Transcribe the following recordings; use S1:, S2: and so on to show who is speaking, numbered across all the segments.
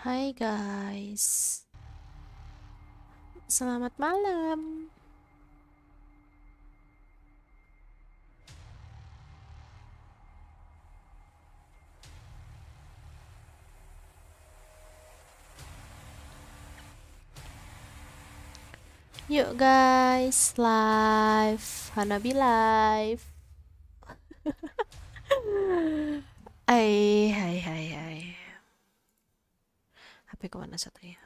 S1: Hai guys Selamat malam Yuk guys, live Hanabi live Hai hai hai hai tapi kemana satunya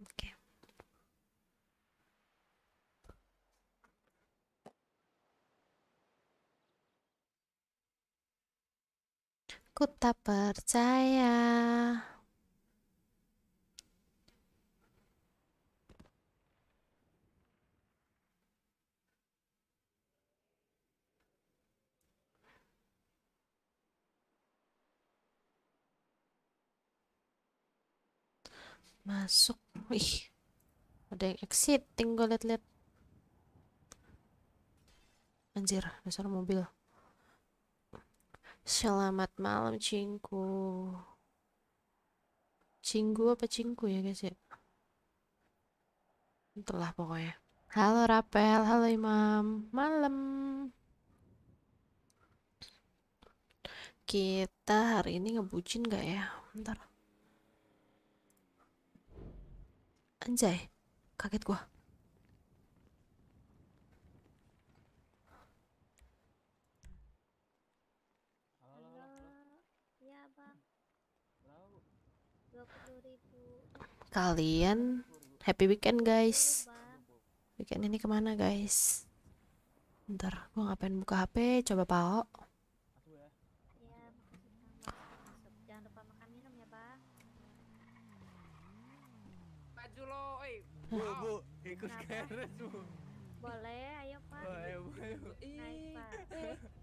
S1: oke okay. ku tak percaya masuk ih ada yang exiting tinggal liat-liat anjir besar mobil selamat malam cingku cinggu apa cingku ya guys ya entahlah pokoknya halo Rapel halo Imam malam kita hari ini ngebucin gak ya bentar Anjay, kaget gua. Halo, halo, Kalian happy weekend, guys. Weekend ini kemana, guys? Ntar gua ngapain buka HP, coba pao.
S2: Bu, bu, ikut keres, Bu.
S3: Boleh,
S4: ayo, Pak. Oh, ayo, ayo.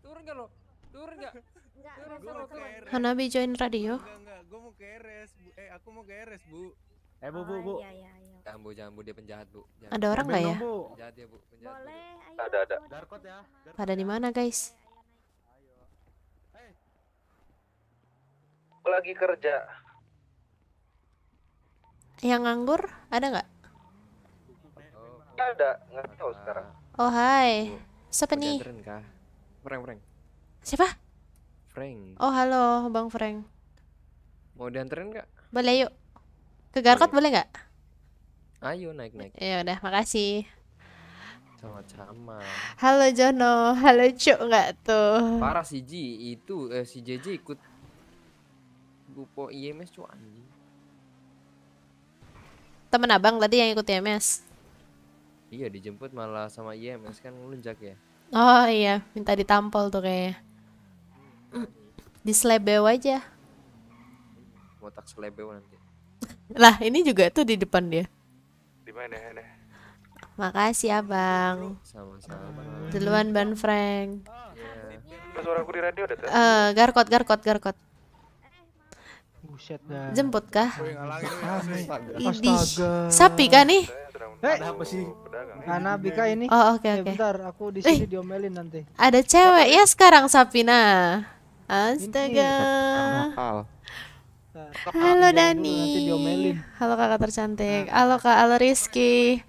S4: turun gak lo?
S1: Turun gak? Enggak, turun, Hanabi join radio. Enggak, enggak, gue mau keres,
S3: Bu. Eh, aku mau keres, Bu. Eh, Bu, Bu, ah, Bu. Iya, iya, iya. Jangan, Bu, jangan, Bu. Dia penjahat, Bu. Jangan. Ada orang nggak ya? Bu. Penjahat ya, Bu. Penjahat, Boleh, ayo. Ada, ada. Darkot ya.
S1: Pada di mana, guys?
S5: lagi kerja.
S1: Yang nganggur ada nggak?
S5: ada nggak tahu ah.
S3: sekarang
S1: oh hai iya. siapa nih
S3: Frank Frank siapa Frank
S1: oh halo bang Frank
S3: mau dianterin nggak
S1: boleh yuk ke Garkot boleh nggak
S6: ayo naik naik
S1: ya udah makasih
S3: sama-sama.
S1: Halo Jono, halo Cuk nggak tuh? Parah
S3: si Ji itu eh, si JJ ikut Bupo IMS cuan
S1: Temen abang tadi yang ikut IMS.
S3: Iya dijemput
S6: malah sama IMS kan ngelunjak ya.
S1: Oh iya, minta ditampol tuh kayaknya. Di selebew aja.
S3: Botak selebew nanti.
S1: lah ini juga tuh di depan dia. Di mana ya? Makasih abang.
S7: Sama-sama. Duluan Ban
S1: Frank.
S7: Yeah. Suara aku di radio ada. tuh?
S1: Eh, garkot, garkot, garkot.
S4: Jemput kah? Ah, Idi. Sapi kah nih? Ada eh, apa sih?
S2: Nana Bika ini.
S1: Oh, oke okay, eh, oke. Okay. Bentar, aku di sini eh. diomelin nanti. Ada cewek ya sekarang Sapina. Astaga. Halo Dani. Halo kakak tercantik. Nah. Halo Kak Halo Rizky.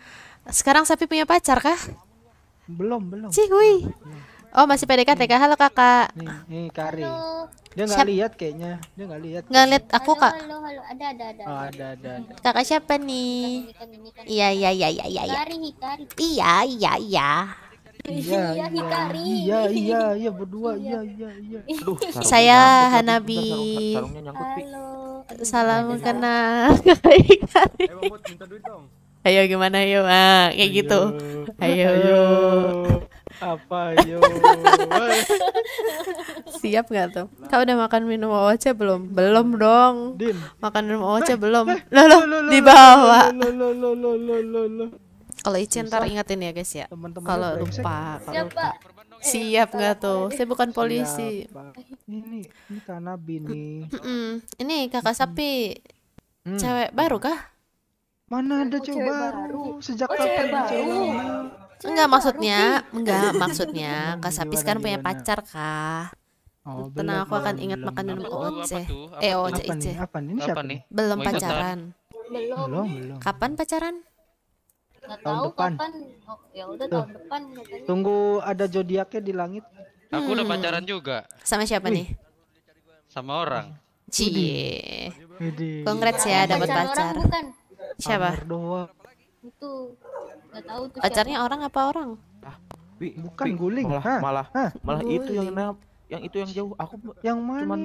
S1: Sekarang Sapi punya pacar kah? Belum, belum. Cihui. Oh masih PDKT kak? Halo kakak. Nih, nih Kari. Halo. Dia nggak lihat kayaknya. Dia nggak lihat. Nggak lihat aku kak.
S8: Halo, halo, ada, ada, ada. Oh, ada, ada, ada. Kakak
S1: siapa nih? Iya, iya, iya, iya, iya. Kari Hikari. Iya, iya, iya. Iya, iya,
S6: Hikari. Iya, iya, iya, berdua, iya, iya, iya. Aduh,
S1: saya Hanabi.
S2: Halo.
S1: Salam kenal kakak Hikari. Ayo gimana yuk, ah, kayak gitu. Ayo. Ayo. Apa yo? Siap nggak tuh? Kau udah makan minum oce belum? Belum dong. Din. Makan minum oce eh, belum. Lo lo di bawah. Kalau Ici ntar ingetin ya guys ya. Kalau lupa, kalau lupa. Siap nggak tuh? Saya bukan polisi.
S9: Ini, ini karena bini.
S1: Ini kakak sapi. Cewek baru kah? Mana ada cewek, baru? Sejak kapan cewek baru? Enggak maksudnya, enggak maksudnya Kak Sapis kan punya pacar kah? Oh, Tenang aku akan ingat makanan OC. Eh oce Ice. Apa nih? siapa Belum pacaran.
S2: Belum.
S6: Kapan pacaran?
S2: Gak tahu kapan. Oh, ya udah tahun depan
S6: Tunggu ada zodiaknya di langit. Aku udah hmm. pacaran juga. Sama siapa nih? Sama orang. Cie. Congrats ya dapat
S2: pacar. Siapa? Bukan. Siapa? Itu tahu tuh Pacarnya siapa. orang
S1: apa
S5: orang? Ah, wi, bukan wi, guling. Malah ha? malah ha? malah guling. itu yang yang itu yang jauh. Aku yang mana? Cuman,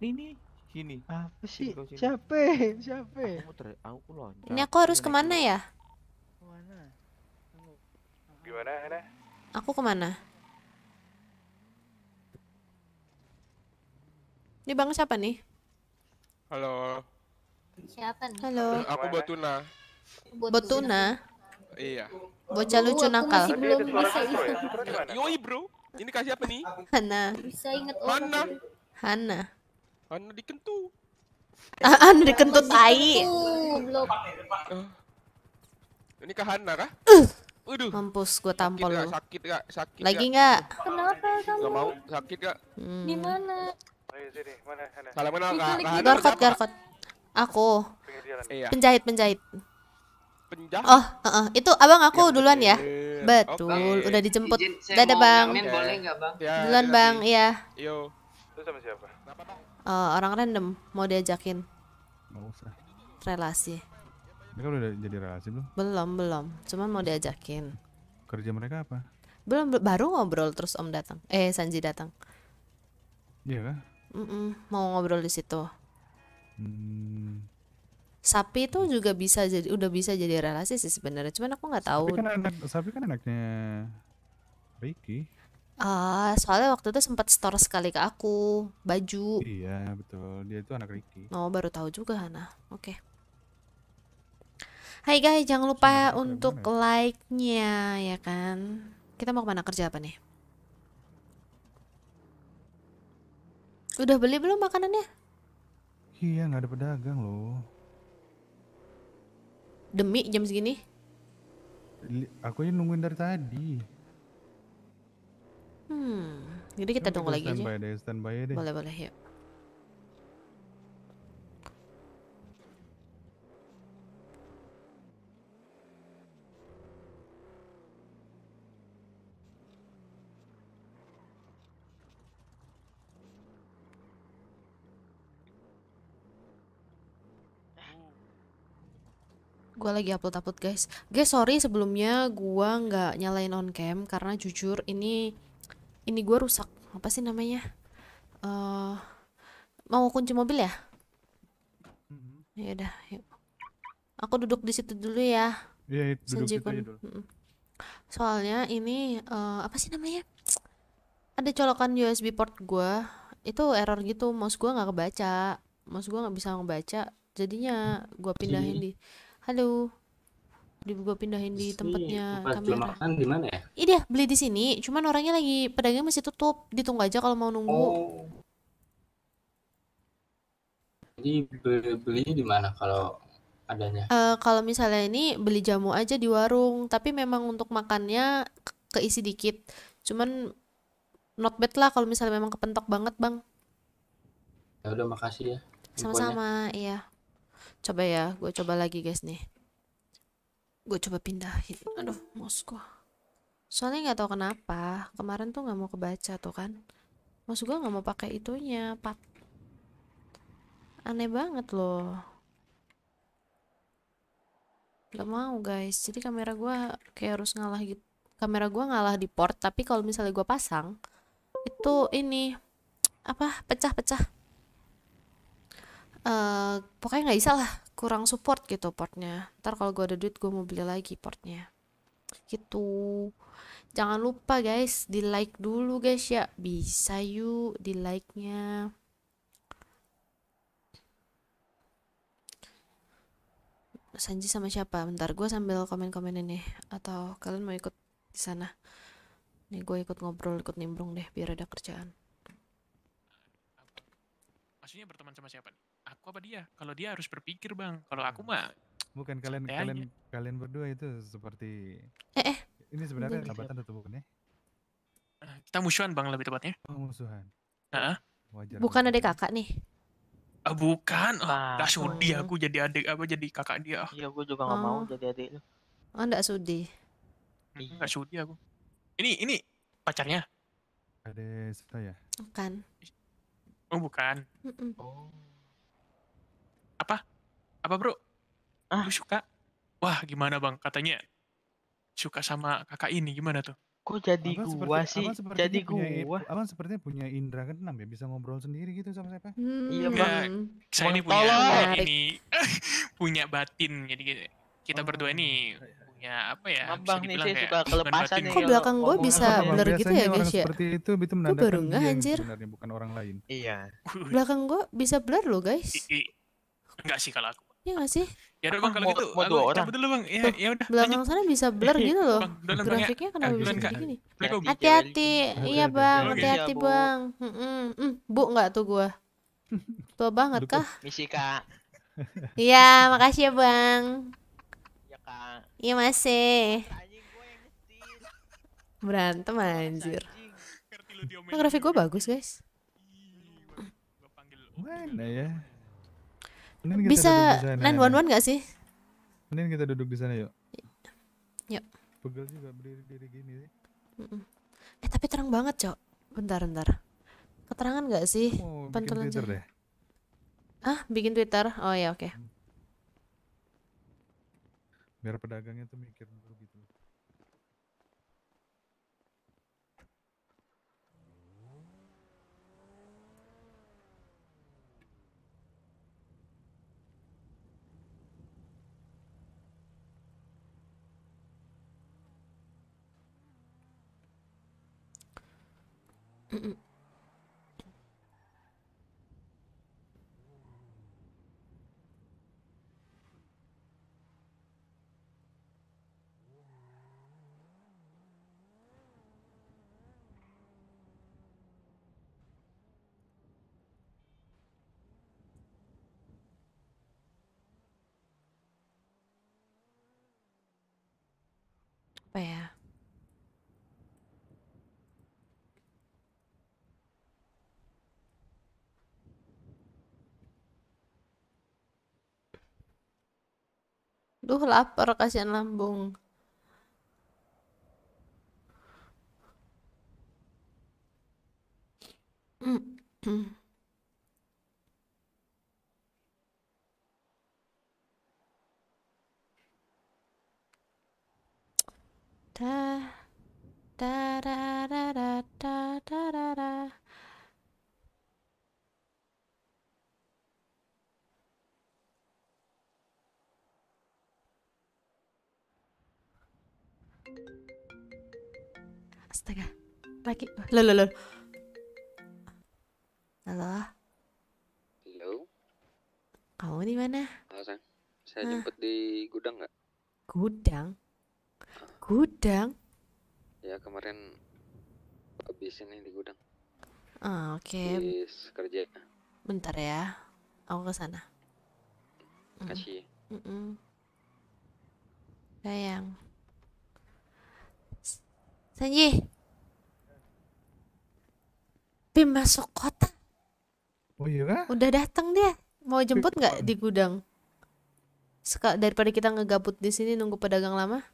S5: ini ini? Apa sih? Sini, siapa?
S8: Siapa? Aku
S10: muter, aku loncat. Ini aku harus kemana
S1: ya? Kemana? Gimana, ada? Aku kemana? Ini bang siapa nih?
S4: Halo. Siapa nih? Halo. Aku Batuna.
S1: Botuna. Iya. Bocah lucu nakal. Ya?
S4: Yoi bro, ini kasih apa nih? Hana. Bisa inget orang. Hana. Hana. Hana dikentu.
S1: Ah, dikentut tai.
S4: Ini ke Hana kah? Uh. Waduh.
S1: Mampus gua tampol lu. Sakit enggak? Sakit
S2: Lagi enggak? Kenapa kamu? Gak
S10: mau, sakit enggak?
S2: Hmm. Di mana? Sini, mana Hana? Salam kenal Kak Hana.
S10: Garkot, garkot.
S1: Aku. Iya. Penjahit, penjahit penjahat. Oh, uh -uh. itu abang aku ya, duluan ya. Iya, iya. Oke. Betul, okay. udah dijemput. Dadah bang. Okay. Boleh nggak bang? Ya, duluan ya, bang, iya.
S4: iya. Yo.
S2: Itu sama siapa? Kenapa bang?
S1: Uh, orang random mau diajakin. Gak usah. Relasi.
S7: Mereka udah jadi relasi belum?
S1: Belum, belum. Cuman mau diajakin.
S7: Kerja mereka apa?
S1: Belum, baru ngobrol terus Om datang. Eh, Sanji datang. Iya kan? Mm -mm, mau ngobrol di situ.
S7: Hmm,
S1: sapi itu juga bisa jadi udah bisa jadi relasi sih sebenarnya cuman aku nggak tahu sapi kan
S7: anak sapi kan anaknya Ricky
S1: ah uh, soalnya waktu itu sempat store sekali ke aku
S7: baju iya betul dia itu anak Ricky
S1: oh baru tahu juga Hana oke okay. Hai guys jangan lupa Sama untuk like-nya ya kan kita mau ke mana kerja apa nih udah beli belum makanannya
S7: iya nggak ada pedagang loh
S1: Demi jam segini?
S7: Aku ini nungguin dari tadi.
S1: Hmm, jadi kita ya, tunggu lagi aja.
S7: Deh,
S6: boleh boleh
S1: yuk. gue lagi upload upload guys guys sorry sebelumnya gue nggak nyalain on cam karena jujur ini ini gue rusak apa sih namanya uh, mau kunci mobil ya mm-hmm. ya udah aku duduk di situ dulu ya
S2: iya, iya duduk situ dulu
S1: soalnya ini uh, apa sih namanya ada colokan USB port gue itu error gitu mouse gue nggak kebaca mouse gue nggak bisa ngebaca jadinya gue pindahin di Halo. Di gua pindahin di tempatnya tempat
S2: kamera. makan di mana
S8: ya?
S1: Iya, beli di sini. Cuman orangnya lagi pedagangnya masih tutup. Ditunggu aja kalau mau nunggu. Oh.
S6: Jadi beli belinya di mana kalau
S2: adanya?
S1: Uh, kalau misalnya ini beli jamu aja di warung, tapi memang untuk makannya keisi dikit. Cuman not bad lah kalau misalnya memang kepentok banget, Bang.
S6: Ya udah makasih ya. Sama-sama,
S1: iya coba ya gue coba lagi guys nih gue coba pindahin aduh mouse gue soalnya nggak tahu kenapa kemarin tuh nggak mau kebaca tuh kan mouse gue nggak mau pakai itunya pat aneh banget loh nggak mau guys jadi kamera gue kayak harus ngalah gitu kamera gue ngalah di port tapi kalau misalnya gue pasang itu ini apa pecah-pecah uh, pokoknya nggak bisa lah kurang support gitu portnya ntar kalau gue ada duit gue mau beli lagi portnya gitu jangan lupa guys di like dulu guys ya bisa yuk di like nya Sanji sama siapa? Bentar, gue sambil komen-komen ini. Atau kalian mau ikut di sana? Nih gue ikut ngobrol, ikut nimbrung deh, biar ada kerjaan.
S4: Aslinya berteman sama siapa nih? aku apa dia kalau dia harus berpikir bang kalau aku hmm. mah bukan kalian kalian aja.
S7: kalian berdua itu seperti eh, eh. ini sebenarnya
S2: sahabatan
S4: atau bukan ya eh, kita musuhan bang lebih tepatnya oh, musuhan uh -huh. Wajar bukan adik kakak nih ah, bukan ah, gak sudi aku jadi adik apa jadi kakak dia iya gue juga nggak oh. mau jadi adiknya
S1: oh nggak sudi hmm,
S4: iya. nggak sudi aku ini ini pacarnya
S7: ada saya
S4: bukan oh bukan
S2: mm -mm. oh
S4: apa bro? Ah. Lu suka? Wah gimana bang? Katanya suka sama kakak ini gimana tuh? Kok jadi abang gua seperti, sih? Abang jadi punya, gua.
S7: Abang sepertinya punya indra keenam ya, bisa ngobrol sendiri gitu sama siapa? Hmm. Iya, iya bang. Nggak, saya ini punya Tolong. ini
S4: punya batin jadi kita oh. berdua ini iya, iya. punya apa ya? Abang nih sih suka kelepasan ya, Kok belakang gua bisa blur gitu ya guys ya?
S7: Seperti itu itu baru nggak anjir. Sebenarnya bukan orang lain.
S4: Iya.
S1: Belakang gua bisa blur loh guys.
S4: Enggak sih kalau aku. Iya gak sih? Ya udah bang kalau gitu, mau dua orang. cabut dulu bang. Ya, ya udah. Belakang
S1: sana bisa blur gitu loh. Bang, Grafiknya
S4: kan kenapa eh, bisa gini? Iya,
S6: hati-hati, iya bang,
S1: hati-hati bang. Hmm, bu nggak tuh gua. Tua banget kah?
S6: Misi kak.
S1: Iya, makasih ya bang. Iya kak. Iya masih. Berantem anjir. Nah, grafik gua bagus guys.
S7: Mana ya? Mending
S9: bisa nine one one
S7: nggak sih? Mending kita duduk di sana yuk. Yuk. Pegel juga berdiri diri gini
S2: sih.
S1: Mm Eh tapi terang banget cok. Bentar bentar. Keterangan nggak sih? Oh, Pantulan bikin Twitter deh. Ah bikin Twitter? Oh ya oke. Okay. Hmm.
S7: Biar pedagangnya tuh mikir dulu.
S11: but yeah
S1: Duh lapar kasihan lambung.
S2: Mm-hmm. da
S1: da da da da da da da Astaga. Lagi. Loh, loh, loh. Halo. Halo. Kamu di mana?
S3: Halo, Sang. Saya ah. jemput di gudang nggak?
S1: Gudang? Ah. Gudang?
S3: Ya, kemarin habis ini di gudang.
S1: Ah, oke. Okay. Habis kerja. Bentar ya. Aku ke sana. Kasih. Mm -mm. Sayang. Sanji. Pim masuk kota. Oh iya kah? Udah datang dia. Mau jemput nggak di gudang? Suka, daripada kita ngegabut di sini nunggu pedagang lama.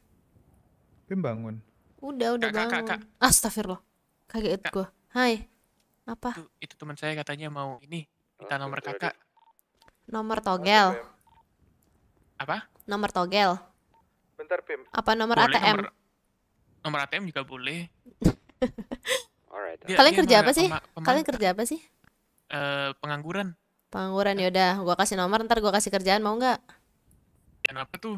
S1: Pim bangun. Udah, udah kak, bangun. Kak, kak, kak. Astagfirullah. Kaget kak. Hai. Apa?
S4: Itu, itu teman saya katanya mau ini kita nomor kakak.
S1: Nomor togel. Apa? Nomor togel. Bentar, Pim. Apa nomor Boleh ATM? Nomor
S4: nomor ATM juga boleh Alright. kalian kerja apa sih? Kalian kerja apa sih? Pengangguran.
S1: pengangguran. Pengangguran ya. udah. gua kasih nomor ntar gua kasih kerjaan mau nggak? Kenapa tuh?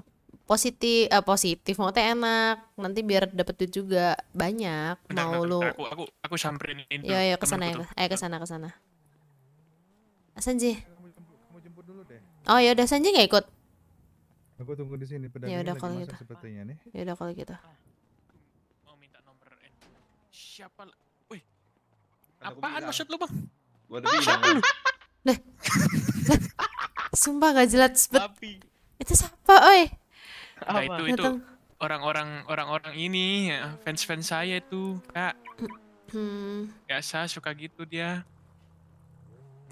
S1: Positif, eh, positif mau teh enak. Nanti biar dapet duit juga banyak. Bentar, mau lu? Aku
S4: aku aku samperin itu. Iya iya kesana ya,
S1: eh kesana kesana. Sanji. Oh ya udah Oh Sanji nggak ikut?
S7: Aku tunggu di sini. Ya udah gitu. kalau gitu. Ya
S1: udah kalau gitu
S4: siapa? Wih. Apaan maksud lu, Bang? Gua
S1: Siapa lu? Sumpah gak jelas bet. Itu siapa, oi?
S4: Nah, itu itu orang-orang orang-orang ini ya, fans-fans saya itu, Kak. Hmm. Biasa suka gitu dia.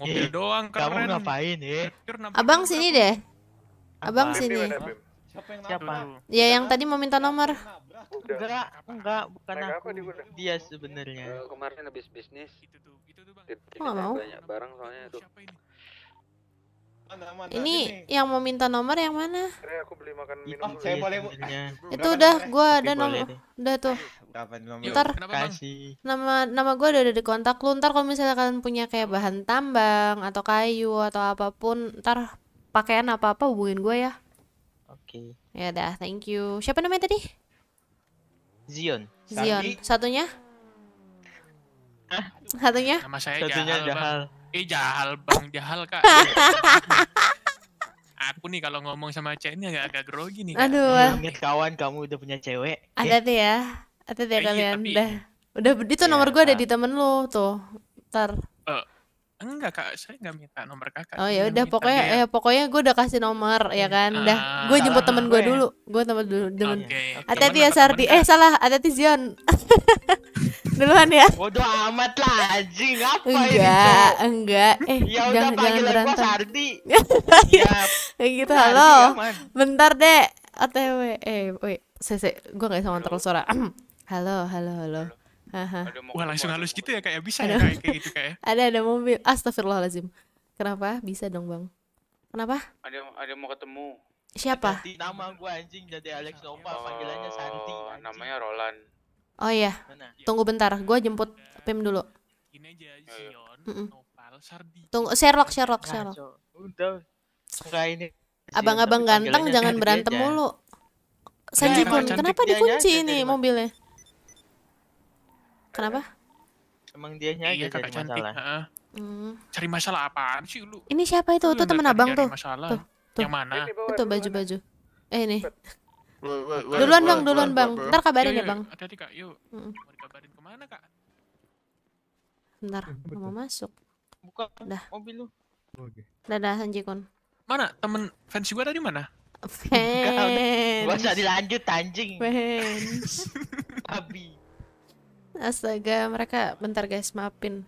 S4: Eh, Mobil doang keren. Kamu ngapain, ya? Abang sini
S1: deh. Abang sini. Siapa Ya yang tadi mau minta nomor.
S2: Enggak, enggak,
S3: bukan aku. Dia sebenarnya. Eh, kemarin habis bisnis. Itu tuh, itu Banyak barang soalnya itu Ini
S1: yang mau minta nomor yang mana?
S5: Aku beli makan minum saya boleh
S1: Itu udah gua ada nomor. Udah tuh.
S8: Ntar
S1: Nama nama gua udah ada di kontak lu. Ntar kalau misalnya kalian punya kayak bahan tambang atau kayu atau apapun, ntar pakaian apa-apa hubungin gue ya. Oke. Okay. Ya dah, thank you. Siapa namanya tadi? Zion. Zion. Satunya? Hah? Satunya?
S9: Nama saya
S4: Satunya jahal. jahal. Eh jahal bang, jahal kak. Aku nih kalau ngomong sama cewek ini agak, agak grogi nih. Aduh. Ingat kawan kamu udah punya cewek. Ada
S1: tuh ya. Ada deh ya, iya, kalian. Iya, Udah. Udah itu iya, nomor gue ada di temen lo tuh. Ntar.
S4: Eh,
S2: enggak kak saya nggak minta nomor kakak
S4: oh ya udah pokoknya
S1: dia. ya pokoknya gue udah kasih nomor ya hmm. kan uh, dah gue jemput temen gue dulu gue temen dulu temen okay. ya Sardi eh salah hati-hati Zion duluan ya Waduh amat lah anjing apa enggak ini, enggak eh ya jangan udah, jangan berantem Sardi ya eh, gitu halo bentar deh atw eh wait cc gue nggak sama ngontrol suara halo halo halo, halo. Aha. Ada Wah langsung
S10: halus gitu ya kayak bisa ya, ada, ya kayak, kayak gitu kayak. Ya.
S1: ada ada mobil. Astagfirullahalazim. Kenapa? Bisa dong bang. Kenapa?
S10: Ada ada mau ketemu. Siapa? Ganti nama gue anjing jadi Alex Nova oh, panggilannya Santi. Anjing. Namanya Roland.
S1: Oh iya. Mana? Tunggu bentar, gue jemput Pim dulu. Gini aja, Zion, mm -mm. Nopal,
S9: Sardi. Tunggu Sherlock, Sherlock, nah, Sherlock. Udah. ini. Abang-abang ganteng
S1: jangan berantem mulu. Iya, Sanjipun, kenapa iya, iya, dikunci ini mobilnya? Kenapa?
S4: Emang dia iya, aja iya, cari cantik. masalah. Hmm. Cari masalah apaan sih lu?
S1: Ini siapa itu? Itu tuh teman abang tuh.
S4: Masalah. Tuh, tuh. Yang mana?
S1: Itu baju-baju. Eh ini.
S4: Duluan bang, duluan bang. Ntar kabarin iya, ya iya, bang. Hati-hati kak, yuk. Mau dikabarin kemana kak?
S1: Bentar, eh, mau masuk. Buka Dah.
S4: mobil lu. Oke.
S1: Dadah Sanji Kun.
S4: Mana temen fans gua tadi mana?
S1: Fans. Gak usah dilanjut anjing. Fans. Abi. Astaga, mereka bentar guys, maafin.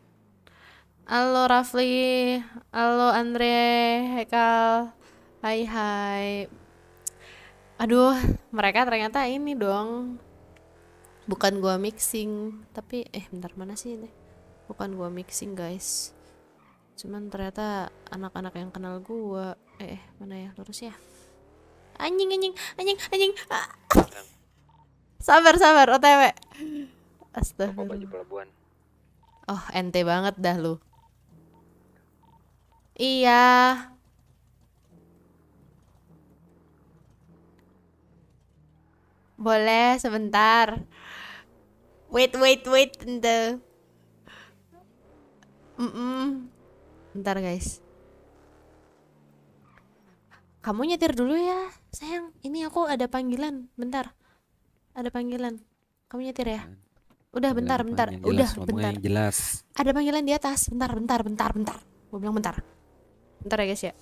S1: Halo Rafli, halo Andre, Hekal, hai hai. Aduh, mereka ternyata ini dong. Bukan gua mixing, tapi eh bentar mana sih ini? Bukan gua mixing guys. Cuman ternyata anak-anak yang kenal gua. Eh, mana ya lurus ya? Anjing anjing anjing anjing. Ah. Sabar sabar OTW. Astaga. Oh, ente banget dah lu. Iya. Boleh sebentar. Wait, wait, wait, ente. Mm -mm. Ntar guys. Kamu nyetir dulu ya, sayang. Ini aku ada panggilan. Bentar. Ada panggilan. Kamu nyetir ya. Hmm udah bentar bentar jelas, udah bentar jelas ada panggilan di atas bentar bentar bentar bentar gue bilang bentar bentar ya guys ya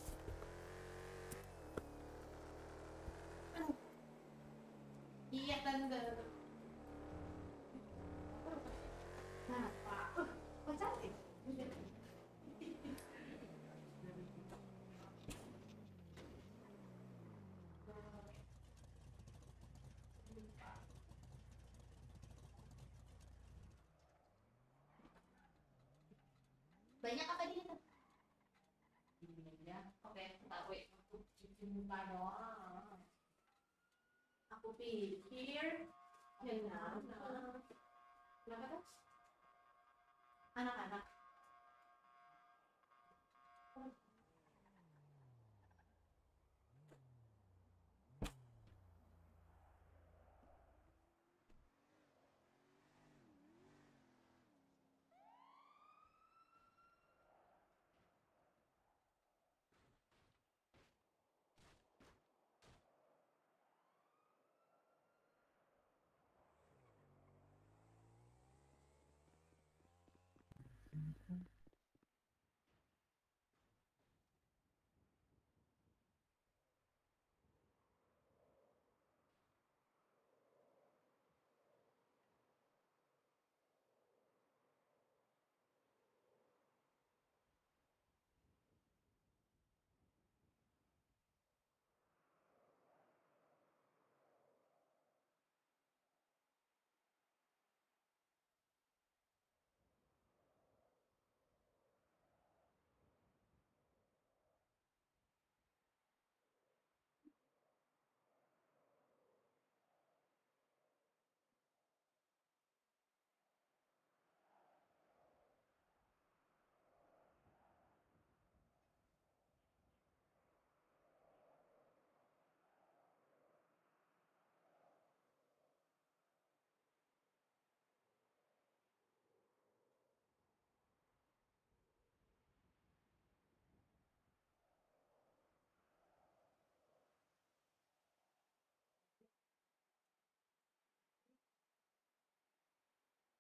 S1: Baro. Ako pi here.
S2: Yan na. Ano? Nakatas? Anak-anak. Mm-hmm.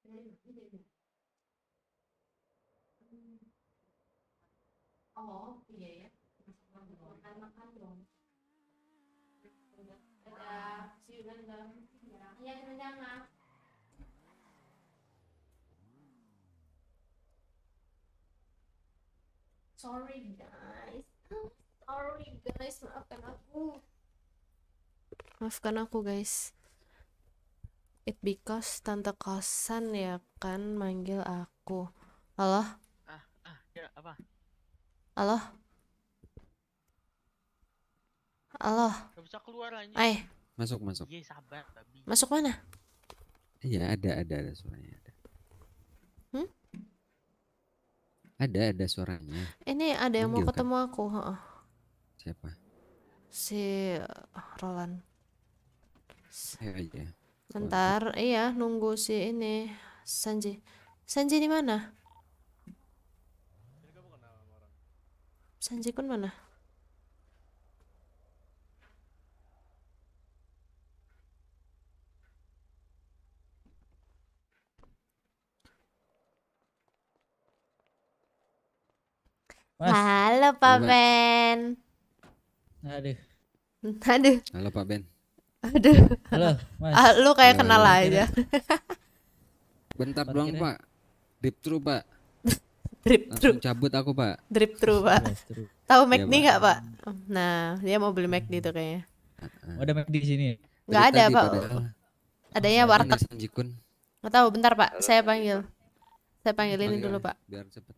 S2: Oh,
S1: iya ya. Makan makan dong. Ada si Yudan dalam. Iya, rendangan. Sorry guys. Sorry guys, maafkan aku. Maafkan aku guys. It because tante kosan ya kan manggil aku. Halo? Ah, ah, ya apa? Halo? Halo? Gak bisa keluar lagi. Ay. Eh.
S3: Masuk, masuk. Ye, iya, sabar, babi. Masuk mana? Iya, ada, ada, ada suaranya. Ada. Hmm? Ada, ada suaranya.
S1: Ini ada yang mau kan? ketemu kan? aku. Siapa? Si Roland.
S3: Saya aja.
S1: Bentar, iya nunggu si ini Sanji. Sanji di mana? Sanji kun mana?
S3: Mas. Halo Pak
S1: Ben. Aduh. Aduh.
S3: Halo Pak Ben. Aduh. Halo, Mas. Ah, lu kayak iya, kenal Halo. Iya, aja. Iya. Bentar Parkirnya. doang, Pak. Drip through, Pak. Drip through. Langsung cabut aku, Pak. Drip through, Pak. Tahu McD enggak,
S1: Pak? Nah, dia mau beli McD tuh kayaknya.
S6: Oh, ada McD di sini. Enggak ya? ada, Pak. Padahal. Adanya warteg. Enggak
S1: tahu, bentar, Pak. Saya panggil. Saya panggilin ini dulu, ya. Pak. Biar cepet.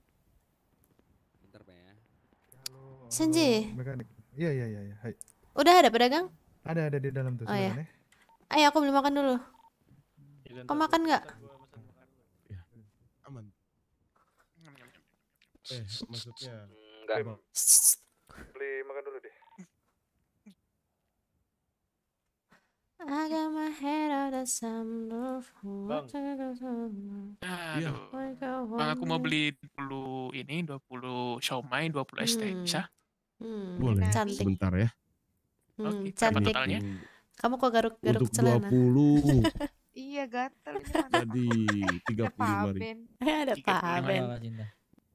S1: Ya. Senji.
S7: Iya, iya, iya, Hai.
S1: Udah ada pedagang?
S7: Ada ada di dalam tuh. Oh iya.
S1: Ayo aku beli makan dulu.
S7: Ya, Kau makan nggak?
S1: Iya. aman.
S2: Eh,
S4: maksudnya enggak.
S7: Beli makan dulu deh.
S1: Agama got my head out Bang.
S2: Iya. Bang, aku mau beli
S4: dulu ini 20 siomay, 20 es teh, hmm. bisa?
S2: Hmm. Boleh. Cantik. Sebentar ya. Hmm, Oke, okay. cantik.
S4: Totalnya?
S9: Kamu kok garuk-garuk celana? Untuk 20. iya, gatel.
S4: Jadi
S2: 35 ribu. Ada Pak Aben.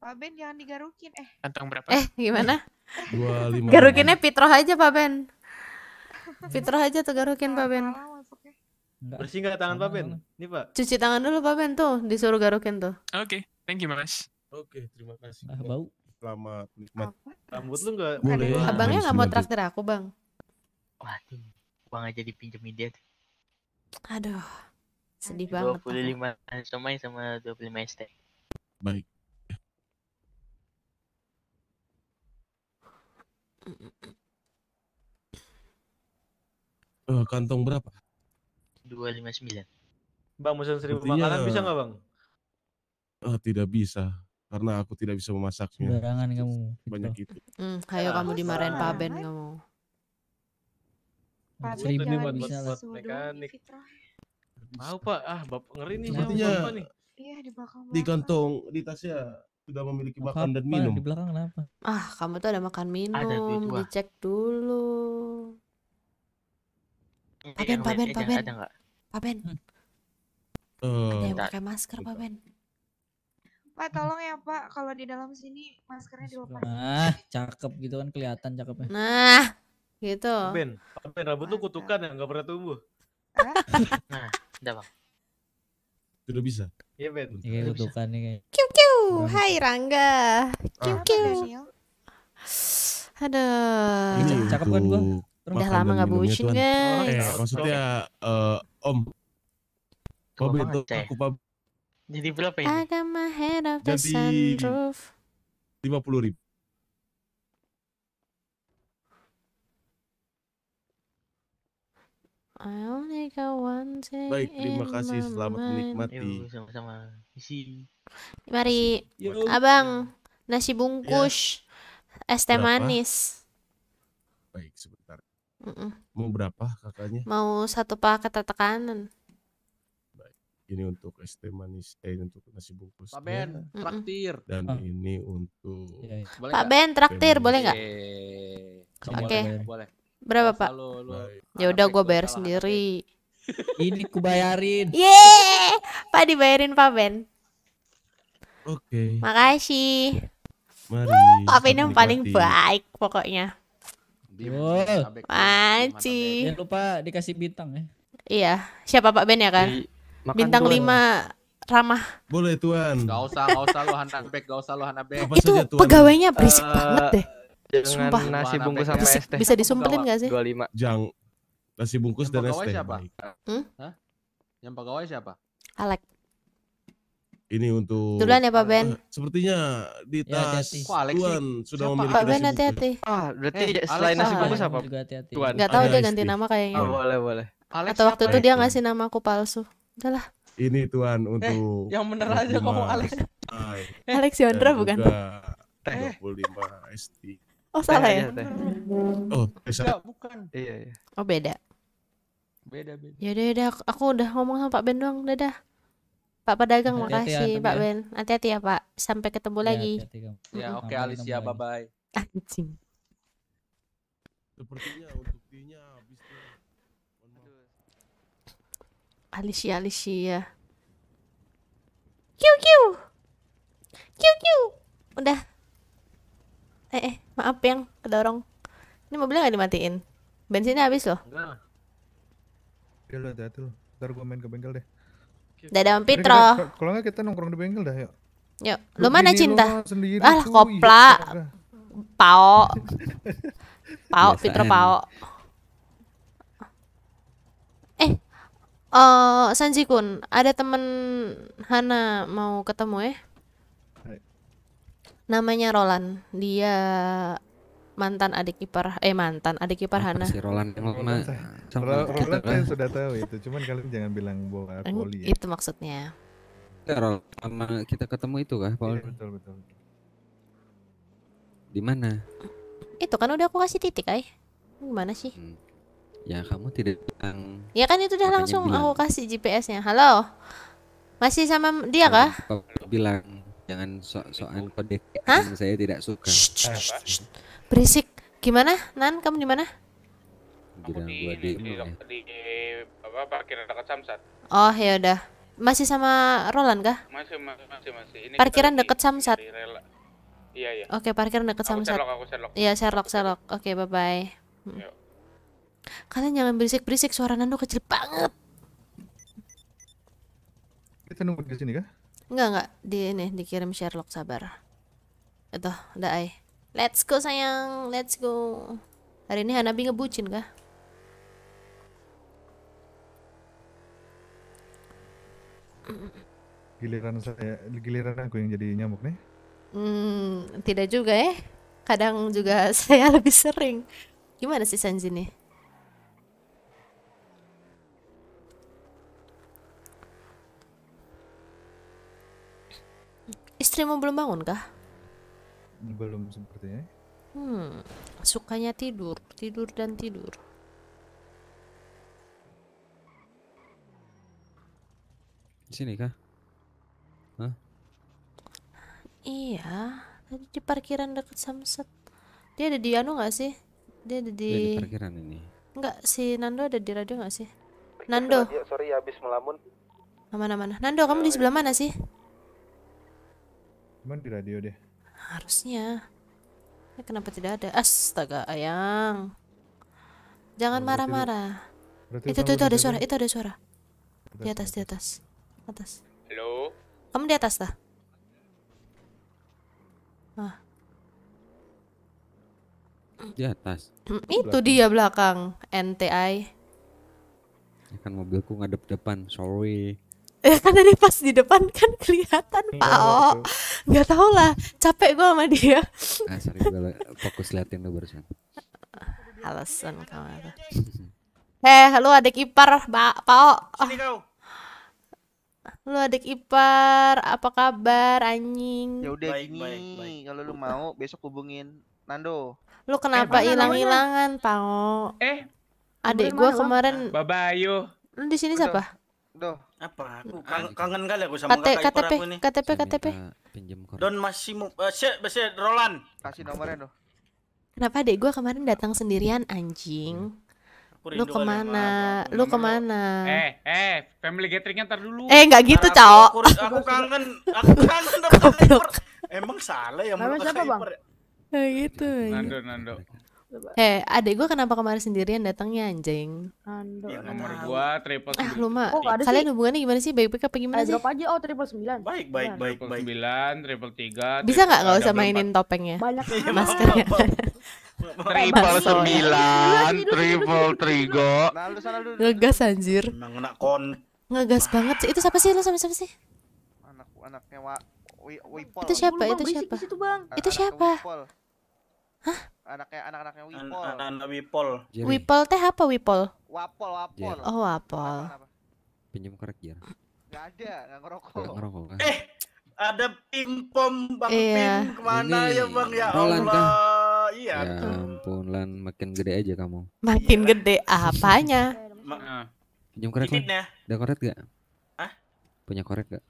S9: Pak Ben jangan digarukin
S4: eh. Kantong berapa? Eh, gimana?
S2: 25. Garukinnya
S9: Pitroh aja Pak Ben.
S1: Pitroh aja tuh garukin Pak Ben.
S4: Bersih nggak tangan Pak Ben? Nih Pak.
S1: Cuci tangan dulu Pak Ben tuh, disuruh garukin tuh.
S4: Oke, okay. thank you Mas. Oke, okay, terima kasih. Ah, bau. Selamat menikmati. Rambut lu nggak boleh. Abangnya nggak mau
S1: traktir aku, Bang.
S6: Wah, tuh uang aja dipinjemin dia. Tuh.
S1: Aduh, sedih 25
S6: banget. 25 somai sama dua puluh lima ST.
S4: Baik.
S10: Uh, kantong berapa?
S4: Dua lima sembilan. Bang, musim seribu Artinya, makanan bisa nggak bang? Uh, tidak bisa karena aku tidak bisa memasaknya. Barangan kamu. Banyak gitu.
S2: itu. Hmm, ayo kamu dimarahin Pak Ben kamu
S4: pabrik ini kan buat, buat, buat mekanik. Mau pak, ah bapak ngeri nih Sepertinya bapak
S5: nih.
S9: Iya di belakang. Di
S5: kantong di tasnya sudah memiliki apa, makan dan minum. Di belakang
S4: kenapa?
S1: Ah kamu tuh ada makan minum, ada dicek dulu.
S2: Pak Ben, Pak Ben, Pak Ben. Uh, ada yang pakai
S1: masker, Pak Ben.
S9: Pak tolong ya Pak, kalau di dalam sini maskernya dilepas.
S6: Nah, cakep gitu kan kelihatan cakepnya. Nah, Gitu. Ben,
S1: ben
S8: rambut tuh kutukan ya, nggak pernah tumbuh. nah, udah bang. Sudah bisa. Iya Ben. Iya, ini
S4: kutukan nih.
S1: Kiu kiu, hai Rangga. Kiu kiu. Ada. Ini cakep kan gua. Udah lama nggak bucin guys. Oh, iya.
S4: eh, maksudnya uh, Om. kau itu aku Pak. Jadi berapa ini?
S1: Agama head of the
S4: lima puluh
S2: ribu.
S1: I only got one Baik, terima kasih. Selamat menikmati.
S8: sama-sama. Isi. Mari,
S1: Abang, nasi bungkus, ya. es teh manis.
S4: Baik, sebentar.
S1: Mm -mm.
S5: Mau berapa kakaknya?
S1: Mau satu paket tekanan.
S5: Baik, ini untuk
S6: es teh manis, eh ini untuk nasi bungkus. Pak Ben, traktir. Dan oh. ini untuk. Ya, ya.
S1: Pak Ben, traktir, boleh nggak?
S6: Eh, Oke. Okay. boleh. Berapa, Pak?
S1: Ya udah gue bayar sendiri. Ya. Ini kubayarin. Ye! Pak dibayarin Pak Ben. Oke. Makasih.
S2: Mari. Pak Ben yang paling baik pokoknya. Oh.
S1: Maci.
S6: Jangan lupa dikasih bintang ya.
S1: Iya, siapa Pak Ben ya kan? bintang lima 5 ramah.
S4: Boleh tuan. Gak usah, gak
S6: usah lu back, gak usah lu back. Itu
S4: pegawainya berisik eh, banget deh
S2: dengan Sumpah. nasi bungkus sama bisa, es teh. Bisa disumpelin gak sih?
S4: 25. Jang. Nasi bungkus dan es teh. siapa?
S3: Hmm? Hah? Yang pegawai siapa?
S2: Alek.
S4: Ini untuk Duluan ya Pak Ben. Uh, sepertinya di ya, tas ya,
S5: Tuan sih? sudah siapa? memiliki
S4: Pak Ben
S1: hati-hati. Ah, berarti eh, selain Alex nasi
S2: bungkus apa? Juga hati-hati. Tuan.
S4: Enggak tahu ah, dia ya, ganti
S1: nama kayaknya.
S5: Oh, boleh, boleh. Alex Atau waktu itu dia
S1: ngasih nama aku palsu. Udahlah
S5: ini tuan eh, untuk
S2: eh, yang bener aja kamu Alex. Alex Yondra bukan? 25 eh. ST. Oh salah ya? Iya, oh bisa. Enggak, bukan. Iya iya.
S1: Oh beda. Beda beda. Ya udah ya udah aku udah ngomong sama Pak Ben doang dadah. Pak pedagang hati -hati ya, makasih Pak Ben. Hati-hati ya Pak. Sampai ketemu ya, lagi. Hati -hati,
S10: ya oke okay, Alicia
S3: bye bye. Anjing. Sepertinya untuk dia habis
S1: Alicia Alicia. Kiu kiu. Kiu kiu. Udah eh eh maaf yang kedorong ini mobilnya nggak dimatiin bensinnya habis loh
S2: enggak
S7: ya lo ntar gue main ke bengkel deh dadah om Pitro kalau nggak kita nongkrong di bengkel dah yuk yuk lo mana cinta
S1: ah kopla pao pao Pitro pao eh uh, eh, Sanji Kun ada temen Hana mau ketemu ya namanya Roland dia mantan adik ipar eh mantan adik ipar Hana si Roland
S3: yang lama Roland,
S7: Roland kan? saya sudah tahu itu cuman kalian jangan bilang bola kan poli ya. itu
S1: maksudnya
S3: ya, Roland sama kita ketemu itu kah Paul ya, betul betul di mana
S1: itu kan udah aku kasih titik ay gimana sih hmm.
S3: ya kamu tidak bilang
S1: ya kan itu udah langsung bilang. aku kasih GPS-nya halo masih sama dia kah?
S3: bilang Jangan sok-sokan kode Hah? saya tidak suka.
S10: Shh, shh, shh.
S1: Berisik. Gimana? Nan, kamu di mana?
S10: Bilang gua di di, di, di apa parkiran dekat Samsat. Oh,
S1: ya udah. Masih sama Roland kah? Masih,
S10: masih, masih. masih. Ini parkiran dekat Samsat. Iya, iya. Oke,
S1: parkiran dekat Samsat. Iya, Sherlock, Sherlock. Oke, bye-bye. Hmm. Kalian jangan berisik-berisik, suara Nando kecil banget.
S2: Kita
S7: nunggu di sini kah?
S1: Enggak, enggak. Di ini dikirim Sherlock sabar. Itu, udah ay. Let's go sayang, let's go. Hari ini Hanabi ngebucin kah?
S7: Giliran saya, giliran aku yang jadi nyamuk nih.
S1: Hmm, tidak juga ya. Kadang juga saya lebih sering. Gimana sih Sanji nih? mau belum bangun kah?
S7: Belum sepertinya.
S1: Hmm, sukanya tidur, tidur dan tidur.
S3: sini kah?
S2: Hah?
S1: Iya, tadi di parkiran dekat Samsat. Dia ada di anu nggak sih? Dia ada di. Dia di parkiran ini. Enggak, si Nando ada di radio nggak sih? Nando.
S5: Sorry, habis melamun.
S1: Mana mana. Nando, kamu di sebelah mana sih?
S7: Cuman di radio deh.
S1: Harusnya. Ya, kenapa tidak ada? Astaga, ayang. Jangan marah-marah. Itu tuh itu ada suara, itu ada suara. Di atas, di atas. Atas. Halo. Kamu di atas dah. Ah.
S3: Di atas. Hmm, itu belakang. dia
S1: belakang NTI.
S3: Ini kan mobilku ngadep depan, sorry
S1: ya kan tadi pas di depan kan kelihatan iya, Pak iya, O oh. nggak tahu lah capek gue sama dia
S3: ah, sorry, fokus liatin lu barusan
S1: alasan kamu apa heh lu adik ipar Pak Pak O oh. lu adik ipar apa kabar anjing ya udah
S5: ini, gini kalau lu mau besok hubungin Nando
S1: lu kenapa hilang eh, hilangan Pak O oh? eh adik gue kemarin Babayu lu di sini siapa
S8: Duh. Apa? Aku ah, kangen, gitu. kangen kali aku sama Kate, kakak KTP, aku nih. KTP, KTP. Pinjam Don masih mau uh, eh, shit, masih Roland.
S10: Kasih nomornya, Doh.
S1: Kenapa adek gue kemarin datang sendirian anjing? Lu kemana? Lu kemana?
S10: Eh, eh, family gatheringnya ntar dulu. Eh, nggak gitu, cowok.
S1: Aku, aku, aku kangen, aku kangen
S8: Emang salah ya mau siapa,
S10: Kayak gitu. Nando, Nando coba. Hei,
S1: adek gue kenapa kemarin sendirian datangnya anjing?
S2: Ando. Ya, nomor gue
S10: triple Ah, lu mah.
S1: Oh, Kalian sih. hubungannya gimana sih? Baik-baik apa gimana eh, sih? Drop aja oh triple sembilan. Baik,
S2: baik, nah,
S10: baik, baik. Sembilan, triple tiga. Bisa nggak nggak usah mainin
S1: 4. topengnya? Banyak iya, maskernya.
S10: triple sembilan, triple tiga.
S1: Ngegas anjir.
S5: Ngena kon.
S1: Ngegas banget sih. Itu siapa sih? Lu sama siapa sih?
S5: Anak anaknya Wa. Itu siapa? Itu siapa? Itu siapa? Hah? Anaknya anak-anaknya Wipol. anak-anak Wipol.
S1: Jerry. Wipol teh apa Wipol? Wapol, Wapol.
S5: Jerry. Oh, Wapol.
S3: Pinjam korek ya.
S5: Enggak ada, enggak ngerokok. Gak
S3: ngerokok kan. Eh,
S5: ada pingpong
S8: Bang
S3: iya. Pin kemana Ini, ya Bang ya Roland Allah. Kah? Iya. Ya ampun Lan, makin gede aja kamu.
S1: Makin iya. gede apanya? Ma ah.
S3: Pinjam korek. Kan? Ada korek enggak? Hah? Punya korek gak?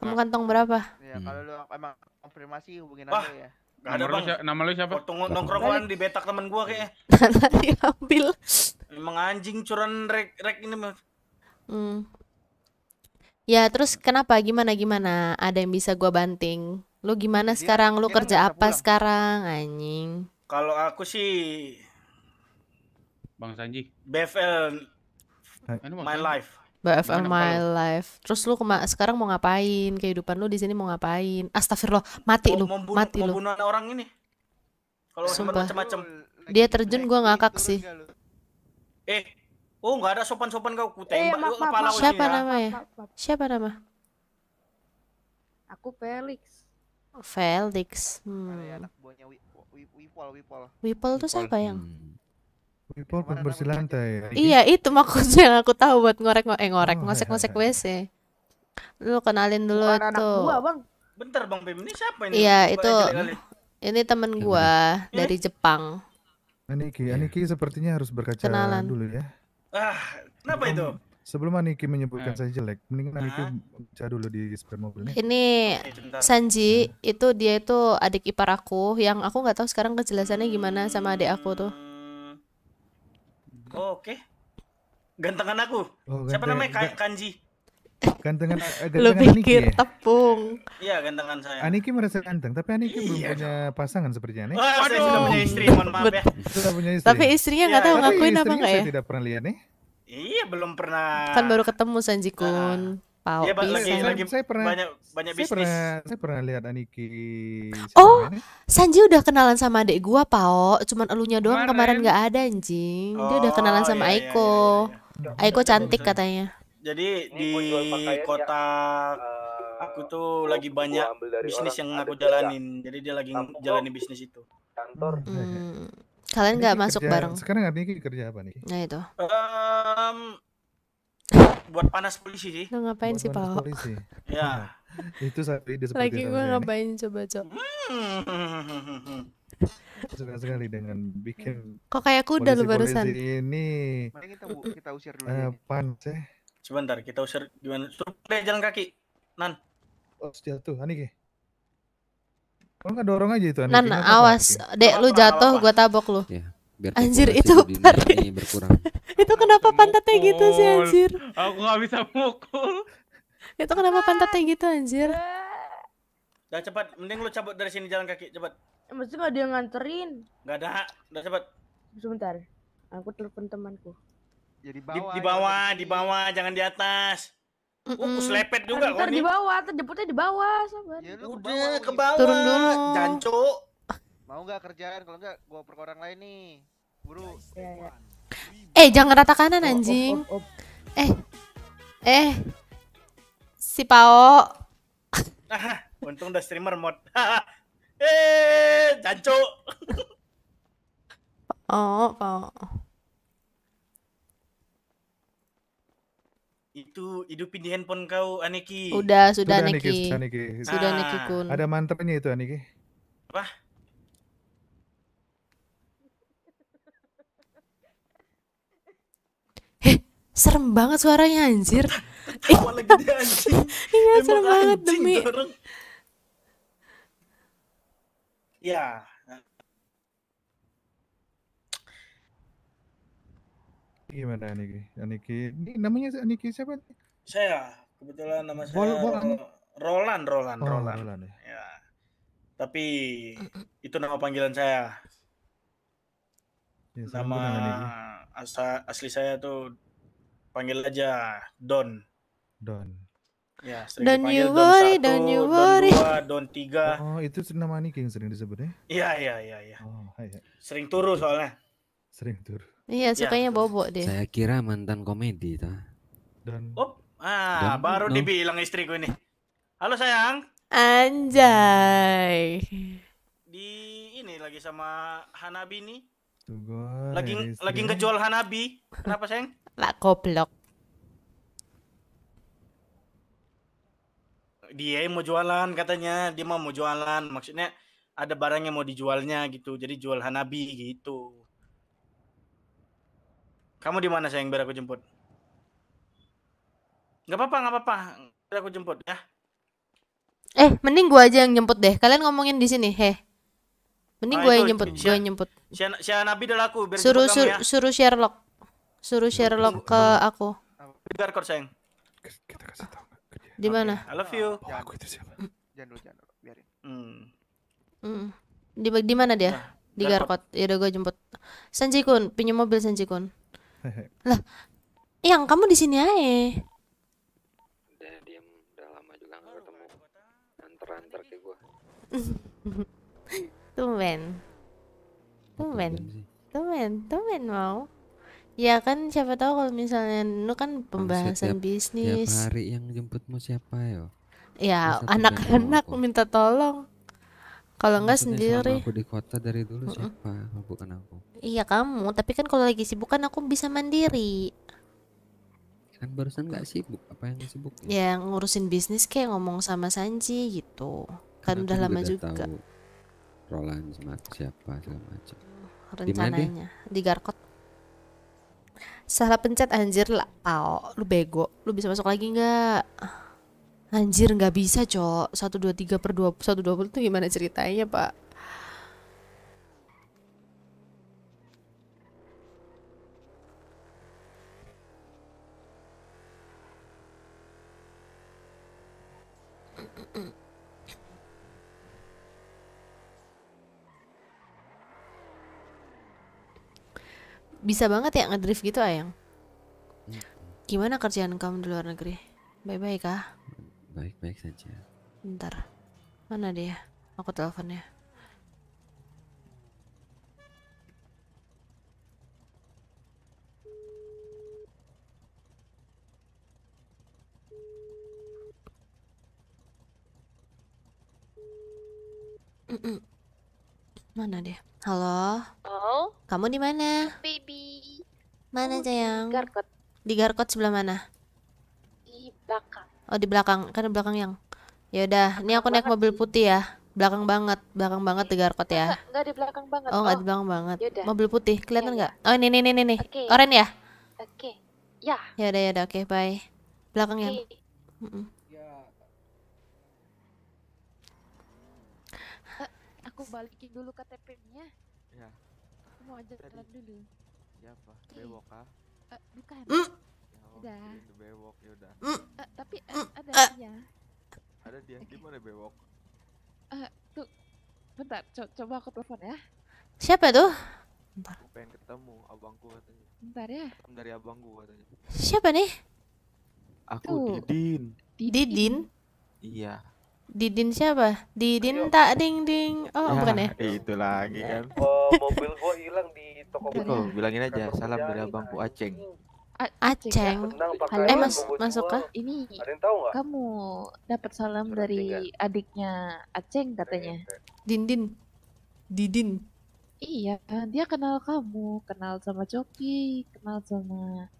S3: Kamu kantong berapa?
S8: Ya, kalau lu emang konfirmasi hubungin aja aku ya. Gak ada bang. Nama lu siapa? Potong nongkrongan di betak temen gua kayak.
S1: Tadi ambil.
S8: Emang anjing curan rek rek ini mah.
S1: Hmm. Ya terus kenapa? Gimana gimana? Ada yang bisa gua banting? Lu gimana sekarang? Lu kerja apa sekarang, anjing?
S8: Kalau aku sih Bang Sanji. BFL. My life.
S1: BFM My lu? Life. Terus lu kema sekarang mau ngapain? Kehidupan lu di sini mau ngapain? Astagfirullah, mati oh, lu, membunuh, mati lu. Membunuh orang
S8: ini. Kalau macam-macam.
S1: Dia terjun gua ngakak sih.
S8: Eh, oh nggak ada sopan-sopan kau ku eh, tembak eh, mak, mak, kepala Siapa ya. namanya?
S1: Siapa nama?
S9: Aku Felix.
S1: Felix. Hmm.
S9: Wipol, Wipol. Wipol
S7: tuh siapa yang? Hmm pembersih lantai. Ya? Iya, iya,
S1: itu maksudnya yang aku tahu buat ngorek eh ngorek, ngosek-ngosek oh, WC. Lu kenalin dulu Bukan anak Gua, Bang. Bentar, Bang Bim, ini siapa ini? Iya, itu ini temen gua ini? dari Jepang.
S7: Aniki, iya. Aniki sepertinya harus berkaca Kenalan. dulu ya. Ah, kenapa itu? Sebelum Aniki menyebutkan eh. saya jelek, mending Aniki baca dulu di spare mobilnya. Ini
S1: Sanji, itu dia itu adik ipar aku yang aku nggak tahu sekarang kejelasannya gimana sama adik aku tuh.
S8: Oh, Oke. Okay. Gantengan aku. Oh, Siapa namanya? Ka kanji.
S7: Gantengan, eh, gantengan Lu pikir Aniki, ya? tepung. Iya, gantengan saya. Aniki merasa ganteng, tapi Aniki iya. belum punya pasangan seperti Nih. Oh, Waduh. Saya sudah punya istri, mohon maaf ya. sudah punya istri. Tapi istrinya nggak ya. tahu ngakuin apa nggak ya? Saya tidak pernah lihat nih. Iya, belum pernah. Kan baru ketemu Sanjikun. Nah pau. Iya, lagi, saya, lagi saya pernah banyak banyak bisnis. Saya pernah, saya pernah lihat Aniki. Oh, ini.
S1: Sanji udah kenalan sama adik gua, Pao. Cuman elunya doang kemarin nggak ada anjing. Dia udah oh, kenalan sama iya, iya, Aiko. Iya, iya. iya. Aiko cantik katanya. Jadi di
S8: ya. kota eh, aku tuh lagi banyak bisnis yang aku jalanin. Jadi dia lagi jalani
S7: bisnis itu. Kantor. Hmm. Kalian nggak masuk kerja, bareng? Sekarang Aniki kerja apa nih? Nah itu. Um,
S1: buat panas polisi sih. Lo ngapain buat sih, Pak? Polisi.
S7: ya. itu saya ide seperti Lagi gue
S1: ngapain coba, Cok?
S7: Suka sekali dengan bikin Kok kayak kuda lu barusan? Ini Mari kita kita usir dulu. Eh, panas pan
S8: Sebentar, kita usir gimana? Suruh jalan kaki.
S7: Nan. Oh, jatuh, Aniki. Kalau nggak dorong aja itu Nan, awas. Iya. Dek, lu jatuh,
S1: gua tabok lu. Iya biar anjir itu ini iya, berkurang itu kenapa pantatnya gitu sih anjir aku gak bisa mukul itu kenapa pantatnya gitu anjir
S8: udah cepat mending lu cabut dari sini jalan kaki cepat
S1: ya, mesti gak ada yang nganterin
S8: Gak ada udah cepat
S1: sebentar aku telepon temanku
S8: Jadi bawah di, di ya, bawah ya. di bawah jangan di atas Mm -mm. Uh, selepet juga
S9: kok di
S11: bawah, terjemputnya di bawah, sahabat. Ya,
S9: lu Udah ke ya. bawah. Turun
S2: dulu.
S11: Jancuk.
S5: Mau gak kerjaan? Kalau nggak, gua perkorang lain nih. Ya, ya.
S1: Eh jangan rata kanan anjing. Oh, Eh eh si Pao.
S8: ah, untung udah streamer mod. eh jancu.
S1: oh Pao.
S8: Itu hidupin di handphone kau Aniki. Udah
S7: sudah, sudah Aniki. Aniki. Sudah Aniki. Sudah, Aniki. Aniki ah. kun. Ada mantranya itu Aniki. Apa?
S1: serem banget suaranya anjir tawa lagi dia anjing iya banget demi
S8: dorong. ya
S7: gimana Aniki? Aniki, ini namanya Aniki siapa?
S8: Saya kebetulan nama saya Bol, Bol, Roland, Roland, oh, Roland. Roland ya. ya. Tapi itu nama panggilan saya. Ya, nama asli saya tuh panggil aja Don. Don. Ya, sering Don
S7: dipanggil you worry, Don 1, Don, you worry. Don 2, Don 3. Oh, itu nama Niki yang sering disebutnya? Iya, iya, iya. Ya. Oh, iya. Sering turu soalnya.
S3: Sering turu. Iya, ya. sukanya ya, bobo deh. Saya kira mantan komedi ta. Don. Oh,
S1: ah,
S8: Don, baru no. dibilang istriku ini. Halo sayang.
S3: Anjay.
S8: Di ini lagi sama Hanabi nih.
S2: Gitu, lagi lagi
S8: ngejual Hanabi. Kenapa, Seng?
S1: Lah goblok.
S8: Dia mau jualan katanya, dia mau mau jualan. Maksudnya ada barang yang mau dijualnya gitu. Jadi jual Hanabi gitu. Kamu di mana, Seng? Biar aku jemput. Gak apa-apa, gak apa-apa. Biar aku jemput ya.
S1: Eh, mending gua aja yang jemput deh. Kalian ngomongin di sini, heh. Mending nah, gue yang nyemput, gue yang nyemput.
S8: Si Nabi udah laku biar suruh sur, ya. suruh
S1: Sherlock. Suruh Sherlock ke nah. aku.
S8: Biar kor sayang. Kita
S1: kasih tahu Di mana?
S8: I love you. Oh, aku itu siapa? Jangan dulu, jangan dulu, biarin.
S1: Hmm. Di di mana dia? Nah, di Garkot. Ya udah gue jemput. Sanji Kun, pinjam mobil Sanji Kun. lah, yang kamu di sini aja.
S3: Udah diam, udah lama juga nggak ketemu. Antar-antar ke gue.
S1: Tumben. Tumben. Tumben, tumben mau. Ya kan siapa tahu kalau misalnya lu kan pembahasan tiap, bisnis. Tiap
S3: hari yang jemputmu siapa yo? Ya anak-anak
S1: minta tolong. Kalau enggak sendiri. Aku di kota dari dulu uh -uh.
S3: siapa? Bukan aku.
S1: Iya kamu, tapi kan kalau lagi sibuk kan aku bisa mandiri.
S3: Kan barusan nggak sibuk, apa yang sibuk? Ya?
S1: ya ngurusin bisnis kayak ngomong sama Sanji gitu. Kan, kan udah lama juga.
S3: Tahu Roland siapa segala macam oh, rencananya
S1: di Garkot salah pencet anjir lah pao lu bego lu bisa masuk lagi nggak anjir nggak bisa cok satu dua tiga per dua satu dua puluh tuh gimana ceritanya pak bisa banget ya ngedrift gitu ayang hmm. gimana kerjaan kamu di luar negeri baik-baik kah
S3: baik-baik saja
S1: ntar mana dia aku teleponnya Mana dia? Halo. Halo. Kamu di mana? Baby. Mana Kamu sayang? Di Garkot. Di Garkot sebelah mana? Di belakang. Oh di belakang, kan di belakang yang. Ya udah, ini aku naik mobil putih ya. Belakang banget, belakang banget di Garkot ya. Enggak, enggak
S11: di belakang banget. Oh, enggak oh. di
S1: belakang banget. Yaudah. Mobil putih, kelihatan nggak? Ya, ya. Oh, ini ini ini. nih nih. Okay. Oren ya?
S11: Oke. Okay. Ya.
S1: Ya udah ya udah, oke, okay, bye. Belakang okay. yang. Mm -mm.
S11: aku balikin dulu KTP-nya. Ya. Aku mau ajak jalan dulu.
S3: Ya, okay. Bewok kah?
S11: Eh, bukan. Mm. Ya, oh, udah. Ya, Bewok ya udah. Mm. Eh, tapi eh, mm. ada dia.
S5: Ada dia. Di mana Bewok?
S11: Uh, tuh. Bentar, coba aku telepon ya. Siapa tuh?
S5: Bentar. Aku pengen ketemu abangku katanya. Bentar ya. Ketemu dari abangku katanya. Siapa nih? Aku Didin. Didin? Iya.
S1: Didin siapa? Didin tak ding ding. Oh, nah, bukan ya? Itu
S5: lagi kan. Oh, mobil
S2: gua hilang di toko Kok bilangin aja kan salam dari
S5: Bu Aceng.
S1: Aceng. eh mas masuk kah? Ini
S2: kamu
S11: dapat salam dari adiknya Aceng katanya. Dindin. Didin. Iya, dia kenal kamu, kenal sama Coki, kenal sama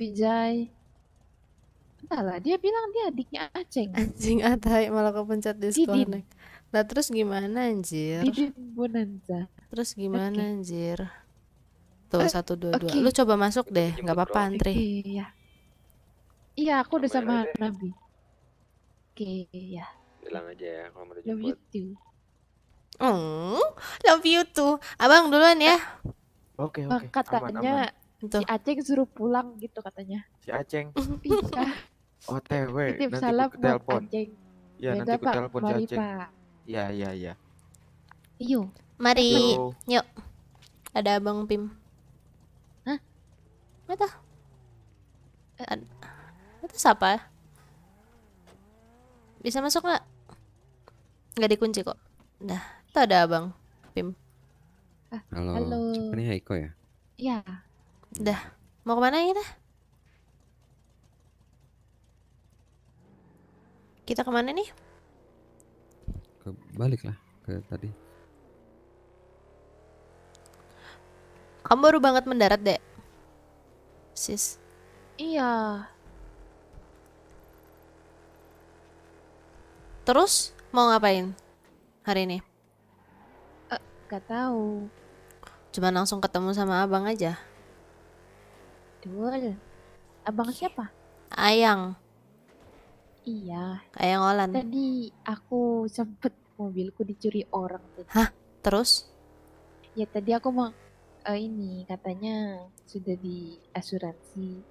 S11: Vijay lah, dia bilang dia adiknya Aceng
S1: anjing atai ah, malah kepencet disconnect nah terus gimana anjir Didin Bonanza terus gimana okay. anjir tuh eh, satu dua dua lu coba masuk deh
S3: iya,
S11: nggak apa-apa antri iya iya aku udah sama deh. Nabi oke okay, ya
S3: bilang aja ya kalau mau dijemput love you
S11: too Oh,
S1: love you too. Abang duluan ya.
S3: Oke, oke. Okay, Katanya aman,
S1: aman. si Aceng
S11: suruh pulang gitu katanya. Si Aceng. Iya.
S5: OTW. nanti salam telepon. Anjing. Ya, Beda, nanti ku telepon Mari, Ya, ya, ya.
S11: Yuk.
S1: Mari. Yo. Yuk. Ada Abang Pim. Hah? Mata. itu siapa? Bisa masuk nggak? Nggak dikunci kok. Nah, itu ada abang Pim.
S2: Ah,
S3: halo. Halo. Siapa Haiko ya?
S1: Iya. Dah. Mau kemana ini? Ya, Kita kemana nih?
S3: Ke balik lah ke tadi.
S1: Kamu baru banget mendarat, Dek. Sis. Iya. Terus mau ngapain hari ini? Uh, eh, gak tahu. Cuma langsung ketemu sama abang aja. Dul. Abang siapa? Ayang. Iya. Kayak
S11: ngolan. Tadi aku sempet mobilku dicuri orang tadi. Hah? Terus? Ya tadi aku mau uh, ini katanya sudah di asuransi.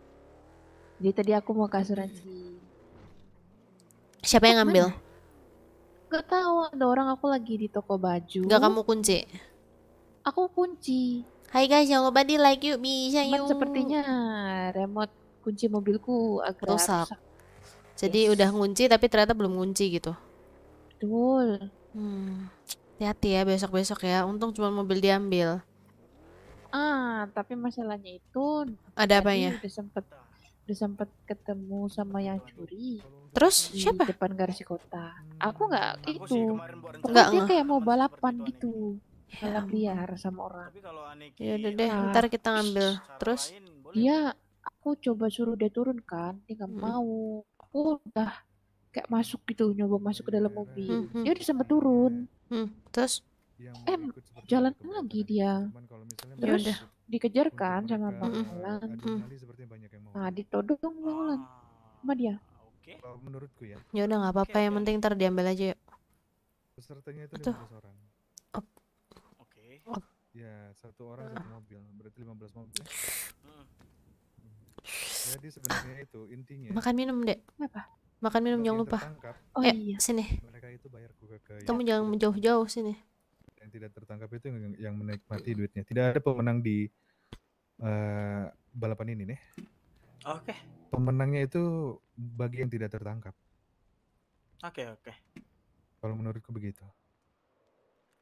S11: Jadi tadi aku mau ke asuransi.
S1: Siapa yang ngambil? Gak tahu ada orang aku lagi di toko baju. Gak kamu kunci? Aku kunci. Hai guys, jangan lupa di like you bisa. yuk. sepertinya remote kunci mobilku agak rusak. rusak jadi yes. udah ngunci tapi ternyata belum ngunci gitu. Betul. Hmm. Hati-hati ya besok-besok ya. Untung cuma mobil diambil.
S11: Ah, tapi masalahnya itu ada apa ya? Udah sempet udah sempet ketemu sama yang curi. Terus di siapa? Depan garasi kota. Aku nggak hmm, itu. Enggak, dia kayak mau balapan gitu. Ya. Balap sama orang. Ya udah deh, nah, ntar kita ngambil. Terus? Iya, aku coba suruh dia turun kan, dia nggak hmm. mau aku udah kayak masuk gitu nyoba masuk ke dalam iya, mobil hmm. dia udah sempat turun hmm. terus eh jalan lagi dia terus ya dikejar kan sama bang Olan hmm.
S7: nah ditodong bang Olan ah, sama dia menurutku ya. ya udah nggak apa-apa yang
S1: penting ntar diambil aja yuk
S7: pesertanya itu lima orang oke ya satu orang satu ah. mobil berarti lima belas mobil hmm. Jadi sebenarnya itu intinya. Makan minum, Dek. Kenapa? Makan minum jangan lupa. Oh iya, sini. Mereka itu bayar gaya. Kamu jangan menjauh-jauh sini. Yang tidak tertangkap itu yang, yang menikmati duitnya. Tidak ada pemenang di uh, balapan ini nih. Oke. Okay. Pemenangnya itu bagi yang tidak tertangkap. Oke, okay, oke. Okay. Kalau menurutku begitu.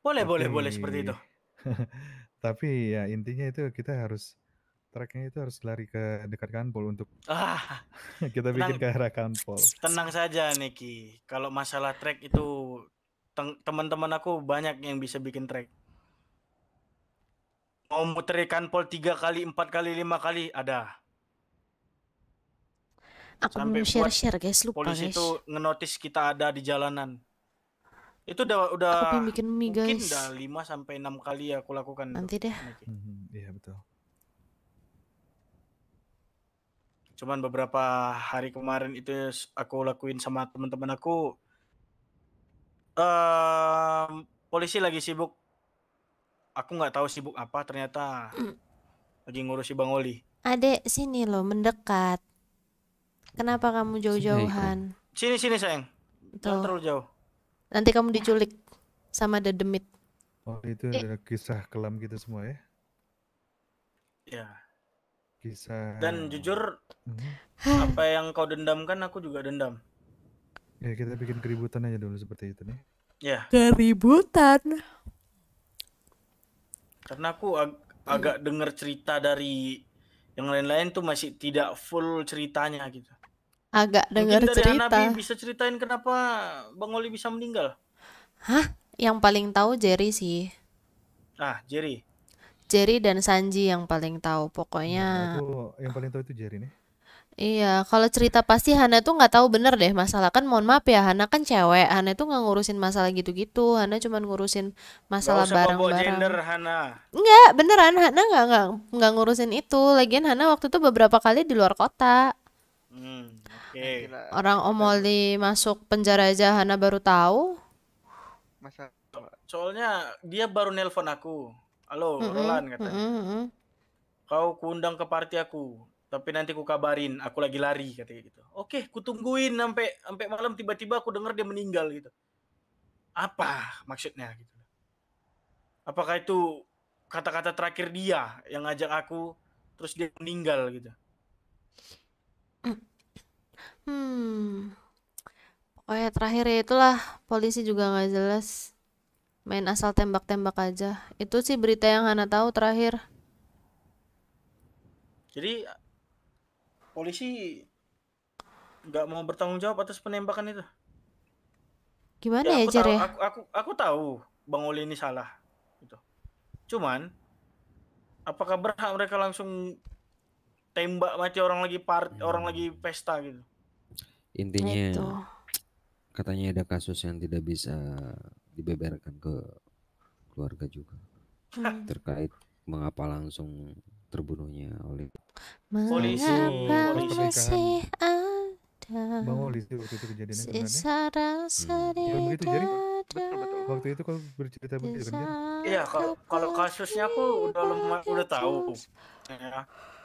S8: Boleh, Tapi... boleh, boleh seperti itu.
S7: Tapi ya intinya itu kita harus tracknya itu harus lari ke dekat kanpol untuk ah, kita tenang, bikin ke arah kanpol.
S8: Tenang saja Niki, kalau masalah track itu teman-teman aku banyak yang bisa bikin track. Mau muter kanpol tiga kali, empat kali, lima kali ada.
S1: Aku Sampai mau share-share guys, lupa polisi guys. itu
S8: ngenotis kita ada di jalanan itu udah udah bikin mie, guys. mungkin udah lima sampai enam kali ya aku lakukan nanti itu. deh mhm, iya
S7: mm -hmm, betul
S8: cuman beberapa hari kemarin itu aku lakuin sama teman-teman aku um, polisi lagi sibuk aku nggak tahu sibuk apa ternyata mm. lagi ngurusi bang Oli
S1: adek sini loh mendekat kenapa kamu jauh-jauhan
S8: sini sini sayang
S1: Tuh. terlalu jauh nanti kamu diculik sama Demit
S7: oh itu eh. kisah kelam kita semua ya ya Kisah. Dan
S8: jujur hmm. apa yang kau dendamkan aku juga dendam.
S7: Ya kita bikin keributan aja dulu seperti itu nih. Ya. Keributan.
S8: Karena aku ag agak dengar cerita dari yang lain-lain tuh masih tidak full ceritanya gitu.
S1: Agak dengar cerita. Nabi
S8: bisa ceritain kenapa Bang Oli bisa meninggal?
S1: Hah? Yang paling tahu Jerry sih.
S7: Ah, Jerry.
S1: Jerry dan Sanji yang paling tahu pokoknya nah, iya,
S7: itu yang paling tahu itu Jerry nih
S1: Iya, kalau cerita pasti Hana tuh nggak tahu bener deh masalah kan. Mohon maaf ya, Hana kan cewek. Hana tuh nggak ngurusin masalah gitu-gitu. Hana cuma ngurusin masalah
S7: barang-barang.
S8: gender Hana.
S1: Nggak, beneran Hana nggak nggak nggak ngurusin itu. Lagian Hana waktu itu beberapa kali di luar kota.
S8: Hmm, okay. Ah, Orang
S1: Omoli masuk penjara aja Hana baru tahu.
S8: Masa soalnya dia baru nelpon aku halo mm -hmm. Roland katanya mm -hmm. kau kundang ke party aku tapi nanti ku kabarin aku lagi lari katanya gitu oke ku tungguin sampai sampai malam tiba-tiba aku dengar dia meninggal gitu apa maksudnya gitu apakah itu kata-kata terakhir dia yang ngajak aku terus dia meninggal gitu
S2: hmm
S1: ya terakhir ya itulah polisi juga nggak jelas main asal tembak-tembak aja itu sih berita yang Hana tahu terakhir
S8: jadi polisi nggak mau bertanggung jawab atas penembakan itu
S1: gimana ya, ya Jer ya aku,
S8: aku aku tahu Bang Oli ini salah gitu cuman apakah berhak mereka langsung tembak mati orang lagi part hmm. orang lagi pesta gitu
S3: intinya itu. katanya ada kasus yang tidak bisa dibeberkan ke keluarga juga hmm. terkait mengapa langsung terbunuhnya oleh
S2: polisi polisi ada bang polisi oh, waktu itu kejadiannya kan sisa
S1: hmm. begitu jadi
S7: betul, waktu itu kalau bercerita begitu kan
S2: iya
S1: kalau
S8: kalau kasusnya aku udah lumayan udah tahu ya,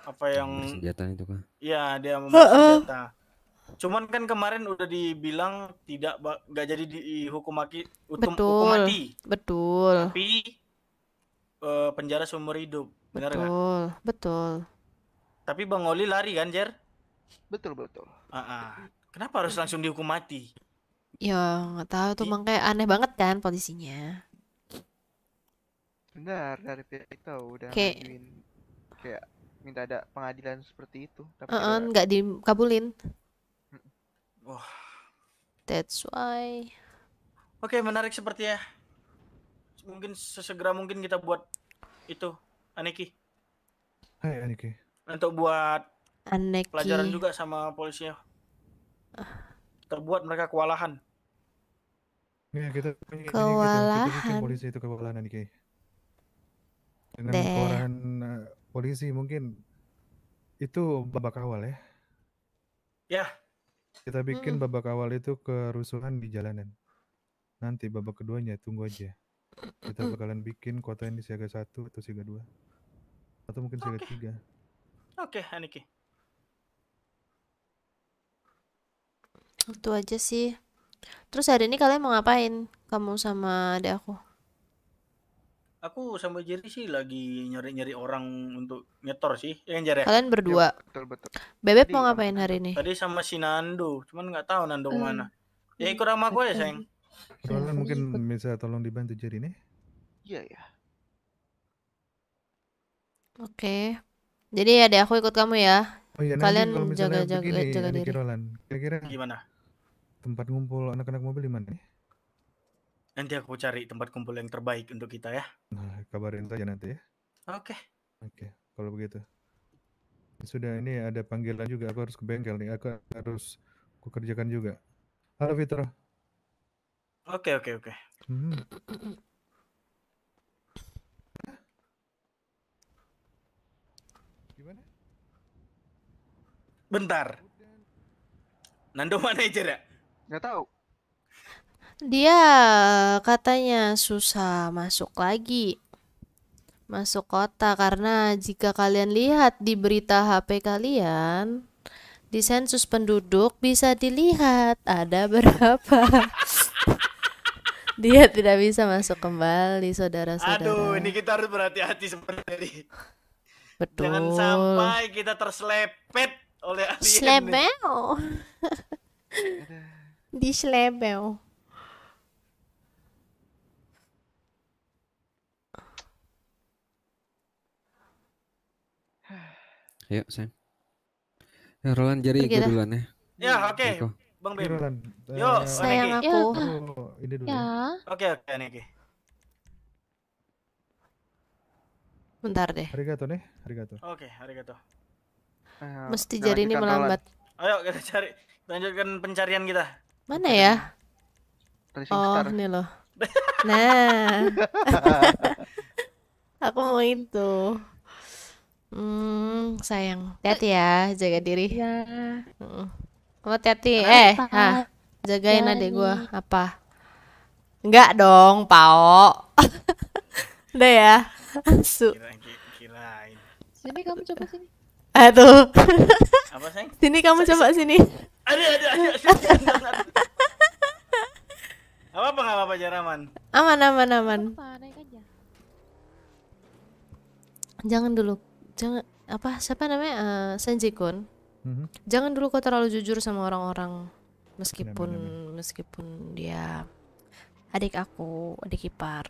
S8: apa yang senjata
S3: itu kan
S1: iya
S8: dia memakai senjata Cuman kan kemarin udah dibilang tidak nggak jadi dihukum mati, utum, betul, hukum mati.
S1: Betul.
S8: Tapi uh, penjara seumur hidup.
S1: Benar betul, gak? betul.
S8: Tapi Bang Oli lari kan, Jer? Betul, betul. Uh -uh. Kenapa harus langsung dihukum mati?
S1: Ya, nggak tahu tuh, mang Kayak aneh banget kan posisinya.
S5: Benar, dari pihak itu udah kayak... kayak minta ada pengadilan seperti itu. Tapi
S8: uh
S1: -uh, nggak dikabulin. Wah. That's why.
S8: Oke, okay, menarik ya. Mungkin sesegera mungkin kita buat itu, Aneki. Hai, Aneki. Untuk buat Aneki. pelajaran juga sama polisinya. Terbuat mereka kewalahan.
S7: Ya, kita kewalahan. Kita, kita polisi itu kewalahan, Aneki. Dengan kewalahan uh, polisi mungkin itu babak awal ya. Ya, kita bikin hmm. babak awal itu kerusuhan di jalanan. Nanti babak keduanya tunggu aja. Kita bakalan bikin kota ini siaga satu atau siaga dua Atau mungkin siaga Oke. tiga
S1: Oke, Aniki. Itu aja sih. Terus hari ini kalian mau ngapain? Kamu sama adek aku
S8: aku sama Jerry sih lagi nyari-nyari orang untuk nyetor sih. yang kan Jerry? Ya? Kalian berdua. Ya,
S9: betul betul. Bebek tadi mau ngapain hari ini? Tadi
S8: sama si Nando, cuman nggak tahu Nando hmm. mana Ya
S1: ikut sama gue ya, sayang.
S7: Soalnya mungkin bisa tolong dibantu Jerry nih.
S8: Iya iya.
S1: Oke. Jadi ya deh aku ikut kamu ya.
S7: Oh iya, Kalian jaga-jaga jaga, jaga, begini, jaga diri. Kira-kira gimana? Tempat ngumpul anak-anak mobil di mana
S8: Nanti aku cari tempat kumpul yang terbaik untuk kita ya.
S7: Nah, kabarin saja nanti ya. Oke. Okay. Oke, okay, kalau begitu. Sudah ini ada panggilan juga, aku harus ke bengkel nih. Aku harus kerjakan juga. Halo Fitra.
S8: Oke, okay, oke, oke.
S7: Hmm. Gimana?
S8: Bentar. Nando manajer ya? Gak tahu.
S1: Dia katanya susah masuk lagi. Masuk kota karena jika kalian lihat di berita HP kalian, di sensus penduduk bisa dilihat ada berapa. Dia tidak bisa masuk kembali, saudara-saudara. Aduh, ini
S8: kita harus berhati-hati tadi
S1: Betul. Jangan sampai
S8: kita terselepet oleh alien. Slebel.
S9: Slebel.
S3: Ayo, Sam. Ya, eh, Roland jari gue duluan ya. Ya, oke. Okay.
S8: Bang Bim. Roland. Yo, eh, sayang aku. Oh, ini dulu. Ya. Oke, okay, oke, okay, Niki.
S1: Bentar deh. Arigato nih,
S7: arigato.
S8: Oke, okay, arigato.
S1: Eh, Mesti nah, jari ini melambat.
S8: Roland. Ayo kita cari lanjutkan pencarian kita.
S1: Mana ya?
S2: Tracing oh, star. ini loh.
S1: Nah. aku mau itu. Hmm, sayang. hati eh. ya, jaga diri. Ya. Heeh. Oh, hati-hati. Eh, ha, jagain ya, adik gua. Apa? Enggak dong, Pao. Udah ya. Su.
S11: Sini kamu coba sini.
S1: Aduh. Apa, Sayang? Sini kamu coba sini. Aduh, aduh, aduh.
S8: Apa-apa enggak apa-apa, Jaraman.
S1: Aman, aman, aman. Apa, naik aja. Jangan dulu jangan apa siapa namanya uh, eh, Senji Kun mm-hmm. jangan dulu kau terlalu jujur sama orang-orang meskipun bener, bener. meskipun dia adik aku adik ipar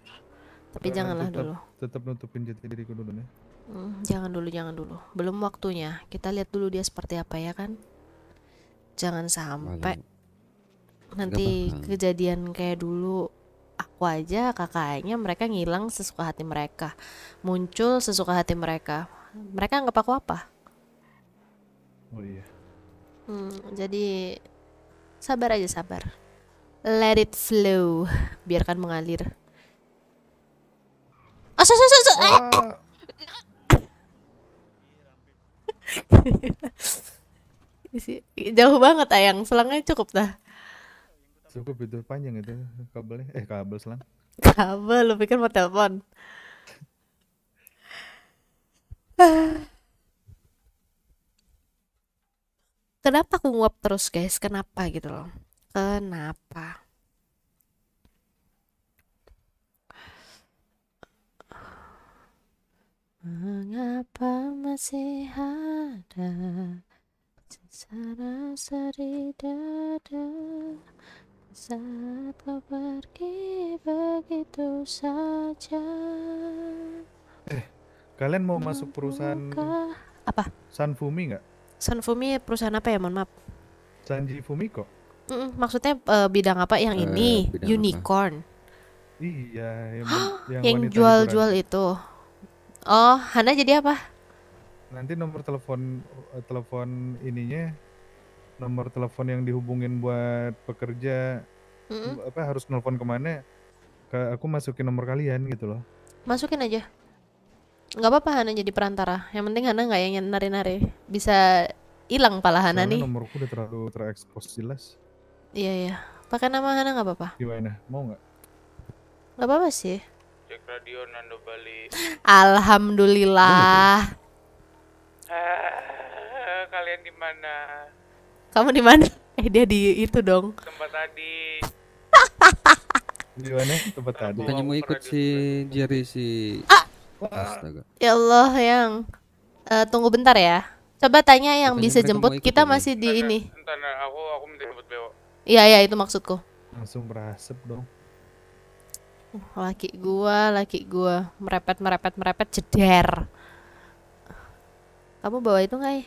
S1: tapi Karena janganlah tetap, dulu
S7: tetap nutupin jati diriku dulu ya
S1: mm, jangan dulu jangan dulu belum waktunya kita lihat dulu dia seperti apa ya kan jangan sampai Malang. nanti kejadian kayak dulu aku aja kakaknya mereka ngilang sesuka hati mereka muncul sesuka hati mereka mereka nggak aku apa oh iya hmm, jadi sabar aja sabar let it flow biarkan mengalir
S9: oh, so, so,
S2: so, so. Ah.
S1: jauh banget ayang selangnya cukup dah
S7: cukup itu panjang itu kabelnya eh kabel selang
S1: kabel lu pikir mau telepon kenapa aku nguap terus guys kenapa gitu loh kenapa Mengapa masih ada sengsara seri dada saat kau pergi begitu saja?
S7: Eh, Kalian mau masuk perusahaan apa? San Sanfumi nggak?
S1: Fumi perusahaan apa ya? Mohon maaf.
S7: Sanji Fumiko.
S1: Mm -mm, maksudnya uh, bidang apa yang uh, ini? Unicorn.
S7: Apa? Iya, yang, yang, yang jual-jual
S1: itu. Oh, Hana jadi apa?
S7: Nanti nomor telepon eh, telepon ininya nomor telepon yang dihubungin buat pekerja mm -mm. apa harus nelpon kemana? Ke, aku masukin nomor kalian gitu loh.
S1: Masukin aja nggak apa-apa Hana jadi perantara yang penting Hana nggak yang nari-nari bisa hilang pala Hana Soalnya nih
S7: nomorku udah terlalu terekspos jelas
S1: iya iya pakai nama Hana nggak apa-apa gimana mau nggak nggak apa-apa sih
S10: Cek radio Nando Bali
S1: Alhamdulillah
S10: eh, kalian di mana
S1: kamu di mana eh dia di itu dong tempat tadi
S3: di mana tempat tadi Tanya mau ikut si Jerry si ah.
S2: Astaga.
S1: Ya Allah yang uh, tunggu bentar ya. Coba tanya yang Katanya bisa jemput. Kita masih di ini.
S2: aku aku minta jemput
S1: Beo. Iya iya itu maksudku.
S7: Langsung berasap dong.
S1: Uh, laki gua, laki gua merepet merepet merepet jeder. Kamu bawa itu nggak ya?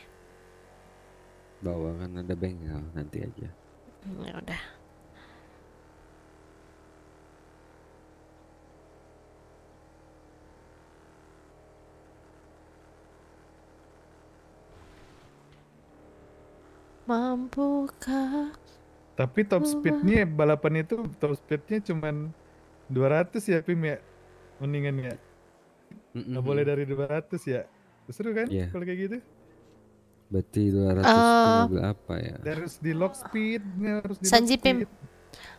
S3: Bawa kan ada bengkel nanti aja. Ya udah.
S1: Mampukah
S7: Tapi top speednya balapan itu top speednya cuman 200 ya Pim ya Mendingan ya mm -hmm. Gak boleh dari 200 ya Seru kan yeah. kalau kayak gitu
S3: Berarti 200
S2: uh, eh, mobil apa
S3: ya
S7: Harus di lock speed harus di Sanji Pim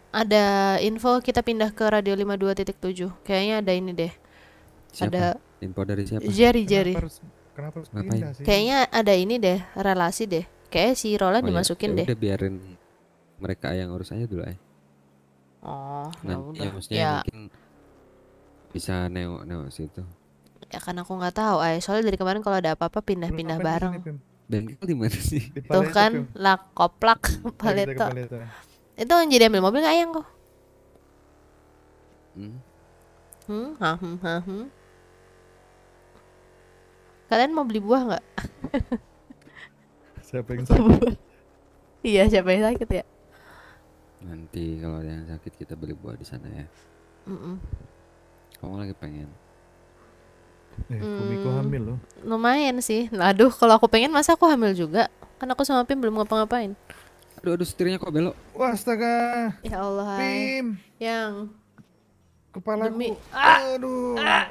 S1: Ada info kita pindah ke radio 52.7 Kayaknya ada ini deh siapa? Ada info dari siapa?
S3: Jerry
S7: Jerry. Kenapa harus, kenapa harus pindah sih?
S1: Kayaknya ada ini deh, relasi deh. Kayak si Roland oh, iya, dimasukin ya, ya deh. Udah
S3: biarin mereka yang urus aja dulu aja.
S2: Oh,
S1: ya
S3: nah, ya, ya maksudnya ya. mungkin bisa neo neo situ.
S1: Ya kan aku nggak tahu, ay. Soalnya dari kemarin kalau ada apa-apa pindah-pindah bareng.
S3: Dan itu di mana sih? Itu kan lah
S1: koplak paleto. Itu yang jadi ambil mobil nggak ayang kok? Hmm. Hmm, hmm, hmm. Kalian mau beli buah nggak? siapa yang sakit iya siapa yang sakit ya
S3: nanti kalau ada yang sakit kita beli buah di sana ya mm -mm. kamu lagi pengen eh, Kumiko hmm, hamil loh
S1: lumayan sih aduh kalau aku pengen masa aku hamil juga kan aku sama Pim belum ngapa-ngapain
S3: aduh aduh setirnya kok belok
S7: Wah, astaga ya
S1: Allah Pim yang kepala demi ah, aduh ah.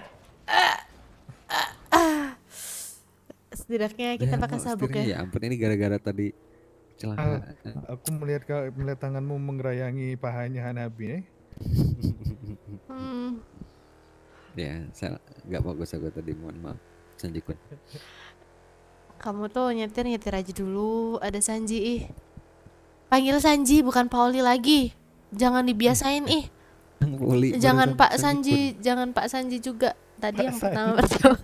S1: setidaknya kita nah, pakai sabuk ya. Ya ampun
S3: ini gara-gara tadi celaka. Uh,
S7: aku melihat melihat tanganmu menggerayangi pahanya Hanabi.
S3: Eh? hmm. Ya, saya nggak bagus aku tadi mohon maaf Sanjikun.
S1: Kamu tuh nyetir nyetir aja dulu. Ada Sanji ih. Panggil Sanji bukan Pauli lagi. Jangan dibiasain ih.
S2: Pauli, jangan Pak Sanji,
S1: Sanji jangan Pak Sanji juga. Tadi
S7: Pak yang pertama pertama.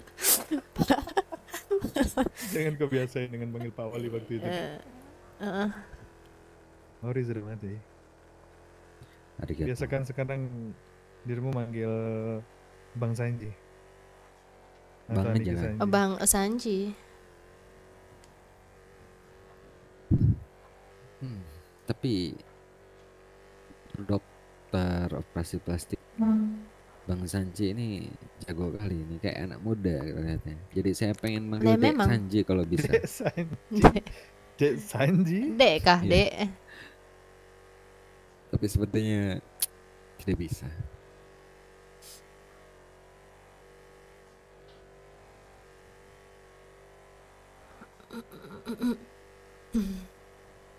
S7: Jangan kebiasaan dengan panggil Pak Wali waktu itu. Uh, uh. Oh, Rizal ya. mati. Biasakan sekarang dirimu manggil Bang Sanji.
S2: Bang aja kan? Sanji. Sanji.
S1: Oh, Bang Sanji.
S3: Hmm, tapi dokter operasi plastik hmm. Bang Sanji ini jago kali ini kayak anak muda ternyata. Jadi saya pengen manggil Dek, Dek Sanji kalau bisa. Dek Sanji. Dek Sanji. Dek kah, ya. Dek. Tapi sepertinya tidak bisa.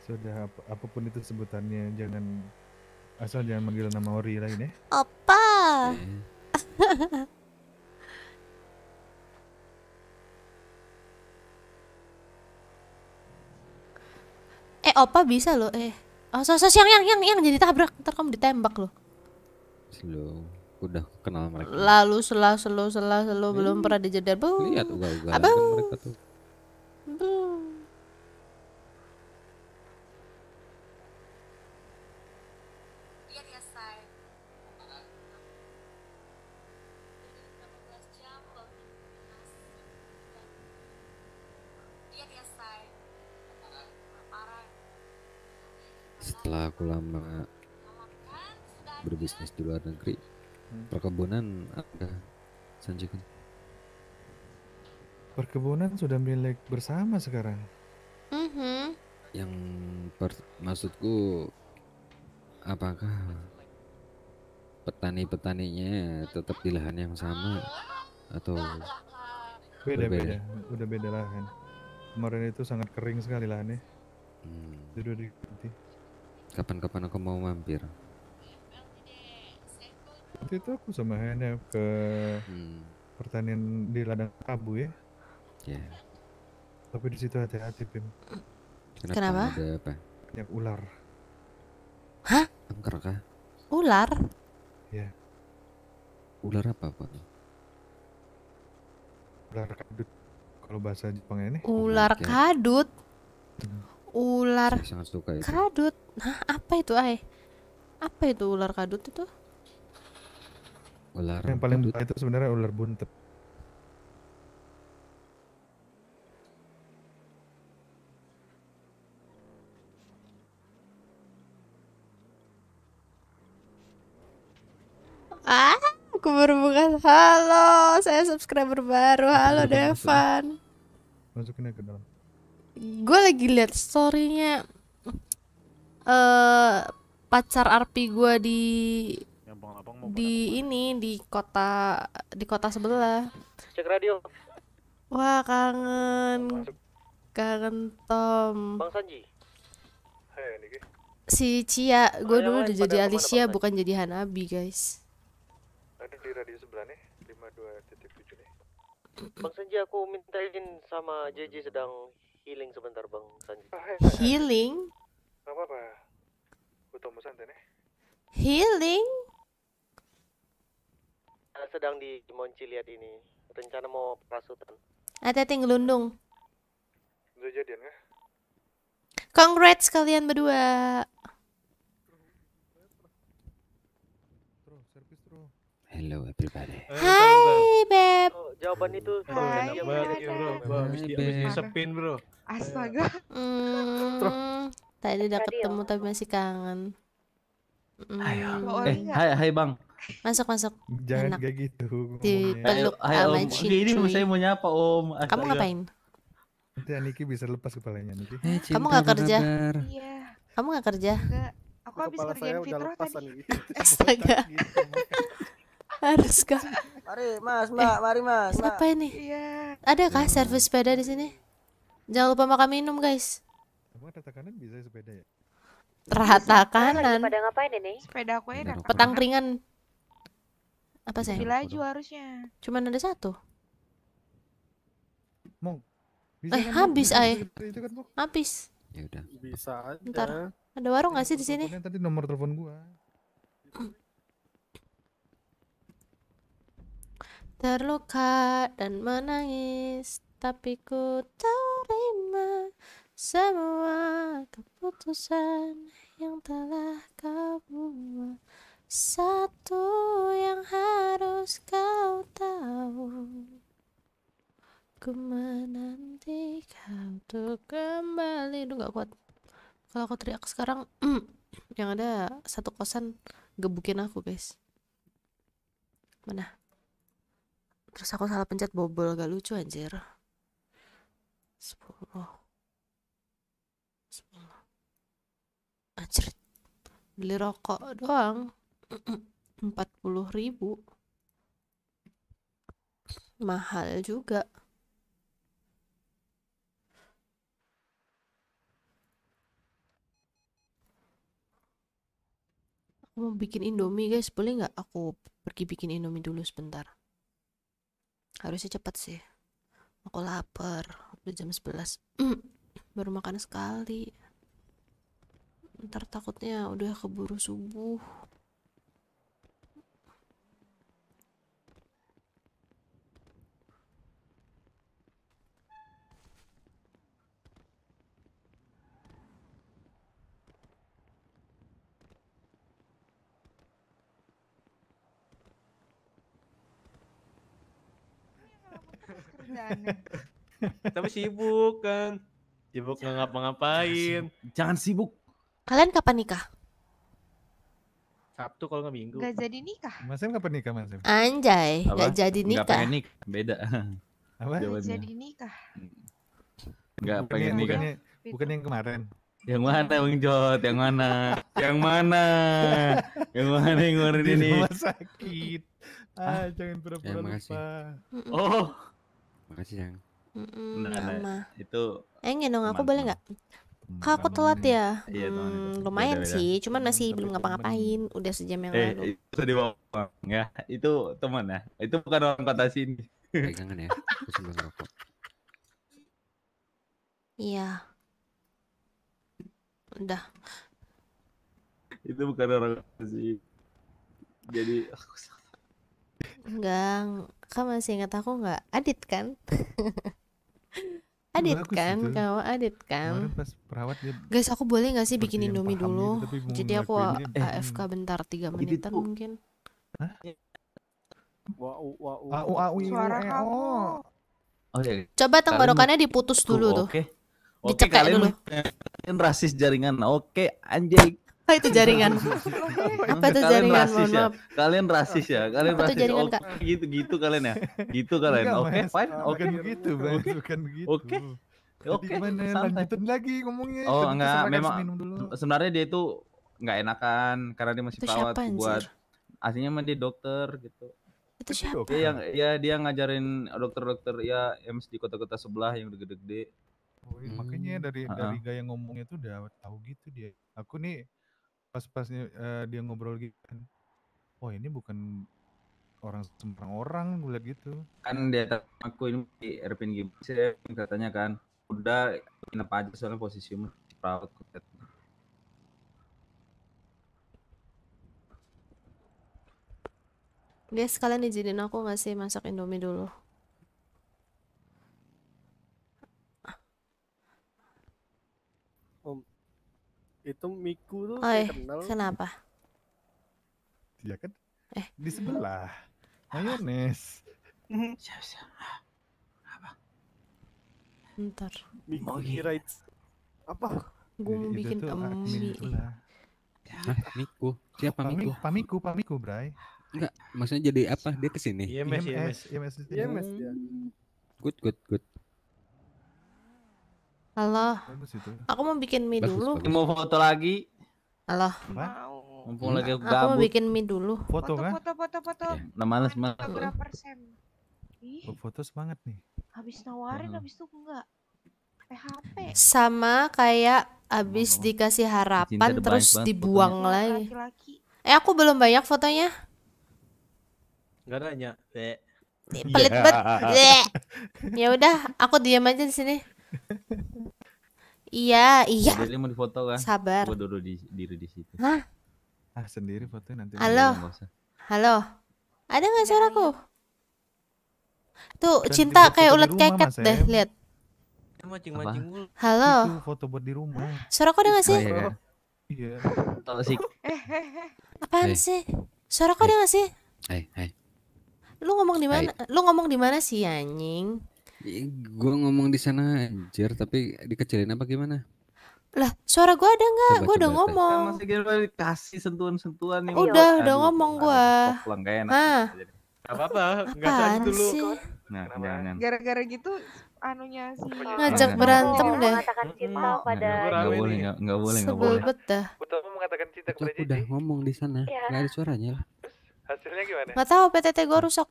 S7: Sudah apapun itu sebutannya jangan Asal jangan manggil nama Ori lagi deh. Opa.
S1: eh opa bisa loh eh. Oh, sos, sos yang yang yang yang jadi tabrak ntar kamu ditembak loh.
S3: Slow. Udah kenal mereka. Lalu
S1: selah selo selah selo
S2: belum hmm. pernah dijedar. Lihat uga-uga. Kan mereka tuh. Belum.
S3: Kristen juga.
S7: Perkebunan sudah milik bersama sekarang.
S2: Mm -hmm.
S3: Yang per, maksudku apakah petani-petaninya tetap di lahan yang sama atau beda-beda?
S7: Udah beda lahan. Kemarin itu sangat kering sekali lahannya. Hmm. Jadi udah diganti.
S3: Kapan-kapan aku mau mampir. Waktu
S7: itu aku sama Hana
S3: ke hmm.
S7: pertanian di ladang kabu ya. Ya. Tapi di situ hati-hati Bim.
S3: Kenapa? Kenapa? Ada apa? Banyak ular. Hah? Angker kah? Ular? Ya. Ular apa pak?
S7: Ular kadut. Kalau bahasa Jepang ini. Ular ya. kadut. Hmm.
S1: Ular. Saya sangat suka itu. Kadut. Nah apa itu ay? Apa itu ular kadut itu?
S7: Ular yang paling buntut. itu sebenarnya ular buntet.
S1: Ah, aku baru buka. Halo, saya subscriber baru. Halo Masukin Devan.
S7: Masukin ke dalam.
S1: Gue lagi lihat storynya eh uh, pacar Arpi gue di di ini di kota di kota sebelah. Cek radio. Wah kangen Masuk. kangen Tom. Bang Sanji. si Cia, gue dulu udah jadi Alicia bukan jadi Hanabi guys.
S7: Ada di radio sebelah nih, nih.
S5: Bang Sanji aku minta izin sama JJ sedang healing sebentar Bang Sanji. Ah,
S1: healing?
S5: apa-apa. Gue temu santai nih.
S1: Healing?
S5: sedang di Monciliat ini. Rencana mau perasutan.
S1: ada hati ngelundung. Udah jadi ya? Congrats kalian berdua.
S3: Hello everybody. Eh, hai
S1: beb. Oh,
S5: jawaban itu Hai,
S3: banget bro. Bro, habis disepin, Bro.
S1: Astaga. Hmm, tadi udah ketemu tapi masih kangen. Hmm. Ayo.
S7: Eh, ya? hai hai Bang. Masuk masuk. Jangan kayak gitu. Di peluk sama Cici. Ini saya mau nyapa Om. Asal Kamu ya. ngapain? Nanti Aniki bisa lepas kepalanya nih Eh,
S1: Kamu nggak kerja? Iya. Kamu nggak kerja? Enggak.
S2: Aku habis kerjain fitrah tadi.
S1: Astaga. Gitu, Harus kan Mari mas,
S2: mbak, eh, mari mas. Siapa ini?
S9: Iya.
S1: Ada kah ya. servis sepeda di sini? Jangan lupa makan minum
S7: guys. Kamu rata kanan bisa ya sepeda ya?
S9: Rata kanan. Pada ngapain ini? Sepeda aku enak. Petang
S1: keringan. Apa saya? Laju
S9: harusnya.
S1: Cuman ada satu.
S7: Mong. Bisa eh, kan habis nah, ay.
S9: Kan, kan,
S1: habis.
S3: Ya udah. Bisa aja. Bentar.
S1: Ada warung nggak sih di sini? Tadi nomor telepon gua. Terluka dan menangis, tapi ku terima semua keputusan yang telah kau buat. Satu yang harus kau tahu Ku menanti kau tuh kembali Aduh gak kuat Kalau aku teriak sekarang Yang ada satu kosan gebukin aku guys Mana? Terus aku salah pencet bobol Gak lucu anjir sepuluh sepuluh Anjir Beli rokok doang empat puluh ribu mahal juga aku mau bikin indomie guys boleh nggak aku pergi bikin indomie dulu sebentar harusnya cepat sih aku lapar udah jam 11 hmm, baru makan sekali ntar takutnya udah keburu subuh
S9: Tapi sibuk kan.
S8: Sibuk ngapa
S7: ngapain.
S9: Jangan sibuk. Kalian kapan nikah?
S7: Sabtu kalau nggak minggu.
S9: Gak jadi nikah.
S7: Masih kapan nikah Mas? Anjay,
S9: Apa? gak jadi nikah. Gak pengen
S3: nikah, beda. Apa? Gak
S7: jadi nikah.
S3: Gak pengen nikah. Bukannya,
S7: bukan yang kemarin.
S5: Yang mana Bang Jod? Yang mana? yang mana?
S7: yang mana yang ngoreng ini? Di rumah
S2: sakit. Ah, ah jangan pura-pura lupa. Oh,
S3: Makasih, Yang. Mm-mm, nah, itu Engin dong aku boleh nggak? Kak aku telat ya. Iya, hmm, lumayan sih,
S1: cuman masih belum ngapa-ngapain, udah sejam yang eh, lalu.
S8: Itu di bawah, ya. Itu teman ya. Itu bukan orang kota sini.
S4: Pegangan ya. Aku sambil ngerokok.
S1: Iya. Udah.
S4: Itu bukan orang kota sini. Jadi aku
S1: Enggak, kamu masih ingat aku nggak adit kan
S6: adit
S1: Bagus kan itu. kamu adit kan pas perawat dia guys aku boleh nggak sih bikin indomie dulu itu, jadi aku eh, afk hmm. bentar tiga menitan mungkin
S7: Wau wau
S1: suara
S2: kamu oh,
S1: iya.
S8: coba tenggorokannya diputus dulu tuh
S1: Dicek dulu.
S8: rasis jaringan oke anjing anjay apa itu jaringan? apa itu ya. kalian Rasis ya? Kalian rasis ya? Kalian apa rasis. Jaringan, oh, gitu gitu kalian ya. Gitu
S7: kalian. Oke, okay, fine. Oke. Okay.
S10: Begitu, bukan Oke. Gitu, gitu.
S7: Oke, lanjutin lagi ngomongnya. Oh, enggak, memang
S10: sebenarnya dia itu nggak enakan karena dia masih
S7: perawat buat
S5: aslinya mah dia dokter gitu itu siapa dia yang ya dia ngajarin dokter-dokter ya yang di kota-kota sebelah yang gede-gede
S7: oh, iya, hmm. makanya dari dari gaya ngomongnya tuh udah tahu gitu dia aku nih pas-pas uh, dia ngobrol gitu kan wah oh, ini bukan orang sembarang orang gue liat gitu
S3: kan dia aku ini di Airbnb sih katanya kan udah kenapa aja soalnya posisimu perawat
S1: Guys kalian izinin aku gak sih masak indomie dulu
S8: itu Miku tuh Oi, oh, eh, kenal. Kenapa?
S7: Dia kan eh. di sebelah. Mayones. Siap siap. Apa? Bentar. Miku oh, iya. right.
S3: Apa?
S1: Gue bikin emi.
S3: Hah, Miku. Siapa Miku? Pamiku, Pamiku, Bray. Enggak, maksudnya jadi apa? Dia kesini. IMS, IMS, IMS, IMS, IMS, IMS, IMS, IMS, IMS, IMS, IMS,
S9: Halo.
S1: Aku mau bikin mie dulu. Bagus. Mau foto lagi? Halo. Mau. lagi gabut. Aku mau bikin mie dulu.
S7: Foto, foto kan? Foto, foto, foto. nah, males, banget. Berapa
S9: persen? Ih.
S7: Oh, foto semangat nih.
S9: Habis nawarin, iya. habis itu enggak. PHP.
S1: Sama kayak habis oh, dikasih harapan terus dibuang fotonya.
S9: lagi. Eh,
S1: aku belum banyak fotonya.
S4: Enggak nanya, Pelit banget.
S1: Ya udah, aku diam aja di sini iya, iya. Modelnya
S8: mau difoto kan? Sabar. Gue dulu di, diri di situ. Hah? Ah, sendiri foto
S4: nanti. Halo. Iya,
S1: Halo. Ada nggak suaraku? Iya. Tuh, Dan cinta kayak ulat keket deh, lihat. Halo. Itu foto buat di rumah. Suaraku ada nggak sih? Oh, iya. Kan? iya. Tahu sih. Apaan hey. Eh. sih? kok hey. ada eh. nggak sih? Hei. Eh, hey, Lu ngomong di mana? Hey. Lu ngomong di mana sih, anjing?
S3: gue ngomong di sana hmm. anjir tapi dikecilin apa gimana?
S1: Lah, suara gue ada nggak? Gue udah ngomong.
S4: Kan masih gue dikasih sentuhan-sentuhan nih. Udah, udah
S2: ngomong gue. Pulang gak enak. Ah. Gak apa-apa, nggak jadi dulu. Sih? Nah,
S9: Gara-gara gitu anunya sih ngajak berantem deh. Mengatakan cinta hmm, boleh, enggak
S2: boleh, enggak boleh. Sebel betah.
S3: mengatakan cinta kepada Udah ngomong di sana. Enggak iya. ada suaranya lah.
S7: Hasilnya gimana? Enggak tahu
S1: PTT gue rusak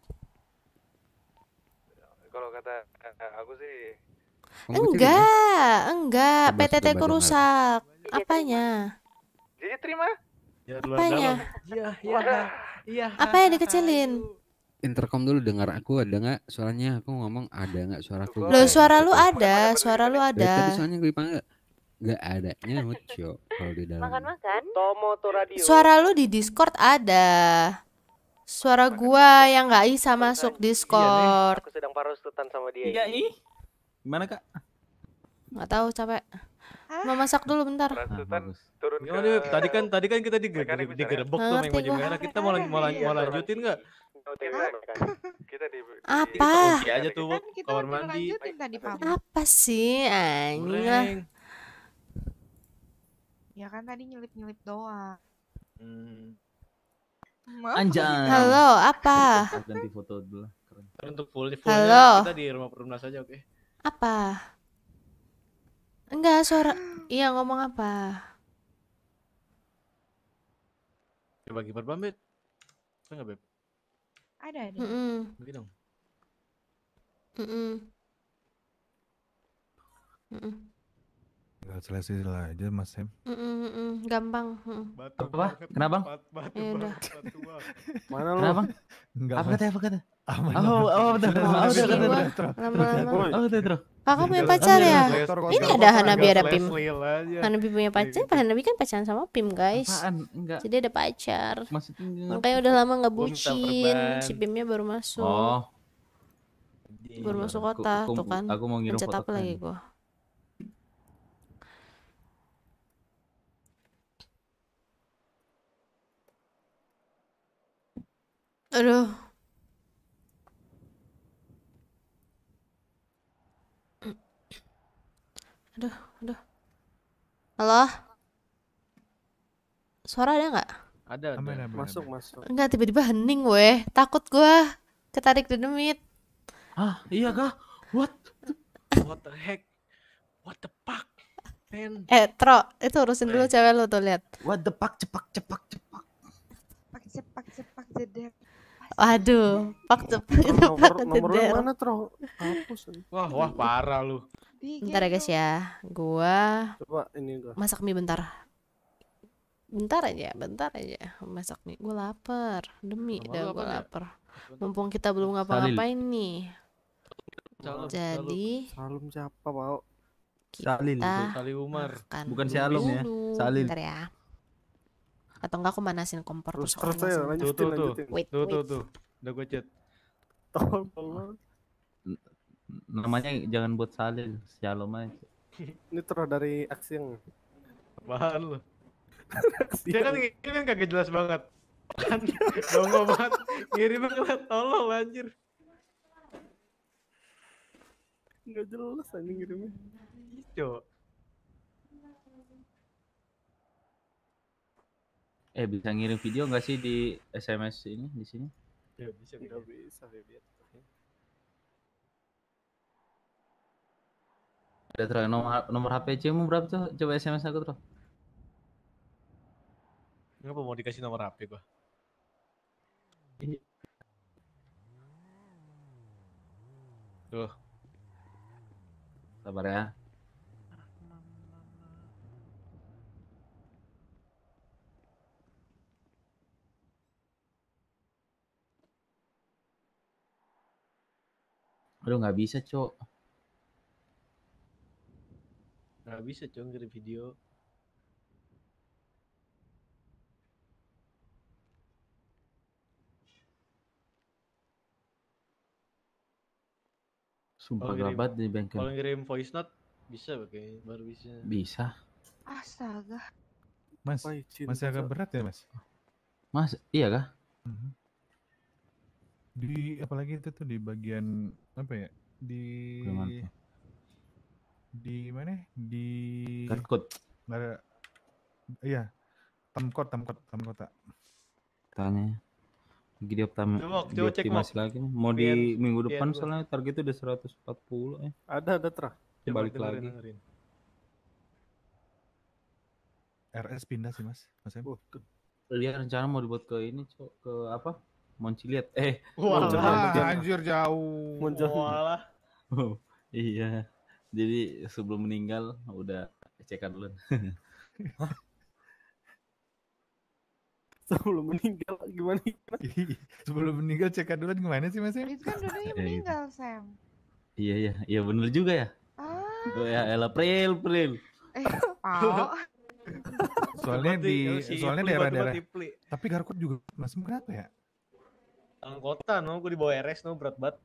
S7: kalau kata eh, aku sih oh,
S1: gitu ya? enggak enggak PTT ku rusak apanya
S4: jadi terima ya, apanya iya iya,
S1: iya iya apa yang dikecilin
S3: intercom dulu dengar aku ada nggak suaranya aku ngomong ada nggak suaraku lo suara
S1: lu ada suara lu ada tadi
S3: soalnya gue panggil nggak ada, nyamuk kalau di dalam makan makan
S1: tomo radio suara lu di discord ada Suara gua yang nggak bisa masuk iya Discord. Iya,
S5: aku sedang tutan sama dia. Iya, ih. Gimana, Kak?
S1: Enggak tahu, capek. Mau masak dulu bentar.
S8: Parusutan ah, turun ya ke... tadi kan tadi kan kita digerebek digerebek tuh yang baju merah. Kita mau mau, mau iya, lanjutin iya. nggak?
S2: Kita di,
S9: apa? Di, aja
S2: tuh, kan kita kamar mandi.
S9: apa
S1: sih,
S8: anjing?
S9: Ya kan tadi nyelip-nyelip doang. Hmm. Anjay.
S6: Halo, apa? Ganti foto dulu
S8: Keren. Untuk full, fullnya Halo. Ya. kita di rumah perumnas aja, oke? Okay?
S1: Apa? Enggak, suara hmm. Iya, ngomong apa?
S4: Coba kiper pamit. Saya enggak, Beb?
S9: Ada, ada. Mm -mm. Mungkin dong. Mm -mm. Mm -mm
S7: lah aja Mas Sam.
S1: Mm -mm, gampang. Mm. Batu apa? Banget. Kenapa bang? Batu ya
S7: udah. Mana lu? Kenapa bang? Enggak. Apa kata? Apa kata? Oh, oh, betul, oh
S2: betul, betul, lama-lama. Oh, betul, betul. Kakak punya pacar ya? Ini ada Hanabi ada Pim. Hanabi punya pacar,
S1: Pak gitu. Hanabi kan pacaran sama Pim guys. Jadi ada pacar.
S2: Makanya udah lama nggak bucin. Si
S1: Pimnya baru masuk. Oh. Baru masuk kota tuh kan. Aku mau ngirim foto lagi gua. Aduh. Aduh, aduh. Halo? Suara ada nggak?
S9: Ada, ada. Amin, amin, masuk, amin. masuk. Enggak, tiba-tiba
S1: hening gue. Takut gue ketarik dinamit. Ah, iya kah? What?
S5: What the heck? What the
S8: fuck? Man.
S1: Eh, Tro, itu urusin dulu cewek lu tuh lihat. What the fuck, cepak, cepak, cepak.
S9: Cepak, cepak, cepak, jedek.
S1: Waduh, waktu itu pak nomor, mana tro?
S10: Hapus. Wah, wah parah lu. Bentar ya
S1: guys ya. Gua
S10: Coba ini gua.
S2: Masak mie bentar.
S1: Bentar aja, bentar aja masak mie. Gua lapar. Demi dah gua lapar. Mumpung kita belum ngapa-ngapain nih.
S9: Jadi Salim siapa, Pak?
S2: Salil. Salil
S9: Umar.
S7: Bukan si Alum ya. Salil. Bentar ya
S1: atau enggak aku manasin kompor terus
S7: terus saya lanjutin tuh, tuh, lanjutin tuh, wait, tuh, wait. tuh tuh
S4: udah gue chat tolong
S6: namanya jangan buat salin shalom aja
S5: ini terus dari
S4: aksi yang apaan lu dia kan dia kan kagak jelas banget kan dongo banget ngirim banget tolong anjir
S6: nggak jelas anjing ngirimnya
S8: cok
S3: Eh bisa ngirim video nggak
S5: sih di SMS ini di sini?
S7: Ya bisa nggak bisa lihat ya, ya.
S10: Ada terus nomor nomor HP cium berapa tuh? Coba SMS aku tuh.
S8: Kenapa mau dikasih nomor HP gua?
S4: Tuh. Sabar ya.
S3: Aduh nggak bisa cok.
S8: Nggak bisa cok ngirim video.
S4: Sumpah kalau gabat di bengkel. Kalau
S8: ngirim voice note bisa pakai baru bisa. Bisa.
S7: Astaga. Mas, masih agak berat ya mas? Mas, iya kah? Mm -hmm di apalagi itu tuh di bagian apa ya di di mana di Kerkut ada iya temkot temkot temkota
S5: tanya lagi di optim coba, coba cek lagi mau biar, di minggu depan biar, soalnya target udah 140 ya eh.
S6: ada ada terah balik lagi dengerin.
S7: RS pindah sih mas mas Em. oh, iya, rencana mau dibuat ke ini cok ke apa Monciliat. Eh, Walah,
S5: anjir jauh. Muncul.
S8: Walah. Oh, iya. Jadi sebelum meninggal udah
S7: cekan dulu. sebelum meninggal gimana? sebelum meninggal cekan dulu kan gimana sih Mas? Itu kan
S2: dulunya ya, iya. meninggal, Sam.
S8: Iya, iya, iya bener juga ya. Ah. Oh, ya, El April. April
S2: Eh, oh.
S7: soalnya di
S2: soalnya daerah-daerah
S7: tapi Garut juga masuk kenapa ya
S4: Taman kota no, gue dibawa RS no berat banget.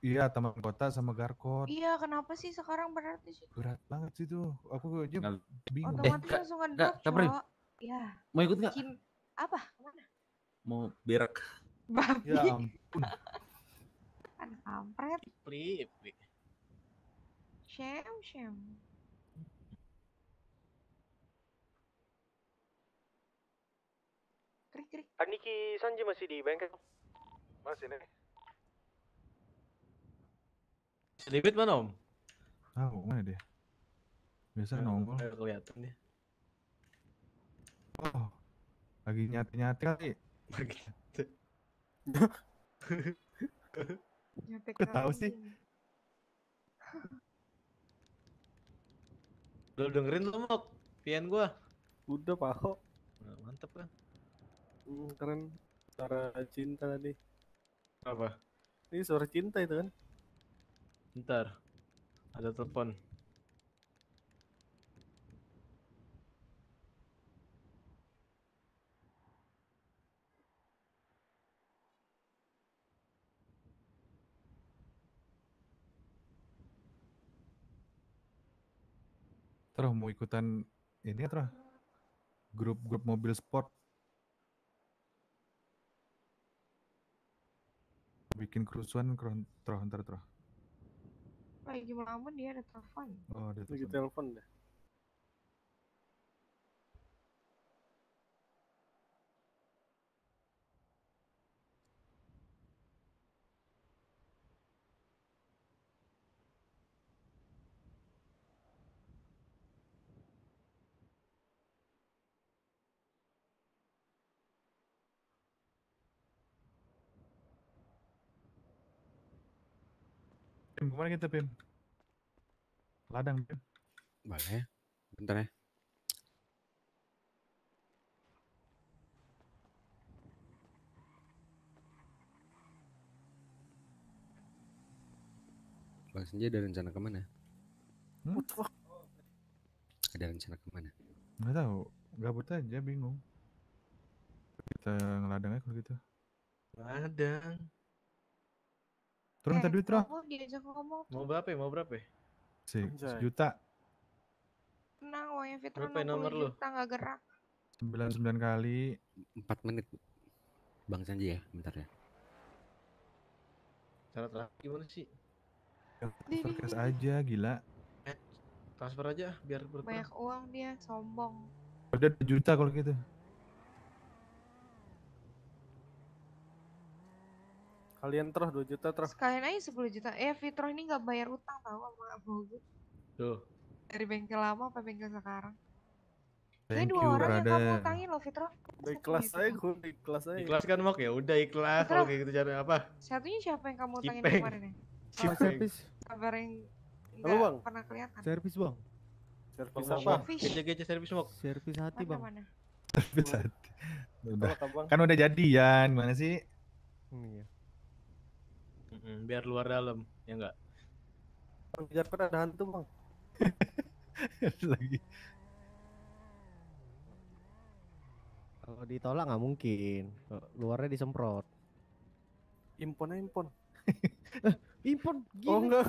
S7: Iya, teman kota sama Garkot.
S9: Iya, kenapa sih sekarang berat sih?
S7: Berat banget sih tuh. Aku aja bingung. Otomatis eh, langsung ngedrop, cowok.
S9: Iya. Mau ikut nggak? apa? Kemana?
S5: Mau berak. Babi. Ya ampun.
S9: kan kampret. Pli, pli. Shame, shame.
S5: Aniki Sanji masih di bengkel masih nih
S8: David mana om?
S7: Ah, mana dia? Biasa nongol.
S4: kelihatan dia.
S2: Oh,
S7: lagi nyati-nyati
S2: kali. Lagi nyati. Nyetek Kok sih?
S5: Lo dengerin lo mau pian gua. Udah, Pak.
S8: Nah, mantep kan.
S5: Hmm, keren. Suara cinta tadi. Apa? Ini suara cinta itu
S4: kan? ntar Ada telepon.
S7: Terus mau ikutan ini terus grup-grup mobil sport bikin kerusuhan ntar terus.
S9: Lagi bangun dia ada telepon.
S7: Oh, ada telepon. Lagi telepon deh. kemana kita pin Ladang Pim.
S2: Boleh, ya?
S3: bentar ya. Bang Senja ada rencana kemana? Hmm? Ada rencana kemana?
S7: Gak tahu, gabut aja bingung. Kita ngeladang aja kalau gitu.
S4: Ladang. Turun minta eh, duit, Roh.
S9: diajak ngomong. Mau
S4: berapa ya? Mau berapa ya?
S7: Si, juta sejuta.
S9: Tenang, uangnya Fitra berapa ya nomor lu? Juta gerak? gerak.
S7: 99 kali. 4
S3: menit. Bang Sanji ya, bentar ya.
S5: Cara terakhir gimana
S9: sih?
S3: Ya, transfer cash aja, gila. Eh,
S5: transfer aja biar berkurang. Banyak
S9: uang dia, sombong.
S7: Udah juta kalau gitu.
S5: Kalian terus dua juta terus.
S9: kalian aja sepuluh juta. Eh Fitro ini nggak bayar utang tau sama abu gue. Tuh. Dari bengkel lama apa bengkel sekarang.
S2: Thank dua orang yang kamu utangin loh Fitro. Ikhlas saya saya gue,
S5: ikhlas aja. Ikhlas kan mau ya, udah ikhlas kalau kayak gitu cara apa?
S9: Satunya siapa yang kamu utangin kemarin ya? Siapa ah, Servis. Kabar yang enggak bang. pernah kelihatan. Servis,
S5: Bang. Servis apa? Gece-gece servis Mok. Servis hati, Bang. Mana? Servis hati. Kan
S7: udah jadian, mana sih?
S4: Hmm, iya mm biar luar dalam, ya enggak?
S5: Bang, di tuh kan ada hantu, Bang. Lagi. Kalau ditolak nggak mungkin. Luarnya disemprot. Impon eh, impon. impon gini. Oh enggak.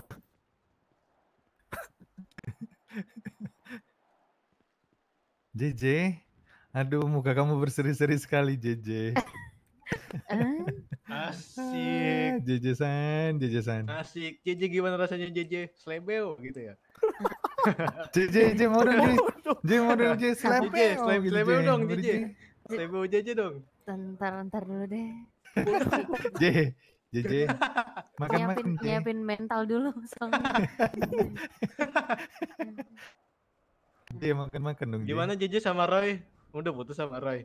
S7: JJ, aduh muka kamu berseri-seri sekali JJ.
S2: Ah. Asik.
S7: JJ ah, San, JJ San
S8: Asik. JJ gimana rasanya JJ? Slebeo gitu ya.
S2: JJ, JJ model JJ. JJ model JJ slebeo. slebeo dong JJ. Gitu,
S1: slebeo JJ dong. Ntar, ntar dulu deh.
S2: JJ. JJ makan nyiapin, nyiapin
S1: mental dulu sama
S5: dia makan makan dong gimana JJ sama Roy udah putus sama Roy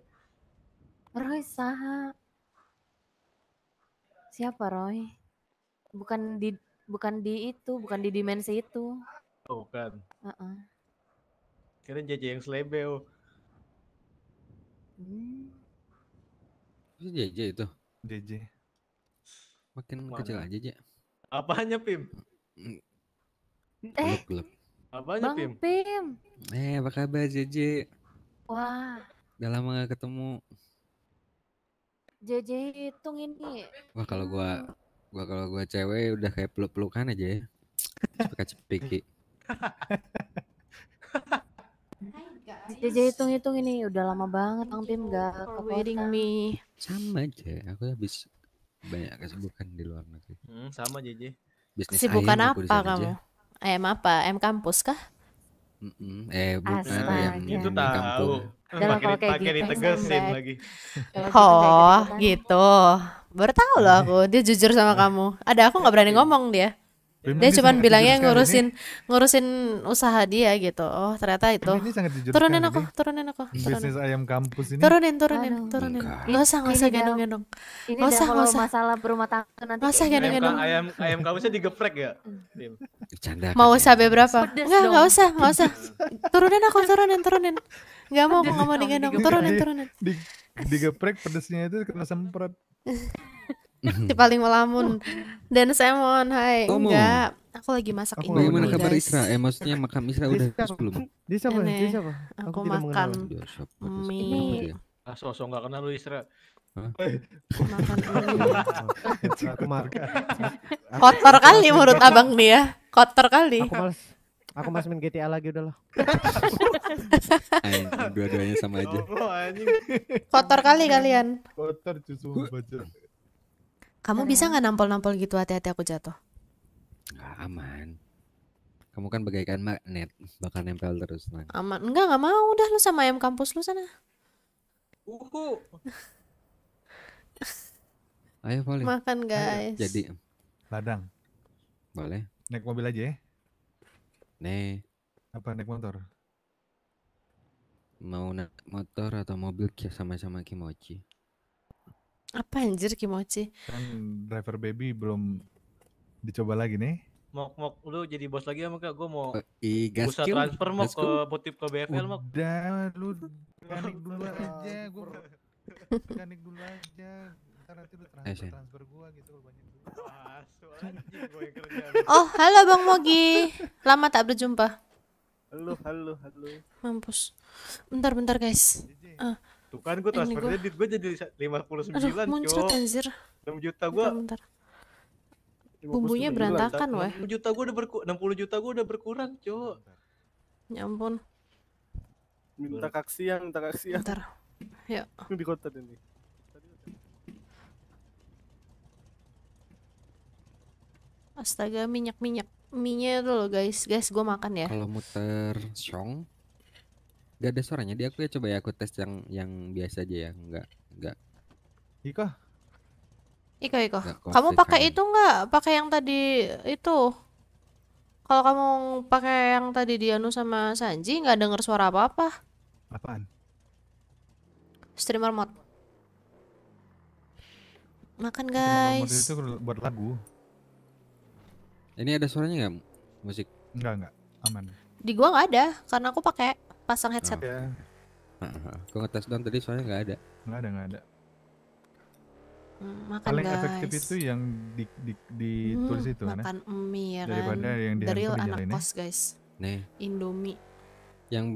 S1: Roy saha Siapa Roy? Bukan di bukan di itu, bukan di dimensi itu. Oh, bukan. Uh -uh.
S8: Kira JJ yang selebel.
S2: Hmm.
S3: Itu JJ itu. JJ. Makin Mana? kecil aja, JJ.
S8: Apanya, Pim? Eh. apa Apanya,
S2: Bang Pim? Pim.
S3: Eh, apa kabar, JJ? Wah. Udah lama gak ketemu.
S1: JJ hitung ini.
S3: Wah kalau gua hmm. gua kalau gua cewek udah kayak peluk-pelukan aja ya. Cepet cepiki
S1: JJ hitung-hitung ini udah lama banget Bang Pim gak ke wedding
S8: me.
S3: Sama aja, aku habis banyak kesibukan di luar negeri.
S8: Hmm, sama JJ.
S3: Bisnis kesibukan ayam, apa kamu?
S1: Ayam apa? M kampus kah?
S3: Mm
S2: Eh bukan yang, itu ayam dalam kalau gitu, kayak gitu. ditegesin lagi.
S1: Oh, gitu. Baru tahu loh aku, dia jujur sama kamu. Ada aku nggak berani iya. ngomong dia
S2: dia cuma bilangnya ngurusin
S1: ini. ngurusin usaha dia gitu oh ternyata itu ya, turunin aku turunin aku turunin. bisnis
S7: ayam kampus ini turunin
S1: turunin Aduh. turunin Enggak usah enggak usah gendong gendong nggak usah nggak usah masalah berumah tangga nanti nggak usah gendong gendong
S7: ayam ayam
S8: kampusnya digeprek ya Bercanda hmm. mau ya? usah berapa Enggak,
S2: enggak usah enggak
S1: usah turunin aku turunin turunin Enggak mau aku mau digendong turunin turunin
S7: digeprek pedesnya itu kena semprot
S1: di paling melamun. Dan saya mohon hai.
S3: Enggak,
S1: aku lagi masak
S3: ini. Bagaimana kabar Isra? Eh maksudnya makam Isra udah siapa? belum? Dia siapa?
S4: Dia siapa? Aku, aku makan mie. Ah, sosok enggak kenal lu Isra. Makan Kotor
S2: kali menurut abang nih ya. Kotor kali. Aku males.
S5: Aku masih main GTA lagi udahlah.
S7: Dua-duanya sama aja.
S1: Kotor kali kalian.
S7: Kotor justru
S1: kamu Karena... bisa nggak nampol-nampol gitu hati-hati aku jatuh?
S3: Gak aman. Kamu kan bagaikan magnet, bakal nempel terus. Man.
S1: Aman, enggak nggak mau. Udah lu sama ayam kampus lu sana.
S2: Uhu.
S3: Ayo boleh. Makan
S7: guys. Ayo. Jadi.
S3: Ladang. Boleh. Naik mobil aja ya. Nih. Apa naik motor? Mau naik motor atau mobil sama-sama kimochi?
S1: Apa anjir kimochi?
S3: Kan driver baby belum
S7: dicoba lagi nih.
S8: Mok, mok, lu jadi bos lagi ya, Mok? Gue mau uh, i, transfer, Mok, ke botip ke
S7: BFL, Mok. Udah, lu mekanik dulu aja. Gue mekanik dulu aja. Ntar nanti lu eh, transfer, gue gitu, banyak Oh, halo Bang Mogi.
S1: Lama tak berjumpa.
S7: Halo, halo,
S8: halo.
S1: Mampus. Bentar, bentar, guys. Uh,
S8: Tuh kan gue transfer gua... duit gue jadi 59
S5: Aduh
S1: muncrat anjir
S5: 6 juta gue bentar, bentar. Bumbunya berantakan weh 60 juta gue udah berku 60 juta gue udah berkurang cok
S1: Ya ampun
S4: Minta
S5: kaksian, minta kaksian Bentar
S4: Ya. Di kota ini
S1: Astaga minyak-minyak Minyak dulu guys Guys gue makan ya
S3: Kalau muter song Gak ada suaranya. Dia aku ya coba ya aku tes yang yang biasa aja ya. nggak nggak. Iko.
S1: Iko, Iko. Kamu pakai itu nggak? Pakai yang tadi itu. Kalau kamu pakai yang tadi Dianu sama Sanji nggak dengar suara apa-apa. Apaan? Streamer mod. Makan guys.
S3: Streamer mod itu buat lagu. Ini ada suaranya nggak musik? Enggak enggak, aman.
S1: Di gua nggak ada karena aku pakai pasang headset. Oke.
S3: Okay. Gue ngetes dong tadi soalnya nggak ada. Nggak ada nggak ada.
S1: Hmm, makan Paling guys. efektif itu
S3: yang di, di, di hmm, itu kan
S1: ya? makan kan? Makan mie ya Daripada kan. yang di Dari anak kos guys. Nih. Indomie.
S3: Yang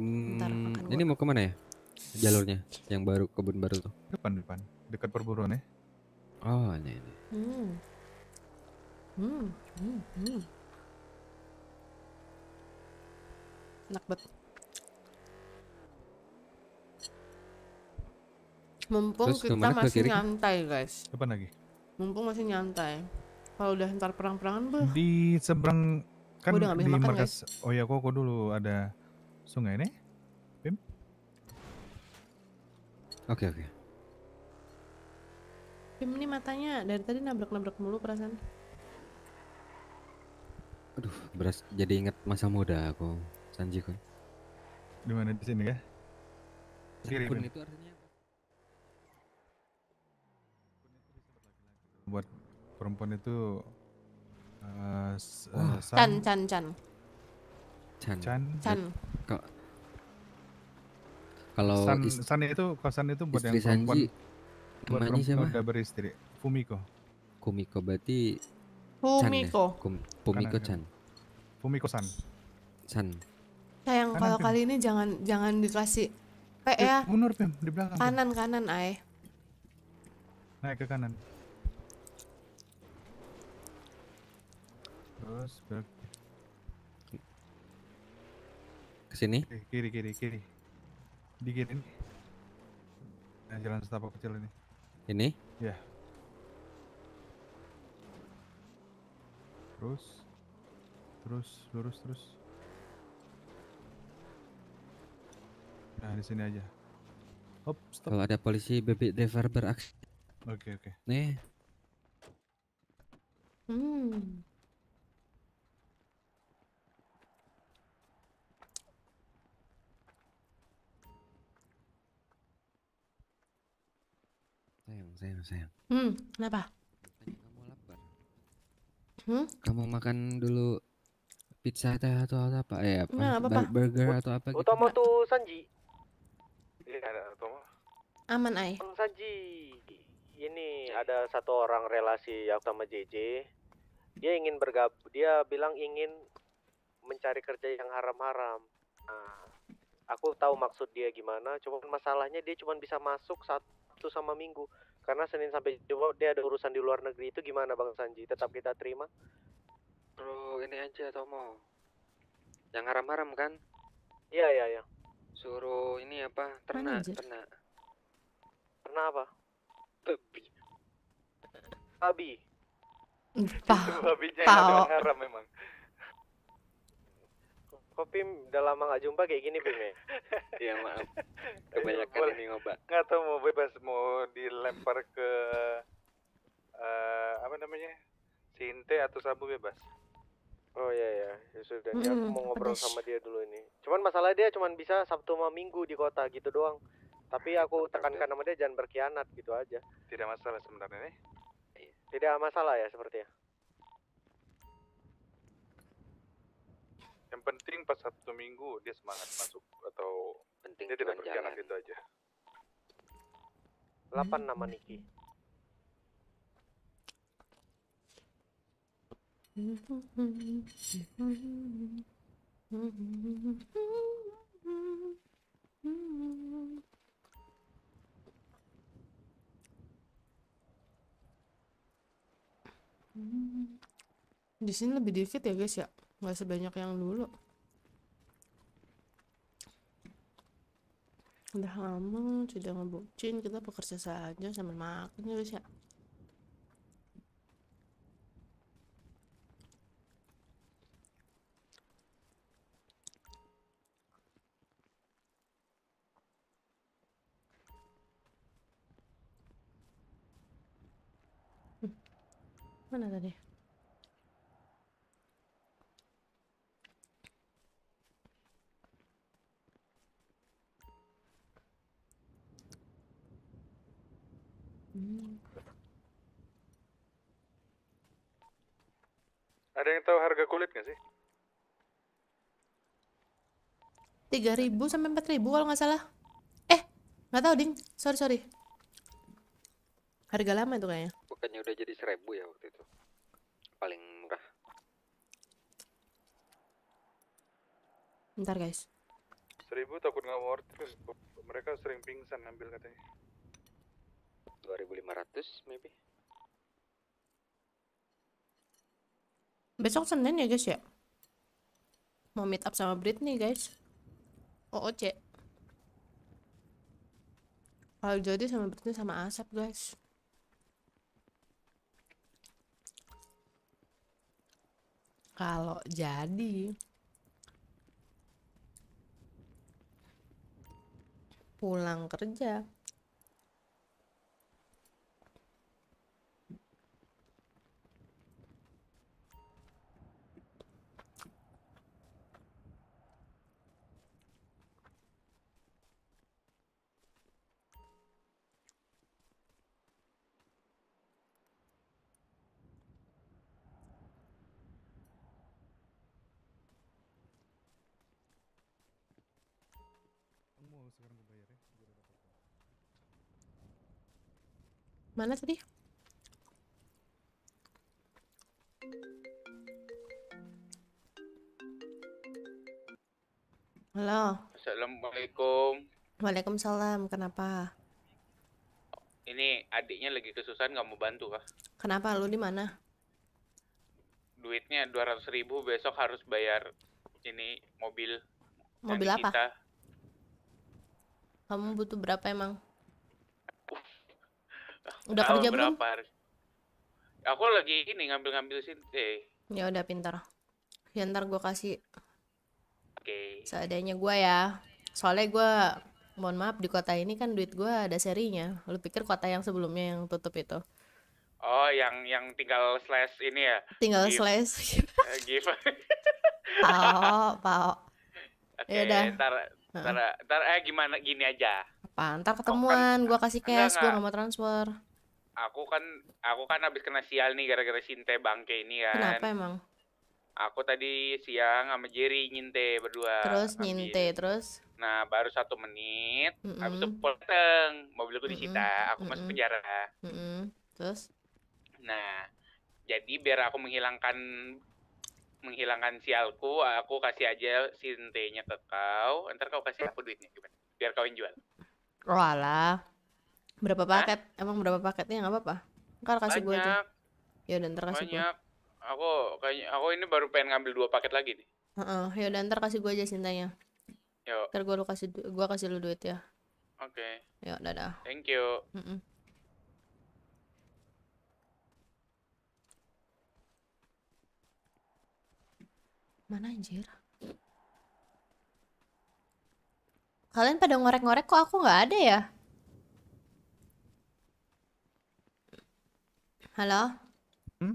S3: Bentar, ini mau kemana ya? Jalurnya yang baru kebun baru tuh. Depan depan dekat perburuan ya. Oh ini ini.
S2: Hmm. Hmm, hmm, hmm. Enak banget.
S1: mumpung Terus kita masih nyantai guys Apa lagi mumpung masih nyantai kalau udah ntar perang-perangan beh
S7: di seberang kan udah di makan, markas guys. oh ya kok dulu ada sungai ini Bim
S3: oke okay, oke okay.
S1: Bim ini matanya dari tadi nabrak-nabrak mulu perasaan
S3: aduh beras jadi ingat masa muda aku Sanji kan
S7: di mana di sini ya Kiri, itu artinya buat perempuan itu
S3: uh, oh. uh, Chan Chan Chan Chan Chan, Chan. kalau San, San
S7: itu kosan itu buat yang perempuan Sanji,
S3: buat perempuan siapa? udah beristri Fumiko fumiko berarti Fumiko Chan, ya? Fumiko Chan Fumiko San San
S1: sayang kalau kali ini jangan jangan dikasih P eh, ya mundur
S7: di belakang
S1: kanan kanan ay
S7: naik ke kanan
S3: terus belok ke sini
S7: kiri kiri kiri di kiri ini nah, jalan setapak kecil ini
S3: ini ya
S7: terus terus lurus terus
S3: nah di sini aja Hop, stop. kalau ada polisi baby driver beraksi oke okay, oke okay. nih
S2: hmm
S3: sayang sayang hmm
S1: kenapa kamu lapar
S3: hmm? kamu makan dulu pizza atau apa ya eh, apa, nah, apa, -apa. burger Ut atau apa gitu
S5: tuh Sanji iya, ada Utama aman ay Sanji ini ada satu orang relasi yang sama JJ dia ingin bergab dia bilang ingin mencari kerja yang haram-haram nah, aku tahu maksud dia gimana cuma masalahnya dia cuma bisa masuk satu sama minggu karena Senin sampai Jumat dia ada urusan di luar negeri itu gimana Bang Sanji? Tetap kita terima?
S3: Bro, ini aja Tomo. Yang haram-haram kan? Iya, iya, iya. Suruh ini apa? Ternak, Manager. ternak. Ternak apa? Babi. Babi. Babi
S9: jangan haram
S5: memang apa Pim udah lama nggak jumpa kayak gini Pim
S7: ya?
S2: Iya maaf. Kebanyakan ini
S7: ngobat. gak tau mau bebas mau dilempar ke uh, apa namanya Sinte atau Sabu bebas.
S5: Oh iya ya, ya sudah. Hmm, ya, aku hmm, mau ngobrol sama dia dulu ini. Cuman masalah dia cuman bisa Sabtu sama Minggu di kota gitu doang. Tapi aku tekankan sama dia jangan berkhianat gitu aja.
S7: Tidak masalah sebenarnya nih. Iya. Tidak masalah ya sepertinya. Yang penting pas Sabtu Minggu dia semangat masuk
S3: atau penting dia tidak berkhianat itu aja.
S5: 8 hmm. nama
S2: Niki. Di
S1: sini lebih dikit ya guys ya nggak sebanyak yang dulu udah lama sudah ngebucin kita bekerja saja sambil makan ya guys ya hm. mana tadi
S7: Ada yang tahu harga kulit nggak sih?
S1: ribu sampai empat ribu kalau nggak salah. Eh, nggak tahu ding. Sorry, sorry. Harga lama itu kayaknya.
S3: Bukannya udah jadi seribu ya waktu itu. Paling murah.
S1: ntar guys.
S7: seribu takut nggak worth terus Mereka sering pingsan ngambil katanya. dua
S3: ribu lima ratus maybe.
S1: Besok Senin ya guys ya. Mau meet up sama Britney guys. OOC. Oh, Kalau jadi sama Britney sama Asap guys. Kalau jadi pulang kerja Mana tadi? Halo.
S10: Assalamualaikum.
S1: Waalaikumsalam. Kenapa?
S10: Ini adiknya lagi kesusahan nggak mau bantu kah?
S1: Kenapa? Lu di mana?
S10: Duitnya dua ratus ribu besok harus bayar ini mobil. Mobil apa? Kita.
S1: Kamu butuh berapa emang? Udah kerja berapa belum?
S10: Hari. Aku lagi ini ngambil-ngambil sih Ya
S1: udah pintar. Ya ntar gue kasih. Oke. Okay. Seadanya gue ya. Soalnya gue mohon maaf di kota ini kan duit gue ada serinya. Lu pikir kota yang sebelumnya yang tutup itu?
S10: Oh, yang yang tinggal slash ini ya? Tinggal give. slash. Eh, give.
S1: Pao, pao. Oke, okay, Yaudah. ntar,
S10: ntar, ntar eh gimana gini aja
S1: apa ntar kan ketemuan gue kasih cash gue gak mau transfer
S10: aku kan aku kan habis kena sial nih gara-gara sinte bangke ini kan kenapa emang aku tadi siang sama Jerry nyinte berdua terus nyintai
S1: nyinte terus
S10: nah baru satu menit mm -mm. habis itu poteng mobilku mm -mm. disita aku mm masuk penjara
S1: mm -mm. terus
S10: nah jadi biar aku menghilangkan menghilangkan sialku aku kasih aja sintenya ke kau ntar kau kasih aku duitnya gimana biar kau yang jual
S1: Oh alah. Berapa Hah? paket? Emang berapa paketnya nggak apa-apa? Ntar kasih gue aja. Ya udah ntar kasih gue.
S10: Aku kayaknya aku ini baru pengen ngambil dua paket lagi nih.
S1: Heeh, uh -uh. ya udah ntar kasih gue aja cintanya. Yo. Ntar gue lu kasih gue kasih lu duit ya. Oke. Okay. Yuk, dadah. Thank you. Mm -mm. Mana anjir? Kalian pada ngorek-ngorek kok aku nggak ada ya? Halo? Hmm?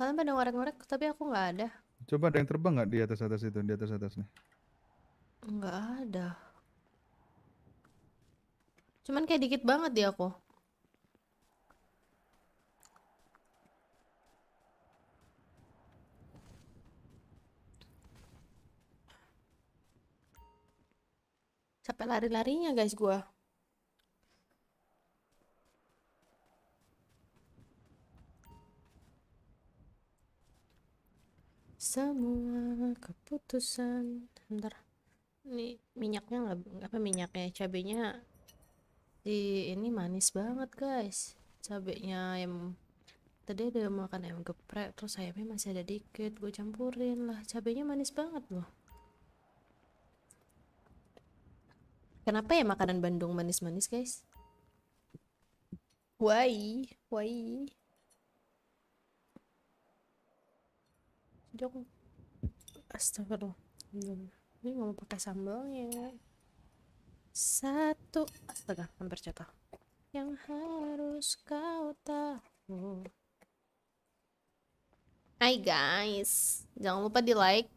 S1: Kalian pada ngorek-ngorek tapi aku nggak ada.
S7: Coba ada yang terbang nggak di atas atas itu, di atas atas nih?
S1: Nggak ada. Cuman kayak dikit banget di aku. sampai lari-larinya guys gua semua keputusan bentar ini minyaknya nggak apa minyaknya cabenya di ini manis banget guys cabenya yang tadi ada makan ayam geprek terus ayamnya masih ada dikit gue campurin lah cabenya manis banget loh Kenapa ya makanan Bandung manis-manis, guys? Why? Why? Jok. aku astagfirullah. Ini mau pakai sambalnya. Satu astaga, hampir jatuh.
S9: Yang harus
S1: kau tahu. Hai guys, jangan lupa di like,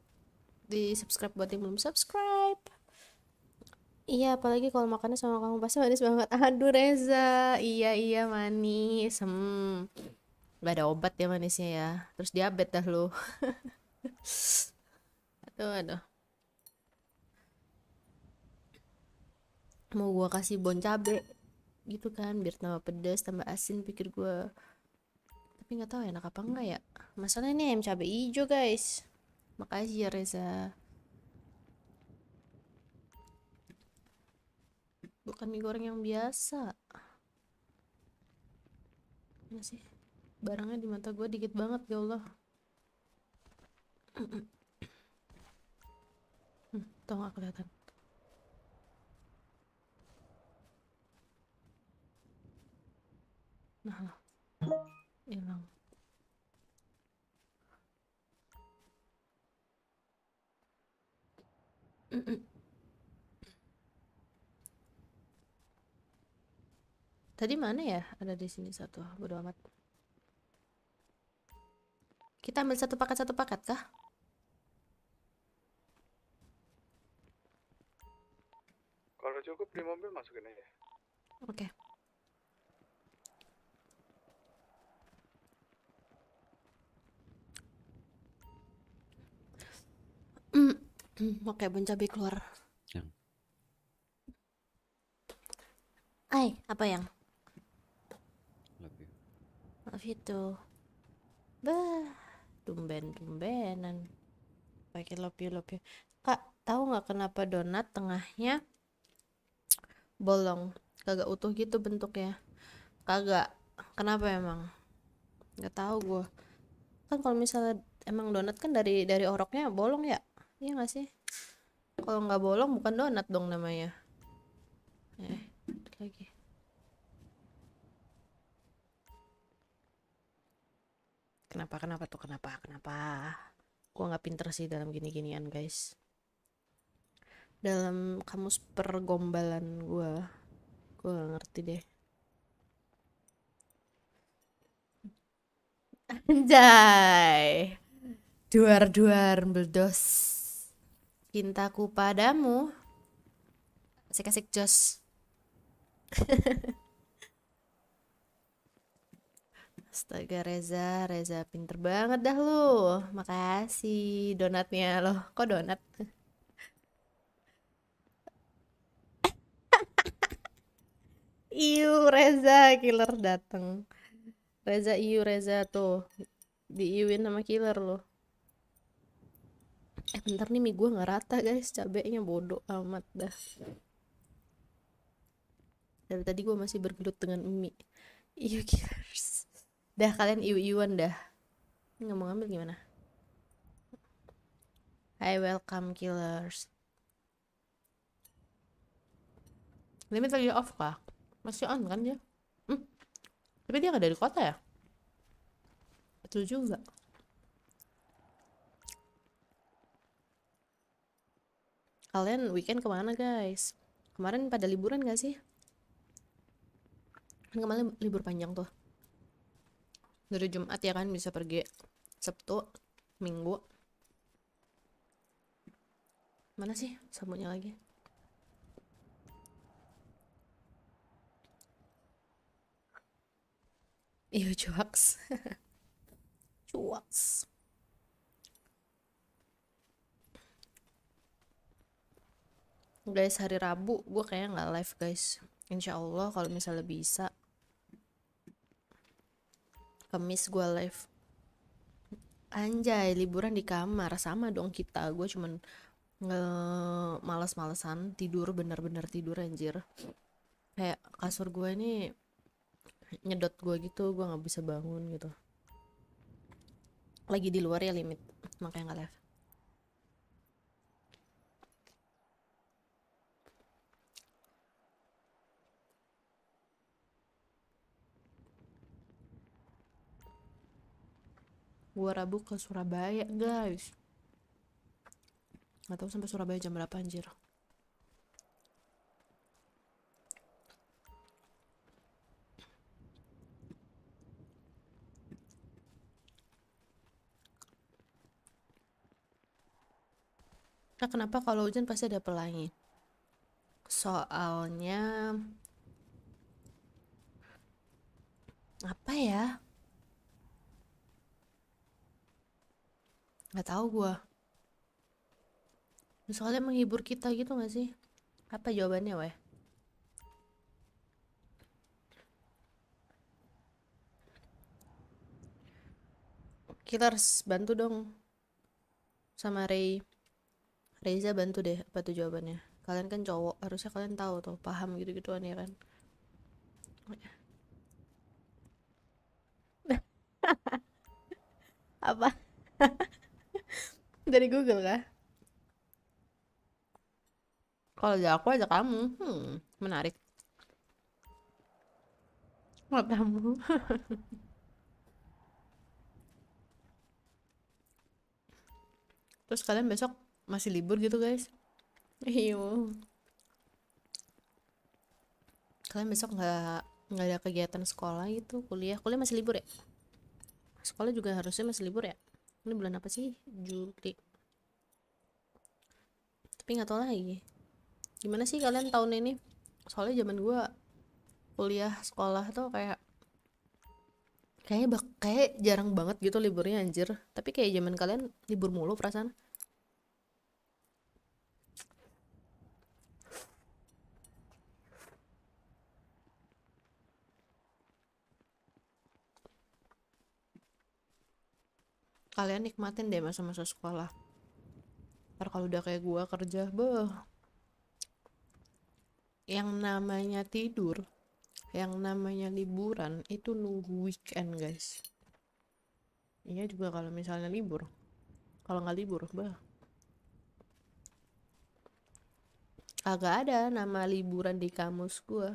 S1: di subscribe buat yang belum subscribe. Iya, apalagi kalau makannya sama kamu pasti manis banget. Aduh, Reza. Iya, iya manis. Hmm. Gak ada obat ya manisnya ya. Terus diabetes dah lu. aduh, aduh. Mau gua kasih bon cabe gitu kan biar tambah pedas, tambah asin pikir gua. Tapi nggak tahu enak apa enggak ya. Masalahnya ini ayam cabe hijau, guys. Makasih ya Reza. bukan mie goreng yang biasa mana sih barangnya di mata gue dikit banget ya Allah hmm, tau gak kelihatan
S2: nah lah hilang mm
S1: Tadi mana ya? Ada di sini satu. Bodo amat. Kita ambil satu paket satu
S9: paket kah?
S7: Kalau cukup di mobil masukin aja.
S2: Oke. Okay.
S1: Hmm. Oke, okay, Cabai keluar. Yang. Ay, apa yang? gitu bah tumben tumbenan pakai lopi lopi kak tahu nggak kenapa donat tengahnya bolong kagak utuh gitu bentuknya kagak kenapa emang Gak tahu gue kan kalau misalnya emang donat kan dari dari oroknya bolong ya iya nggak sih kalau nggak bolong bukan donat dong namanya eh lagi Kenapa, kenapa tuh, kenapa, kenapa? Gue nggak pinter sih dalam gini-ginian guys. Dalam kamus pergombalan gue, gue gak ngerti deh. Anjay. Duar-duar meledos. Cintaku padamu. Asik-asik jos. Astaga Reza, Reza pinter banget dah lu. Makasih donatnya loh. Kok donat? Iu Reza killer dateng. Reza Iu Reza tuh diiuin sama killer loh. Eh bentar nih mie gue nggak rata guys, cabenya bodoh amat dah. Dari tadi gue masih bergelut dengan mie. Iu killers dah kalian iu-iuan dah ini nggak mau ngambil gimana hi welcome killers limit lagi off kah masih on kan dia hmm. tapi dia nggak dari kota ya betul juga kalian weekend kemana guys kemarin pada liburan nggak sih kan kemarin libur panjang tuh dari Jumat ya kan bisa pergi Sabtu Minggu mana sih sabunnya lagi
S9: Iya cuaks cuaks
S1: guys hari Rabu gue kayaknya nggak live guys Insya Allah kalau misalnya bisa Kemis gue live anjay liburan di kamar sama dong kita gue cuman nge males malesan tidur bener-bener tidur anjir kayak kasur gue ini nyedot gue gitu gue nggak bisa bangun gitu lagi di luar ya limit makanya nggak live gua Rabu ke Surabaya guys nggak tahu sampai Surabaya jam berapa anjir Nah, kenapa kalau hujan pasti ada pelangi? Soalnya apa ya? nggak tahu gue misalnya menghibur kita gitu nggak sih apa jawabannya weh kita harus bantu dong sama Ray Reza bantu deh apa tuh jawabannya kalian kan cowok harusnya kalian tahu tuh paham gitu gitu aneh ya kan apa Dari Google lah Kalau ada aku aja kamu. Hmm, menarik. Mau kamu. Terus kalian besok masih libur gitu guys? Iyo. Kalian besok nggak nggak ada kegiatan sekolah gitu, kuliah, kuliah masih libur ya? Sekolah juga harusnya masih libur ya? ini bulan apa sih Juli tapi nggak tahu lagi gimana sih kalian tahun ini soalnya zaman gue kuliah sekolah tuh kayak kayaknya bak kayak jarang banget gitu liburnya anjir tapi kayak zaman kalian libur mulu perasaan kalian nikmatin deh masa-masa sekolah ntar kalau udah kayak gue kerja beh yang namanya tidur yang namanya liburan itu nunggu weekend guys iya juga kalau misalnya libur kalau nggak libur bah agak ada nama liburan di kamus gue.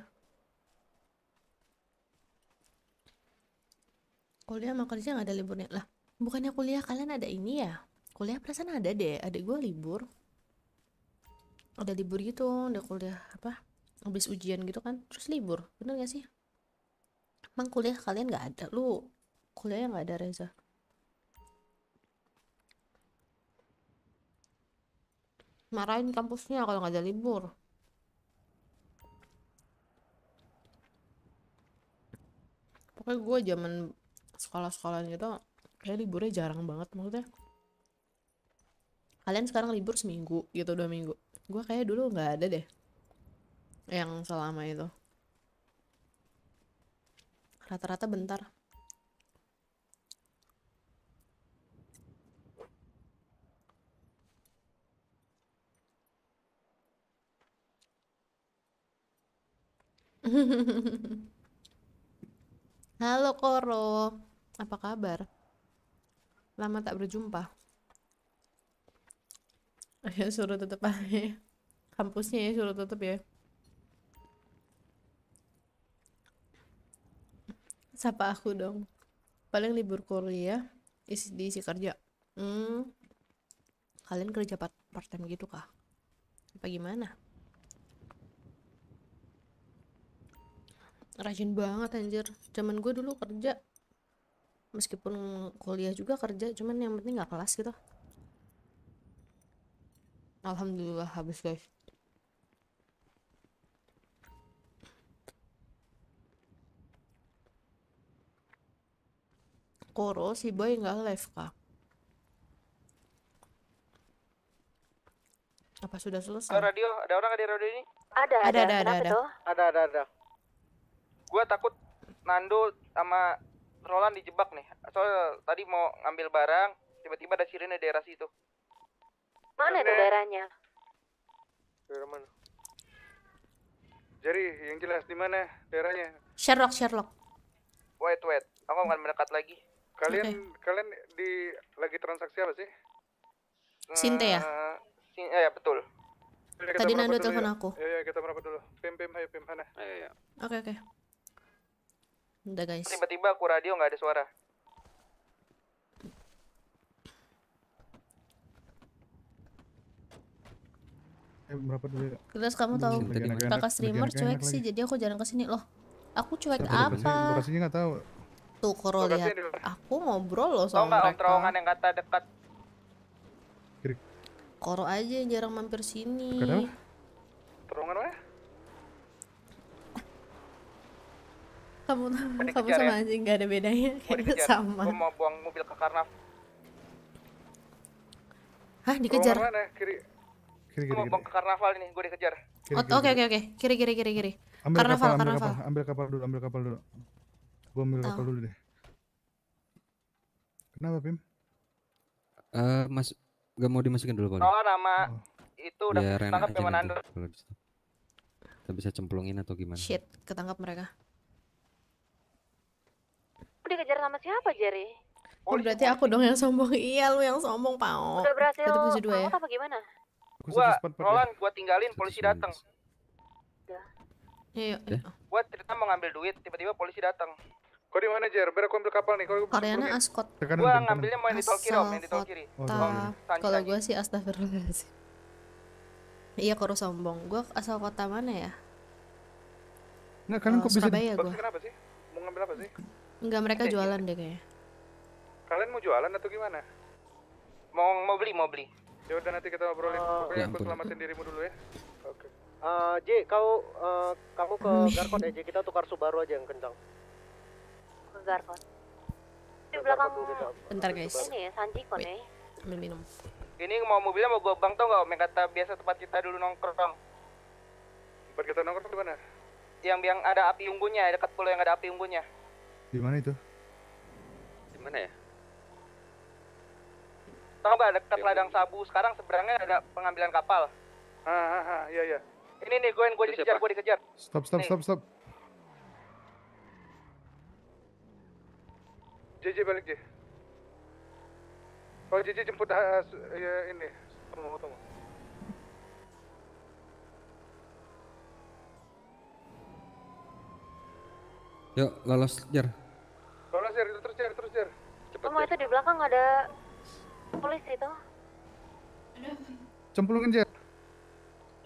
S1: kuliah sama kerja nggak ada liburnya lah bukannya kuliah kalian ada ini ya kuliah perasaan ada deh ada gue libur ada libur gitu ada kuliah apa habis ujian gitu kan terus libur bener gak sih emang kuliah kalian nggak ada lu kuliah yang nggak ada Reza marahin kampusnya kalau nggak ada libur pokoknya gue zaman sekolah-sekolah gitu saya liburnya jarang banget maksudnya kalian sekarang libur seminggu gitu dua minggu gue kayak dulu nggak ada deh yang selama itu rata-rata bentar Halo Koro, apa kabar? Lama tak berjumpa. Ayo suruh tutup aja. Kampusnya ya suruh tutup ya. Siapa aku dong. Paling libur kuliah isi diisi kerja. Hmm. Kalian kerja part, part time gitu kah? Apa gimana? Rajin banget anjir. Zaman gue dulu kerja meskipun kuliah juga kerja cuman yang penting nggak kelas gitu alhamdulillah habis guys Koro si boy nggak live kak apa sudah selesai? Eh, radio,
S5: ada orang ada radio ini?
S2: Ada, ada, ada, ada, ada. Ada,
S5: ada, ada. ada. Gue takut Nando sama Roland dijebak nih. Soal tadi mau ngambil barang, tiba-tiba ada sirene
S7: daerah situ.
S11: Mana itu daerahnya?
S7: Daerah mana? Jadi yang jelas di mana daerahnya? Sherlock, Sherlock. Wait, wait. Aku akan mendekat lagi. Kalian okay. kalian di lagi transaksi apa sih? Sinte ya? Eh, sin eh, ya, betul. Tadi Nando telepon ya. aku. Ya, ya, kita merapat dulu. Pim, pim, ayo, pim, mana? Iya, iya.
S1: Oke, oke. Okay, okay. Udah guys.
S7: Tiba-tiba aku radio nggak ada suara. Eh, berapa dulu ya? Terus kamu tahu kakak streamer cuek sih,
S1: jadi aku jarang kesini loh. Aku cuek Sampai apa? Lokasinya nggak tahu. Tuh Koro lihat, aku ngobrol loh sama mereka. Tahu nggak terowongan yang kata dekat? Koro aja yang jarang mampir sini. Kenapa? Terowongan apa? kamu
S10: kamu sama ya. anjing gak ada bedanya kayak sama gue mau
S5: buang mobil ke Karnav
S1: hah dikejar
S7: mana kiri kiri kiri, mau buang ke Karnaval ini gue dikejar oke oke
S2: oke kiri kiri kiri kiri ambil karnaval, kapal, karnaval. ambil
S7: kapal ambil kapal dulu ambil kapal dulu gue ambil kapal oh.
S3: dulu deh kenapa Pim Eh uh, mas gak mau dimasukin dulu kalau oh,
S9: nama oh. itu udah ya, ketangkap gimana Manando
S3: gitu. kita bisa cemplungin atau gimana shit
S9: ketangkap mereka
S1: Aku dikejar sama siapa, Jerry? Oh, berarti aku dong yang sombong. Iya, lu yang sombong,
S2: Pao. Udah berhasil.
S5: Tetap ya. apa
S1: gimana?
S2: Gua, Roland,
S5: gua tinggalin, polisi datang. Iya, iya. Eh? Gua cerita mau ngambil duit, tiba-tiba polisi datang.
S7: Kau di mana Jer? Biar aku ambil kapal nih. Kau
S5: Koreana askot.
S7: gua ngambilnya main di tol kiri, main di tol kiri. Oh,
S1: Kalau gua sih sih. Iya, kau sombong. Gua asal kota mana ya? Nah, kalian oh, kok bisa Surabaya gua.
S7: Kenapa sih? Mau ngambil apa sih?
S1: Enggak, mereka Kayak jualan gitu. deh kayaknya.
S7: Kalian mau jualan atau gimana? Mau mau beli, mau beli. Ya udah nanti kita ngobrolin. Uh, oh. Pokoknya aku ya, selamatin dirimu dulu ya. Oke. Okay. Uh,
S5: eh, J, kau uh, kamu ke hmm. garcon ya, Kita tukar Subaru aja yang kencang.
S1: Ke Garkot. Di belakang. Bentar guys. Ini ya, Sanjikon nih ya.
S2: Ambil
S7: minum.
S5: Ini mau mobilnya mau gue bang tau nggak? mau kata biasa tempat kita dulu nongkrong.
S7: Tempat kita nongkrong di mana?
S5: Yang yang ada api unggunnya dekat pulau yang ada api unggunnya di mana itu? Di mana ya? Tahu nggak dekat ladang sabu sekarang seberangnya ada pengambilan kapal. Ah, ah, ah, ah iya iya. Ini nih gue gue dikejar, gue dikejar. Stop stop nih. stop
S7: stop. JJ balik JJ. Oh JJ jemput uh, ya, ini. Tunggu tunggu.
S3: Yuk, lolos, Jer.
S5: Lolos, Jer. Terus, Jer. Terus, Jer. Cepet, Kamu itu di belakang ada polis itu.
S7: Cemplungin, Jer.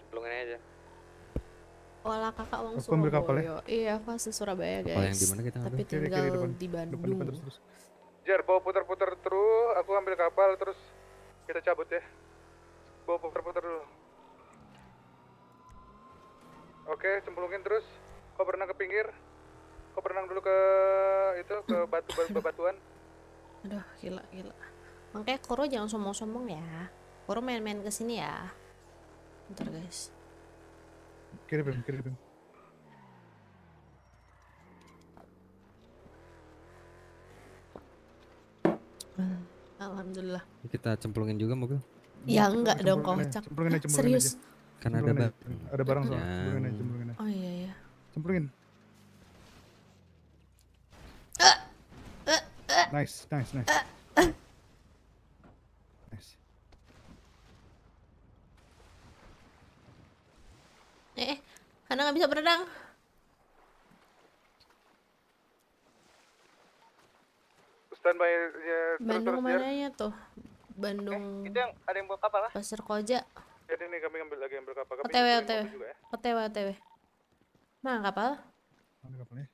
S10: Cemplungin aja.
S1: Wala kakak Wong ya? Surabaya. Iya, fase Surabaya, guys. Kapal yang di mana kita Tapi tinggal
S4: kiri, kiri, depan. di Bandung. Depan, depan, terus, terus. Jer, bawa putar-putar terus.
S7: Aku ambil kapal, terus kita cabut ya. Bawa putar-putar dulu. Oke, cemplungin terus. Kau pernah ke pinggir? Kau berenang dulu ke itu ke batu batuan
S1: Aduh, gila gila. Makanya Koro jangan sombong-sombong ya. Koro main-main ke sini ya. Ntar guys.
S7: Kirim, kirim.
S1: Hmm, alhamdulillah.
S3: Kita cemplungin juga mobil. Ya, ya enggak dong kocak. Cemplungin aja, cemplungin Serius. Aja. Kan ada, barang. ada barang soalnya.
S7: Oh iya iya. Cemplungin. Nice, nice, nice. nice.
S1: Eh, Hana nggak bisa berenang.
S7: Standby ya, Bandung mana ya
S1: tuh? Bandung.
S7: Eh, itu yang ada yang buat kapal lah. Pasir Koja. Jadi nih kami ngambil lagi yang berkapal. KTW, OTW, OTW. KTW.
S1: OTW, OTW. Mana kapal? Mana kapalnya?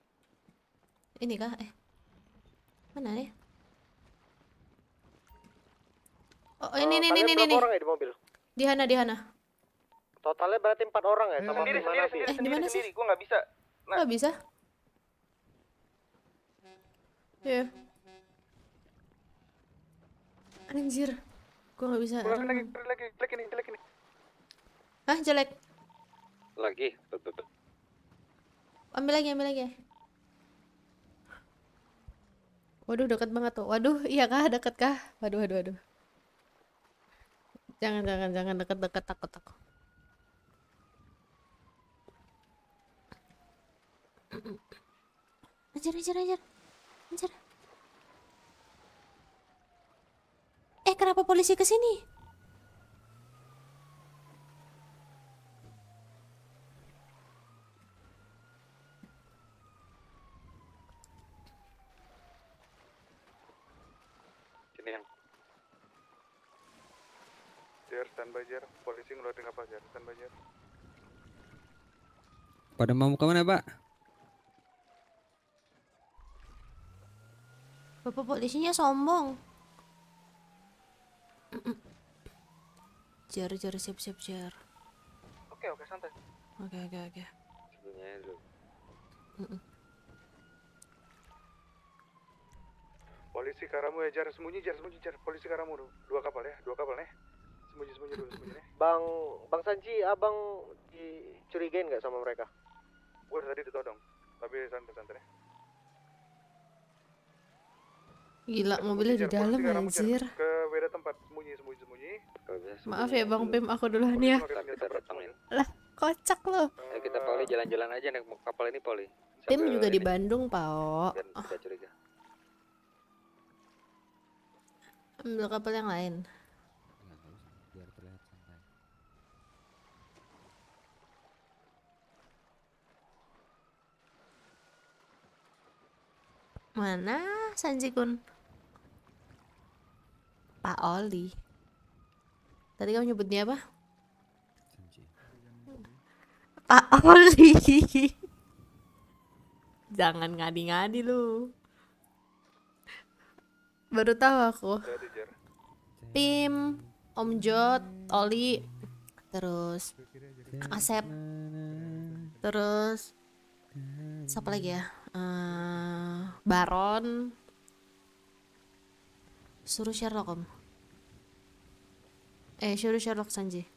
S1: Ini kah? Eh. Mana nih? Oh, ini ini ini
S5: ini. Orang ya di mobil. Di Hana, di Hana. Totalnya berarti empat orang ya sama sendiri, sendiri, sendiri, eh, sendiri, sendiri, sendiri. Gua bisa.
S1: Nah. Gak bisa. Iya. Yeah. Anjir. Gua nggak bisa. Pulang lagi, lagi, jelek ini, jelek ini. Hah, jelek. Lagi. Ambil lagi, ambil lagi. Waduh deket banget tuh. Waduh, iya kah? Deket kah? Waduh, waduh, waduh. Jangan, jangan, jangan deket-deket takut takut, ajar ajar ajar, ajar. Eh, kenapa polisi
S2: kesini? sini?
S7: by jar polisi ngeluarin kapal jar by jar
S3: pada mau ke mana pak
S1: bapak polisinya sombong jar jar siap siap jar oke oke santai oke
S2: oke oke
S3: sebenarnya
S7: polisi karamu ya jar sembunyi jar sembunyi jar polisi karamu dua kapal ya dua kapal nih sembunyi sembunyi dulu sembunyi bang bang Sanji abang dicurigain nggak sama mereka gue tadi ditodong tapi santai santai
S1: Gila, mobilnya di dalam anjir.
S7: Ke beda tempat, sembunyi
S3: sembunyi sembunyi. Maaf ya Bang Pim,
S1: aku duluan ya. Lah, kocak lo.
S3: Ya, kita Poli eh. jalan-jalan aja naik kapal ini Poli. Tim juga di
S1: Bandung, Pao. Ambil kapal yang lain. Mana Sanji Kun? Pak Oli. Tadi kamu nyebutnya apa? Pak Oli. Jangan ngadi-ngadi lu. Baru tahu aku. Tim Om Jod, Oli, terus Asep, terus siapa lagi ya? uh, Baron suruh Sherlock om eh suruh Sherlock Sanji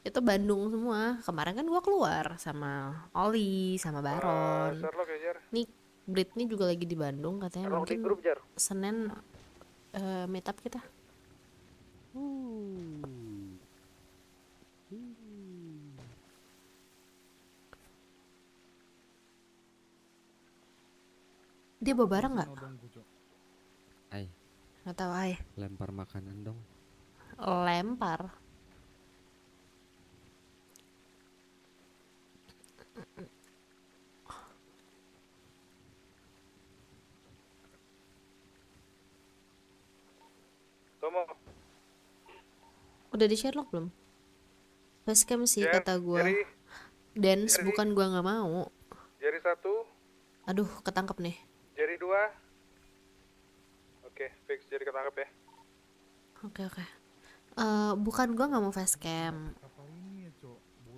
S1: itu Bandung semua kemarin kan gua keluar sama Oli sama Baron uh, Sherlock ya Nick Britney juga lagi di Bandung katanya Sherlock mungkin group, Senin uh, eh, meetup kita
S9: hmm. Dia bawa barang nggak?
S3: Ay. Nggak tahu ay. Lempar makanan dong.
S1: Lempar. Tomo. Udah di Sherlock belum? Facecam sih Jen, kata gue. Dance Jerry. bukan gue nggak mau.
S7: Jari satu.
S1: Aduh, ketangkep nih.
S7: Jadi dua. Oke, okay, fix jadi ketangkep ya.
S1: Oke okay, oke. Okay. Uh, eh, bukan gua nggak mau face cam.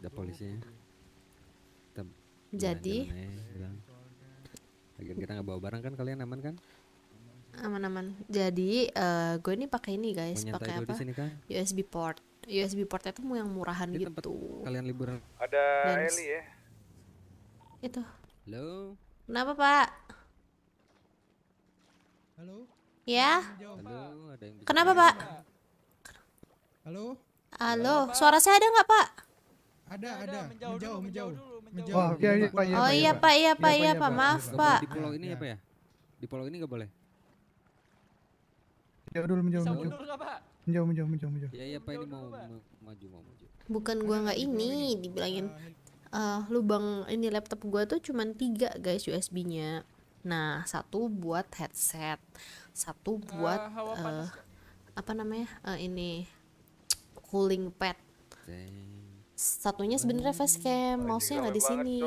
S3: Ada polisi. Kita jadi. Jalan Agar kita nggak bawa barang kan kalian aman kan?
S1: Aman-aman. Jadi uh, eh, gue ini pakai ini guys, pakai apa? Sini, kan? USB port. USB portnya tuh yang murahan Di gitu.
S3: Kalian liburan. Ada Eli ya. Itu. Halo.
S1: Kenapa, Pak?
S2: Halo?
S9: Ya.
S3: Halo, ada yang Kenapa,
S1: Pak? Halo? Halo, suara saya ada nggak, Pak?
S9: Ada, ada. Menjauh, menjauh. menjauh. Dulu,
S2: menjauh. Oh, iya, Pak, iya, oh iya, iya, iya, Pak, iya, Pak, iya, iya Pak. Maaf, Pak. Di pulau ini apa
S3: ya, ya? Di pulau ini nggak boleh. menjauh dulu
S2: menjauh. Bisa
S7: mundur Pak? Menjauh, menjauh, menjauh, menjauh.
S3: Iya, iya, Pak, ini mau maju, mau maju. Bukan gua nggak ini dibilangin
S1: uh, lubang ini laptop gua tuh cuman tiga guys USB-nya Nah, satu buat headset, satu buat uh, uh, apa namanya? Uh, ini cooling pad. Satunya sebenarnya facecam, cam hmm. mouse-nya nggak di sini.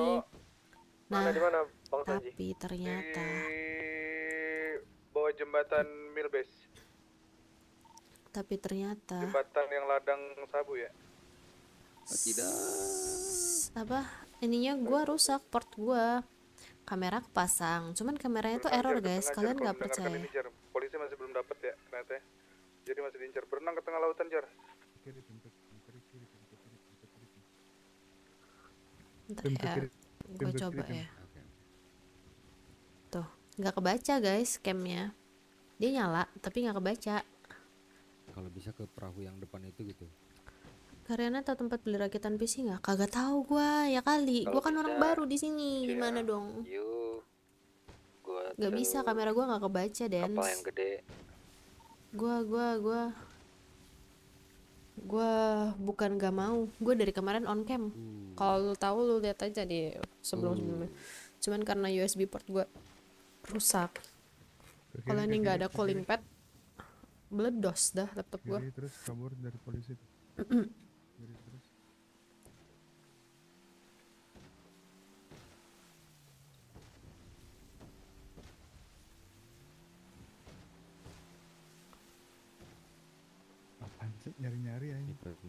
S1: Nah, dimana, tapi ternyata
S7: di bawah jembatan Milbase.
S1: Tapi ternyata
S7: jembatan yang ladang sabu ya. Oh, tidak.
S1: Apa? Ininya gua rusak port gua kamera kepasang cuman kameranya tuh error guys kalian nggak percaya
S7: polisi masih belum dapat ya ternyata ya. jadi masih diincar berenang ke tengah lautan jar
S1: Bentar, ya. gue coba ya tuh nggak kebaca guys camnya dia nyala tapi nggak kebaca
S3: kalau bisa ke perahu yang depan itu gitu
S1: karena tahu tempat beli rakitan PC nggak? Kagak tahu gue, ya kali. Gue kan orang baru di sini. Iya, Gimana dong?
S3: Yuk, iya. gua gak bisa
S1: kamera gue nggak kebaca dan. Kapal yang gede. Gua gua gua gue bukan gak mau gue dari kemarin on cam kalau lu tahu lu lihat aja di sebelum hmm. sebelumnya cuman karena USB port gue rusak kalau ini nggak ada cooling pad meledos dah laptop gue terus kabur
S7: dari polisi Terus terus. Apaan sih nyari-nyari ya ini? Terus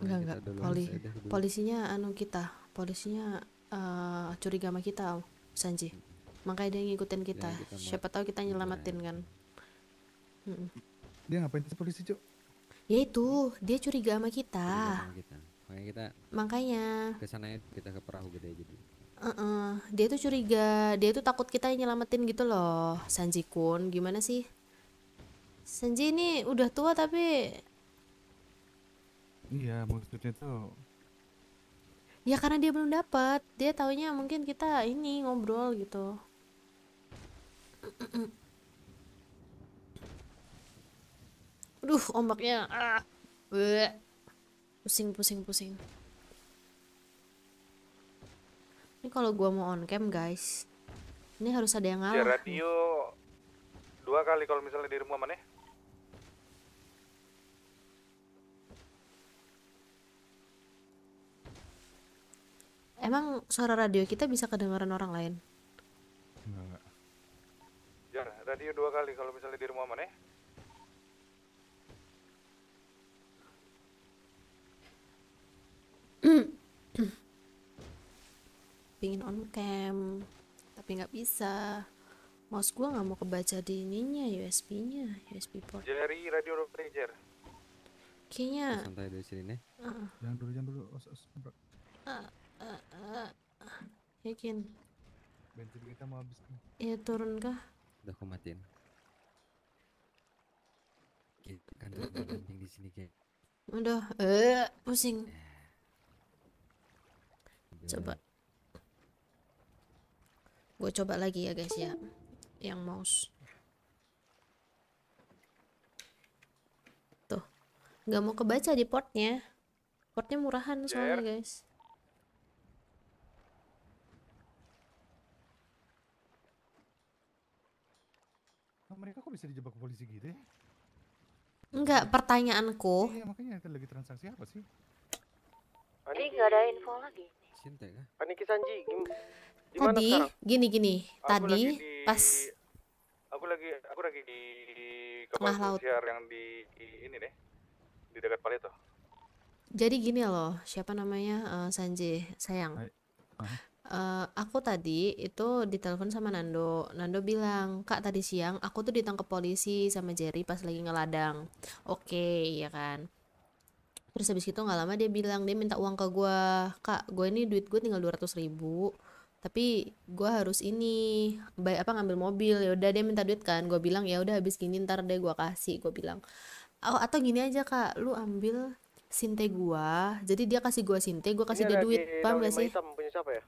S7: enggak enggak. Poli
S1: polisinya anu kita, polisinya uh, curiga sama kita, oh. Sanji. Hmm. Makanya dia ngikutin kita. Iya, kita Siapa tahu kita nyelamatin ya? kan. Hmm.
S7: Dia ngapain sih polisi, cok
S1: ya itu dia curiga sama kita sama kita
S3: makanya kita makanya sana kita ke perahu gede jadi
S1: Uh -uh. dia tuh curiga, dia tuh takut kita nyelamatin gitu loh, Sanji Kun. Gimana sih? Sanji ini udah tua tapi
S7: Iya, maksudnya tuh
S1: Ya karena dia belum dapat, dia taunya mungkin kita ini ngobrol gitu. Aduh, ombaknya. Ah. Pusing, pusing, pusing. Ini kalau gua mau on cam, guys. Ini harus ada yang ngalah. Ya,
S7: radio dua kali kalau misalnya di rumah mana?
S1: Emang suara radio kita bisa kedengaran orang lain?
S7: Enggak, radio dua kali kalau misalnya rumah rumah ya.
S1: pingin on cam tapi nggak bisa mouse gua nggak mau kebaca di ininya USB nya USB port
S7: jari radio ranger
S1: kayaknya
S3: santai dari sini nih uh. jangan dulu jangan dulu os, os.
S1: Uh, uh, uh, uh. yakin
S7: bensin kita mau
S3: habis nih
S1: ya turun kah
S3: udah aku matiin kan bensin di sini kayak
S1: udah eh pusing ya. Iya. coba gue coba lagi ya guys ya yang mouse tuh nggak mau kebaca di portnya portnya murahan soalnya guys
S7: mereka kok bisa dijebak polisi gitu ya? Enggak, pertanyaanku. Iya, makanya lagi transaksi apa sih?
S5: Tadi nggak ada info lagi. Sinte Sanji,
S1: Tadi gini gini. tadi pas
S7: aku lagi aku lagi di kapal laut yang di, ini deh. Di dekat Paleto.
S1: Jadi gini loh, siapa namanya uh, Sanji, sayang. Uh, aku tadi itu ditelepon sama Nando. Nando bilang, "Kak, tadi siang aku tuh ditangkap polisi sama Jerry pas lagi ngeladang." Oke, okay, ya kan terus habis itu nggak lama dia bilang dia minta uang ke gue kak gue ini duit gue tinggal dua ratus ribu tapi gue harus ini bay apa ngambil mobil ya udah dia minta duit kan gue bilang ya udah habis gini ntar deh gue kasih gue bilang oh, atau gini aja kak lu ambil sinte gue jadi dia kasih gue sinte gue kasih ini dia duit paham gak sih
S2: hitam, punya siapa ya?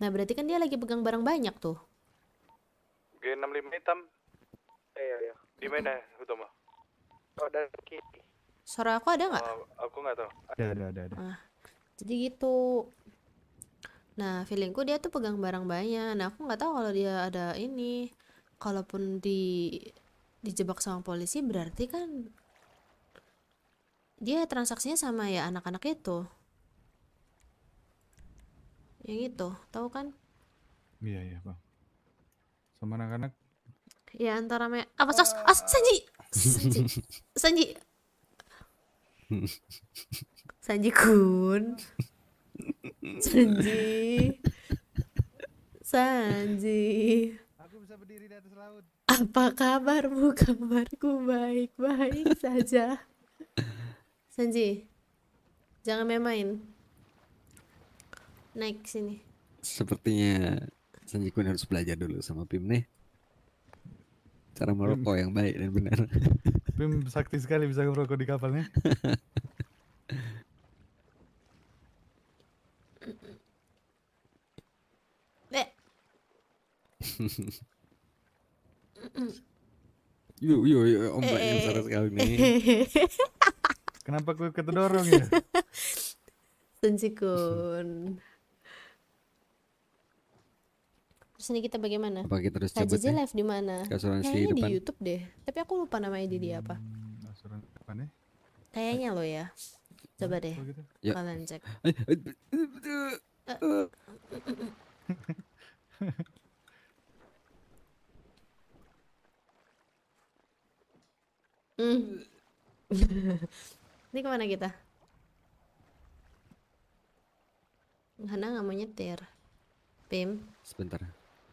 S1: nah berarti kan dia lagi pegang barang banyak tuh
S7: g lima hitam eh ya ya di mana utama oh dari kiri
S1: Suara aku ada nggak?
S7: Oh, aku nggak tahu. Ada, ada, ada. ada.
S1: Nah, jadi gitu. Nah, feelingku dia tuh pegang barang banyak. Nah, aku nggak tahu kalau dia ada ini. Kalaupun di dijebak sama polisi berarti kan dia transaksinya sama ya anak-anak itu. Yang itu, tahu kan?
S7: Iya, iya, Bang. Sama anak-anak.
S1: Ya antara me apa sos? Ah, Sanji.
S2: Sanji.
S1: Sanji. Sanji Kun. Sanji. Sanji. Aku bisa berdiri di atas laut. Apa kabarmu? Kabarku baik-baik saja. Sanji. Jangan main-main. Naik sini.
S3: Sepertinya Sanji Kun harus belajar dulu sama Pim nih cara merokok yang baik dan benar.
S7: Pim sakti sekali bisa merokok di kapalnya.
S3: yo yuk, yuk,
S7: ombaknya besar eh, eh. sekali nih.
S3: Kenapa aku
S7: ketedorong ya?
S1: Sensikun. terus ini kita bagaimana? Apa kita harus cabut? KJJ live di mana? Kayaknya depan. di YouTube deh. Tapi aku lupa namanya di dia hmm, apa.
S7: Asuransi depan ya?
S1: Kayaknya lo ya.
S2: Coba deh. Oh, gitu. Ya. Kalian cek. Eh, eh, eh, hmm.
S1: Ini kemana kita? Hana nggak mau nyetir. Pim. Sebentar.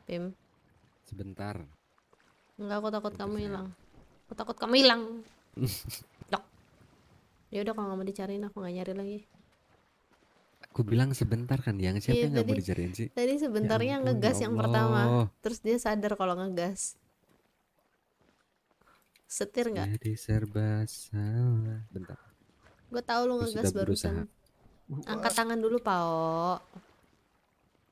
S1: Bim. Sebentar. Enggak, aku takut Sebentar. kamu hilang. Aku takut kamu hilang.
S3: Dok.
S1: Ya udah kalau nggak mau dicariin aku nggak nyari lagi.
S3: Aku bilang sebentar kan yang siapa iya, yang mau dicariin sih? Tadi sebentarnya ya ngegas ya yang pertama,
S1: terus dia sadar kalau ngegas. Setir nggak? Jadi
S3: serba salah. Bentar.
S1: Gue tahu lu ngegas barusan. Angkat tangan dulu, Pao.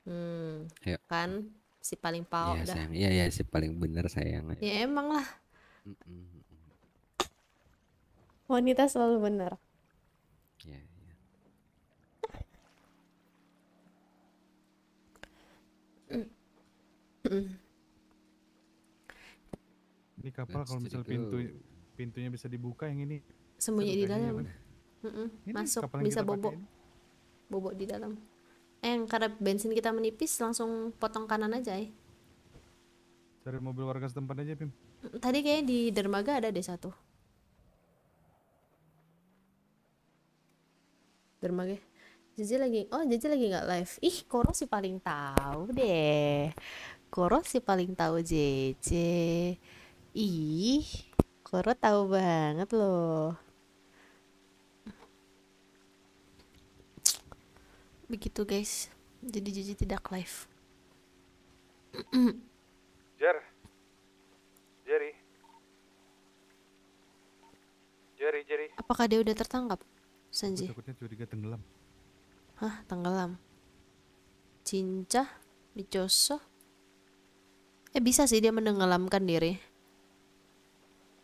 S1: Hmm, Ayo. kan si paling pau ya, dah. Sayang.
S3: Iya ya si paling bener sayang. Ya emang lah.
S1: Wanita selalu bener.
S2: Ya, ya.
S7: ini kapal kalau misal pintu pintunya bisa dibuka yang ini sembunyi di dalam. Masuk bisa bobok.
S1: Bobok di dalam eh karena bensin kita menipis langsung potong kanan aja ya
S7: cari mobil warga setempat aja Pim
S1: tadi kayaknya di dermaga ada deh satu dermaga Jiji lagi oh Jiji lagi nggak live ih Koro sih paling tahu deh Koro sih paling tahu JJ ih Koro tahu banget loh begitu guys jadi Jiji tidak live
S7: Jer Jerry Jerry Jerry
S1: apakah dia udah tertangkap Sanji
S7: takutnya curiga tenggelam
S1: hah tenggelam cincah dicoso eh bisa sih dia menenggelamkan diri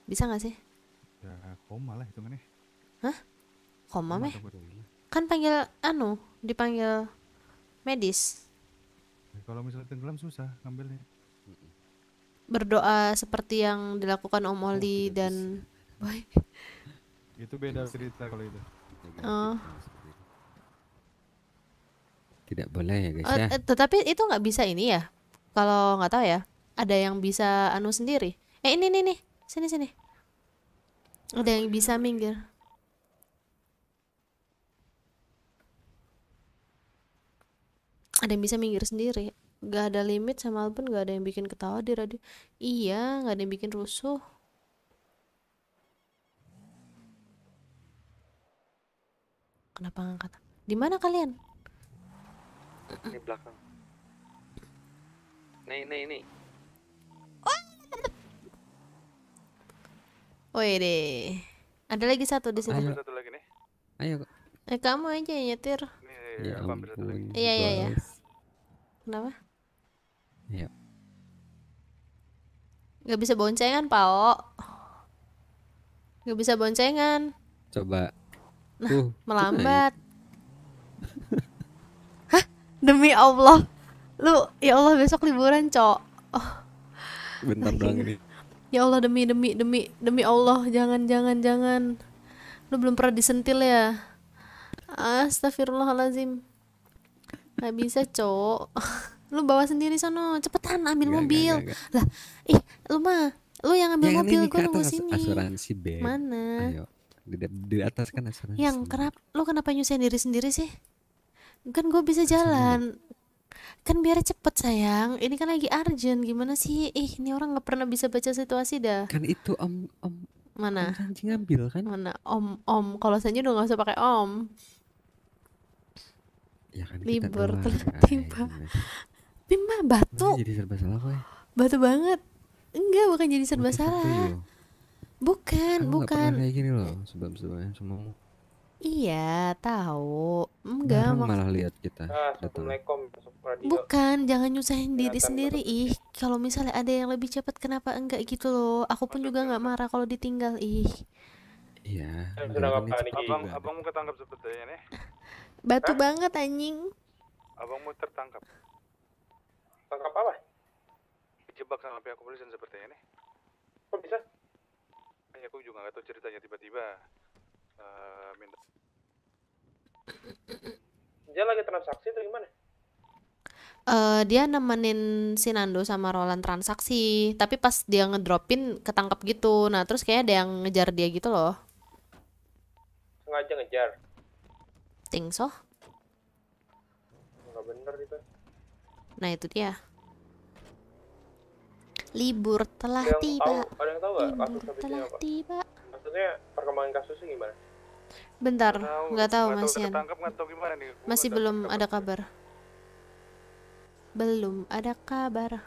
S1: bisa nggak sih
S7: ya koma lah mana hah koma, koma meh
S1: kan panggil anu dipanggil medis
S7: ya, kalau misalnya tenggelam susah ngambilnya
S1: berdoa seperti yang dilakukan Om Oli oh, dan Boy
S7: itu beda cerita kalau itu oh.
S3: tidak boleh ya guys oh, ya
S1: eh, tetapi itu nggak bisa ini ya kalau nggak tahu ya ada yang bisa anu sendiri eh ini nih nih sini sini ada yang bisa minggir ada yang bisa minggir sendiri gak ada limit sama pun gak ada yang bikin ketawa di radio iya gak ada yang bikin rusuh kenapa ngangkat di mana kalian
S2: di belakang
S10: nih nih nih
S1: oh ini. ada lagi satu di sini. Ayo. Satu lagi nih. Ayo. Eh kamu aja yang nyetir.
S2: Ya, ya, ya, iya, iya, iya. Kenapa? Iya.
S1: Gak bisa boncengan, Pao. Gak bisa boncengan.
S3: Coba. Nah, uh, melambat.
S1: Ya. Hah? Demi Allah. Lu ya Allah besok liburan, Cok. Oh.
S2: Bentar dong ini.
S1: Ya Allah demi demi demi demi Allah, jangan jangan jangan. Lu belum pernah disentil ya? Astagfirullahalazim. Gak bisa cok lu bawa sendiri sono cepetan ambil gak, mobil gak, gak, gak. lah ih lu mah lu yang ambil yang mobil gue nunggu sini asuransi mana Ayo.
S3: Di, di atas kan asuransi
S1: yang kerap lu kenapa nyusahin diri sendiri sih kan gue bisa jalan kan biar cepet sayang ini kan lagi urgent gimana sih ih ini orang nggak pernah bisa baca situasi dah
S3: kan itu om om mana om ngambil kan mana
S1: om om kalau saja udah nggak usah pakai om ya kan libur tiba kan, tiba batu
S3: jadi serba salah kok
S1: batu banget enggak bukan jadi serba Mungkin salah bukan kan Aku bukan
S3: kayak gini loh sebab sebabnya semua
S1: Iya, tahu. Enggak, Barang malah lihat
S3: kita. Ah, datang Bukan,
S1: jangan nyusahin diri sendiri sendiri. Ih, kalau misalnya ada yang lebih cepat kenapa enggak gitu loh. Aku pun juga enggak marah kalau ditinggal, ih.
S4: Iya. Abang, abang
S7: ketangkap sebetulnya nih.
S1: Batu Hah? banget anjing.
S7: Abangmu tertangkap. Tangkap apa? Dijebak sama pihak kepolisian seperti ini. Kok bisa? Ayah, aku juga gak tahu ceritanya tiba-tiba. Uh, minta.
S5: Dia lagi transaksi atau gimana?
S1: Uh, dia nemenin si Nando sama Roland transaksi, tapi pas dia ngedropin ketangkap gitu. Nah, terus kayaknya ada yang ngejar dia gitu loh.
S10: Sengaja ngejar crafting so nggak bener itu
S1: nah itu dia libur telah yang tiba tahu, ada yang tahu libur kasus telah apa?
S10: tiba maksudnya perkembangan kasusnya gimana
S1: bentar
S2: nggak tahu, tahu mas Yan masih belum
S1: ada kabar belum ada kabar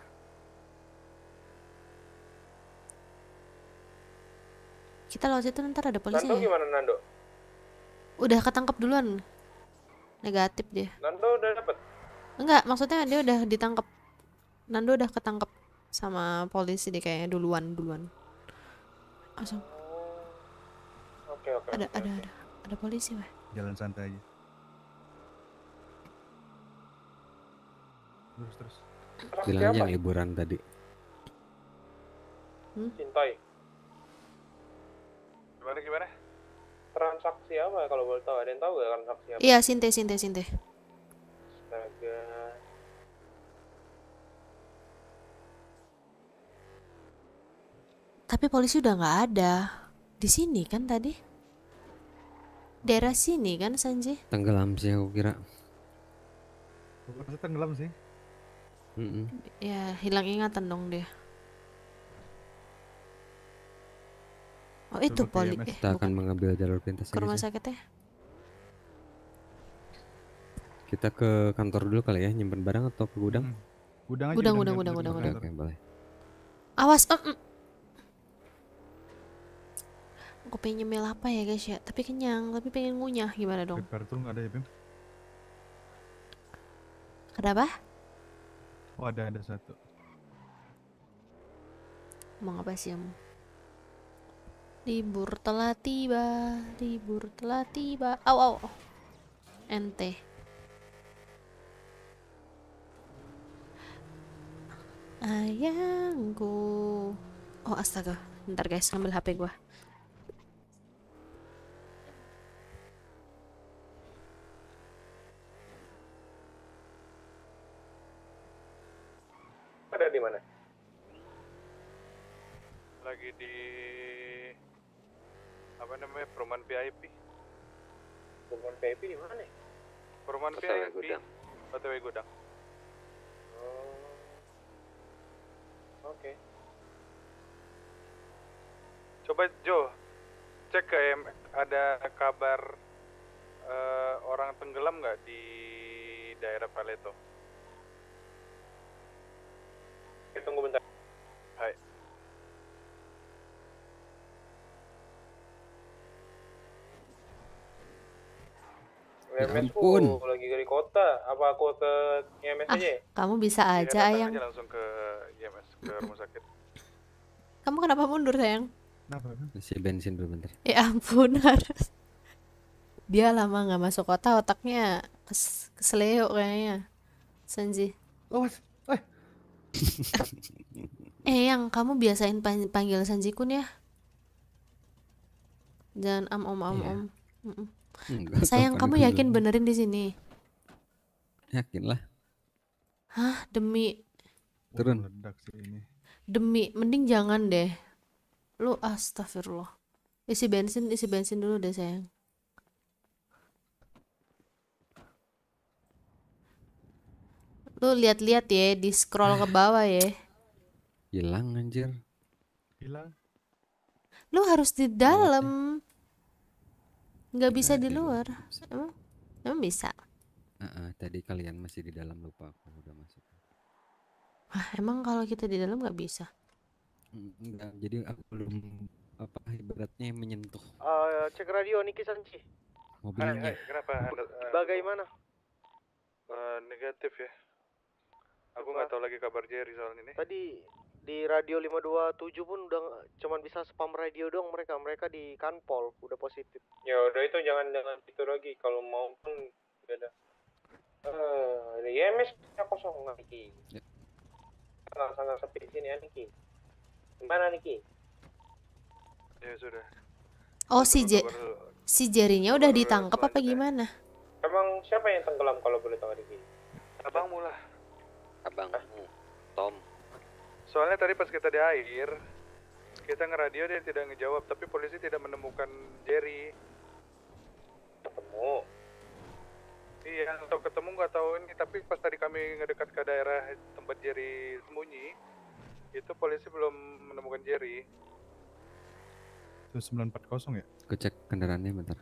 S1: kita lewat situ ntar ada polisi Nando ya? gimana Nando? udah ketangkep duluan Negatif dia.
S10: Nando udah dapet?
S1: Enggak, maksudnya dia udah ditangkap. Nando udah ketangkep sama polisi deh kayaknya duluan duluan. Asam. Oh, oke ada okay, ada okay. ada ada polisi
S3: mah. Jalan santai aja. Terus terus. Bilangnya liburan tadi.
S10: Hmm? Cintai. Gimana gimana? transaksi apa ya, kalau boleh tahu ada yang tahu gak transaksi apa iya sinte sinte sinte astaga
S1: tapi polisi udah nggak ada di sini kan tadi daerah sini kan Sanji
S3: tenggelam sih aku kira
S7: aku rasa tenggelam sih
S3: mm -mm.
S1: ya hilang ingatan dong dia
S3: Oh itu poli. Eh, kita akan mengambil jalur pintas. Ke rumah sakit ya? Kita ke kantor dulu kali ya, nyimpen barang atau ke gudang? Hmm.
S2: Gudang aja. Gudang, gudang, gudang, gudang,
S1: gudang. Oke, boleh. Awas. Um, um. Aku pengen nyemil apa ya guys ya? Tapi kenyang, tapi pengen ngunyah gimana dong?
S7: Paper tuh nggak ada ya, Bim? apa? Oh ada ada satu.
S1: Mau apa sih kamu? libur telah tiba libur telah tiba Aw nt. ente ayangku oh astaga ntar guys ngambil hp gua
S10: ada di mana
S7: lagi di apa namanya perumahan VIP
S10: perumahan VIP di mana nih
S7: perumahan VIP gudang OTW gudang oh. oke okay. coba Jo cek ke ada kabar
S10: uh, orang tenggelam nggak di daerah Paleto tunggu bentar. Hai.
S5: Ya, ya ampun. Aku lagi dari kota, apa aku ke IMS ah, aja ya?
S1: Kamu bisa aja, ya, Ayang.
S7: Aja langsung ke IMS, ke rumah sakit.
S1: Kamu kenapa mundur, sayang?
S3: Kenapa? Isi bensin dulu bentar. Ya
S1: ampun, harus. Dia lama nggak masuk kota, otaknya kes kesleo kayaknya. Senji. Awas. Oh, eh. eh, yang kamu biasain pan panggil Sanji Kun ya. Jangan am om am yeah. om. Iya. Mm -mm.
S3: Enggak, Sayang, kan kamu yakin
S1: benerin di sini? Yakin lah. Hah, demi turun. Demi, mending jangan deh. Lu astagfirullah. Isi bensin, isi bensin dulu deh, sayang. Lu lihat-lihat ya, di scroll ke bawah ya.
S3: Hilang anjir. Hilang.
S1: Lu harus di dalam nggak nah, bisa tadi. di gitu. luar emang emang bisa uh
S3: -uh, tadi kalian masih di dalam lupa aku udah masuk
S1: Wah, emang kalau kita di dalam nggak bisa
S3: enggak jadi aku belum apa ibaratnya menyentuh
S5: uh, cek radio Niki Sanci
S3: mobilnya eh, eh,
S5: kenapa bagaimana
S7: uh, negatif ya aku nggak tahu lagi kabar Jerry soal ini
S5: tadi di radio 527 pun udah cuman bisa spam radio doang mereka mereka di kanpol udah positif
S7: ya udah itu jangan jangan
S5: itu lagi kalau mau pun gak ada uh, di MS kosong lagi ya. sangat sangat sepi di sini niki gimana Niki
S10: ya sudah oh si Je si jarinya udah ditangkap apa gimana emang siapa yang tenggelam kalau boleh tahu Niki abangmu lah
S7: abangmu Tom Soalnya tadi pas kita di air, kita ngeradio dia tidak ngejawab, tapi polisi tidak menemukan Jerry. Ketemu. Iya, atau ketemu nggak tahu ini, tapi pas tadi kami ngedekat ke daerah tempat Jerry sembunyi, itu polisi belum menemukan Jerry.
S3: Itu 940 ya? Gue cek kendaraannya bentar.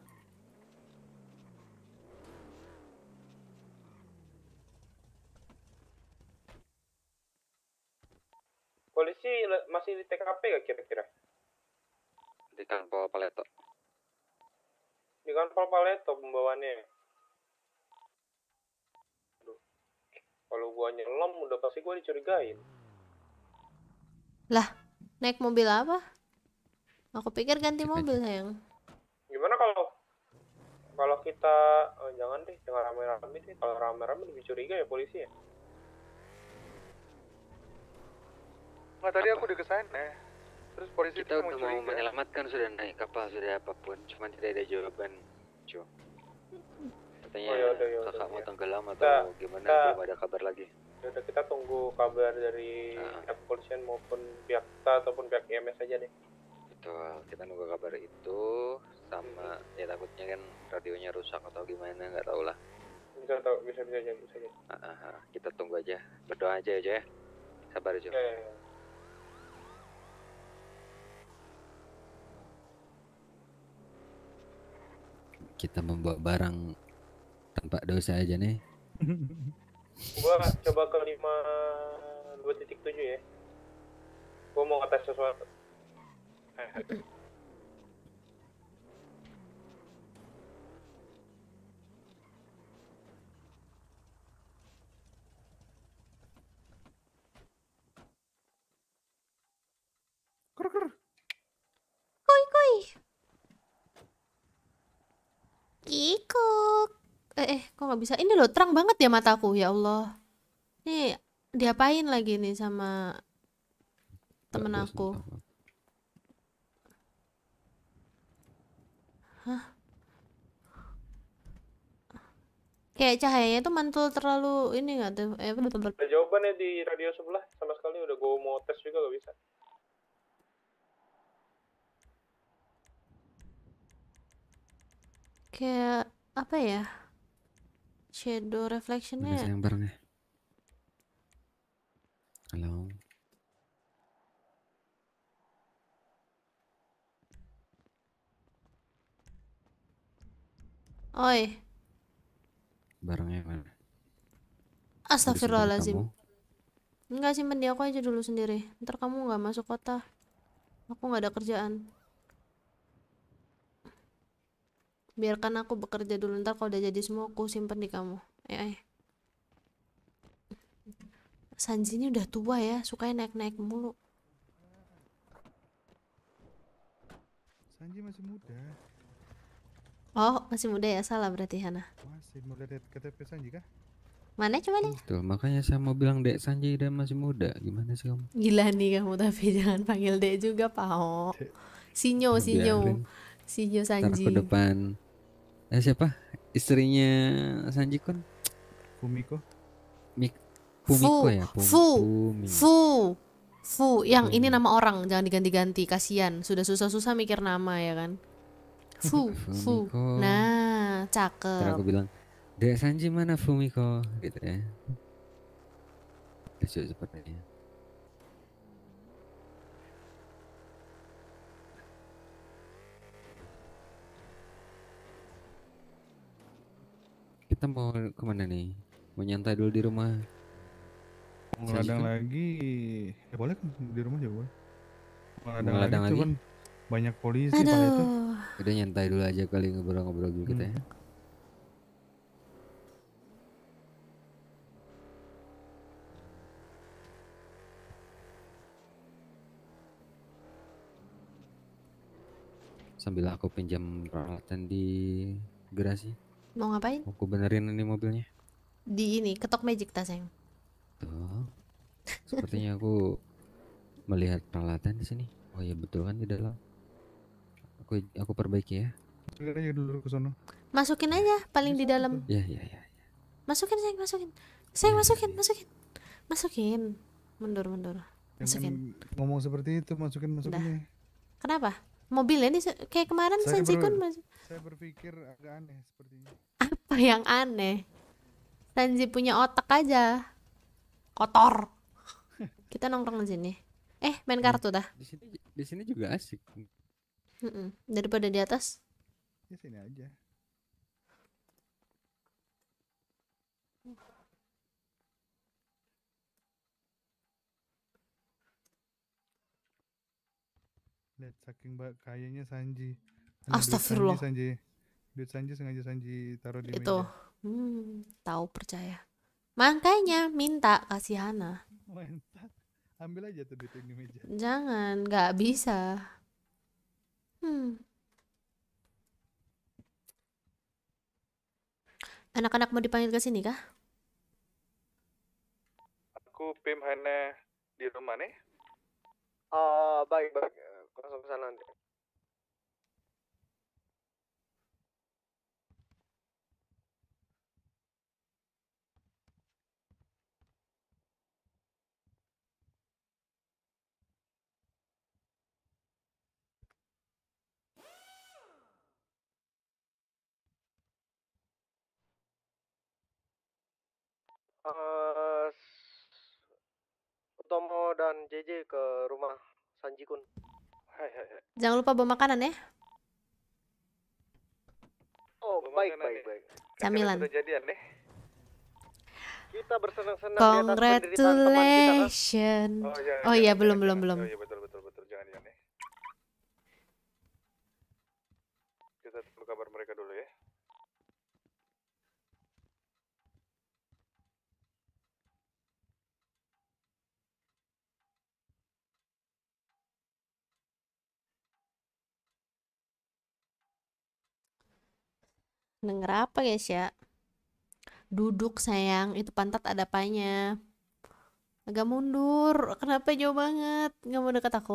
S10: polisi masih di TKP gak kira-kira?
S3: Di kantor Paleto.
S10: Di kantor Paleto pembawaannya. Aduh. Kalau gua nyelam udah pasti gua dicurigain.
S1: Lah, naik mobil apa? Aku pikir ganti mobil sayang.
S10: Gimana kalau kalau
S5: kita oh, jangan deh jangan rame-rame deh kalau rame-rame lebih curiga ya polisi ya.
S3: Nah tadi apa? aku udah kesana. Eh, terus polisi kita udah mau curiga. menyelamatkan sudah naik kapal sudah apapun, cuman tidak ada jawaban, Jo.
S2: Katanya oh, yaudah, yaudah, kakak mau ya. tenggelam atau nah,
S10: gimana? Nah, belum ada kabar lagi. Yaudah kita tunggu kabar dari nah. kepolisian maupun pihak kita ataupun pihak IMS aja deh.
S3: Betul, kita nunggu kabar itu sama hmm. ya takutnya kan radionya rusak atau gimana nggak tahu lah.
S10: Bisa tahu, bisa bisa aja bisa aja. Uh,
S3: uh, uh, kita tunggu aja, berdoa aja aja ya, ya. Sabar aja. Ya, ya, ya. kita membawa barang tanpa dosa aja nih.
S10: gua coba ke
S5: lima dua titik tujuh ya. Gua mau kata sesuatu.
S1: ikut eh, eh kok nggak bisa ini loh terang banget ya mataku ya Allah nih diapain lagi nih sama temen aku Hah? kayak cahayanya tuh mantul terlalu ini nggak tuh eh, ada
S5: jawabannya di radio sebelah sama sekali udah gue mau tes juga gak bisa
S1: kayak apa ya shadow reflectionnya ya? yang
S2: bareng ya halo
S1: oi
S3: barengnya mana
S1: astagfirullahaladzim enggak sih dia aku aja dulu sendiri ntar kamu nggak masuk kota aku nggak ada kerjaan biarkan aku bekerja dulu ntar kalau udah jadi semua aku simpen di kamu eh, eh. Sanji ini udah tua ya sukanya naik-naik mulu
S7: Sanji masih muda
S1: Oh, masih muda ya? Salah berarti Hana. Masih
S7: muda dari KTP Sanji kah?
S1: Mana coba nih?
S3: Betul, makanya saya mau bilang Dek Sanji udah masih muda. Gimana sih kamu?
S1: Gila nih kamu tapi jangan panggil Dek juga, pak oh Sinyo, Sinyo. Sinyo Sanji. Ntar ke
S3: depan eh, siapa istrinya Sanji Kun Fumiko Mik Fumiko ya Fu Fu
S1: Fu yang Fumi. ini nama orang jangan diganti-ganti kasihan sudah susah-susah mikir nama ya kan Fu Fu nah
S3: cakep Terus aku bilang Dek Sanji mana Fumiko gitu ya lucu kita mau kemana nih? Mau nyantai dulu di rumah? Ngeladang kan?
S7: lagi. Ya boleh kan di rumah juga boleh.
S3: Ngeladang, lagi, lagi. Cuman banyak polisi pada itu. Udah nyantai dulu aja kali ngobrol-ngobrol dulu hmm. kita ya. Hmm. sambil aku pinjam peralatan di garasi. Mau ngapain? Aku benerin ini mobilnya.
S1: Di ini, ketok magic taseng. sayang.
S3: Tuh. Sepertinya aku melihat peralatan di sini. Oh iya betul kan di dalam. Aku aku perbaiki ya.
S7: Aja dulu ke sana. Masukin
S1: aja paling di dalam. Iya iya iya. ya. Masukin sayang, masukin. Sayang ya, masukin, ya. masukin. Masukin. Mundur, mundur.
S7: Masukin. ngomong seperti itu, masukin, masukin. Ya.
S1: Kenapa? mobilnya ini kayak kemarin saya kun mas
S7: saya berpikir agak aneh sepertinya
S1: apa yang aneh Sanji punya otak aja kotor kita nongkrong di sini eh main kartu dah
S3: di sini di sini juga asik
S1: Mm-mm. daripada di atas
S7: di sini aja Lihat saking mbak kayanya Sanji. Astagfirullah. Sanji, Sanji. Duit Sanji sengaja Sanji taruh di Itu. meja.
S1: Hmm, tahu percaya. Makanya minta kasih Hana.
S7: Ambil aja tuh duit di meja. Jangan,
S1: nggak bisa. Hmm. Anak-anak mau dipanggil ke sini kah?
S7: Aku Pim Hana di rumah nih. Oh, baik baik
S5: langsung
S10: ke sana nanti.
S11: Eh, uh,
S5: Tomo dan JJ ke rumah Sanjikun. Hai, hai, hai.
S1: Jangan lupa bawa makanan ya.
S5: Oh, baik, baik, ya. baik. Camilan. Jadian, Kita bersenang-senang Congratulations. Kita, kan?
S9: Oh iya, oh, iya, iya belum, belum, belum. Oh iya,
S7: betul, betul, betul. Jangan ya, nih. Kita tunggu kabar mereka dulu ya.
S2: Denger
S1: apa guys ya? Duduk sayang, itu pantat ada apanya? Agak mundur, kenapa jauh banget? Nggak mau dekat aku.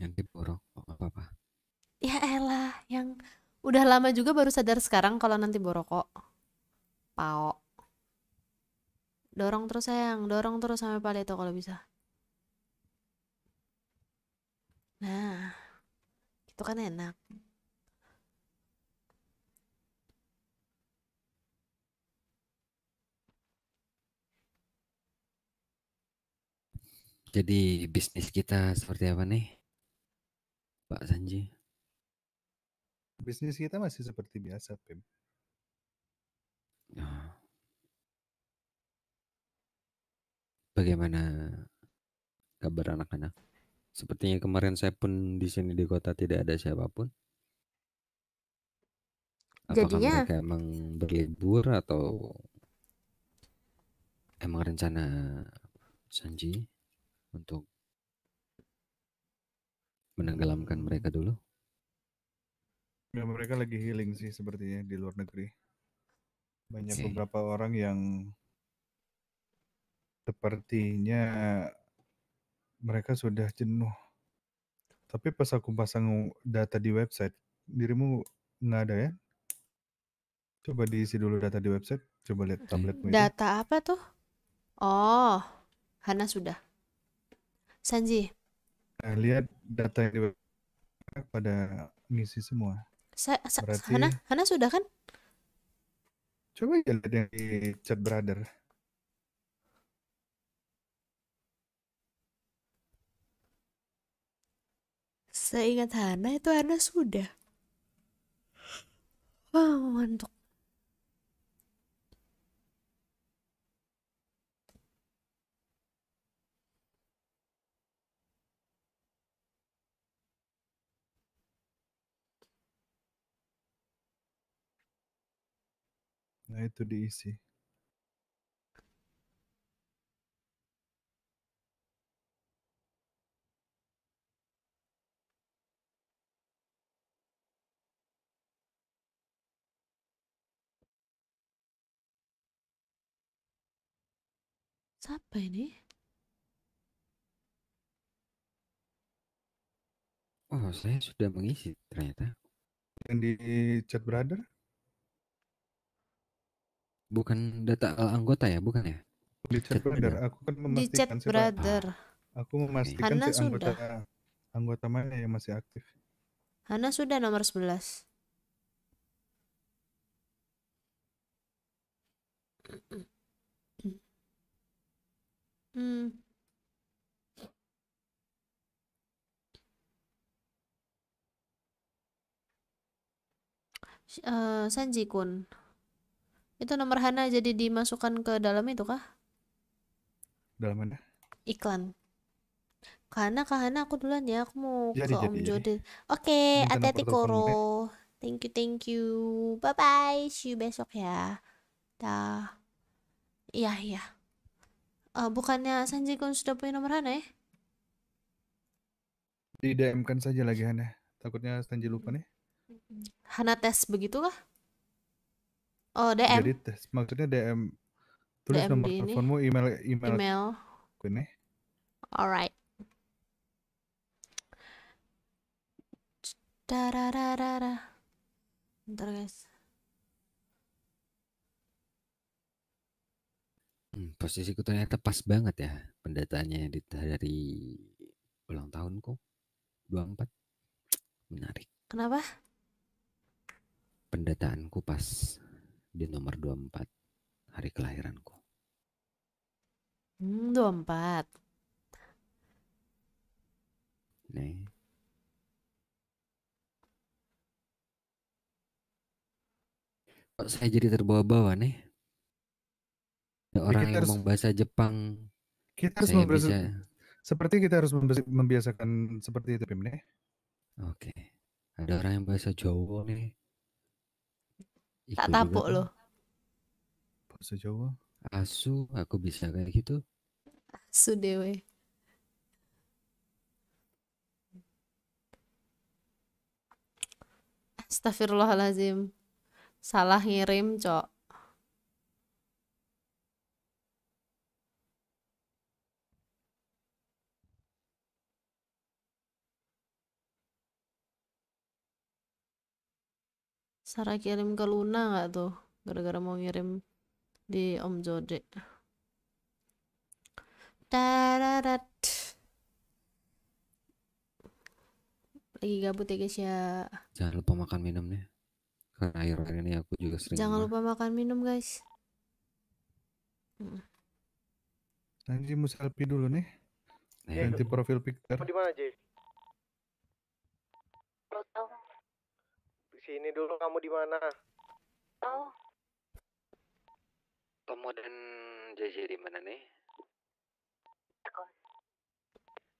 S1: Nanti borok, oh, apa-apa. Ya elah, yang udah lama juga baru sadar sekarang kalau nanti kok Pao. Dorong terus sayang, dorong terus sampai itu kalau bisa. Nah, itu kan enak.
S3: Jadi bisnis kita seperti apa nih, Pak Sanji?
S7: Bisnis kita masih seperti biasa, Pim.
S3: Ya. Bagaimana kabar anak-anak? Sepertinya kemarin saya pun di sini di kota tidak ada siapapun.
S2: Apakah Jadinya mereka
S3: emang berlibur atau emang rencana Sanji untuk menenggelamkan mereka dulu?
S7: Ya, mereka lagi healing sih sepertinya di luar negeri. Banyak okay. beberapa orang yang sepertinya mereka sudah jenuh. Tapi pas aku pasang data di website, dirimu nggak ada ya? Coba diisi dulu data di website. Coba lihat tabletmu. Data
S1: itu. apa tuh? Oh, Hana sudah. Sanji.
S7: Nah, lihat data yang pada misi semua.
S1: Sa sa Berarti... Hana, Hana sudah kan? Coba ya
S7: lihat yang di chat brother.
S1: Saya ingat Hana itu Hana sudah.
S2: Wah, wow, mantuk.
S7: Nah itu diisi.
S11: Siapa ini?
S3: Oh, saya sudah mengisi ternyata. Yang di chat brother? Bukan data eh, anggota ya, bukan ya? Di
S7: chat, chat brother, brother. aku kan memastikan di chat siapa. brother.
S2: Aku memastikan Hana si anggota
S7: sudah. anggota mana yang masih aktif.
S1: Hana sudah nomor 11. Hmm. Uh, eh, Sanji Kun. Itu nomor Hana jadi dimasukkan ke dalam itu kah? Dalam mana? Iklan. Karena Kahana, Hana aku duluan ya. Aku mau jadi, ke jadi, Om Jody. Oke, okay, hati-hati Koro. Thank you, thank you. Bye-bye. See you besok ya. Dah. Iya, iya. Uh, bukannya Sanji Kun sudah punya nomor Hana ya?
S7: Di DM-kan saja lagi Hana. Takutnya Sanji lupa nih.
S1: Hmm. Hana tes begitu kah? Oh, DM. Jadi
S7: tes maksudnya DM tulis DM nomor teleponmu, email email. Email. Ini.
S1: Alright. Darararara.
S3: Bentar guys. Hmm, posisiku ternyata pas banget ya pendataannya dari ulang tahunku 24. Menarik. Kenapa? Pendataanku pas di nomor 24 hari kelahiranku.
S1: Hmm, 24.
S3: Nih. Kok saya jadi terbawa-bawa nih? Ada ya, orang yang harus, ngomong bahasa Jepang. Kita harus bisa...
S7: Seperti kita harus membiasakan seperti itu, Pim, nih.
S3: Oke. Ada orang yang bahasa Jawa nih tak tapuk loh. Bahasa Jawa. Asu, aku bisa kayak gitu.
S1: Asu dewe. Astagfirullahalazim. Salah ngirim, Cok. Sarah kirim ke Luna nggak tuh gara-gara mau ngirim di Om Jode Tararat. lagi gabut ya guys ya
S3: jangan lupa makan minum nih karena akhir air ini aku juga sering jangan
S1: lupa makan minum guys
S7: nanti mau selfie dulu nih nanti profil picture di
S5: mana Jay? Sini dulu kamu
S3: di mana?
S11: Oh. Kamu dan
S3: JJ di mana nih?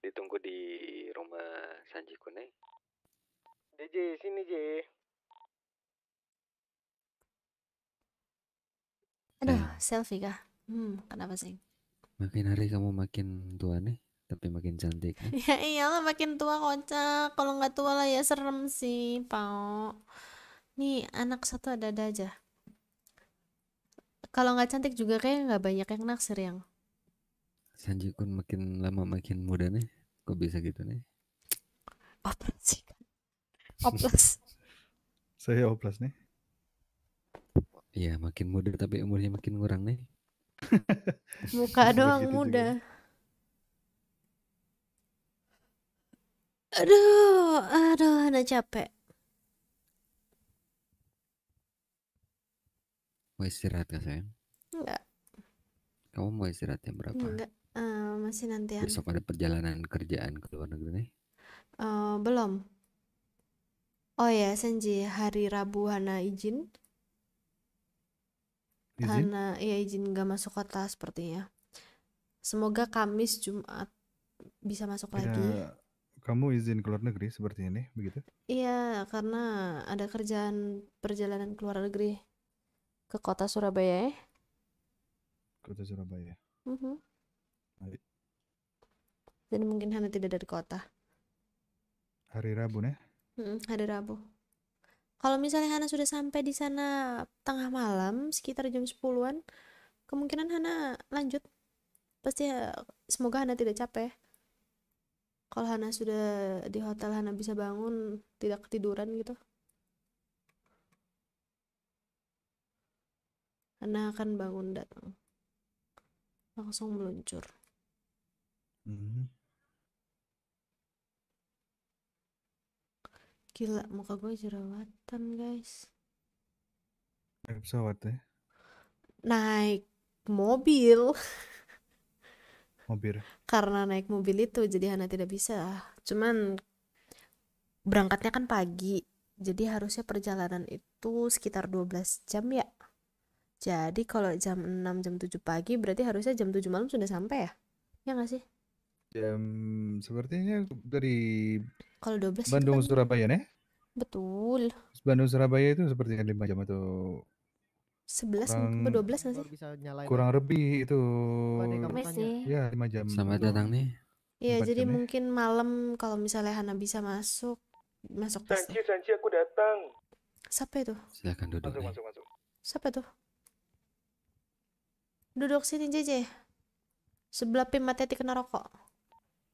S5: Ditunggu di rumah Sanji Kune. JJ sini J.
S1: Aduh, selfie kah? Hmm, kenapa sih?
S3: Makin hari kamu makin tua nih tapi makin cantik ya iya,
S1: iyalah makin tua kocak kalau nggak tua lah ya serem sih pao nih anak satu ada ada aja kalau nggak cantik juga kayak nggak banyak yang naksir yang
S3: Sanji kun makin lama makin muda nih kok bisa gitu nih oplas
S2: sih kan. oplas
S3: saya oplas nih Iya makin muda tapi umurnya makin kurang nih muka doang gitu muda
S9: gitu.
S1: Aduh, aduh, udah capek.
S3: Mau istirahat gak sayang? Enggak. Kamu mau istirahat jam berapa? Enggak,
S1: uh, eh, masih nanti. Besok ada perjalanan
S3: kerjaan ke luar negeri nih?
S1: Uh, belum. Oh ya, Senji, hari Rabu Hana izin. izin? Hana, ya izin nggak masuk kota sepertinya. Semoga Kamis Jumat bisa masuk Kira... lagi
S7: kamu izin ke luar negeri seperti ini, begitu?
S1: Iya, karena ada kerjaan perjalanan ke luar negeri ke kota Surabaya.
S7: Kota Surabaya. Mm -hmm. Baik.
S1: Dan mungkin Hana tidak dari kota.
S7: Hari Rabu, nih?
S1: Mm hari Rabu. Kalau misalnya Hana sudah sampai di sana tengah malam, sekitar jam 10-an, kemungkinan Hana lanjut. Pasti eh, semoga Hana tidak capek kalau Hana sudah di hotel Hana bisa bangun tidak ketiduran gitu Hana akan bangun datang langsung meluncur hmm. gila muka gue jerawatan guys
S7: naik pesawat ya
S1: naik mobil mobil karena naik mobil itu jadi Hana tidak bisa cuman berangkatnya kan pagi jadi harusnya perjalanan itu sekitar 12 jam ya jadi kalau jam 6 jam 7 pagi berarti harusnya jam 7 malam sudah sampai ya ya nggak sih
S7: jam sepertinya dari
S1: kalau 12 Bandung kan... Surabaya nih betul
S7: Bandung Surabaya itu sepertinya 5 jam atau
S1: 11 atau 12 belas sih? Bisa Kurang
S7: lebih itu. Ya, 5 iya, jam. sama datang nih. Iya, jadi jamnya.
S1: mungkin malam kalau misalnya Hana bisa masuk, masuk pasti. Sanji, Sanji aku datang. Siapa itu?
S3: Silakan duduk. Masuk, nih. masuk, masuk.
S1: Siapa tuh? Duduk sini, JJ. Sebelah pin mati kena rokok.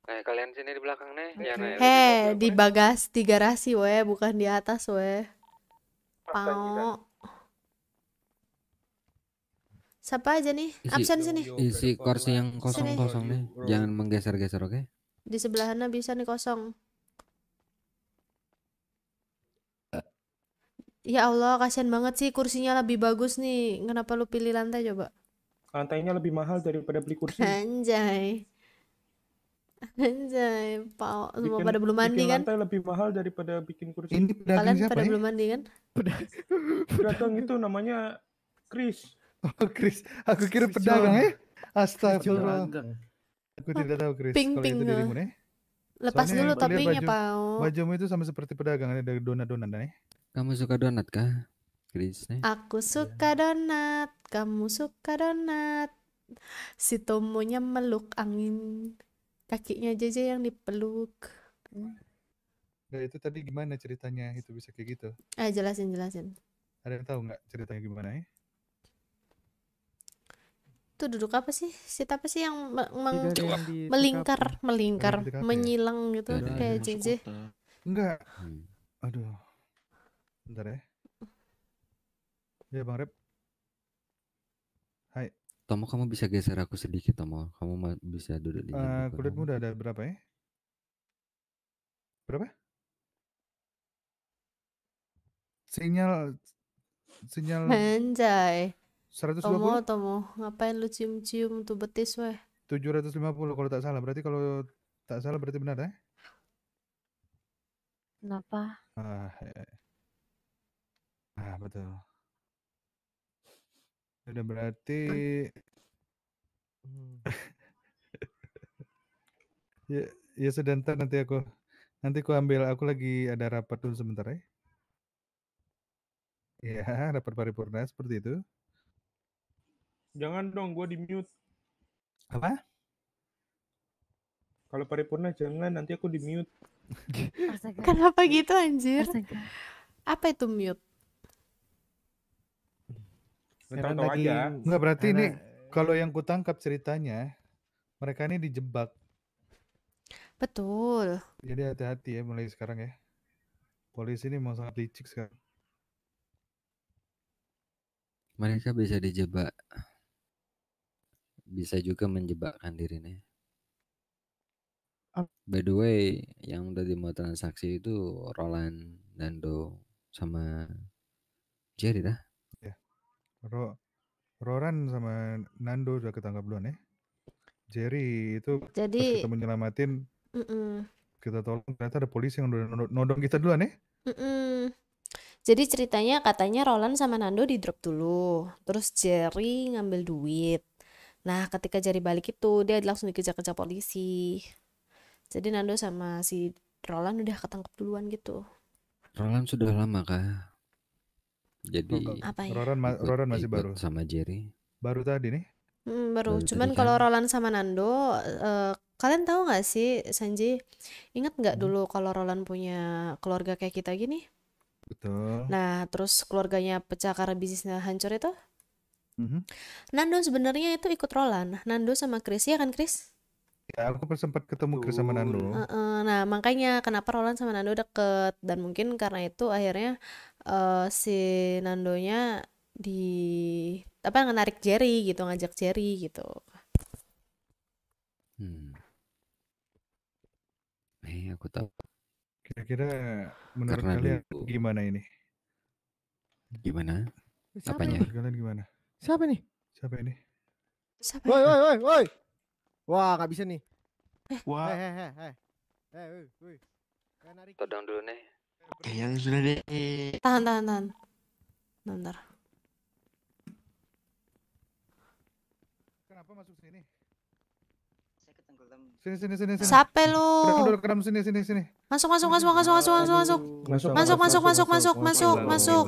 S3: Eh, kalian sini di belakang nih. Ya,
S2: nah,
S1: Heh, di bagas, di garasi, weh, bukan di atas, weh.
S2: Pau.
S1: Siapa aja nih? Isi, Absen sini. Isi kursi yang kosong-kosong nih. Jangan
S3: menggeser-geser, oke? Okay?
S1: Di sebelahnya bisa nih kosong. Ya Allah, kasihan banget sih kursinya lebih bagus nih. Kenapa lu pilih lantai coba?
S4: Lantainya lebih mahal daripada beli kursi.
S1: Anjay. Anjay, Pak. Semua pada belum mandi kan?
S5: Lantai lebih mahal daripada bikin kursi. Ini Kalian pada belum mandi kan? Pedagang itu namanya Chris. Oh, Chris, aku kira pedagang ya.
S7: Astagfirullah. Aku tidak tahu Chris. Ping ping. Itu dirimu, nih. Eh. Lepas dulu topinya, baju, Pao. Bajumu itu sama seperti pedagang ada donat-donat nih. Kamu suka donat kah?
S3: Chris, nih.
S1: Aku iya. suka donat, kamu suka donat. Si Tomonya meluk angin. Kakinya Jeje yang dipeluk.
S7: Nah, itu tadi gimana ceritanya itu bisa kayak gitu?
S1: Ah, jelasin, jelasin.
S7: Ada yang tahu nggak ceritanya gimana ya?
S1: itu duduk apa sih sit apa sih yang meng iya, melingkar melingkar ya. menyilang gitu iya,
S7: kayak JJ enggak
S3: hmm. aduh bentar ya
S7: ya bang Rep Hai
S3: Tomo kamu bisa geser aku sedikit Tomo kamu bisa duduk di uh, kulitmu
S7: udah ada berapa ya berapa sinyal sinyal
S1: anjay 120? Tomo, Tomo. Ngapain lu cium-cium tuh betis weh?
S7: 750 kalau tak salah. Berarti kalau tak salah berarti benar ya? Eh? Kenapa? Ah, ya. ah betul. Udah berarti hmm. ya, ya sedentar nanti aku nanti aku ambil aku lagi ada rapat dulu sebentar ya. Eh? Ya, rapat paripurna seperti itu.
S10: Jangan dong, gue di mute. Apa? Kalau paripurna jangan, nanti aku di mute.
S1: Kenapa gitu anjir? Astaga. Apa itu mute?
S7: Tentang tahu lagi... aja. Enggak berarti Karena... ini kalau yang kutangkap ceritanya mereka ini dijebak. Betul. Jadi hati-hati ya mulai sekarang ya. Polisi ini mau sangat licik sekarang.
S3: Mereka bisa dijebak bisa juga menjebakkan diri nih. By the way, yang udah mau transaksi itu Roland, Nando, sama Jerry dah. Ya.
S7: Ro Roland sama Nando udah ketangkap duluan ya. Jerry itu Jadi... kita menyelamatin. Mm -mm. Kita tolong ternyata ada polisi yang udah nodong kita duluan ya.
S1: Mm -mm. Jadi ceritanya katanya Roland sama Nando di drop dulu. Terus Jerry ngambil duit. Nah, ketika jari balik itu dia langsung dikejar-kejar polisi. Jadi Nando sama si Roland udah ketangkep duluan gitu.
S3: Roland sudah lama kah? Jadi oh, apa ya? Roland, ma Roland masih baru sama Jerry. Baru tadi nih?
S1: Hmm, baru. baru Cuman kalau kan? Roland sama Nando uh, kalian tahu nggak sih Sanji? Ingat nggak hmm. dulu kalau Roland punya keluarga kayak kita gini?
S2: Betul.
S1: Nah, terus keluarganya pecah karena bisnisnya hancur itu? Mm-hmm. Nando sebenarnya itu ikut Roland. Nando sama Chris ya kan Chris?
S7: Ya aku sempat ketemu Chris sama Nando. Uh,
S1: uh, nah makanya kenapa Roland sama Nando deket dan mungkin karena itu akhirnya uh, si Nandonya di apa ngenarik Jerry gitu ngajak Jerry gitu.
S2: Hmm. Eh aku
S7: tahu. Kira-kira menurut kalian gimana ini?
S5: Gimana? Apanya? Menurut kalian gimana? Siapa ini Siapa ini? Siapa? Woi, woi,
S1: woi, woi. Wah, nggak bisa nih.
S5: Wah. Hei,
S3: hei, hei. Hei, woi, woi. Todong dulu nih.
S1: yang sudah deh. Tahan, tahan, tahan.
S7: Bentar. Kenapa masuk sini? Sini, sini, sini, sini. Sape lu. Kedam dulu, sini, sini, sini. Masuk, masuk, masuk, masuk, masuk, masuk, masuk.
S2: Masuk, masuk, masuk, masuk, masuk, masuk, masuk. Masuk.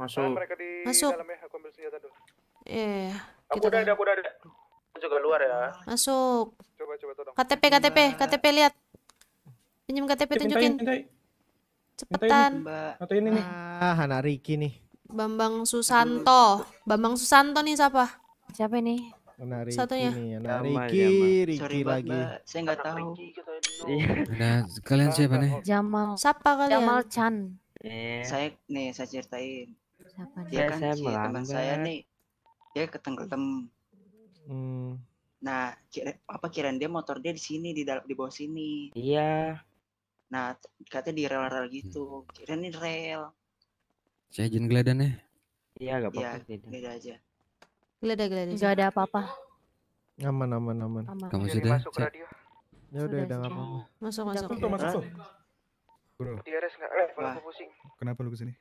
S10: Masuk. Mereka
S1: di dalam
S10: ya, aku ambil senjata
S1: dulu. Eh,
S10: aku udah ada, aku udah ada. Masuk ke luar ya. Masuk. Coba coba tolong. KTP KTP
S1: KTP lihat. Pinjam KTP tunjukin. Cepetan. Atau ini, nih
S5: Ah, Hanariki nih.
S1: Bambang Susanto. Bambang Susanto nih siapa? Siapa nih?
S3: Nah, Riki Satunya. nih, nah, Riki, Riki lagi.
S6: saya nggak tahu.
S3: nah, kalian
S1: siapa nih? Jamal. Siapa kalian? Jamal
S6: Chan. Saya nih, saya ceritain. Siapa dia kan saya si teman saya nih dia ketenggelam hmm. nah kira, apa kira dia motor dia di sini di dalam di bawah sini
S3: iya
S6: nah katanya di rel-rel gitu hmm. kira ini rel
S3: saya geladan ya
S6: iya gak apa-apa ya, gelada aja
S1: geladan geladan nggak ada apa-apa
S5: aman aman aman, kamu sudah ya, masuk radio ya udah udah nggak apa-apa
S1: masuk masuk masuk masuk
S5: bro diares nggak eh pusing kenapa lu kesini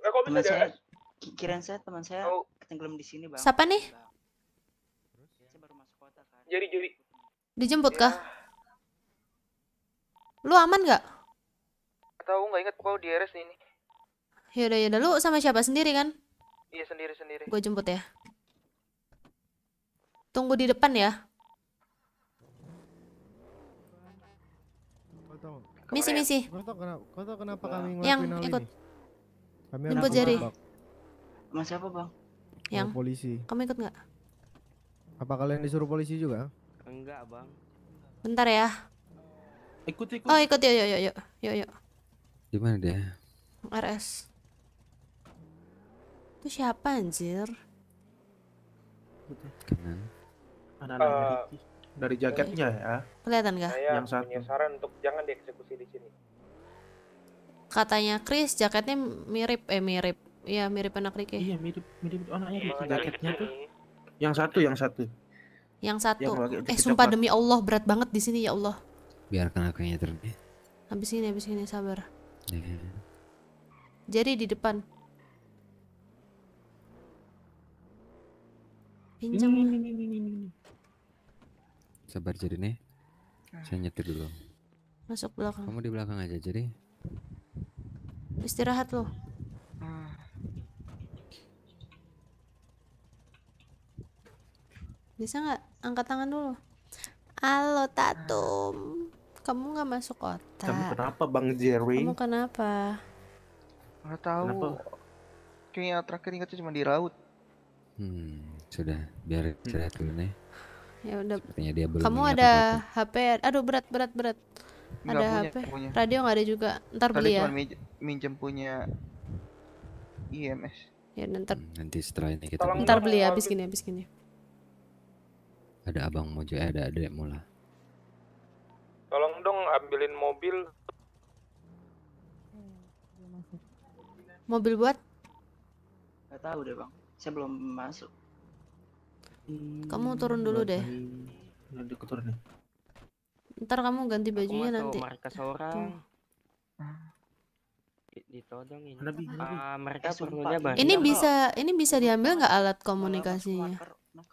S5: eh, kok bisa
S6: diares kira saya teman saya oh. ketenggelam di sini, Bang. Siapa nih? Saya baru masuk kota kan. Jadi
S1: dijemput ya. kah? Lu aman nggak?
S5: Tahu nggak ingat kau di RS ini.
S1: Yaudah yaudah lu sama siapa sendiri kan?
S5: Iya sendiri sendiri. Gue jemput
S1: ya. Tunggu di depan ya. Misi misi. Kau tau kenapa, kau kenapa iya. kami Yang ikut. jemput jari. Mas siapa bang?
S5: Yang oh, polisi. Kamu ikut nggak? Apa
S3: kalian disuruh polisi juga?
S1: Enggak bang. Bentar ya. Ikut ikut. Oh ikut yuk yuk yuk yuk yuk yuk. Gimana dia? RS. Itu siapa anjir?
S3: Kenan.
S5: Anak-anak uh, dari jaketnya ya. Kelihatan gak? yang satu. saran untuk jangan dieksekusi di sini.
S1: Katanya Chris jaketnya mirip eh mirip Iya mirip anak Ricky. Iya mirip mirip anaknya Ricky jaketnya tuh.
S10: Yang satu yang satu.
S1: Yang satu. Yang eh sumpah demi Allah berat banget di sini ya Allah.
S10: Biarkan aku yang ya.
S1: Habis ini habis ini sabar. Ya, ya, jadi di depan. Pinjam. Ini, ini, ini, ini, ini.
S3: Sabar jadi nih. Saya nyetir dulu. Masuk belakang. Kamu di belakang aja jadi.
S1: Istirahat loh. Ah. bisa nggak angkat tangan dulu halo Tatum kamu nggak masuk kota?
S3: kamu kenapa Bang Jerry kamu
S1: kenapa nggak tahu kenapa?
S5: kayaknya terakhir ingatnya cuma di laut
S3: hmm sudah biar cerah hmm. dulu nih ya udah Sepertinya dia belum kamu ada
S1: apa -apa. HP ya? aduh berat berat berat nggak ada punya, HP punya. radio nggak ada juga ntar Tadi beli ya
S5: minjem, punya
S3: IMS ya nanti hmm, nanti setelah ini kita ntar beli ya habis
S1: gini habis gini
S3: ada abang Mojo eh, ada adek mula
S10: tolong dong ambilin mobil
S3: mobil buat
S8: nggak tahu deh bang saya belum masuk
S1: hmm, kamu turun dulu deh
S4: nanti aku turun
S1: ntar kamu ganti bajunya nanti
S4: markas orang
S9: ditodongin uh, mereka eh, perlunya
S5: bang.
S7: ini bisa
S1: ini bisa diambil nggak alat komunikasinya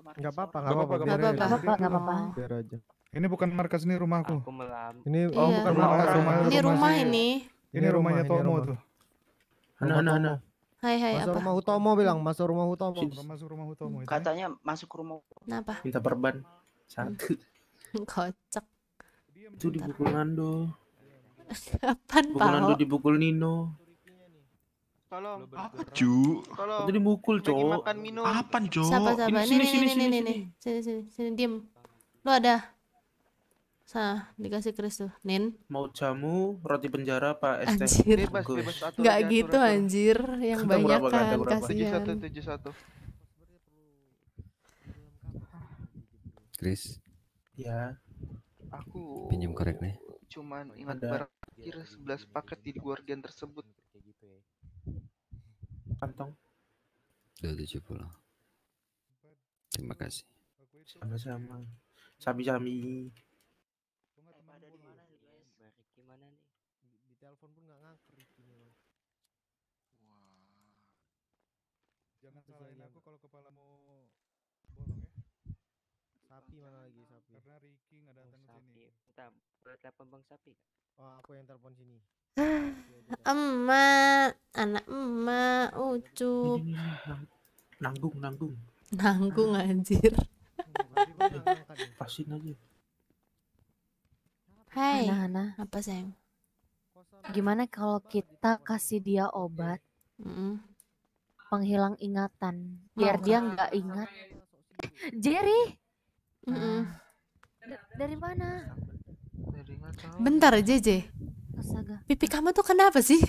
S5: markas Gak apa-apa, gak apa-apa. Gak apa-apa,
S7: gak apa-apa. Biar aja. Ini bukan markas, ini rumahku. Aku melam. Ini oh, iya. bukan rumah, rumah, rumah. Ini rumah ini. Ini rumahnya Tomo tuh. Ana, ana, ana.
S1: Hai, hai,
S8: masuk apa? rumah
S5: Utomo bilang, masuk rumah Utomo. Masuk
S8: rumah Utomo. Itu. Katanya masuk rumah.
S5: Kenapa? Minta
S10: perban. Satu. Kocak. Itu dibukul Nando.
S1: Kapan, Pak? Bukan Nando
S10: dibukul Nino.
S1: Tolong. Apa
S10: cu? Tolong. Tadi mukul Cok. Makan minum. Apa ini Sabar
S1: sabar. Ini, sini, sini, sini, sini, sini, sini, sini, sini, diem. Lu ada. Sah, dikasih keris tuh. Nin.
S10: Mau jamu, roti penjara, Pak ST. Anjir. Enggak Gak gitu atur. anjir, yang Kata banyak
S5: kan kasihan. 7171.
S3: Chris. Ya. Aku pinjam korek nih.
S5: Cuman ingat ada. barang kira 11 paket di guardian tersebut
S3: kantong? dua tujuh puluh Terima kasih.
S5: Sama-sama. Sami-sami. Gimana nih? Di telepon pun nggak ngangkat
S7: Jangan salahin ya, aku kalau kepalamu bolong ya. Sapi mana lagi sapi? Karena Ricky nggak datang ke sini. Bentar, boleh telepon Bang Sapi?
S5: Oh,
S2: aku yang telepon sini.
S1: emak anak emak ucup
S4: nanggung nanggung nanggung anjir pasin aja
S1: hai Hana, Hana. apa sayang gimana kalau kita kasih dia obat mm. penghilang ingatan biar oh. dia nggak ingat Jerry mm -mm. D dari mana bentar JJ Astaga. Pipi kamu tuh kenapa sih?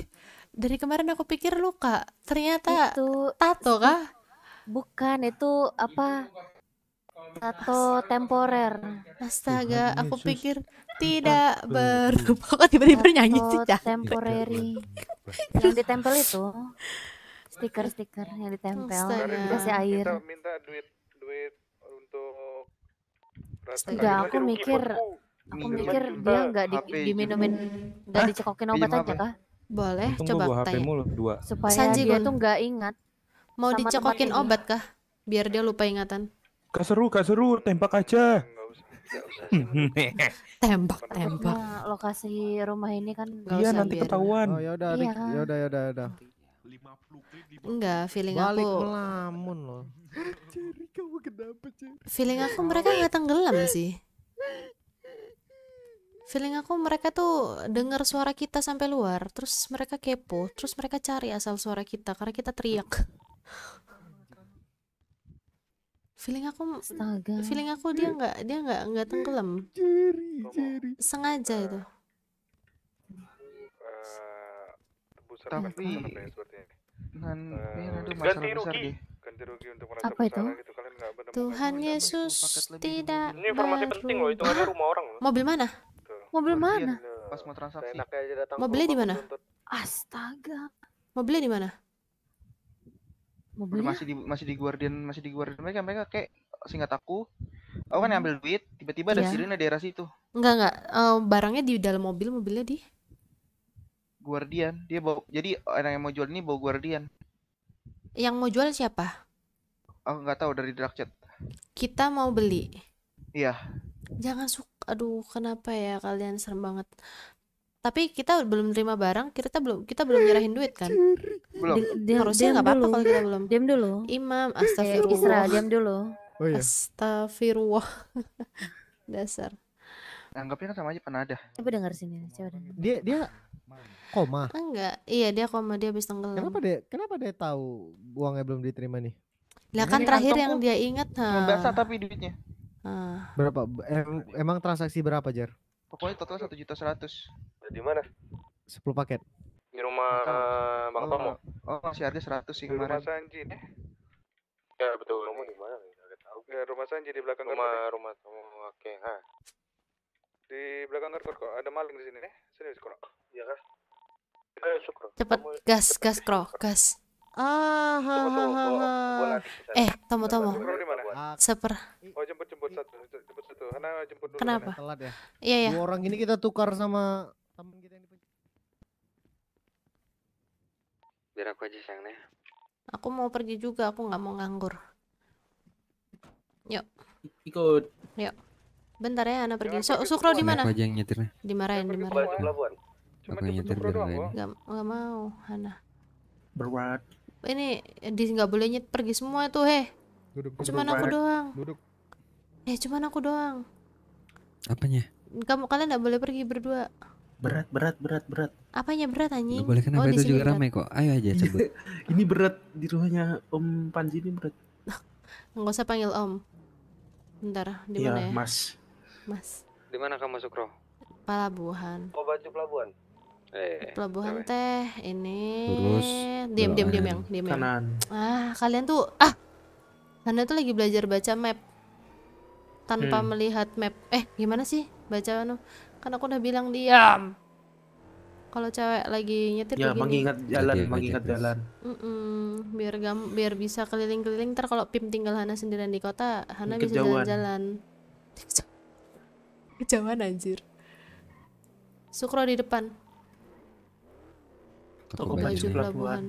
S1: Dari kemarin aku pikir luka, ternyata itu tato kah? Bukan, itu apa? Tato temporer. Astaga, aku pikir tidak ber kok tiba-tiba nyanyi sih temporary yang ditempel itu stiker-stiker yang ditempel dikasih air minta, minta duit duit
S2: untuk Enggak, aku mikir
S1: Aku mikir dia nggak di, diminumin, gitu. nggak dicekokin obat aja kah? Boleh, coba
S4: gua tanya. Mulu, dua. Supaya
S1: Sanji dia tuh nggak ingat. Mau dicekokin obat kah? Biar dia lupa ingatan.
S4: Kak seru, kak seru, tembak aja.
S1: tembak tembak nah, lokasi rumah ini kan iya nanti biar. ketahuan
S5: oh, yaudah, udah iya. kan? udah yaudah udah
S1: enggak ya feeling Balik aku melamun loh
S2: feeling aku mereka nggak tenggelam sih
S1: feeling aku mereka tuh dengar suara kita sampai luar terus mereka kepo terus mereka cari asal suara kita karena kita teriak oh feeling aku Astaga. feeling aku dia nggak dia nggak nggak tenggelam sengaja itu uh,
S7: tapi ya eh, ganti rugi ganti rugi untuk merasa apa
S1: itu? Gitu. Tuhan Yesus tidak ini informasi penting loh itu ada rumah orang loh. mobil mana Mobil mana?
S5: Iya, Pas mau transaksi. Mobilnya di mana?
S1: Astaga. Mobilnya di mana? Mobilnya? Masih
S5: di masih di Guardian masih di Guardian mereka mereka kayak singkat aku aku kan hmm. ambil duit tiba-tiba ada yeah. sirine daerah situ
S1: enggak enggak uh, barangnya di dalam mobil mobilnya di
S5: guardian dia bawa jadi orang yang mau jual ini bawa guardian
S1: yang mau jual siapa
S5: aku nggak tahu dari drug chat
S1: kita mau beli iya jangan suka aduh kenapa ya kalian serem banget tapi kita belum terima barang kita belum kita belum nyerahin duit kan
S2: belum harusnya nggak apa-apa kalau kita
S1: belum diam dulu imam astagfirullah Isra diam dulu oh, iya. astagfirullah dasar
S5: anggapnya kan sama aja pernah ada
S1: coba dengar sini coba dengar
S5: dia dia koma
S1: enggak iya dia koma dia habis tenggelam kenapa
S5: dia kenapa dia tahu uangnya belum diterima nih
S1: lah kan terakhir yang dia ingat ha. basah
S11: tapi duitnya
S1: Uh.
S5: Berapa? Em emang transaksi berapa, Jar? Pokoknya total satu juta seratus. Di mana? Sepuluh paket.
S7: Di rumah uh, Bang oh, Tomo. Oh,
S5: masih ada seratus sih kemarin. rumah
S7: Sanji nih. Ya betul. Rumah di mana? Gak tahu. Ya, rumah Sanji di belakang. Rumah Garkor, ya? rumah Tomo. Oke. Okay. Ha. Di belakang Garkor kok ada maling di sini nih. Sini iya eh, Kro. Iya kan? Ayo Sukro. Cepat gas
S1: gas Kro, gas. Ah, ha,
S5: ha, Eh, tomo tomo. Ah. Seper.
S7: Oh jemput jemput Kenapa? Telat
S5: Iya ya. Dua orang ini kita tukar sama teman
S3: Biar aku aja sayangnya.
S1: Aku mau pergi juga, aku nggak mau nganggur. Yuk. Ikut. Yuk. Bentar ya, Ana pergi. So, Sukro di mana? di aja yang nyetirnya. Dimarahin,
S10: dimarahin.
S4: Aku yang nyetir biar Gak,
S1: mau, Hana. Berat ini di nggak boleh nyet pergi semua tuh heh
S2: cuman aku doang duduk.
S1: eh cuman aku doang apanya kamu kalian nggak boleh pergi berdua
S2: berat
S5: berat berat berat
S1: apanya berat anjing gak boleh kenapa oh, itu juga berat.
S5: ramai kok ayo aja sebut ini berat di
S4: rumahnya om Panji ini berat
S1: nggak usah panggil om bentar di iya, mana ya, ya mas mas
S3: di mana kamu Sukro
S1: pelabuhan
S2: oh
S3: baju pelabuhan Eh, pelabuhan
S1: teh ini terus diam diam diam yang diam kanan yang. ah kalian tuh ah anda tuh lagi belajar baca map tanpa hmm. melihat map eh gimana sih baca anu kan aku udah bilang diam kalau cewek lagi nyetir ya begini. mengingat
S4: jalan ya, mengingat ya, jalan
S1: mm -mm, biar gam biar bisa keliling keliling ntar kalau pim tinggal Hana sendirian di kota Hana bisa jalan-jalan kejauhan anjir Sukro di depan
S2: toko, baju, baju pelabuhan.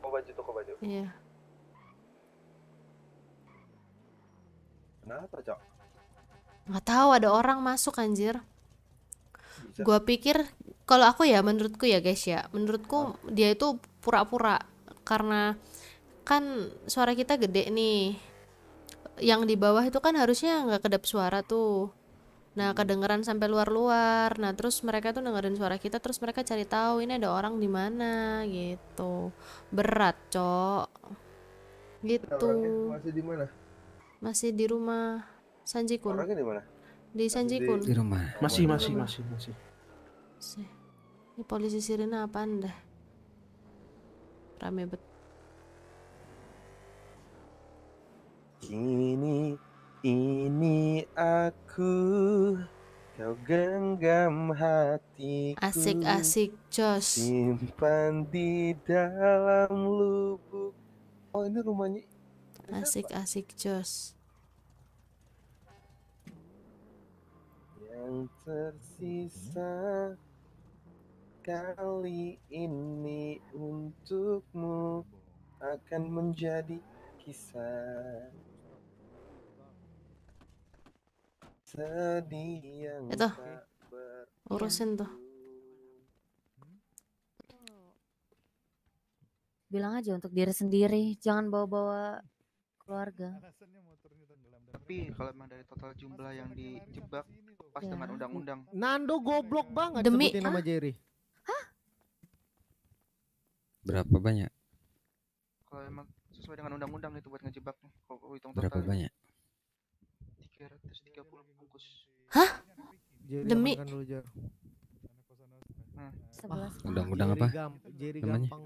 S5: Toko baju toko baju. Iya. Kenapa cok?
S1: Nggak tahu ada orang masuk anjir.
S5: Bisa. Gua pikir
S1: kalau aku ya menurutku ya guys ya, menurutku oh. dia itu pura-pura karena kan suara kita gede nih. Yang di bawah itu kan harusnya nggak kedap suara tuh Nah, kedengeran sampai luar-luar. Nah, terus mereka tuh dengerin suara kita, terus mereka cari tahu ini ada orang di mana gitu. Berat, Cok. Gitu. masih di mana? Masih di rumah Sanjikun. Orangnya di mana? Di Sanjikun. Di, rumah. Masih, masih, masih, masih. masih. Ini polisi sirine apa Anda? Rame bet.
S4: Ini
S5: ini aku Kau genggam hatiku Asik-asik Jos Simpan di dalam lubuk
S1: Oh ini rumahnya Asik-asik Jos
S5: Yang tersisa Kali ini untukmu Akan menjadi kisah itu
S1: urusin tuh
S8: hmm.
S1: bilang aja untuk diri sendiri jangan bawa-bawa keluarga
S7: tapi
S5: kalau memang dari total jumlah yang dijebak pas ya. dengan undang-undang
S1: Nando goblok banget
S5: demi sebutin nama Jerry Hah?
S3: berapa banyak
S5: kalau emang sesuai dengan undang-undang itu buat ngejebak, berapa banyak 330 bungkus. Hah? Demi? Dulu, nah. Hmm. udang-udang apa? Gam, Jerry gampang.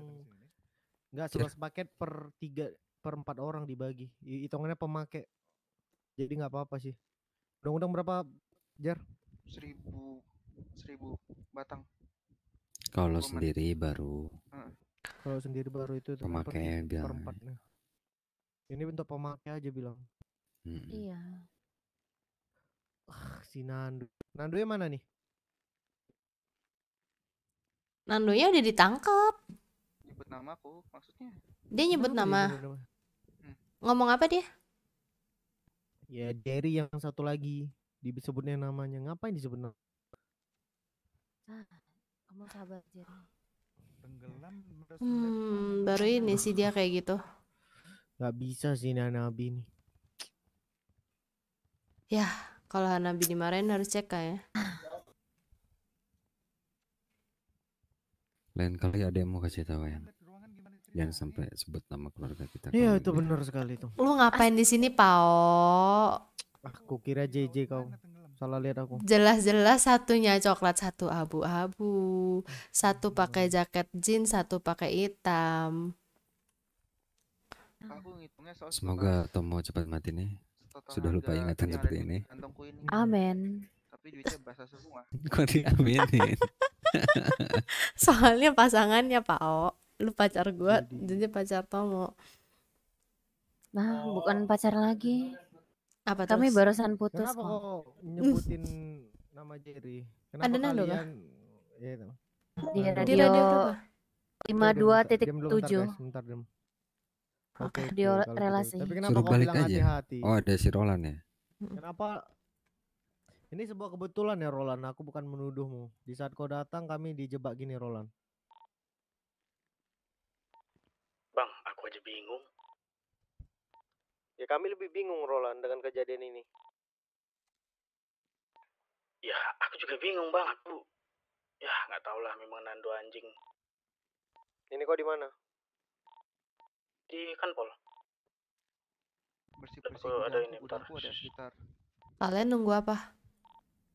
S5: Enggak, 11 paket per tiga per empat orang dibagi. Hitungannya pemakai. Jadi nggak apa-apa sih. Udang-udang berapa, Jar?
S7: Seribu seribu
S5: batang.
S3: Kalau sendiri baru.
S5: Kalau sendiri baru itu pemakai per, bilang. Ini bentuk pemakai aja bilang. Hmm. Iya. Ah, si Nando. Nando yang mana nih?
S1: Nandonya udah ditangkap.
S5: Nyebut nama aku, maksudnya.
S1: Dia nyebut nama. Hmm. Ngomong apa dia?
S5: Ya Jerry yang satu lagi disebutnya namanya. Ngapain disebut nama?
S8: Ah, kamu sabar Jerry. Tenggelam hmm, baru ini sih dia
S1: kayak gitu.
S5: Gak bisa sih Nana Abi
S1: Ya, kalau Hanabi dimarahin harus cek ya.
S3: Lain kali ada yang mau kasih tahu ya. Jangan sampai sebut nama keluarga kita. Iya itu benar
S9: sekali itu.
S1: Lu ngapain di sini, Pao?
S5: Aku kira JJ kau. Salah lihat aku.
S1: Jelas-jelas satunya coklat, satu abu-abu, satu pakai jaket jeans, satu pakai hitam.
S3: Semoga Tomo cepat mati nih. Sudah lupa ingatan seperti ini.
S2: Amin. Tapi duitnya basah semua.
S5: Kok diaminin?
S1: Soalnya pasangannya Pak O. Lu pacar gua, jadi pacar Tomo. Nah, oh. bukan pacar lagi. Apa Kami terus? barusan putus. Kenapa kok nyebutin
S5: nama Jerry? Kenapa Ada Nando kalian... Ya, itu.
S1: Di radio, Di radio 52.7. Bentar,
S2: Oke, okay, dia gitu. relasi. Tapi
S3: kenapa Suruh kau balik bilang hati-hati? Oh, ada si Roland ya.
S5: Kenapa ini sebuah kebetulan ya Roland, aku bukan menuduhmu. Di saat kau datang kami dijebak gini Roland. Bang, aku aja bingung. Ya kami lebih bingung Roland dengan kejadian ini. Ya, aku juga bingung Bang, aku. Ya, nggak lah memang Nando anjing. Ini kau di mana? di kanpol bersih bersih gudang, ada ini gudangku ada sekitar
S1: kalian nunggu apa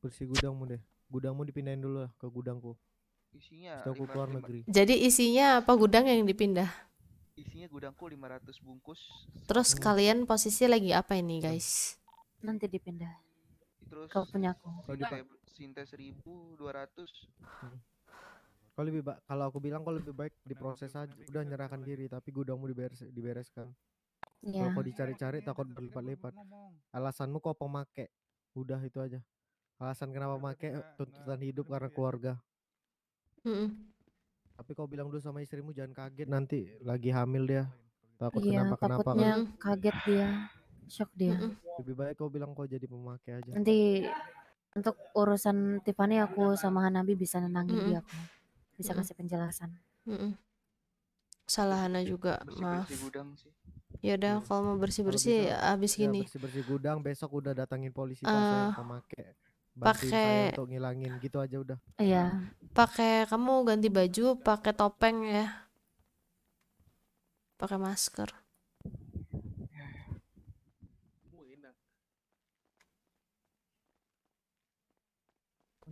S5: bersih gudangmu deh gudangmu dipindahin dulu lah ke gudangku isinya aku keluar negeri jadi
S1: isinya apa gudang yang dipindah
S5: isinya gudangku 500 bungkus
S1: terus hmm. kalian posisi lagi apa ini guys nanti dipindah terus kalau punya aku kalau
S5: sintes 1200 kalau lebih baik, kalau aku bilang kalau lebih baik diproses aja udah nyerahkan diri tapi gudangmu diberes dibereskan yeah. kalau dicari-cari takut berlipat-lipat alasanmu kok pemakai udah itu aja alasan kenapa pemakai eh, tuntutan hidup karena keluarga mm -mm. tapi kau bilang dulu sama istrimu jangan kaget nanti lagi hamil dia takut yeah, iya, kenapa kenapa takutnya kan.
S1: kaget dia shock dia mm
S5: -mm. lebih baik kau bilang kau jadi pemakai aja nanti
S1: untuk urusan Tiffany aku sama Hanabi bisa nenangin mm -mm. dia aku bisa mm -mm. kasih penjelasan mm -mm. salah Hana juga bersih -bersih maaf gudang sih. ya udah kalau mau bersih bersih habis abis iya, gini bersih
S5: bersih gudang besok udah datangin polisi uh, saya ah, pakai pakai untuk ngilangin gitu aja udah
S1: iya pakai kamu ganti baju pakai topeng ya pakai masker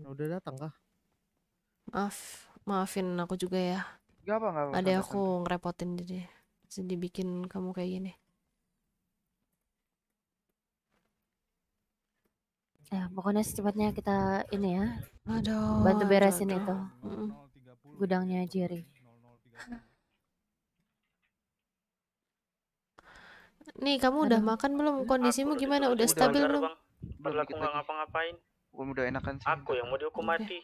S1: udah datang kah maaf maafin aku juga ya Gak apa, gak apa. Ada aku ngerepotin jadi jadi bikin kamu kayak gini. Ya, pokoknya secepatnya kita ini ya. Aduh. Bantu beresin aduh. itu. Gudangnya Jerry.
S2: Nih, kamu aduh. udah makan belum? Kondisimu gimana? Udah, stabil belum?
S8: Belum aku nggak ngapa-ngapain. Udah enakan sih. Aku yang mau dihukum mati.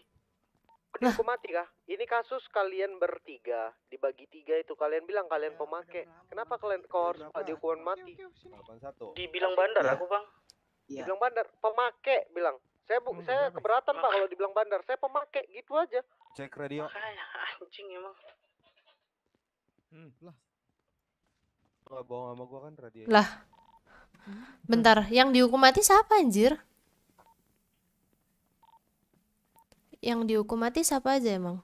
S5: Nah. aku mati kah? Ini kasus kalian bertiga dibagi tiga itu kalian bilang kalian ya, pemakai. Kenapa kalian kau harus dihukuman mati? Dibilang bandar iya. aku bang. Ya. Dibilang bandar. Pemakai bilang. Saya bu, saya keberatan pak ah. kalau dibilang bandar. Saya pemakai gitu aja. Cek radio. Makanya anjing emang. Hmm Gak bohong sama gua kan radio. Lah.
S1: Bentar, yang dihukum mati siapa anjir? yang dihukum mati siapa aja emang?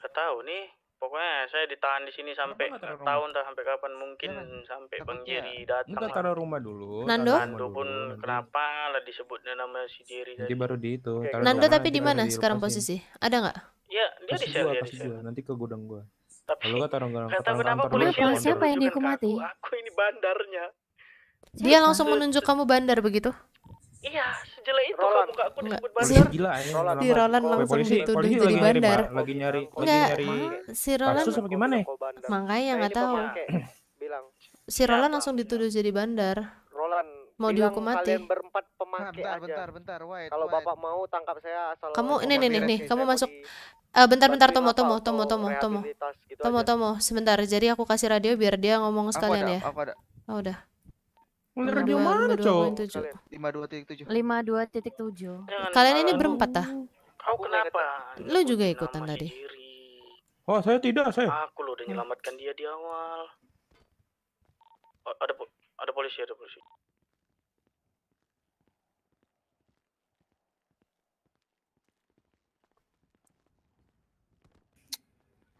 S8: Gak tahu nih. Pokoknya saya ditahan di sini sampai tahun tak sampai kapan mungkin ya, sampai Bang Jerry iya. datang. Enggak
S5: taruh
S1: rumah
S2: dulu. Nando? Nando pun
S8: dulu. kenapa lah disebutnya nama si Jerry Nanti baru di itu. Okay. Nando
S2: tapi di mana sekarang
S1: posisi? Ada nggak?
S5: Ya,
S2: dia
S1: di sini. Pasti di Nanti ke gudang gua. Tapi
S5: Lalu
S4: kata orang orang kata kenapa polisi siapa yang
S1: dihukum mati? Aku, aku
S5: ini bandarnya.
S1: Dia langsung menunjuk kamu bandar begitu?
S2: Iya, sejelek itu Roland. muka aku disebut
S4: bandar. Si, gila ya. Eh,
S5: Roland. Si Roland langsung polisi, dituduh polisi jadi lagi bandar. Nyari, lagi nyari, Nggak, lagi nyari. Si Roland apa
S1: gimana ya? Makanya enggak nah, tahu. Bilang. Si Roland langsung dituduh jadi bandar. Roland mau dihukum mati. Kalian berempat pemakai nah, bentar, aja. Bentar, bentar, wait, Kalau Bapak mau tangkap saya asal Kamu ini nih nih nih, kamu masuk uh, bentar bentar oh, Tomo Tomo Tomo gitu Tomo Tomo. Tomo Tomo, sebentar. Jadi aku kasih radio biar dia ngomong sekalian aku ada, ya. aku ada. Oh, udah. Mulai radio mana, Cok?
S5: 52.7.
S1: 52.7. Kalian ini berempat tah?
S8: Kau kenapa? Lu juga ikutan tadi.
S4: Oh, saya tidak, saya.
S5: Aku lo
S8: udah nyelamatkan dia di awal. Oh, ada po ada polisi, ada polisi.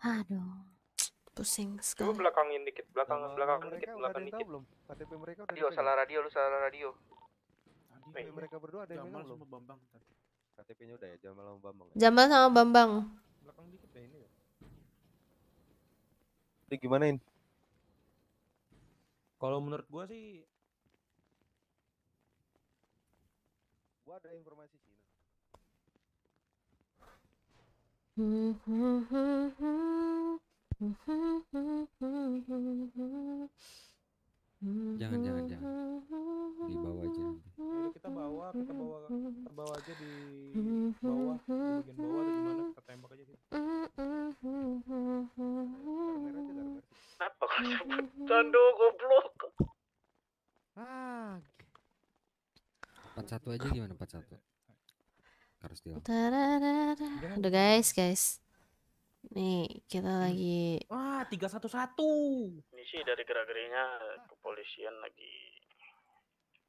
S9: Aduh
S1: pusing sekali. Coba
S5: belakangin dikit, belakang belakangan, belakang dikit, belakang dikit. Belum? KTP mereka udah radio, salah radio, lu salah radio. KTP mereka berdua ada yang Jamal sama Bambang KTP-nya udah ya, Jamal sama Bambang. Ya? Jamal sama Bambang. Belakang dikit ya ini. Jadi ya? ini Kalau menurut gua sih gua ada informasi sih
S2: Hmm, hmm, hmm, hmm. hmm. Jangan, jangan, jangan. Di bawah aja.
S5: kita bawa, kita bawa, kita bawa aja di
S2: bawah, di bagian bawah atau gimana? Kita tembak aja gitu. Kenapa kau cepet candu goblok? Ah.
S3: Empat satu aja gimana empat satu? Harus dia.
S1: Udah guys, guys. Nih, kita hmm. lagi Wah,
S4: 311.
S8: Ini sih dari gerak-geriknya eh, kepolisian lagi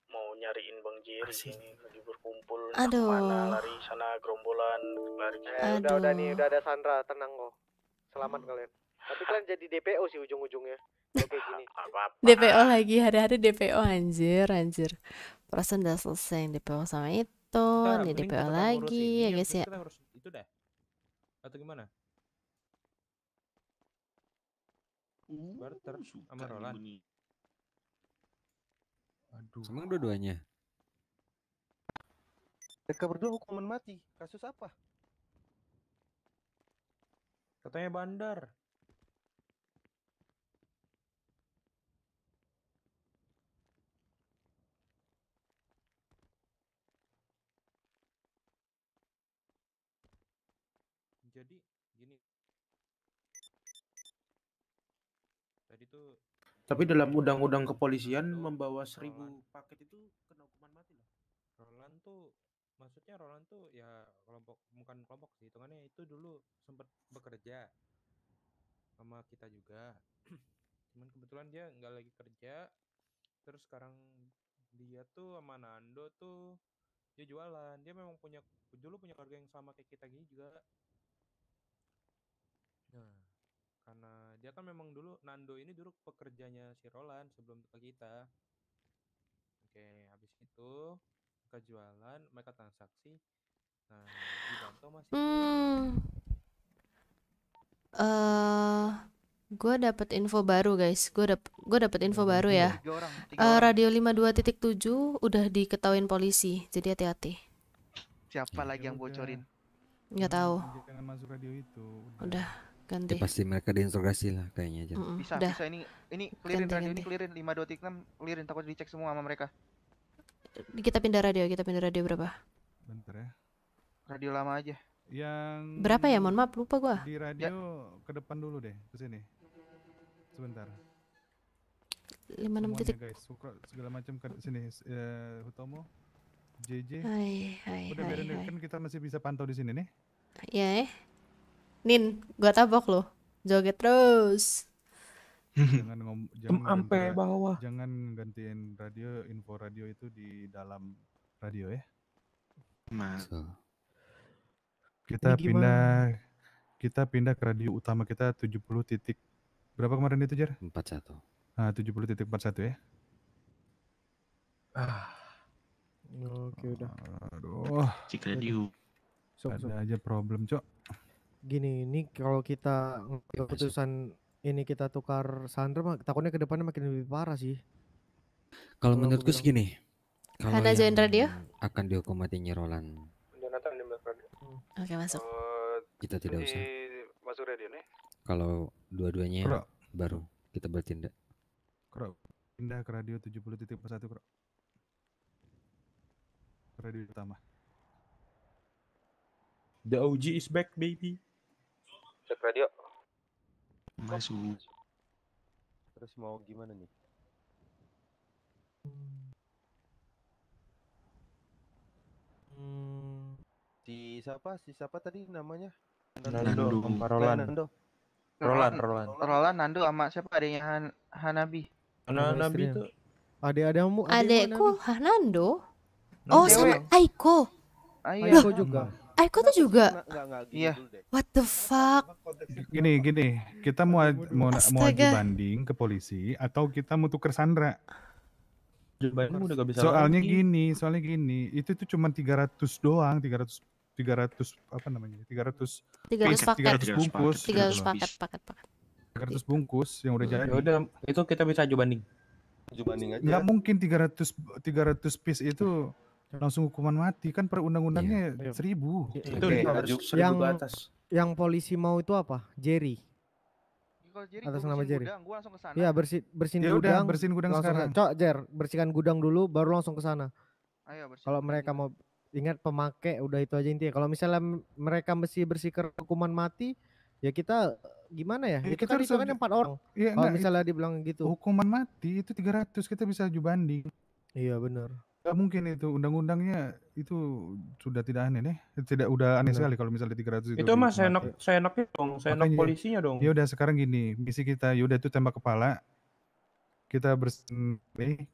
S5: mau nyariin Bang Jerry ini lagi berkumpul
S4: Aduh. mana lari
S5: sana gerombolan lari eh, udah udah nih udah ada Sandra tenang kok selamat hmm. kalian tapi kalian
S9: jadi DPO sih ujung-ujungnya kayak gini
S1: DPO lagi hari-hari DPO anjir anjir perasaan udah selesai yang DPO sama itu nah, nih DPO lagi ya guys ya
S4: itu deh atau gimana barter uhuh.
S3: Aduh. emang dua-duanya.
S5: Mereka berdua hukuman mati. Kasus apa? Katanya bandar.
S10: Tapi dalam undang-undang kepolisian itu, membawa seribu Roland.
S5: paket itu kena hukuman mati loh. Roland tuh maksudnya Roland tuh ya kelompok bukan kelompok sih hitungannya itu dulu sempat bekerja sama kita
S4: juga. Cuman kebetulan dia nggak lagi kerja. Terus sekarang dia tuh sama Nando tuh dia jualan. Dia memang punya dulu punya keluarga yang sama kayak kita gini juga. Nah, karena
S5: dia
S10: kan memang dulu Nando ini dulu pekerjanya si Roland sebelum ke kita oke habis itu kejualan, jualan mereka transaksi nah dibantu Banto masih hmm.
S1: uh, eh, gue dapet info baru guys gue dap gue dapet info baru ya uh, radio 52.7 udah diketahuin polisi jadi hati-hati
S5: siapa lagi yang bocorin nggak tahu
S7: jangan masuk radio itu udah ganti ya, pasti
S3: mereka diinterogasi lah kayaknya aja. Mm hmm bisa Udah.
S7: bisa ini ini clearin ganti, radio ganti. ini
S5: clearin lima dua tiga enam clearin takut dicek semua sama mereka
S1: kita pindah radio kita pindah radio berapa
S7: bentar ya radio lama aja yang berapa ya mohon maaf lupa gua di radio ya. ke depan dulu deh ke sini sebentar lima enam titik guys Sukra, segala macam ke kan sini uh, Hutomo JJ hai, hai, udah hai, hai. kan kita masih bisa pantau di sini nih
S1: ya yeah. Nin, gua tabok loh. Joget terus.
S7: jangan ngom jangan sampai bawah. Jangan gantiin radio info radio itu di dalam radio ya. Mas. Kita Ini pindah gimana? kita pindah ke radio utama kita 70 titik. Berapa kemarin itu, Jar? 41. Nah, 70 titik 41 ya.
S4: Ah. Oke, udah. Aduh. Cik radio.
S7: Ada aja problem, Cok
S5: gini ini kalau kita keputusan ini kita tukar Sandra takutnya ke depannya makin lebih parah sih.
S3: Kalau menurutku segini. Kalau Anda join radio? Akan dihukum matinya Roland. Jonathan di
S1: hmm. Oke, masuk. Uh,
S3: kita tidak usah. Masuk radio nih. Kalau dua-duanya baru kita bertindak.
S7: Kro. Pindah ke radio satu Kro. Radio utama. The OG is back baby. Cek radio. Masuk.
S5: Terus mau gimana nih? Hmm. Si siapa? Si siapa tadi namanya?
S2: Nando. parolan Nando. parolan
S5: Roland. Nando sama siapa adanya Han Hanabi? Hanabi itu adik adikmu adikku
S1: Hanando? Oh, sama Aiko. Ah, iya. Aiko juga. Aiko tuh
S9: juga. Iya. What the fuck?
S7: Gini gini, kita mau mau Astaga. mau aju banding ke polisi atau kita mau tuker sandra?
S4: soalnya lagi.
S7: gini, soalnya gini, itu tuh cuma 300 doang, 300 300 apa namanya? 300 300 paket, 300 bungkus. 300 paket, paket, paket. 300 bungkus yang udah jadi. Ya udah, itu kita bisa aju banding. Aju banding aja. Enggak mungkin 300 300 piece itu langsung hukuman mati kan per undang-undangnya iya. iya. seribu. Iya. Itu
S2: okay. seribu yang batas.
S5: yang polisi mau itu apa? Jerry. Ya, Jerry atas nama Jerry. Gudang, gua langsung ke sana. Iya, bersihin ya, gudang. Udah, bersihin gudang sekarang. Cok, Jer, bersihkan gudang dulu baru langsung ke sana. Ayo Kalau mereka mau ingat pemakai udah itu aja intinya. Kalau misalnya mereka mesti bersih hukuman mati, ya kita gimana ya? ya itu kita kan itu empat orang. Ya, Kalau misalnya
S7: dibilang gitu. Hukuman mati itu 300 kita bisa aju banding. Iya, benar. Gak mungkin itu undang-undangnya itu sudah tidak aneh nih Tidak udah aneh Bener. sekali kalau misalnya 300 itu. Itu mah senok senoknya dong, saya Makanya, polisinya dong. Ya udah sekarang gini, misi kita yaudah itu tembak kepala. Kita bersih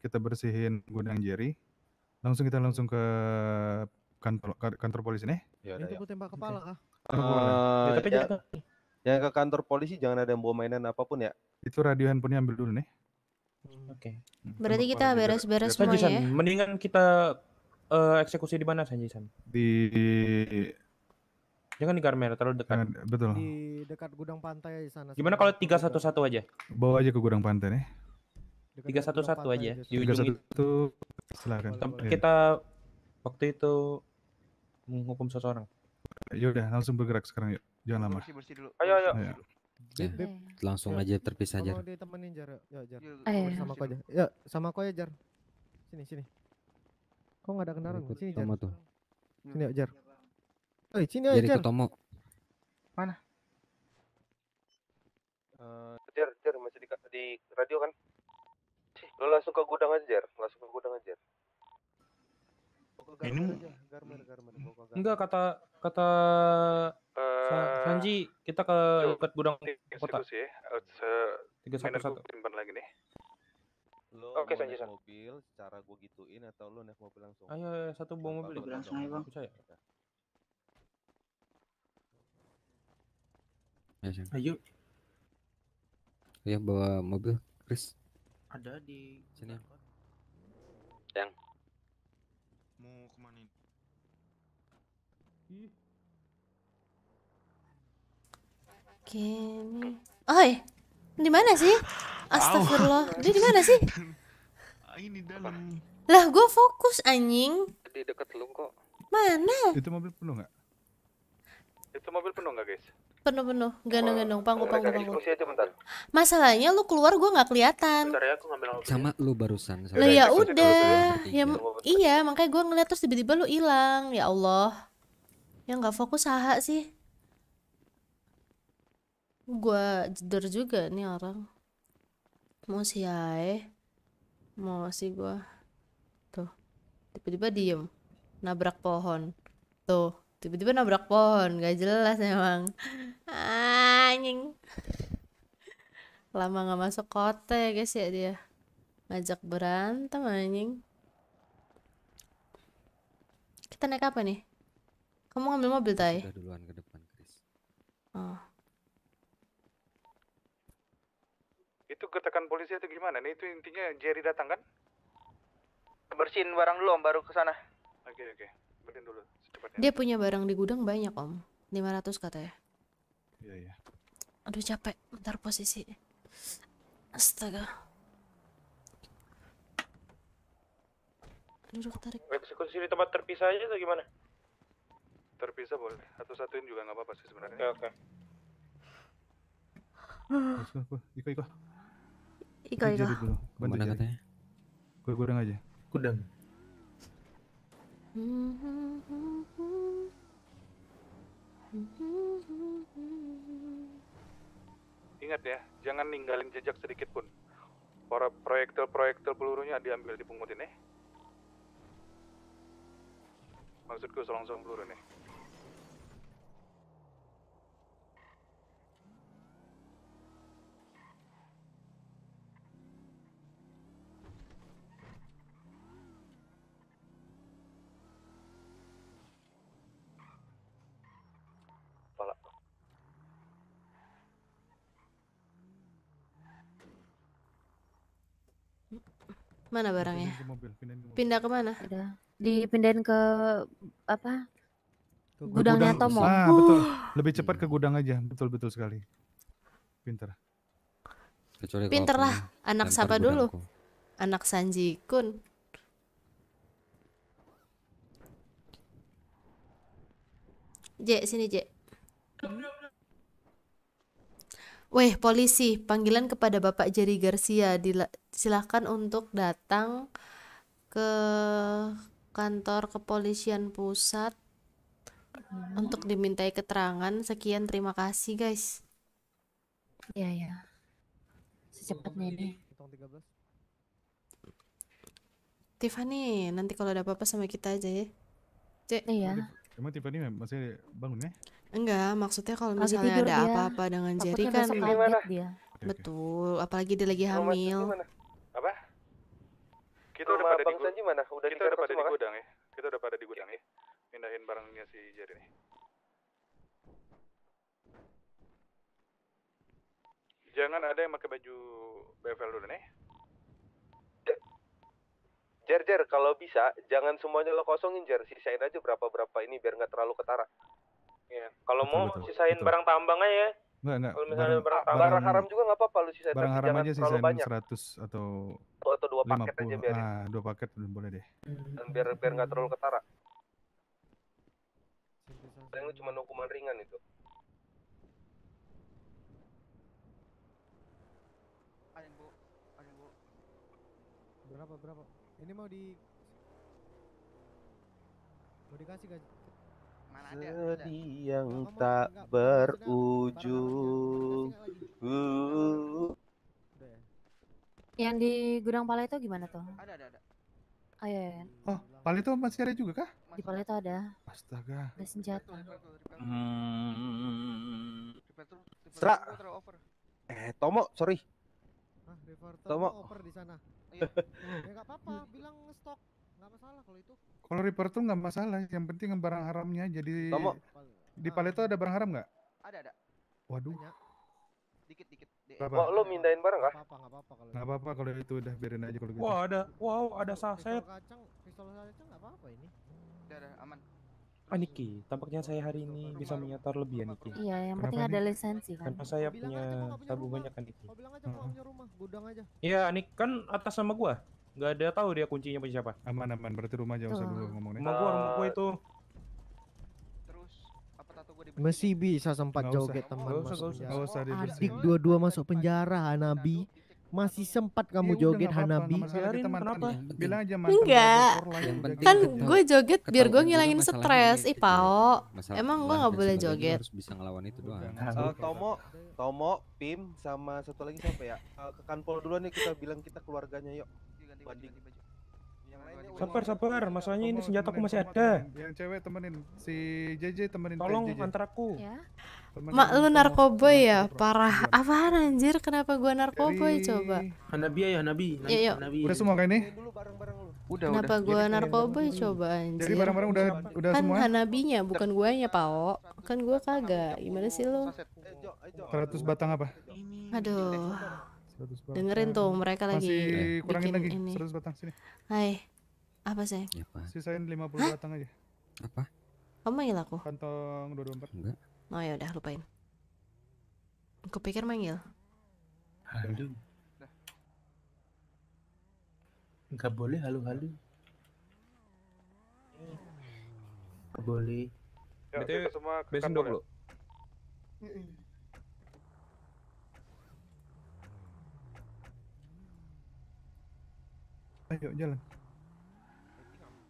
S7: kita bersihin gudang Jerry. Langsung kita langsung ke kantor kantor polisi nih.
S2: Ya, itu ya. Ah.
S5: tembak kepala ah.
S7: Uh, ya, tapi ya,
S5: jangan ke kantor polisi jangan ada yang bawa mainan apapun ya.
S4: Itu radio handphonenya ambil dulu nih. Hmm. Oke. Okay.
S5: Hmm. Berarti kita beres-beres semua ya.
S4: Mendingan kita uh, eksekusi di mana Sanjisan?
S10: Di Jangan di Garmer, terlalu dekat. Jangan, betul. Di
S5: dekat gudang pantai di sana.
S10: Gimana kalau 311 aja? Bawa aja ke
S7: gudang pantai nih.
S4: Tiga satu satu aja. Di ujung itu
S7: silakan. Boleh, iya. kita
S4: waktu itu menghukum seseorang.
S7: Ya udah, langsung bergerak sekarang yuk. Jangan lama. Bersih, bersih dulu. Ayo, ayo. ayo. Iya. Ya. Langsung ya, aja terpisah aja. Mau
S5: ditemenin Jar. Ya, ya Jar. Iya, iya. Sama aku aja. Ya, sama aku aja Jar. Sini, sini. Kok enggak ada kendaraan? Sini Jar. Tomo tuh. Sini Jar. Eh, sini aja Jar. Tomo. Mana? Uh, Jar, Jar masih di, di radio kan? Lo langsung ke gudang aja, Jar. Langsung ke gudang aja.
S7: Ini Enggak kata
S5: kata Uh, Sanji, kita ke dekat gudang kota. Eh, tiga satu satu. Oke, Sanji, Sanji. mobil, cara gue gituin atau lo naik mobil langsung? Ayo, satu bawa mobil. Bawa langsung aja, Bang. Bisa
S2: ya?
S3: Iya, ayo. Ayo iya, bawa mobil, Chris.
S5: Ada di sini. Yang.
S10: Mau kemana ini?
S2: Ih. Gaming. Oh,
S1: di mana sih? Astagfirullah. Dia di mana sih?
S7: Ah, ini dalam.
S1: Lah, gue fokus anjing.
S7: Di dekat lu kok.
S1: Mana? Itu mobil
S7: penuh nggak? Itu mobil penuh nggak guys?
S1: Penuh penuh, gendong gendong, Panggung panggung Masalahnya lu keluar gue nggak kelihatan.
S3: Ya, Sama lu barusan. Lah ya
S1: udah, ya, ya. iya makanya gue ngeliat terus tiba-tiba lu hilang, ya Allah. Ya nggak fokus saha sih gua jeder juga nih orang mau si hae mau si gua tuh tiba-tiba diem nabrak pohon tuh tiba-tiba nabrak pohon gak jelas emang anjing lama gak masuk kota ya guys ya dia ngajak berantem anjing kita naik apa nih kamu ngambil mobil tay
S3: Udah duluan ke depan Chris oh
S7: ketekan polisi atau gimana nih? Itu intinya Jerry datang kan? Bersihin barang dulu om, baru ke sana. Oke, oke. Okay. Bersihin dulu secepatnya.
S1: Dia punya barang di gudang banyak om. 500 kata ya. Iya, iya. Aduh capek, bentar posisi. Astaga.
S7: Duduk tarik. Eksekusi di tempat terpisah aja atau gimana? Terpisah boleh. Satu-satuin juga nggak apa-apa sih sebenarnya. Oke, okay, oke. Okay. ikut. Iko, Iko. Bantu Mana katanya? Gue goreng aja. Kudang. Ingat ya, jangan ninggalin jejak sedikit pun. Para proyektil-proyektil pelurunya diambil di dipungutin ya. Eh. Maksudku selongsong peluru nih.
S1: Mana barangnya? Pindah ke mana? Dipindahin ke apa? gudangnya Tomo. Ah, betul.
S7: Lebih cepat ke gudang aja. Betul-betul sekali. Pinter.
S2: Kecuali Pinter lah. Anak siapa dulu?
S1: Anak Sanji Kun. J, sini J. Weh, polisi, panggilan kepada Bapak Jerry Garcia. Dila silakan untuk datang ke kantor kepolisian pusat untuk dimintai keterangan. Sekian, terima kasih, guys. Iya, ya. Secepatnya ini. Tiffany, nanti kalau ada apa-apa sama kita aja ya. Cek. Iya.
S7: Emang Tiffany masih bangun ya?
S1: Enggak, maksudnya kalau misalnya tidur ada apa-apa dengan Jerry kan gimana? dia. Betul, apalagi dia lagi hamil.
S7: apa? Kita udah pada Bang di Udah kita di gudang kan? ya. Kita udah pada di gudang ya. Pindahin barangnya si Jerry nih. Jangan ada yang pakai baju bevel dulu nih.
S5: Jer, Jer, kalau bisa, jangan semuanya lo kosongin, Jer. Sisain aja berapa-berapa ini biar nggak terlalu ketara
S6: ya Kalau mau betul, sisain betul. barang
S5: tambang aja ya.
S6: Enggak,
S7: enggak. Kalau misalnya barang, barang, barang, barang haram juga enggak apa-apa lu sisain. Barang haram aja sisain banyak. 100 atau atau dua paket 50. aja biar. Ah, dua paket boleh deh.
S5: Dan biar biar enggak terlalu ketara. paling lu cuma hukuman ringan itu. Ada Bu. Ada Bu. Berapa berapa? Ini mau di mau dikasih gaji sedih yang tak berujung.
S1: Yang di gudang pala itu gimana tuh? Ada, ada, ada. Oh, iya, iya. iya.
S7: oh pala itu masih ada juga kah?
S1: Di pala itu ada.
S7: Astaga. Ada senjata. Hmm. Serak. Eh, Tomo, sorry.
S2: Hah,
S5: Tomo. Over di sana. Iya. ya apa-apa, bilang stok Nggak masalah kalau itu.
S7: Kalau Reaper tuh nggak masalah, yang penting barang haramnya jadi Tomo. di paleto ada barang haram nggak? Ada ada. Waduh.
S5: Dikit dikit. Apa? Oh, lo mindahin barang kah? Enggak apa apa kalau. Nggak
S7: apa kalau itu udah biarin aja kalau gitu. Wah, ada. Wow, ada saset.
S5: kacang, pistol saset enggak apa-apa ini. Udah, udah aman. Aniki, ah, tampaknya saya hari ini bisa menyetor lebih Aniki. Ya, iya, yang penting Kenapa ada lisensi kan. Karena saya punya, tabungan punya tabung rumah. banyak Aniki. Kau bilang aja hmm.
S2: punya
S1: rumah, gudang aja.
S10: Iya, Anik kan atas sama gua. Gak ada tahu dia kuncinya punya siapa. Aman aman, berarti rumah jauh usah dulu ngomongnya. Rumah gua, rumah gua itu.
S5: Terus apa tato gua di. Masih bisa sempat joget teman masuk penjara. usah, Adik dua-dua masuk penjara
S1: Hanabi. Masih sempat
S5: kamu ya joget Hanabi? Biarin
S7: kenapa? Ya. Bilang aja mas. Enggak.
S5: Kan
S1: gue joget biar gue ngilangin stres, Ih, Pao. Emang gue nggak
S3: boleh joget. Harus bisa ngelawan itu doang. Tomo,
S5: Tomo, Pim, sama satu lagi siapa
S7: ya? Ke kanpol dulu nih kita bilang kita keluarganya yuk.
S1: Sabar sabar, masalahnya ini senjataku masih ada.
S7: Yang cewek temenin, si JJ temenin. Tolong antar aku. Ya.
S10: Mak
S1: lu narkoba ya, parah. Apa anjir? Kenapa gua narkoba? Ya, coba?
S10: Hanabi ya, Nabi. Iya, iya. Udah semua kayak ini? Kenapa gua narkoba?
S1: Ya, coba anjir? Jadi barang-barang
S10: udah udah kan semua. Kan
S1: Hanabinya, bukan guanya, Pao. Kan gua kagak. Gimana sih lu? 100
S7: eh, eh, batang apa? Aduh. 100 batang. Dengerin tuh mereka lagi Masih kurangin bikin lagi ini. 100 batang sini. Hai. Apa sih? apa? Iya, Sisain 50 Hah? batang aja. Apa? Kamu manggil aku? Kantong 224.
S10: Enggak.
S1: Oh ya udah lupain. Aku pikir manggil.
S10: Halo. Enggak boleh halu-halu.
S5: Enggak boleh.
S7: Ya, BTW semua ke besok dulu. Ayo jalan.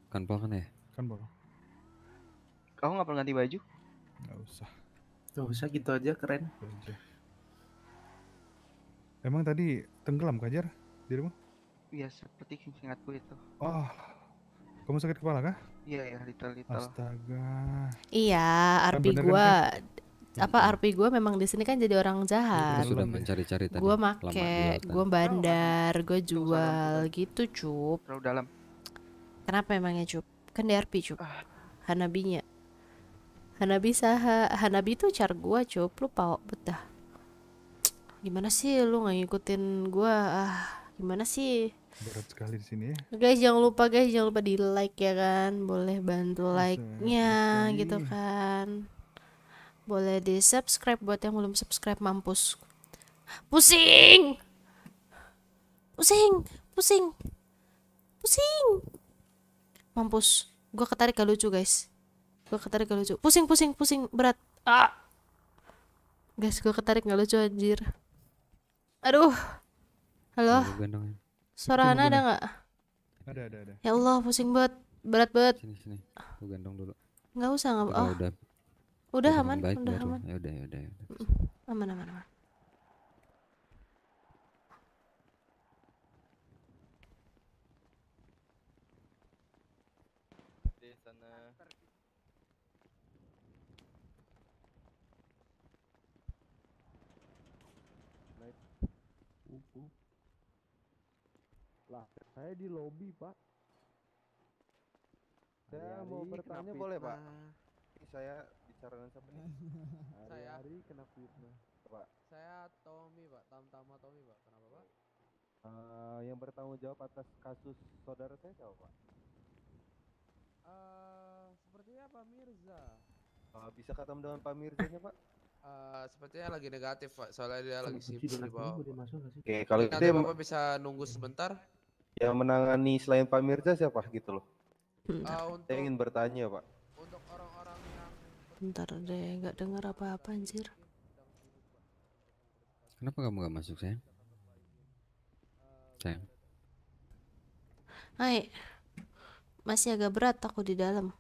S3: Kan ya? Kan belakang.
S5: Kamu nggak perlu ganti baju? Nggak usah.
S7: Nggak usah gitu aja keren.
S5: Gitu
S2: aja.
S7: Emang tadi tenggelam kajar dirimu
S5: Iya seperti ingatku itu.
S7: Oh, kamu sakit kepala kah? Iya ya, little little. Astaga. Iya, arbi kan kan,
S1: gua kan? apa gitu. RP gue memang di sini kan jadi orang jahat. Gue
S3: sudah iya. mencari-cari tadi. Gue make, kan.
S1: gue bandar, gue jual gitu cup. dalam. Kenapa emangnya cup? Kan di RP cup. Ah. Hanabinya. Hanabi saha, Hanabi tuh car gue cup. Lu pau betah. Gimana sih lu nggak ngikutin gue? Ah, gimana sih?
S7: berat sekali di sini ya. Guys
S1: jangan lupa guys jangan lupa di like ya kan, boleh bantu like-nya gitu kan. Boleh di subscribe buat yang belum subscribe mampus. Pusing. Pusing, pusing. Pusing. Mampus. Gua ketarik gak lucu, guys. Gua ketarik gak lucu. Pusing, pusing, pusing, berat. Ah. Guys, gua ketarik gak lucu anjir.
S2: Aduh.
S3: Halo. Ya. Suara Hana ada nggak? Ada, ada, ada. Ya
S1: Allah, pusing banget. Berat banget.
S3: Sini, sini. Gua gendong dulu. Nggak usah, nggak. Oh. Udah udah aman baik, udah baru. aman ya udah ya udah ya
S1: aman aman aman
S7: uh, uh. Lah, saya di lobby, Pak. Saya Ayari, mau bertanya boleh, Pak?
S5: Saya pacaran sama nih? Hari-hari kena fitnah. Pak.
S4: Saya
S6: Tommy, Pak. Tamtama Tommy,
S3: Pak. Kenapa, Pak?
S5: Uh, yang bertanggung jawab atas kasus saudara saya siapa, Pak?
S2: Uh, sepertinya Pak Mirza.
S5: Uh, bisa ketemu dengan Pak Mirzanya, Pak? Uh, sepertinya lagi negatif, Pak. Soalnya dia lagi sibuk di bawah.
S2: Oke, kalau gitu ya, Bapak
S5: bisa nunggu sebentar. Yang menangani selain Pak Mirza siapa gitu loh? Uh, untuk... Saya ingin bertanya, Pak.
S1: Bentar deh, nggak dengar apa-apa anjir.
S3: Kenapa kamu gak masuk sayang? Sayang.
S1: Hai, masih agak berat aku di dalam.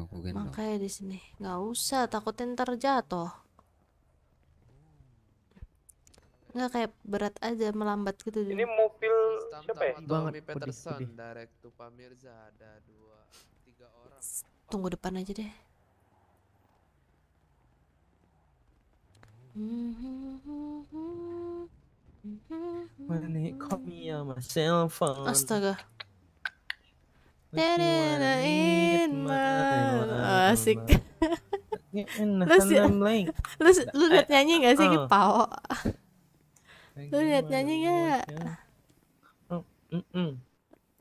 S1: Aku oh, gendong. Makanya di sini nggak usah, takutnya ntar jatuh. Nggak kayak berat aja melambat gitu. Ini mobil siapa ya? Banget. Peterson,
S5: direct
S9: Pamirza ada dua, tiga orang.
S1: Tunggu depan aja deh.
S6: When they call me on my cell phone. Astaga.
S1: Oh, asik.
S9: lu
S2: sih, lu, lu liat nyanyi gak sih uh.
S1: Pao? lu liat nyanyi gak? Mm -mm.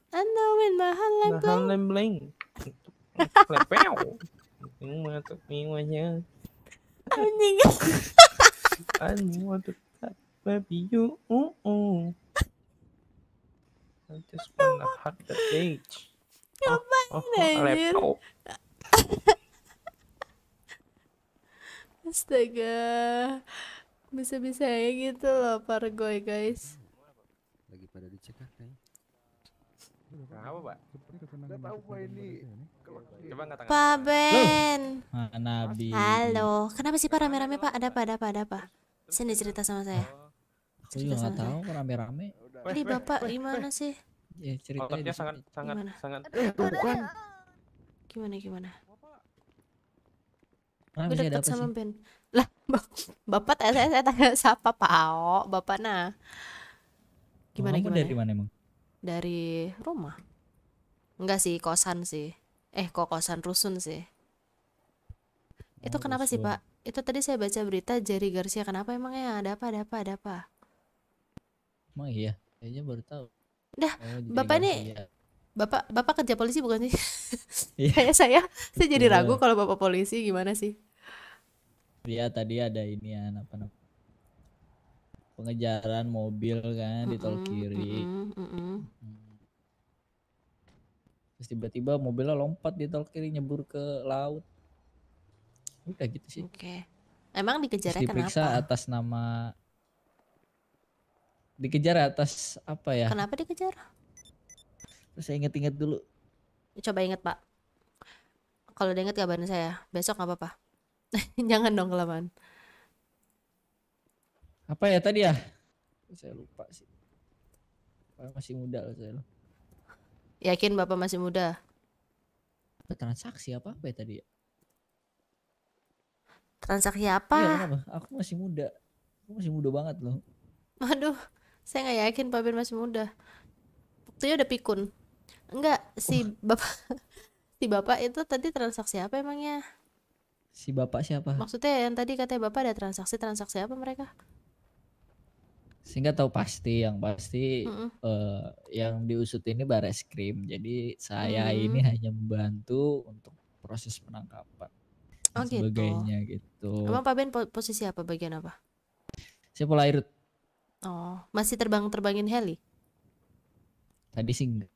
S1: I know in my Harlem
S4: bling. Harlem bling. Klepel. Ini mata mewahnya. Anjing. I want the touch baby you. Ooh, uh, ooh. Uh. I just wanna hug the page.
S9: oh, oh, anjir? Oh,
S1: Astaga. Bisa-bisanya gitu loh pargoy guys.
S3: Lagi pada dicekak kan, kayaknya. Kenapa, Pak?
S2: Enggak Pak ini. Pak Ben.
S6: Mana
S1: Halo. Kenapa sih Pak rame-rame Pak? Ada apa? Ada apa? Ada apa? Sini cerita sama saya. Oh.
S6: Aku juga nggak tahu rame-rame.
S1: Ini bapak gimana sih?
S6: Ya ceritanya sangat sangat gimana?
S7: sangat.
S1: Eh bukan. Gimana gimana?
S7: Gue ah, deket sama sih?
S1: Ben. Lah bapak tanya saya tanya siapa pao bapak nah. Gimana gimana? Dari mana emang? Dari rumah. Enggak sih kosan sih. Eh kok kosan rusun sih. Itu oh, kenapa sih pak? Itu tadi saya baca berita Jerry Garcia. Kenapa emangnya? Ada apa? Ada apa? Ada apa?
S6: Emang iya. Kayaknya baru tahu. Dah, oh, Bapak ini
S1: Bapak Bapak kerja polisi bukan sih? Iya. Kayak saya, saya jadi iya. ragu kalau Bapak polisi gimana sih?
S6: Iya, tadi ada ini ya, apa pengejaran mobil kan mm -mm, di tol kiri. Mm
S2: -mm, mm -mm.
S6: Terus tiba-tiba mobilnya lompat di tol kiri nyebur ke laut udah gitu sih oke okay. emang dikejar kenapa diperiksa atas nama dikejar atas apa ya kenapa dikejar terus saya inget-inget dulu
S1: coba inget pak kalau udah inget kabarin saya besok nggak apa-apa jangan dong kelamaan apa ya tadi ya
S6: saya lupa sih masih muda loh saya yakin bapak masih muda apa transaksi apa apa ya tadi ya Transaksi apa? Iya, Aku masih muda. Aku masih muda banget loh.
S1: Waduh, saya nggak yakin Pak Ben masih muda. Waktunya udah pikun. Enggak, si oh. bapak si bapak itu tadi transaksi apa emangnya?
S6: Si bapak siapa?
S1: Maksudnya yang tadi katanya bapak ada transaksi transaksi apa mereka?
S6: Sehingga tahu pasti yang pasti mm -mm. Uh, yang diusut ini bareskrim. Jadi saya mm. ini hanya membantu untuk proses penangkapan
S2: oh, gitu. sebagainya
S6: gitu. Emang
S1: Pak Ben posisi apa bagian apa? Saya pola irut. Oh, masih terbang-terbangin heli?
S6: Tadi sih enggak.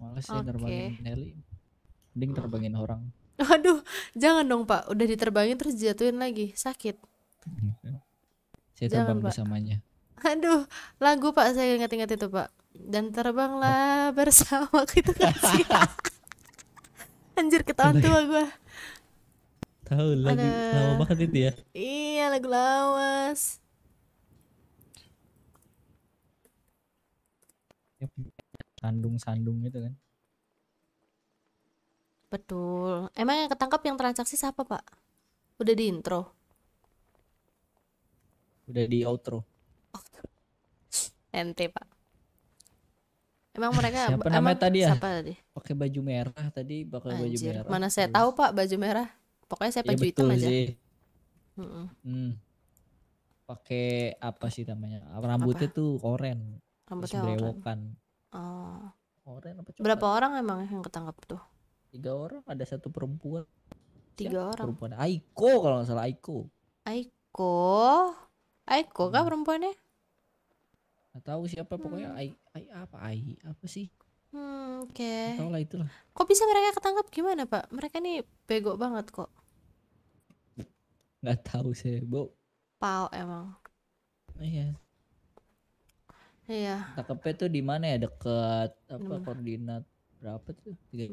S6: Males okay. ya terbangin heli. Mending terbangin orang.
S1: Aduh jangan dong Pak. Udah diterbangin terus jatuhin lagi, sakit.
S6: saya terbang jangan, bersamanya. Pak.
S1: Aduh, lagu Pak saya ingat-ingat itu Pak. Dan terbanglah bersama kita kasih. Anjir ketahuan ya. tua gue
S6: Tahu lagi Ada... banget itu ya
S1: Iya lagu lawas
S6: Sandung-sandung gitu kan
S1: Betul Emang yang ketangkap yang transaksi siapa pak? Udah di intro?
S6: Udah di outro oh.
S1: Ente pak Emang mereka siapa emang namanya tadi ya? Siapa tadi?
S6: Pakai baju merah tadi, pakai baju merah. Mana saya tahu
S1: Pak baju merah. Pokoknya saya baju ya, hitam aja. Sih.
S6: Hmm. Pakai apa sih namanya? Rambutnya apa? tuh oren. Rambutnya brewokan.
S1: Oh. Oren apa coba? Berapa
S6: orang emang yang ketangkap tuh? Tiga orang, ada satu perempuan. Tiga Siapa orang. Perempuan Aiko kalau nggak salah Aiko.
S1: Aiko. Aiko hmm. kah perempuannya?
S6: Gak tahu siapa pokoknya hmm. AI apa AI apa sih
S1: hmm, oke okay. tahu lah itulah kok bisa mereka ketangkap gimana pak mereka nih bego banget kok
S6: nggak tahu sih bu
S1: pau emang iya iya
S6: tangkapnya tuh di mana ya dekat apa koordinat berapa tuh tiga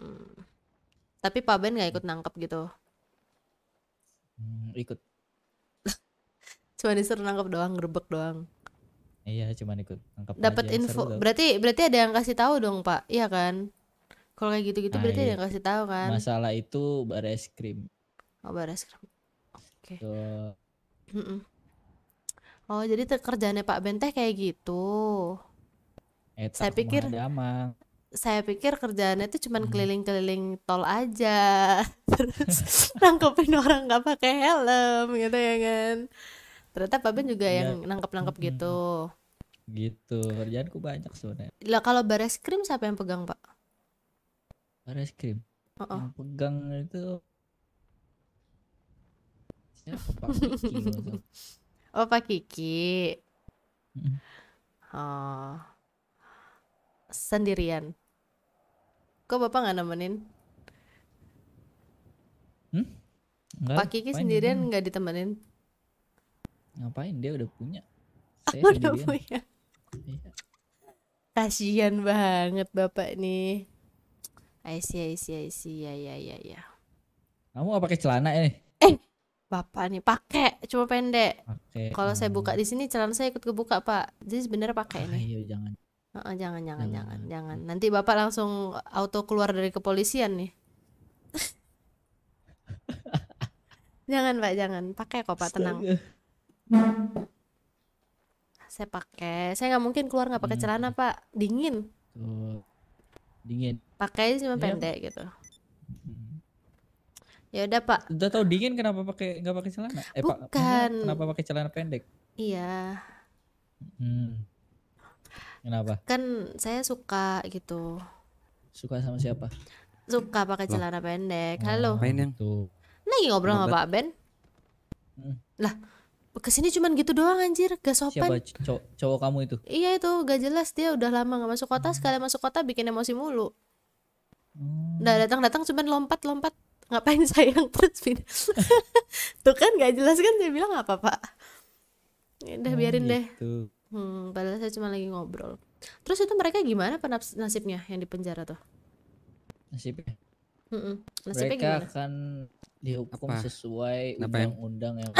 S6: hmm.
S1: tapi Pak Ben nggak ikut nangkep gitu hmm, ikut cuma disuruh nangkep doang gerbek doang
S6: Iya, cuma ikut nangkap Dapat info. Seru,
S1: berarti berarti ada yang kasih tahu dong, Pak. Iya kan? Kalau kayak gitu-gitu nah, berarti iya. ada yang kasih tahu kan?
S6: Masalah itu es krim.
S1: Oh, es krim. Oke.
S6: Okay. Gitu. So,
S1: Oh, jadi kerjanya Pak Benteh kayak gitu.
S6: Eta eh, saya pikir damang.
S1: Saya pikir kerjaannya itu cuman keliling-keliling tol aja. Terus nangkepin orang nggak pakai helm gitu ya kan. Ternyata Pak Ben juga ya. yang nangkep-nangkep hmm.
S6: gitu gitu kerjaanku banyak sebenarnya
S1: lah kalau baris krim siapa yang pegang pak
S6: baris krim oh -oh. yang pegang itu siapa pak Kiki
S1: oh pak Kiki hmm. oh sendirian kok bapak nggak nemenin
S2: hmm? Enggak, Pak Kiki sendirian
S1: nggak ditemenin
S6: ngapain dia udah punya saya udah punya Iya.
S1: kasihan banget bapak nih. Aisyah, Aisyah, Aisyah, ya, ya, ya,
S6: ya. Kamu apa pakai celana ini? Eh,
S1: bapak nih pakai, cuma pendek. Kalau saya buka di sini celana saya ikut kebuka pak. Jadi sebenarnya pakai ini. Ayo jangan. Uh, jangan, jangan, jangan, jangan, jangan. Nanti bapak langsung auto keluar dari kepolisian nih. jangan pak, jangan. Pakai kok pak, tenang. Astaga saya pakai saya nggak mungkin keluar nggak pakai hmm. celana pak
S6: dingin Tuh. dingin pakai cuma ya. pendek gitu hmm. ya udah pak udah tau dingin kenapa pakai nggak pakai celana eh, bukan pak, kenapa pakai celana pendek
S1: iya
S6: hmm. kenapa
S1: kan saya suka gitu
S6: suka sama siapa
S1: suka pakai celana pendek halo main yang tuh lagi ngobrol sama pak Ben hmm. lah kesini cuman gitu doang anjir gak sopan
S6: siapa cowok, cowok kamu itu
S1: iya itu gak jelas dia udah lama gak masuk kota sekali hmm. masuk kota bikin emosi mulu hmm. nah datang datang cuman lompat lompat ngapain sayang terus pindah tuh kan gak jelas kan dia bilang apa pak ya udah hmm, biarin hmm, deh gitu. hmm, padahal saya cuma lagi ngobrol terus itu mereka gimana penas nasibnya yang di penjara tuh nasibnya Mm -mm. Nasibnya mereka gimana?
S6: akan dihukum apa? sesuai ya? undang-undang yang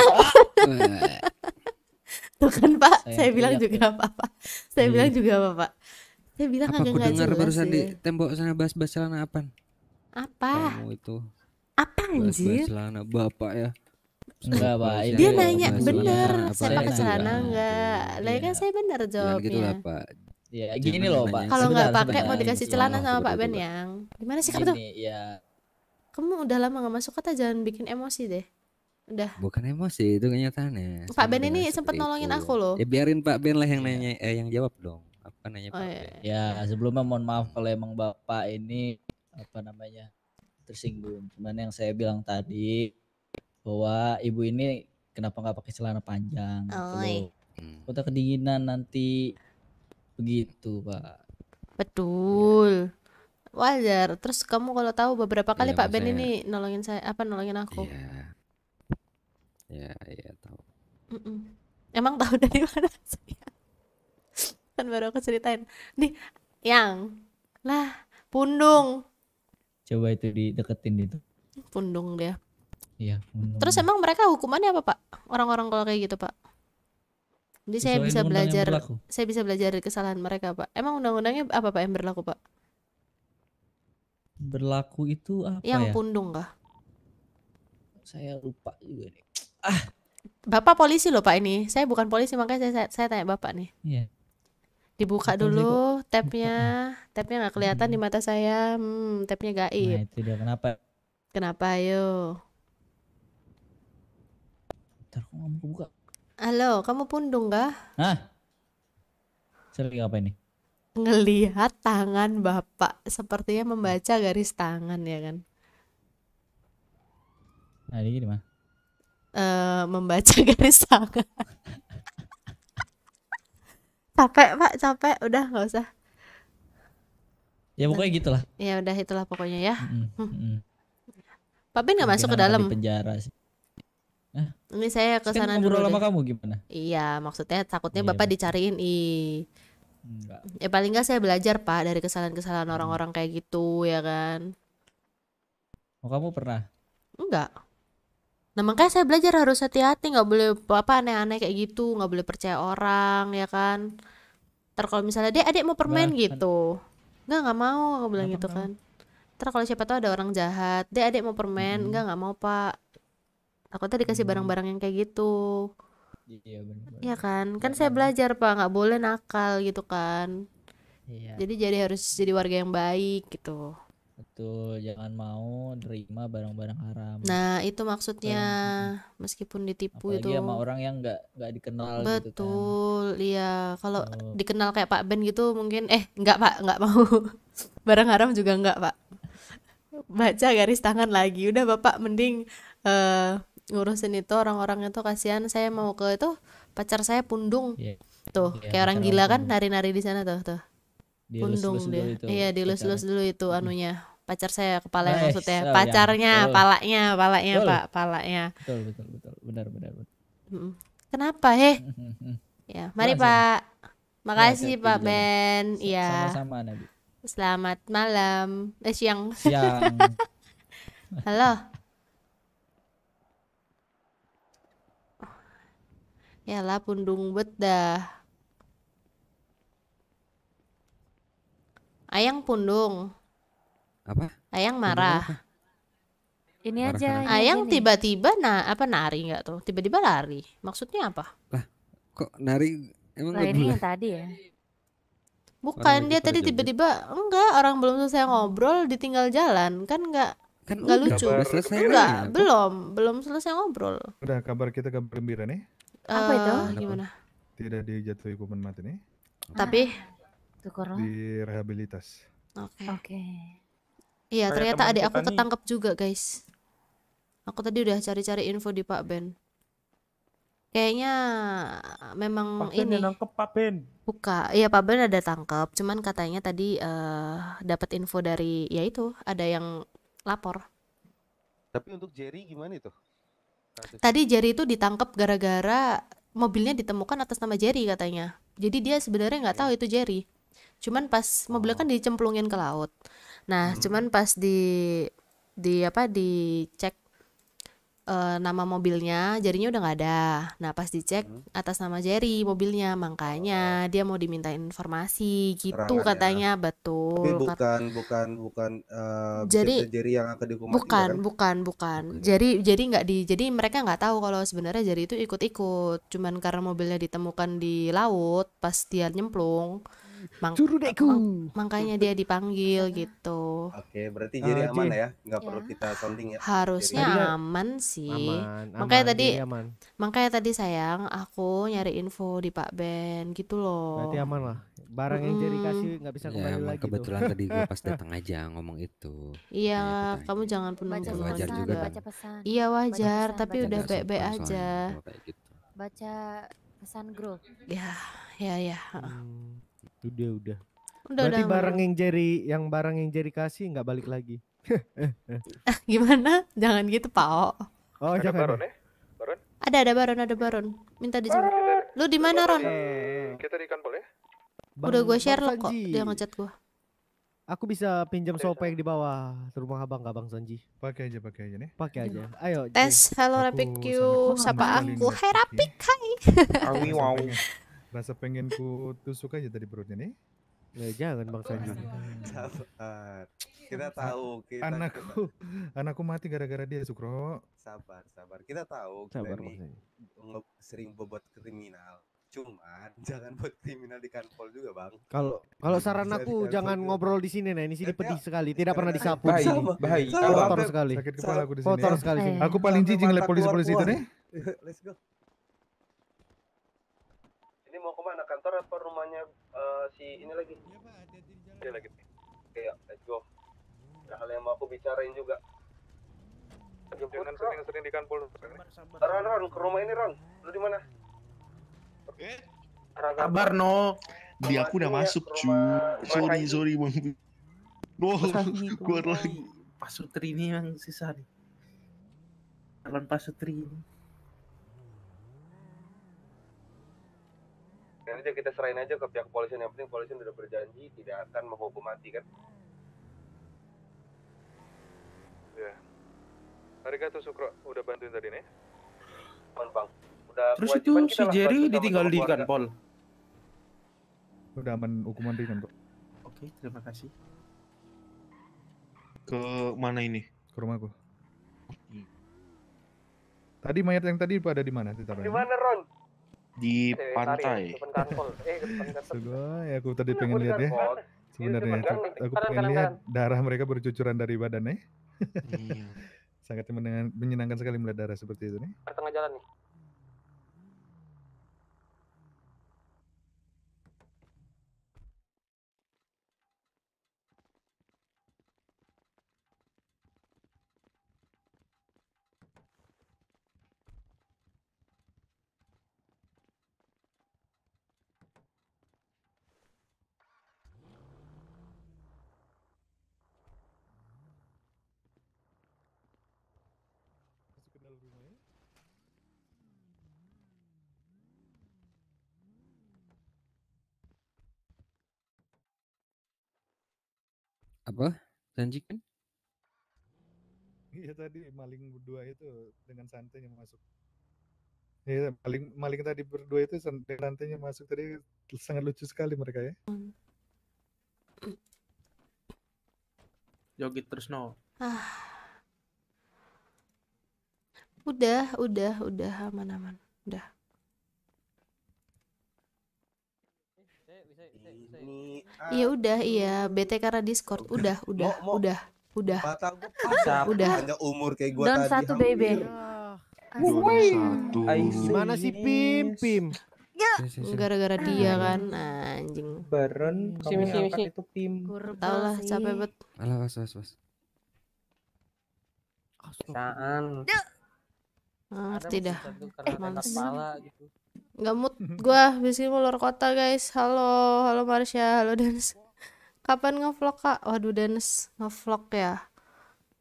S6: Tuh kan Pak,
S1: saya, saya bilang lihat. juga ya. apa-apa. Saya hmm. bilang juga apa Pak. Saya bilang apa agak dengar barusan sih. di
S3: tembok sana bahas-bahas celana apa? Apa? Kamu itu. Apa anjir? Bahas celana bapak ya. Enggak, Pak. Ini dia nanya bener saya pakai ya. celana
S1: enggak. Iya. Lah ya kan saya bener jawabnya. Gitu lah, Pak. Ya, gini loh,
S3: Pak. Kalau enggak pakai mau
S6: dikasih celana sama Pak Ben yang. Gimana sih kamu tuh? Iya.
S1: Kamu udah lama gak masuk kota jangan bikin emosi deh. Udah.
S3: Bukan emosi, itu kenyataannya.
S1: Pak Ben ini sempat nolongin aku loh. Ya
S3: biarin Pak Ben lah yang iya. nanya eh yang jawab dong. Apa kan nanya Pak oh,
S1: Ben?
S6: Iya. Ya, iya. sebelumnya mohon maaf kalau emang Bapak ini apa namanya? tersinggung. Cuman yang saya bilang tadi bahwa ibu ini kenapa nggak pakai celana panjang gitu oh, gitu. Kota kedinginan nanti begitu, Pak. Betul. Ya
S1: wajar terus kamu kalau tahu beberapa kali ya, Pak Ben ini nolongin saya apa nolongin aku
S9: Ya, ya tahu.
S1: Mm -mm. Emang tahu dari mana saya kan baru aku ceritain. Nih, yang lah pundung.
S6: Coba itu dideketin itu.
S1: Pundung dia.
S2: Iya. Terus
S1: emang mereka hukumannya apa pak? Orang-orang kalau kayak gitu pak? Jadi Sesuai saya bisa belajar, saya bisa belajar dari kesalahan mereka pak. Emang undang-undangnya apa pak yang berlaku pak?
S6: Berlaku itu apa? Yang ya? pundung kah? Saya lupa juga nih.
S1: Bapak polisi loh Pak ini. Saya bukan polisi makanya saya saya, tanya Bapak nih. Iya. Dibuka dulu tabnya. Tabnya nggak kelihatan hmm. di mata saya. Hmm, tabnya gaib. Nah,
S6: itu dia kenapa?
S1: Kenapa yo?
S6: Ntar kok buka.
S1: Halo, kamu pundung gak?
S6: Hah? Sering apa ini?
S1: Ngelihat tangan Bapak sepertinya membaca garis tangan ya kan. Nah, ini gimana? uh, membaca garis tangan capek pak capek udah nggak usah
S6: ya pokoknya gitulah
S1: ya udah itulah pokoknya ya mm
S6: -hmm. Pak Ben nggak masuk ke dalam penjara sih
S1: Nah, ini saya ke kan sana dulu. lama kamu gimana? Iya, maksudnya takutnya iya, Bapak dicariin i. Enggak. Ya paling nggak saya belajar, Pak, dari kesalahan-kesalahan orang-orang kayak gitu, ya kan?
S6: Oh, kamu pernah?
S1: Enggak. Nah makanya saya belajar harus hati-hati nggak boleh apa aneh-aneh kayak gitu nggak boleh percaya orang ya kan. Ntar kalau misalnya dia adik eh, mau permen nah, gitu, nggak nggak mau aku bilang Bahkan gitu kan. Ntar kalau siapa tahu ada orang jahat, dia adik mau permen, hmm. nggak nggak mau pak. Aku tadi dikasih mm-hmm. barang-barang yang kayak gitu.
S2: Iya benar.
S1: Iya kan, kan ya, saya belajar pak nggak boleh nakal gitu kan. Iya. Jadi jadi harus jadi warga yang baik gitu.
S6: Betul, jangan mau nerima barang-barang haram. Nah,
S1: itu maksudnya meskipun ditipu Apalagi itu sama
S6: orang yang nggak nggak dikenal Betul, gitu
S1: kan. iya. Kalau oh. dikenal kayak Pak Ben gitu mungkin eh nggak Pak, nggak mau. barang haram juga nggak Pak. Baca garis tangan lagi. Udah Bapak mending uh, ngurusin itu orang-orang itu kasihan. Saya mau ke itu pacar saya pundung. Yeah. Tuh, yeah, kayak orang gila kan nari-nari di sana tuh tuh.
S6: Pundung dia. Iya, dilus-lus
S1: dulu itu anunya pacar saya kepala nice. maksudnya oh, ya. pacarnya ya. palanya palanya betul. pak palanya
S6: betul betul betul benar benar,
S1: benar. kenapa heh ya mari Masa. pak makasih Masa. Ya, pak Ben ya selamat malam eh siang siang halo ya lah pundung bedah ayang pundung
S2: apa ayang marah
S1: ini marah aja Karena... ayang tiba-tiba na apa nari nggak tuh tiba-tiba lari maksudnya
S3: apa lah kok nari emang lari yang
S1: tadi ya bukan orang dia tadi tiba-tiba enggak orang belum selesai ngobrol ditinggal jalan kan enggak kan enggak
S2: lucu kabar,
S7: selesai enggak ya,
S1: belum belum selesai ngobrol
S7: udah kabar kita kabar gembira nih apa itu eh, gimana tidak dijatuhi hukuman mati nih
S1: tapi ah, di
S7: rehabilitas oke okay.
S2: okay.
S7: Iya, ternyata adik aku nih. ketangkep
S1: juga, guys. Aku tadi udah cari-cari info di Pak Ben. Kayaknya memang Pak ben ini. nangkep Pak Ben. Buka. Iya, Pak Ben ada tangkep, cuman katanya tadi uh, dapat info dari yaitu ada yang lapor.
S5: Tapi untuk Jerry gimana itu? Tadi Jerry
S1: itu ditangkap gara-gara mobilnya ditemukan atas nama Jerry katanya. Jadi dia sebenarnya nggak iya. tahu itu Jerry cuman pas mobilnya kan oh. dicemplungin ke laut nah hmm. cuman pas di di apa dicek uh, nama mobilnya jarinya udah nggak ada nah pas dicek hmm. atas nama Jerry mobilnya makanya oh. dia mau diminta informasi gitu ya. katanya ya. betul tapi bukan
S5: bukan bukan uh, jadi Jerry yang akan dihukum bukan, kan?
S1: bukan bukan bukan jadi jadi nggak di jadi mereka nggak tahu kalau sebenarnya Jerry itu ikut-ikut cuman karena mobilnya ditemukan di laut pas dia nyemplung Mang Suruh oh, makanya dia dipanggil gitu.
S5: Oke, berarti ah, jadi uh, aman ya, nggak ya. perlu kita sounding ya. Harusnya jadi, aman sih. Aman, makanya tadi, aman.
S1: makanya tadi sayang, aku nyari info di Pak Ben gitu loh. Berarti aman
S3: lah. Barang hmm. yang jadi kasih nggak bisa ya, kembali ya, lagi. Kebetulan tuh. tadi gue pas datang aja ngomong itu.
S1: Iya, kamu jangan penuh-penuh. Wajar juga.
S2: Baca pesan. Iya wajar, baca pesan, tapi baca udah baik-baik
S1: aja. Gitu. Baca pesan grup. Ya, ya, ya. Hmm Udah, udah. Udah, Berarti udah, barang udah.
S5: yang Jerry yang barang yang Jerry kasih nggak balik lagi. Eh,
S1: gimana? Jangan gitu, Pak. O.
S7: Oh, ada jangan. Ya? Baron, ya?
S1: Baron? Ada, ada Baron, ada Baron. Minta
S5: di sini Lu di mana, Ron? Eh, eh,
S7: kita di kantor ya. Bang, Udah gue share lo kok dia ngechat
S5: gue. Aku bisa pinjam yang di bawah rumah abang gak bang Sanji?
S7: Pakai aja, pakai aja nih. Pakai aja. Iya. Ayo. Tes, halo Rapid Q, sapa aku. Hai ya. Rapid, hai. we wow. Rasa pengen ku tusuk aja tadi perutnya nih. ya, jangan Bang Sanji. Sabar. Kita tahu kita anakku kita... anakku mati gara-gara dia Sukro.
S5: Sabar, sabar. Kita tahu sabar, ini sering bobot kriminal. Cuman jangan buat kriminal di kanpol juga, Bang. Kalau kalau saran aku jangan juga. ngobrol di sini nah, ini sini pedih ya. sekali, tidak pernah disapu. Bahaya, bahaya. Kotor sekali. Sakit
S2: kepala aku Kotor ya. sekali
S7: Aku paling jijik ngelihat polisi-polisi itu nih.
S2: Let's go.
S5: motor apa rumahnya uh, si ini lagi? ini iya, pak, hati-hati di jalan. ini lagi. ya let's go. Ada hal yang mau aku bicarain juga. Jangan sering-sering di kampul Ron, Ron, ke rumah ini Ron. Lu di mana?
S10: Eh? Kabar no. Di aku udah ya, masuk cu. Sorry, sorry bang. No, keluar lagi. Pasutri ini yang sisa nih. Calon pasutri ini.
S5: biarkan aja kita serahin aja ke pihak kepolisian yang penting kepolisian sudah berjanji tidak akan menghukum mati kan ya
S7: Arika tuh Sukro udah bantuin tadi nih Bang, bang. Udah Terus itu si Jerry ditinggal di kan Pol Udah aman hukuman ringan kok.
S8: Oke, terima kasih.
S7: Ke mana ini? Ke rumahku. Tadi mayat yang tadi pada di mana? Di mana, Ron?
S10: di iya, iya, pantai. Eh,
S7: ya aku tadi iya, pengen lihat ya. Sebenarnya ya, aku, aku pengen lihat darah mereka bercucuran dari badannya. Eh. Sangat menyenangkan sekali melihat darah seperti itu nih.
S10: Tengah jalan nih.
S3: Apa? Janjikan?
S2: Iya
S7: tadi maling berdua itu dengan santainya masuk. Iya maling maling tadi berdua itu dengan santainya masuk tadi sangat lucu sekali mereka ya. Hmm.
S10: yogi terus no. Ah.
S1: Udah, udah, udah aman-aman. Udah.
S4: nih ah,
S1: iya udah hmm. iya bete karena discord udah udah mo, mo. udah udah
S2: udah hanya
S5: umur kayak gue tadi satu
S1: baby satu gimana sih pim
S4: pim ya. gara-gara dia kan anjing baron
S3: kamu angkat
S4: itu pim
S1: tau lah capek bet
S3: alah was was was
S2: Apaan? Ya.
S1: Ngerti dah. Eh, mantap. Kepala gitu nggak mood mhm. gue habis ini mau luar kota guys halo halo Marsha halo Dennis kapan ngevlog kak waduh Dennis ngevlog ya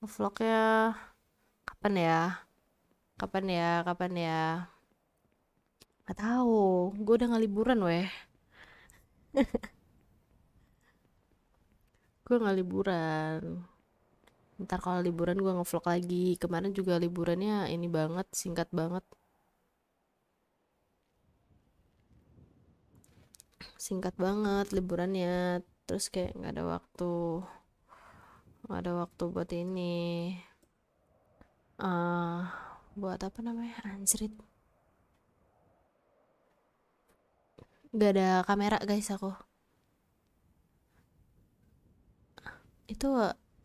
S1: ngevlognya kapan ya kapan ya kapan ya nggak tahu gue udah nggak weh gue nggak liburan ntar kalau liburan gue ngevlog lagi kemarin juga liburannya ini banget singkat banget singkat banget liburannya terus kayak nggak ada waktu nggak ada waktu buat ini uh, buat apa namanya anjrit nggak ada kamera guys aku itu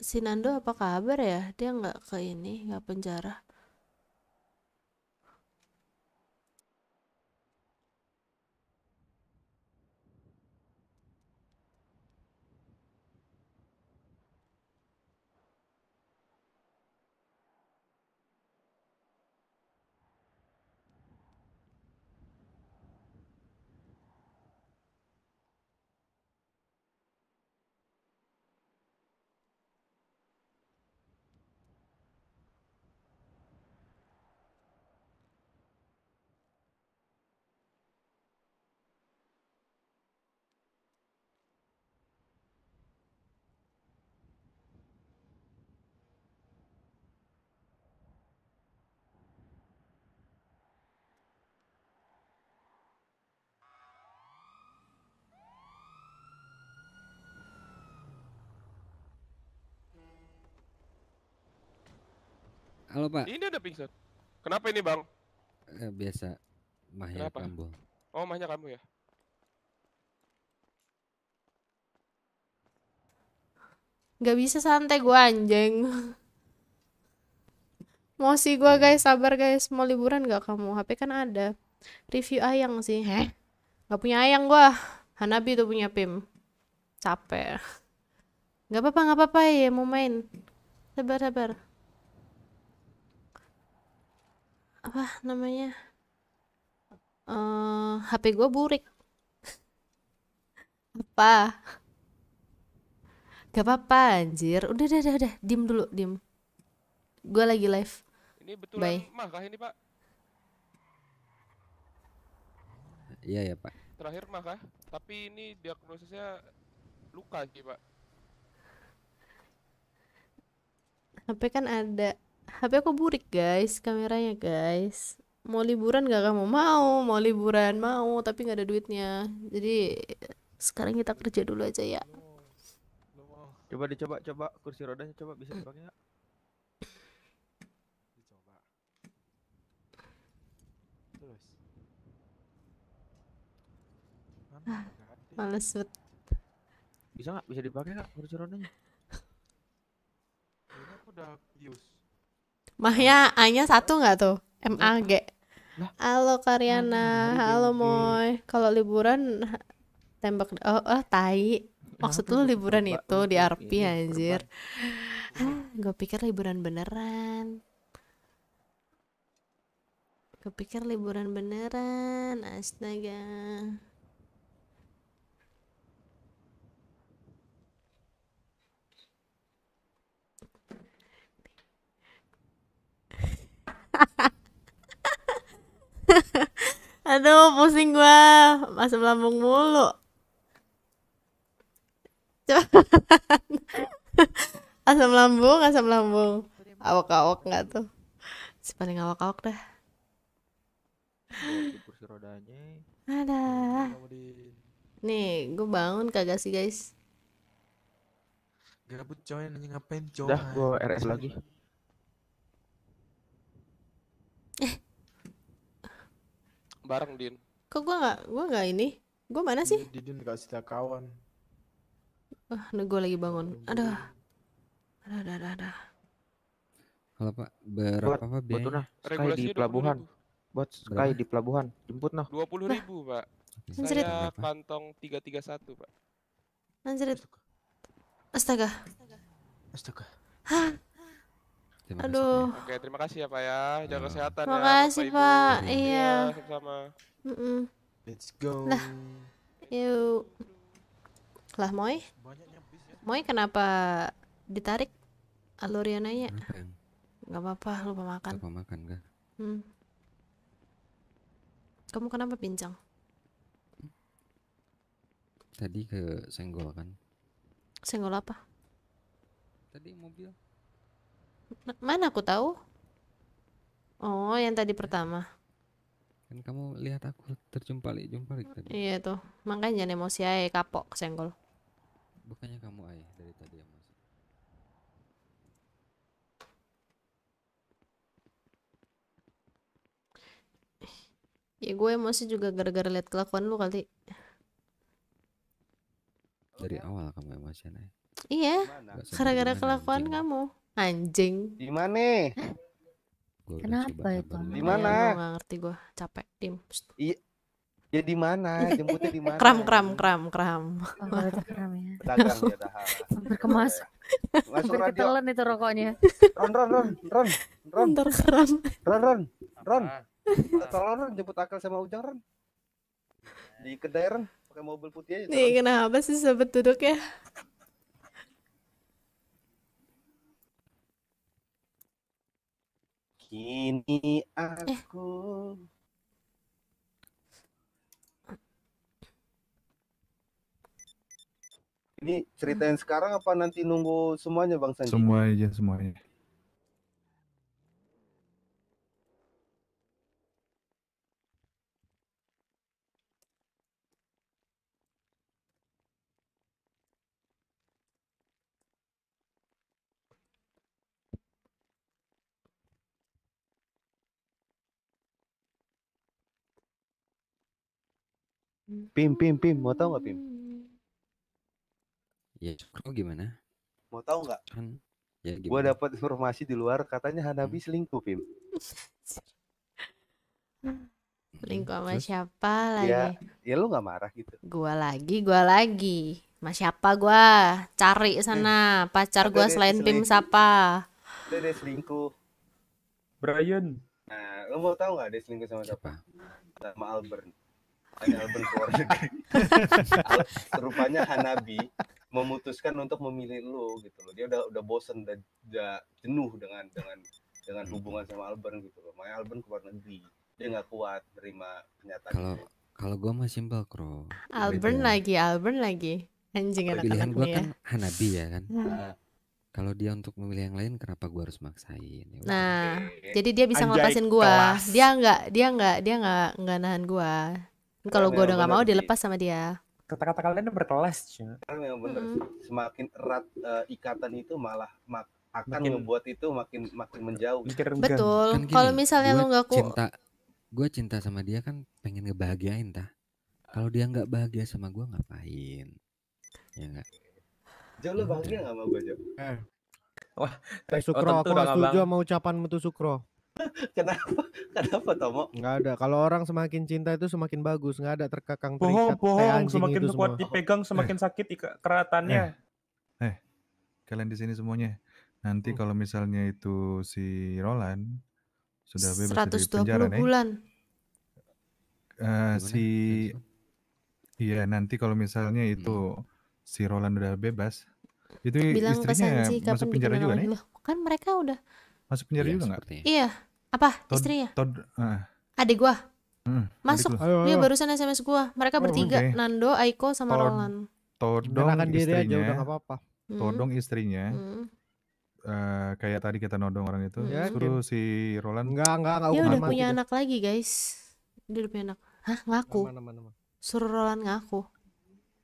S1: si Nando apa kabar ya dia nggak ke ini nggak penjara
S3: Halo Pak. Ini
S4: ada pingsan. Kenapa ini Bang?
S3: Eh, biasa. Mahnya kamu.
S4: Oh mahnya kamu ya.
S1: Gak bisa santai gue anjing. Mau sih gue guys, sabar guys. Mau liburan gak kamu? HP kan ada. Review ayang sih. Heh? Gak punya ayang gue. Hanabi tuh punya Pim. Capek. Gak apa-apa, gak apa-apa ya. Mau main. Sabar, sabar. apa namanya uh, eh, HP gue burik apa gak apa-apa anjir udah udah udah, udah. dim dulu dim gue lagi live
S4: ini betul Bye. kah ini pak iya ya pak terakhir kah ya, tapi ini diagnosisnya luka sih pak
S1: HP kan ada HP aku burik guys kameranya guys mau liburan gak kamu mau mau liburan mau tapi nggak ada duitnya jadi sekarang kita kerja dulu aja ya
S5: coba dicoba coba kursi rodanya coba bisa dipakai nggak
S4: dicoba terus males bet bisa
S5: nggak
S3: bisa dipakai nggak kursi rodanya
S4: ini aku udah use
S1: Mahnya A-nya satu nggak tuh? M A G. Halo Karyana, iya, halo iya. Moy. Kalau liburan tembak oh, oh tai. Maksud lu liburan itu di RP anjir. Ah, Gue pikir liburan beneran. Gue pikir liburan beneran. Astaga.
S2: Aduh,
S1: pusing gua. Masuk lambung mulu. asam lambung, asam lambung. Awak-awak nggak tuh? Si paling awak-awak dah. Ada. Nih, gue bangun kagak sih guys?
S10: Gabut coy, nanti ngapain
S5: coy? Dah, gue RS lagi.
S4: Bareng Din.
S1: Kok gua nggak gua nggak ini? Gua mana sih?
S4: Din gak setia kawan.
S1: Wah, uh, gue lagi bangun. Aduh. ada, ada, ada. ada
S4: Kalau
S5: Pak, berapa Pak biaya? Nah, sky di pelabuhan. Buat Sky di pelabuhan.
S4: Jemput nah. Dua puluh ribu, Pak. Anjrit. Saya kantong tiga tiga satu, Pak.
S1: Anjrit. Astaga. Astaga.
S4: Astaga. Hah? Aduh. Ya. Oke, terima kasih ya, Pak ya. Jaga ya. kesehatan terima ya. Terima kasih, Pak. Ibu. Iya. iya. sama
S1: Mm -mm.
S2: Let's go. Lah.
S1: Yuk. Lah, Moy.
S2: Ya.
S1: Moy kenapa ditarik alurnya Enggak Gak apa-apa, lupa makan. Lupa makan, gak? Hmm. Kamu kenapa pincang?
S3: Tadi ke senggol kan? Senggol apa? Tadi mobil.
S1: Mana aku tahu? Oh, yang tadi pertama.
S3: Kan kamu lihat aku terjumpali, jumpali tadi.
S1: Iya tuh. Makanya jangan emosi aja kapok senggol
S3: Bukannya kamu ayah dari tadi emosi.
S1: Ya gue emosi juga gara-gara liat kelakuan lu kali.
S3: Dari awal kamu emosi aneh Iya, gara-gara kelakuan
S1: kamu. Anjing. Di mana? Kenapa itu? Di mana? Enggak ngerti gua, capek tim. Iya.
S5: Ya di mana? Jemputnya di mana? Kram kram
S1: kram kram. Oh, kram ya. Dagang dah. kemas. Sampai ketelan itu rokoknya. Ron
S5: ron ron
S1: ron ron. Ron kram. Ron ron
S5: ron. Tolong ron jemput akal sama Ujang ron. Di kedai ron pakai mobil putih aja. Nih kenapa sih duduk ya? Eh. ini aku eh. Ini ceritain hmm. yang sekarang apa nanti nunggu semuanya Bang Sanji?
S7: semuanya semuanya.
S3: Pim, Pim, Pim, mau tau gak Pim? Ya, kamu gimana?
S5: Mau tau gak? Kan, ya, gimana? Gua dapat informasi di luar katanya Hanabi hmm. selingkuh, Pim. selingkuh sama siapa lagi? Ya, ya lu nggak marah gitu?
S1: Gua lagi, gua lagi. Mas siapa gua? Cari sana pacar gua selain Pim siapa?
S5: Dede selingkuh. Brian. Nah, lu mau tau gak dia selingkuh sama siapa? Sama Albert hanya berluar negeri rupanya Hanabi memutuskan untuk memilih lo, gitu loh dia udah udah bosen dan udah jenuh dengan dengan dengan hmm. hubungan sama Alban gitu loh makanya Alban keluar negeri dia nggak kuat terima kenyataan kalau
S3: kalau gue mah simpel kro. Alban gitu ya.
S1: lagi Alban lagi anjing anak pilihan gue kan Hanabi ya kan hmm. ah.
S3: kalau dia untuk memilih yang lain kenapa gue harus maksain
S1: ya, nah jadi dia bisa Anjay ngelepasin gue dia nggak dia nggak dia nggak nggak nahan gue kalau gue udah nggak mau dilepas sama dia
S3: kata-kata kalian berkelas cuy memang ya, benar -hmm.
S5: semakin erat uh, ikatan itu malah mak akan makin, membuat itu makin makin menjauh
S3: betul kan kalau misalnya lu nggak ku cinta gue cinta sama dia kan pengen ngebahagiain tah. kalau dia nggak bahagia sama gue ngapain ya nggak
S5: jauh lo ya bahagia nggak sama gue jauh eh. wah Teh Sukro, oh, aku gak setuju sama ucapanmu tuh Sukro. kenapa? Kenapa Tomo? Nggak ada. Kalau orang semakin cinta itu semakin bagus. Nggak ada terkekang terikat. Bohong, bohong. Semakin kuat semua. dipegang, eh. semakin eh. sakit keratannya.
S7: Eh. eh, kalian di sini semuanya. Nanti hmm. kalau misalnya itu si Roland sudah bebas dari penjara nih. bulan. Uh, si Iya, nanti kalau misalnya hmm. itu si Roland udah bebas, itu Bilang istrinya Sanji, masuk penjara juga nih.
S1: Kan mereka udah
S7: Masuk penjara iya, juga nggak?
S1: Iya. Apa? Tod, istrinya?
S7: Tod, uh. Eh. Adik gua. Hmm, masuk. Adik gua. Dia
S1: barusan SMS gua. Mereka oh, bertiga, okay. Nando, Aiko sama Tod, Roland.
S7: Todong istrinya. Diri apa-apa. Hmm. Todong istrinya. Hmm. Uh, kayak tadi kita nodong orang itu, ya, suruh si Roland enggak enggak enggak. Dia udah punya
S1: anak lagi, guys. Dia udah punya anak. Hah, ngaku. Aman, aman, aman. Suruh Roland ngaku.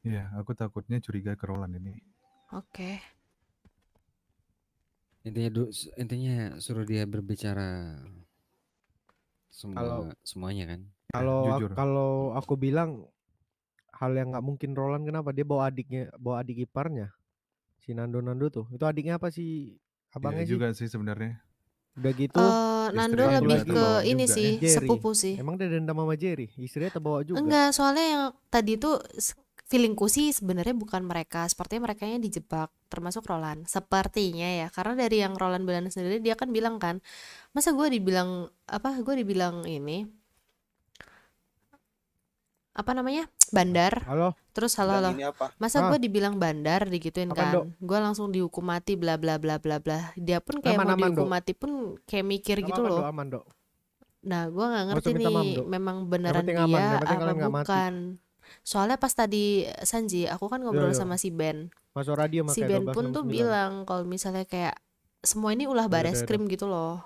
S7: Iya, aku takutnya curiga ke Roland ini.
S1: Oke. Okay
S3: intinya du, intinya suruh dia berbicara semua kalau, semuanya kan kalau Jujur. kalau
S5: aku bilang hal yang nggak mungkin Roland kenapa dia bawa adiknya bawa adik iparnya si Nando Nando tuh itu adiknya apa sih abangnya juga iya sih? juga sih sebenarnya udah gitu uh, Nando lebih ke ini juga, sih Jerry. sepupu sih emang dia dendam sama Jerry istrinya terbawa
S2: juga enggak
S1: soalnya yang tadi tuh feelingku sih sebenarnya bukan mereka sepertinya mereka yang dijebak termasuk Roland sepertinya ya karena dari yang Roland bilang sendiri dia kan bilang kan masa gue dibilang apa gue dibilang ini apa namanya bandar halo terus halo halo masa gue ah. dibilang bandar digituin kan gue langsung dihukum mati bla bla bla bla bla dia pun kayak aman, mau aman, dihukum do. mati pun kayak mikir gitu aman, gitu aman, loh aman, do. nah gue nggak ngerti nih memang beneran dia aman, apa bukan soalnya pas tadi eh, Sanji aku kan ngobrol yo, iya, yo. Iya. sama si Ben
S5: masuk radio si Ben pun tuh
S1: bilang kalau misalnya kayak semua ini ulah bares krim gitu loh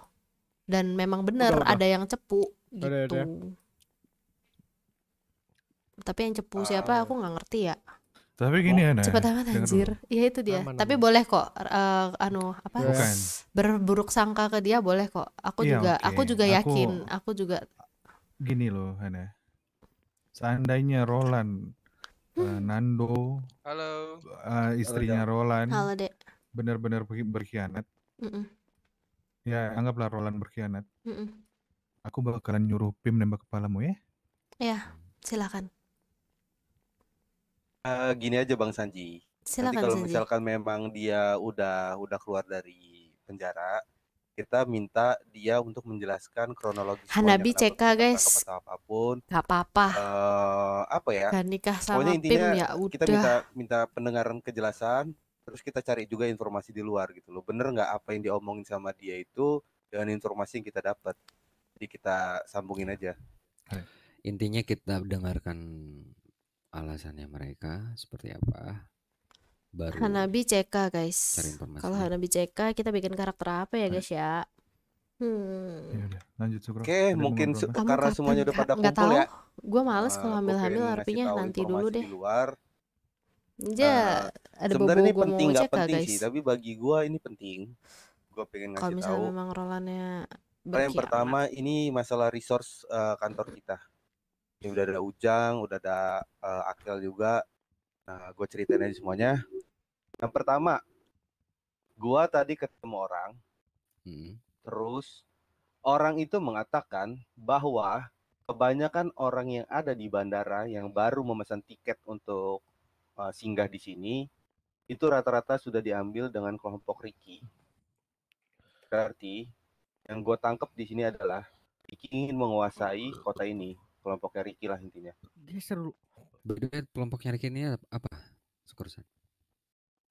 S1: dan memang benar ada yang cepu gitu ada. tapi yang cepu uh, siapa aku nggak ngerti ya
S7: tapi gini oh, anak ya. cepat amat anjir.
S1: Iya itu dia. Aman, tapi aman. boleh kok uh, anu apa? Bukan. Berburuk sangka ke dia boleh kok. Aku ya, juga okay. aku juga yakin, aku, aku juga
S7: gini loh, aneh seandainya Roland uh, Nando halo uh, istrinya halo, Roland benar-benar berkhianat mm -mm. ya anggaplah Roland berkhianat mm -mm. aku bakalan nyuruh Pim nembak kepalamu ya
S2: ya
S1: silakan
S5: uh, gini aja Bang Sanji
S1: silakan Nanti kalau misalkan
S5: memang dia udah udah keluar dari penjara kita minta dia untuk menjelaskan kronologis Hanabi CK guys tahap apapun nggak apa-apa uh, apa ya gak nikah sama Pokoknya intinya PIM, ya udah. kita minta minta pendengaran kejelasan terus kita cari juga informasi di luar gitu loh bener nggak apa yang diomongin sama dia itu dengan informasi yang kita dapat jadi kita sambungin aja
S3: intinya kita dengarkan alasannya mereka seperti apa baru Hanabi CK guys
S1: kalau Hanabi CK kita bikin karakter apa ya, ya? guys ya hmm Ya,
S5: lanjut oke okay, mungkin su Kamu karena semuanya udah pada kumpul ya, tahu. ya
S1: gue males eh, kalau hamil-hamil artinya nanti dulu deh luar Ya, uh, ada sebenarnya ini penting nggak penting guys. sih,
S5: tapi bagi gue ini penting. Gue pengen ngasih Kalau misalnya tahu.
S1: memang rolannya yang
S5: pertama ini masalah resource uh, kantor kita. Ini udah ada Ujang, udah ada uh, eh, Akil juga. Nah, gue ceritain aja semuanya. Yang pertama, gua tadi ketemu orang, hmm. terus orang itu mengatakan bahwa kebanyakan orang yang ada di bandara yang baru memesan tiket untuk uh, singgah di sini itu rata-rata sudah diambil dengan kelompok Ricky. Berarti yang gua tangkap di sini adalah Ricky ingin menguasai kota ini. Kelompoknya Ricky lah intinya.
S3: Dia seru. berbeda kelompoknya Ricky ini apa? Sukursan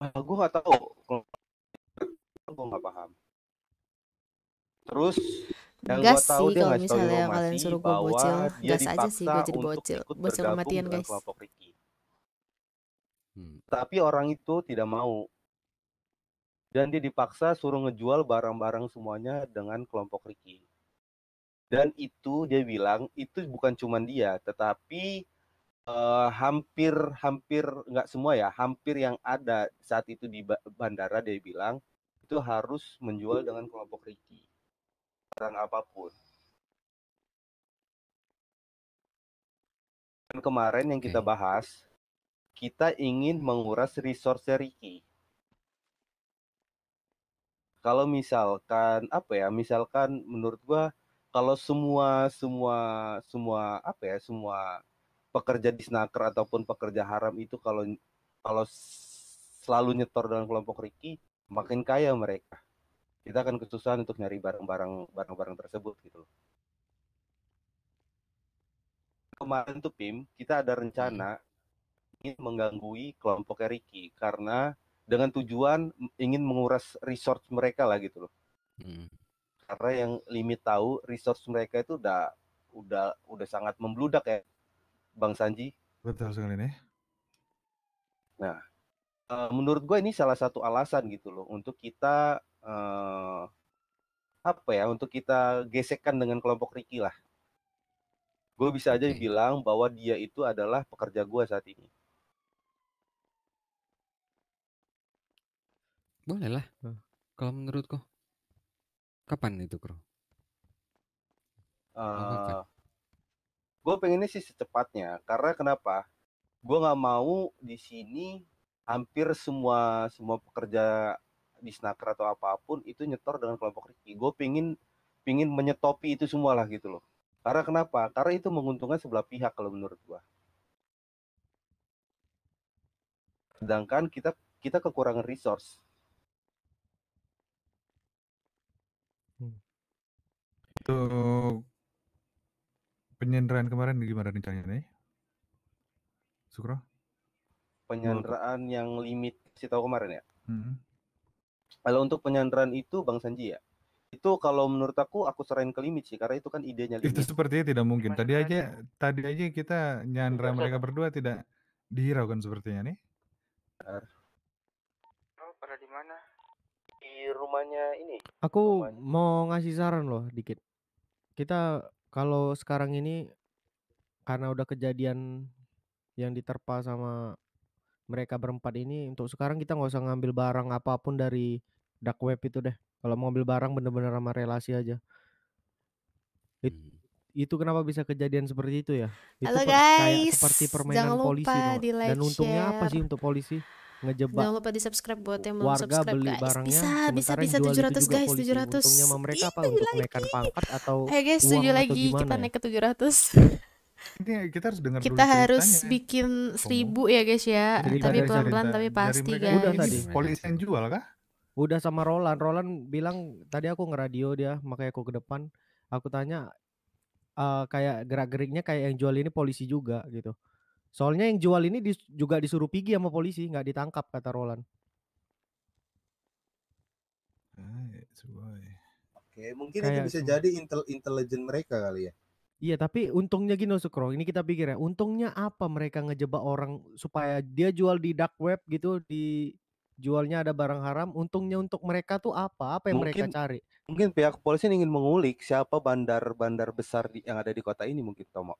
S5: ah, gue gak tahu gue gak paham terus yang gas gua tahu sih kalau misalnya yang kalian suruh gue bocil gas aja sih gue jadi bocil bocil kematian guys kelompok Hmm. tapi orang itu tidak mau dan dia dipaksa suruh ngejual barang-barang semuanya dengan kelompok Ricky dan itu dia bilang itu bukan cuma dia tetapi uh, hampir hampir nggak semua ya, hampir yang ada saat itu di bandara dia bilang itu harus menjual dengan kelompok Ricky barang apapun. Dan kemarin yang kita bahas, kita ingin menguras resource Ricky. Kalau misalkan apa ya, misalkan menurut gua kalau semua semua semua apa ya, semua pekerja di disnaker ataupun pekerja haram itu kalau kalau selalu nyetor dengan kelompok Riki, makin kaya mereka. Kita akan kesusahan untuk nyari barang-barang barang-barang tersebut gitu loh. Kemarin tuh Pim, kita ada rencana hmm. ingin mengganggu kelompok Riki karena dengan tujuan ingin menguras resource mereka lah gitu loh. Hmm. Karena yang limit tahu resource mereka itu udah udah udah sangat membludak ya Bang Sanji.
S7: Betul sekali nih.
S5: Nah, uh, menurut gue ini salah satu alasan gitu loh untuk kita uh, apa ya untuk kita gesekkan dengan kelompok Ricky lah. Gue bisa aja bilang bahwa dia itu adalah pekerja gue saat ini.
S3: Boleh lah. Hmm. Kalau menurut kapan itu, Kro?
S5: Uh, gue pengennya sih secepatnya karena kenapa gue nggak mau di sini hampir semua semua pekerja di snaker atau apapun itu nyetor dengan kelompok Ricky gue pengen pengen menyetopi itu semua lah gitu loh karena kenapa karena itu menguntungkan sebelah pihak kalau menurut gue sedangkan kita kita kekurangan resource
S2: hmm.
S7: itu Penyanderaan kemarin gimana rencananya? Sukro?
S5: Penyanderaan yang limit si tahu kemarin ya. Hmm. Kalau untuk penyanderaan itu Bang Sanji ya. Itu kalau menurut aku aku serahin ke limit sih karena itu kan idenya limit.
S7: Itu sepertinya tidak mungkin. Tadi aja tadi aja kita nyandra mereka berdua tidak dihiraukan sepertinya nih.
S5: Oh, pada di mana? Di rumahnya ini.
S7: Aku rumahnya. mau ngasih saran
S5: loh dikit. Kita kalau sekarang ini karena udah kejadian yang diterpa sama mereka berempat ini untuk sekarang kita nggak usah ngambil barang apapun dari dark web itu deh. Kalau mau ambil barang bener-bener sama relasi aja. It, hmm. Itu kenapa bisa kejadian seperti itu ya? Itu Halo kayak seperti permainan jangan lupa polisi. Di like dan untungnya share. apa sih untuk polisi? ngejebak jangan
S1: lupa di subscribe buat yang belum warga subscribe beli guys barangnya, bisa bisa bisa 700 gitu guys 700 untungnya
S7: mereka apa iya, untuk lagi. naikkan pangkat atau hey guys setuju lagi kita naik ke 700 Ini kita harus dengar Kita dulu harus
S1: bikin seribu ya guys ya. Jadi tapi pelan-pelan tapi pasti guys. Udah tadi.
S5: Polisi yang jual kah? Udah sama Roland. Roland bilang tadi aku ngeradio dia makanya aku ke depan. Aku tanya uh, kayak gerak-geriknya kayak yang jual ini polisi juga gitu. Soalnya yang jual ini dis juga disuruh pigi sama polisi, nggak ditangkap kata Roland.
S2: Oke, mungkin Kayak itu bisa cuma...
S5: jadi intel intelijen mereka kali ya. Iya, tapi untungnya gini Sukro, ini kita pikir ya, untungnya apa mereka ngejebak orang supaya dia jual di dark web gitu di jualnya ada barang haram, untungnya untuk mereka tuh apa? Apa yang mungkin, mereka cari? Mungkin pihak kepolisian ingin mengulik siapa bandar-bandar besar di, yang ada di kota ini mungkin Tomo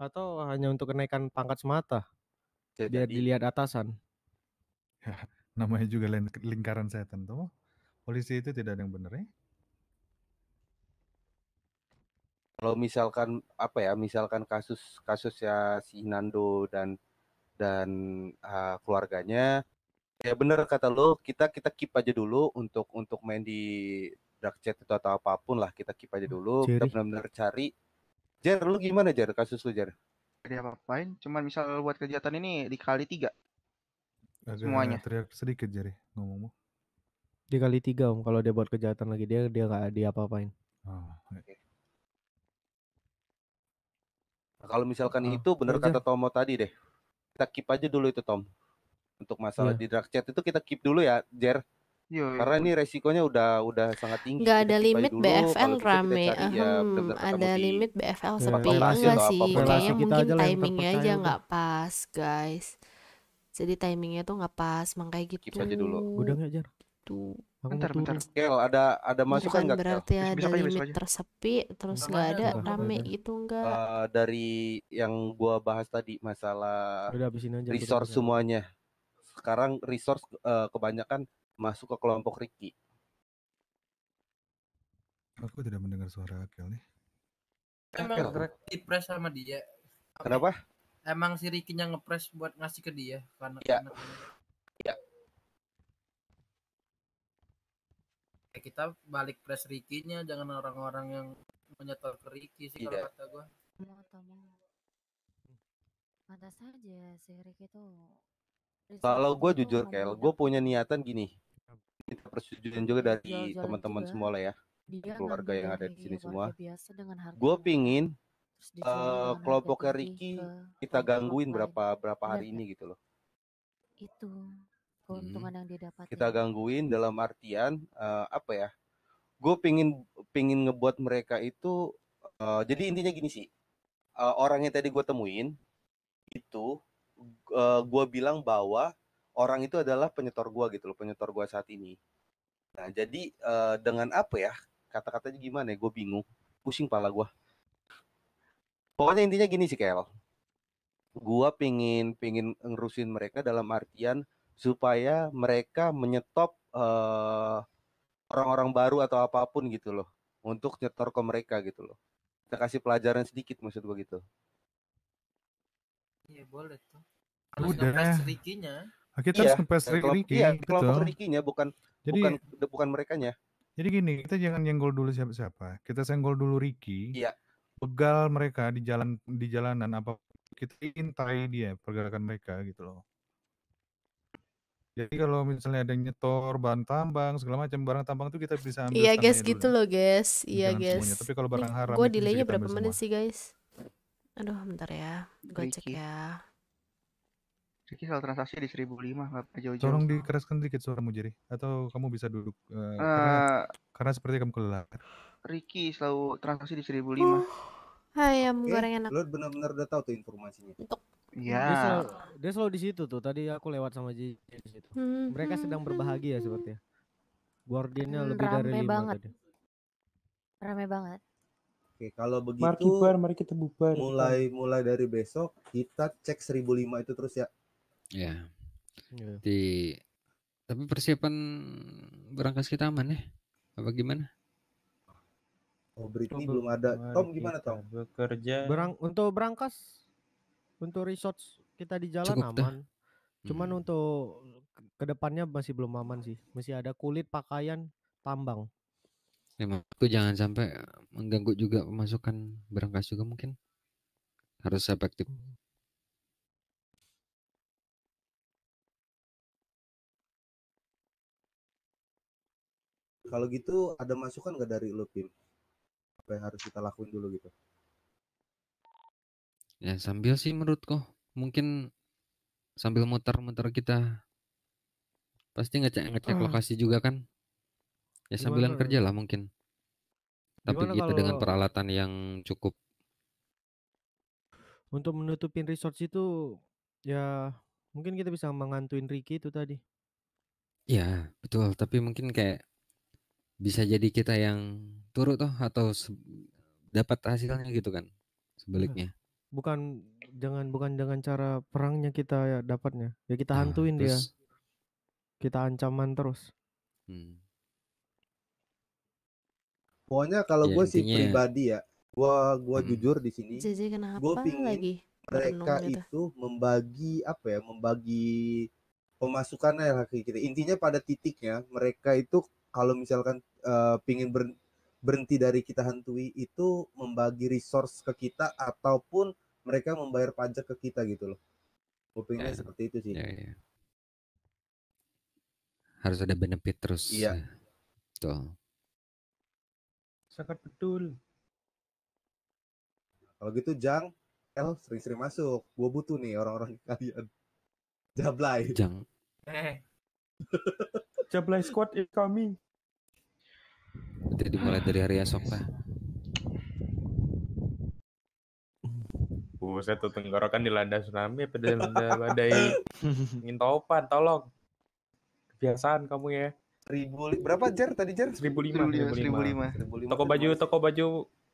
S5: atau hanya untuk kenaikan pangkat semata Jadi, biar dilihat atasan
S7: ya, namanya juga lingkaran setan tuh polisi itu tidak ada yang benar ya
S5: kalau misalkan apa ya misalkan kasus kasus ya si Nando dan dan uh, keluarganya ya benar kata lo kita kita keep aja dulu untuk untuk main di dark chat itu atau apapun lah kita keep aja hmm, dulu Ciri. kita benar-benar cari Jar, lu gimana Jar kasus lu Jar? Jadi apa-apain, cuman misal buat kegiatan ini dikali tiga.
S7: Agak semuanya. Teriak sedikit Jar ya, ngomongmu.
S5: Dikali tiga om kalau dia buat kejahatan lagi dia dia nggak apa apain
S7: Oh, ya. okay.
S5: nah, kalau misalkan oh, itu benar iya, kata Tomo tadi deh. Kita keep aja dulu itu Tom. Untuk masalah yeah. di drug chat itu kita keep dulu ya, Jer.
S2: Yo, iya, iya, Karena iya. ini
S5: resikonya udah udah sangat tinggi. Gak ada limit dulu, BFL rame. Cari, ya,
S1: ada di, limit BFL sepi enggak sih? Kayaknya mungkin aja timingnya aja nggak pas, guys. Jadi timingnya tuh nggak pas, kayak gitu. Keep aja dulu. Udah
S5: nggak jar? Tuh. Gitu. Bentar, bentar. Kel, ada ada masukan nggak? Berarti Kel? ada aja, limit
S1: tersepi, terus nggak ada rame itu enggak? Gitu
S5: eh, dari yang gua bahas tadi masalah resource semuanya. Sekarang resource uh, kebanyakan masuk ke kelompok Ricky.
S7: Aku tidak mendengar suara Akel nih.
S6: Emang dipres sama dia. Kenapa? Emang si Ricky yang ngepres buat ngasih ke dia karena ya. Anak ya. ya. kita balik press Ricky-nya jangan orang-orang yang menyetor ke Ricky sih kalau iya. kata gua.
S3: Mau ketemu.
S1: Pantas saja si Ricky tuh kalau gue jujur
S5: Kel, gue punya niatan gini minta persetujuan juga dari teman-teman semua lah ya
S1: dia keluarga yang ada
S5: di sini semua gue pingin uh, kelompoknya Ricky kita gangguin berapa ya. berapa hari ini gitu loh
S1: itu keuntungan hmm. yang didapat. kita
S5: gangguin dalam artian eh, apa ya gue pingin pingin ngebuat mereka itu eh, jadi intinya gini sih uh, orang yang tadi gue temuin itu uh, gue bilang bahwa orang itu adalah penyetor gua gitu loh, penyetor gua saat ini. Nah, jadi uh, dengan apa ya? Kata-katanya gimana ya? Gue bingung. Pusing pala gua. Pokoknya intinya gini sih, Kel. Gua pingin pingin ngerusin mereka dalam artian supaya mereka menyetop orang eh, orang-orang baru atau apapun gitu loh untuk nyetor ke mereka gitu loh. Kita kasih pelajaran sedikit maksud gua gitu. Iya, boleh tuh. Udah. Rikinya kita iya, harus
S7: ngebahas kelompok, Ricky iya, gitu. Ricky-nya
S5: bukan jadi,
S7: bukan bukan nya jadi gini kita jangan nyenggol dulu siapa-siapa kita senggol dulu Ricky iya begal mereka di jalan di jalanan apa kita intai dia pergerakan mereka gitu loh jadi kalau misalnya ada yang nyetor bahan tambang segala macam barang tambang itu kita bisa ambil. Iya guys gitu loh guys. Iya guys. Tapi kalau barang haram. Gue delaynya berapa menit
S1: sih guys? Aduh bentar ya. Gue cek ya.
S5: Ricky, selalu transaksi di seribu 1005 nggak jauh-jauh. Tolong
S7: dikeraskan dikit suaramu jadi atau kamu bisa duduk uh, uh, karena, karena seperti kamu kelelahan.
S5: Ricky selalu transaksi di 1005. Uh,
S1: ayam okay. goreng enak. Lu benar-benar
S5: udah tahu tuh informasinya. Untuk Iya. Dia, selalu, dia selalu di situ tuh. Tadi aku lewat sama Jiji di situ. Hmm, Mereka sedang berbahagia hmm, sepertinya. Guardiannya hmm, lebih dari lima banget.
S2: tadi.
S11: Rame banget.
S5: Oke, kalau begitu mari kita, mari kita bubar. Mulai mulai dari besok kita cek 1005 itu terus ya.
S11: Ya.
S3: Yeah. Di tapi persiapan berangkas kita aman ya? Apa gimana?
S5: Oh, Britney belum ada. Tom gimana Tom? Bekerja. Berang untuk berangkas untuk resort kita di jalan Cukup aman. Dah. Cuman hmm. untuk kedepannya masih belum aman sih. Masih ada kulit, pakaian, tambang.
S3: Memang ya, aku jangan sampai mengganggu juga pemasukan berangkas juga mungkin
S2: harus efektif. Hmm.
S5: Kalau gitu ada masukan nggak dari lu Pim? Apa yang harus kita lakuin dulu gitu?
S3: Ya sambil sih menurutku mungkin sambil muter-muter kita pasti ngecek ngecek ah. lokasi juga kan ya sambilan kerja lah mungkin tapi Gimana kita gitu, dengan peralatan yang cukup
S5: untuk menutupin resort itu ya mungkin kita bisa mengantuin Ricky itu tadi
S3: ya betul tapi mungkin kayak bisa jadi kita yang turut toh atau dapat hasilnya gitu kan iya. sebaliknya
S5: bukan jangan bukan dengan cara perangnya kita ya dapatnya ya kita nah, hantuin terus, dia kita ancaman terus hmm. pokoknya kalau ya, gue sih pribadi ya gue gue hmm. jujur di sini gue pingin lagi
S1: mereka itu
S5: membagi apa ya membagi pemasukan lah kita intinya pada titiknya mereka itu kalau misalkan uh, pingin ber, berhenti dari kita hantui itu membagi resource ke kita ataupun mereka membayar pajak ke kita gitu loh. Kupingnya iya. ya, seperti itu sih.
S3: Ya, ya. Harus ada benefit terus. Iya. Yeah. Betul.
S5: Sangat betul. Kalau gitu Jang, El sering-sering masuk. Gue butuh nih orang-orang kalian. Jablay. Jang. Eh. Jablay Squad is eh, coming.
S3: Jadi dimulai dari hari esok lah.
S10: Buset tuh tenggorokan dilanda tsunami apa dilanda badai ngintopan tolong.
S5: Kebiasaan kamu ya. Seribu berapa jar tadi jar? Seribu lima. Seribu lima. Toko baju toko baju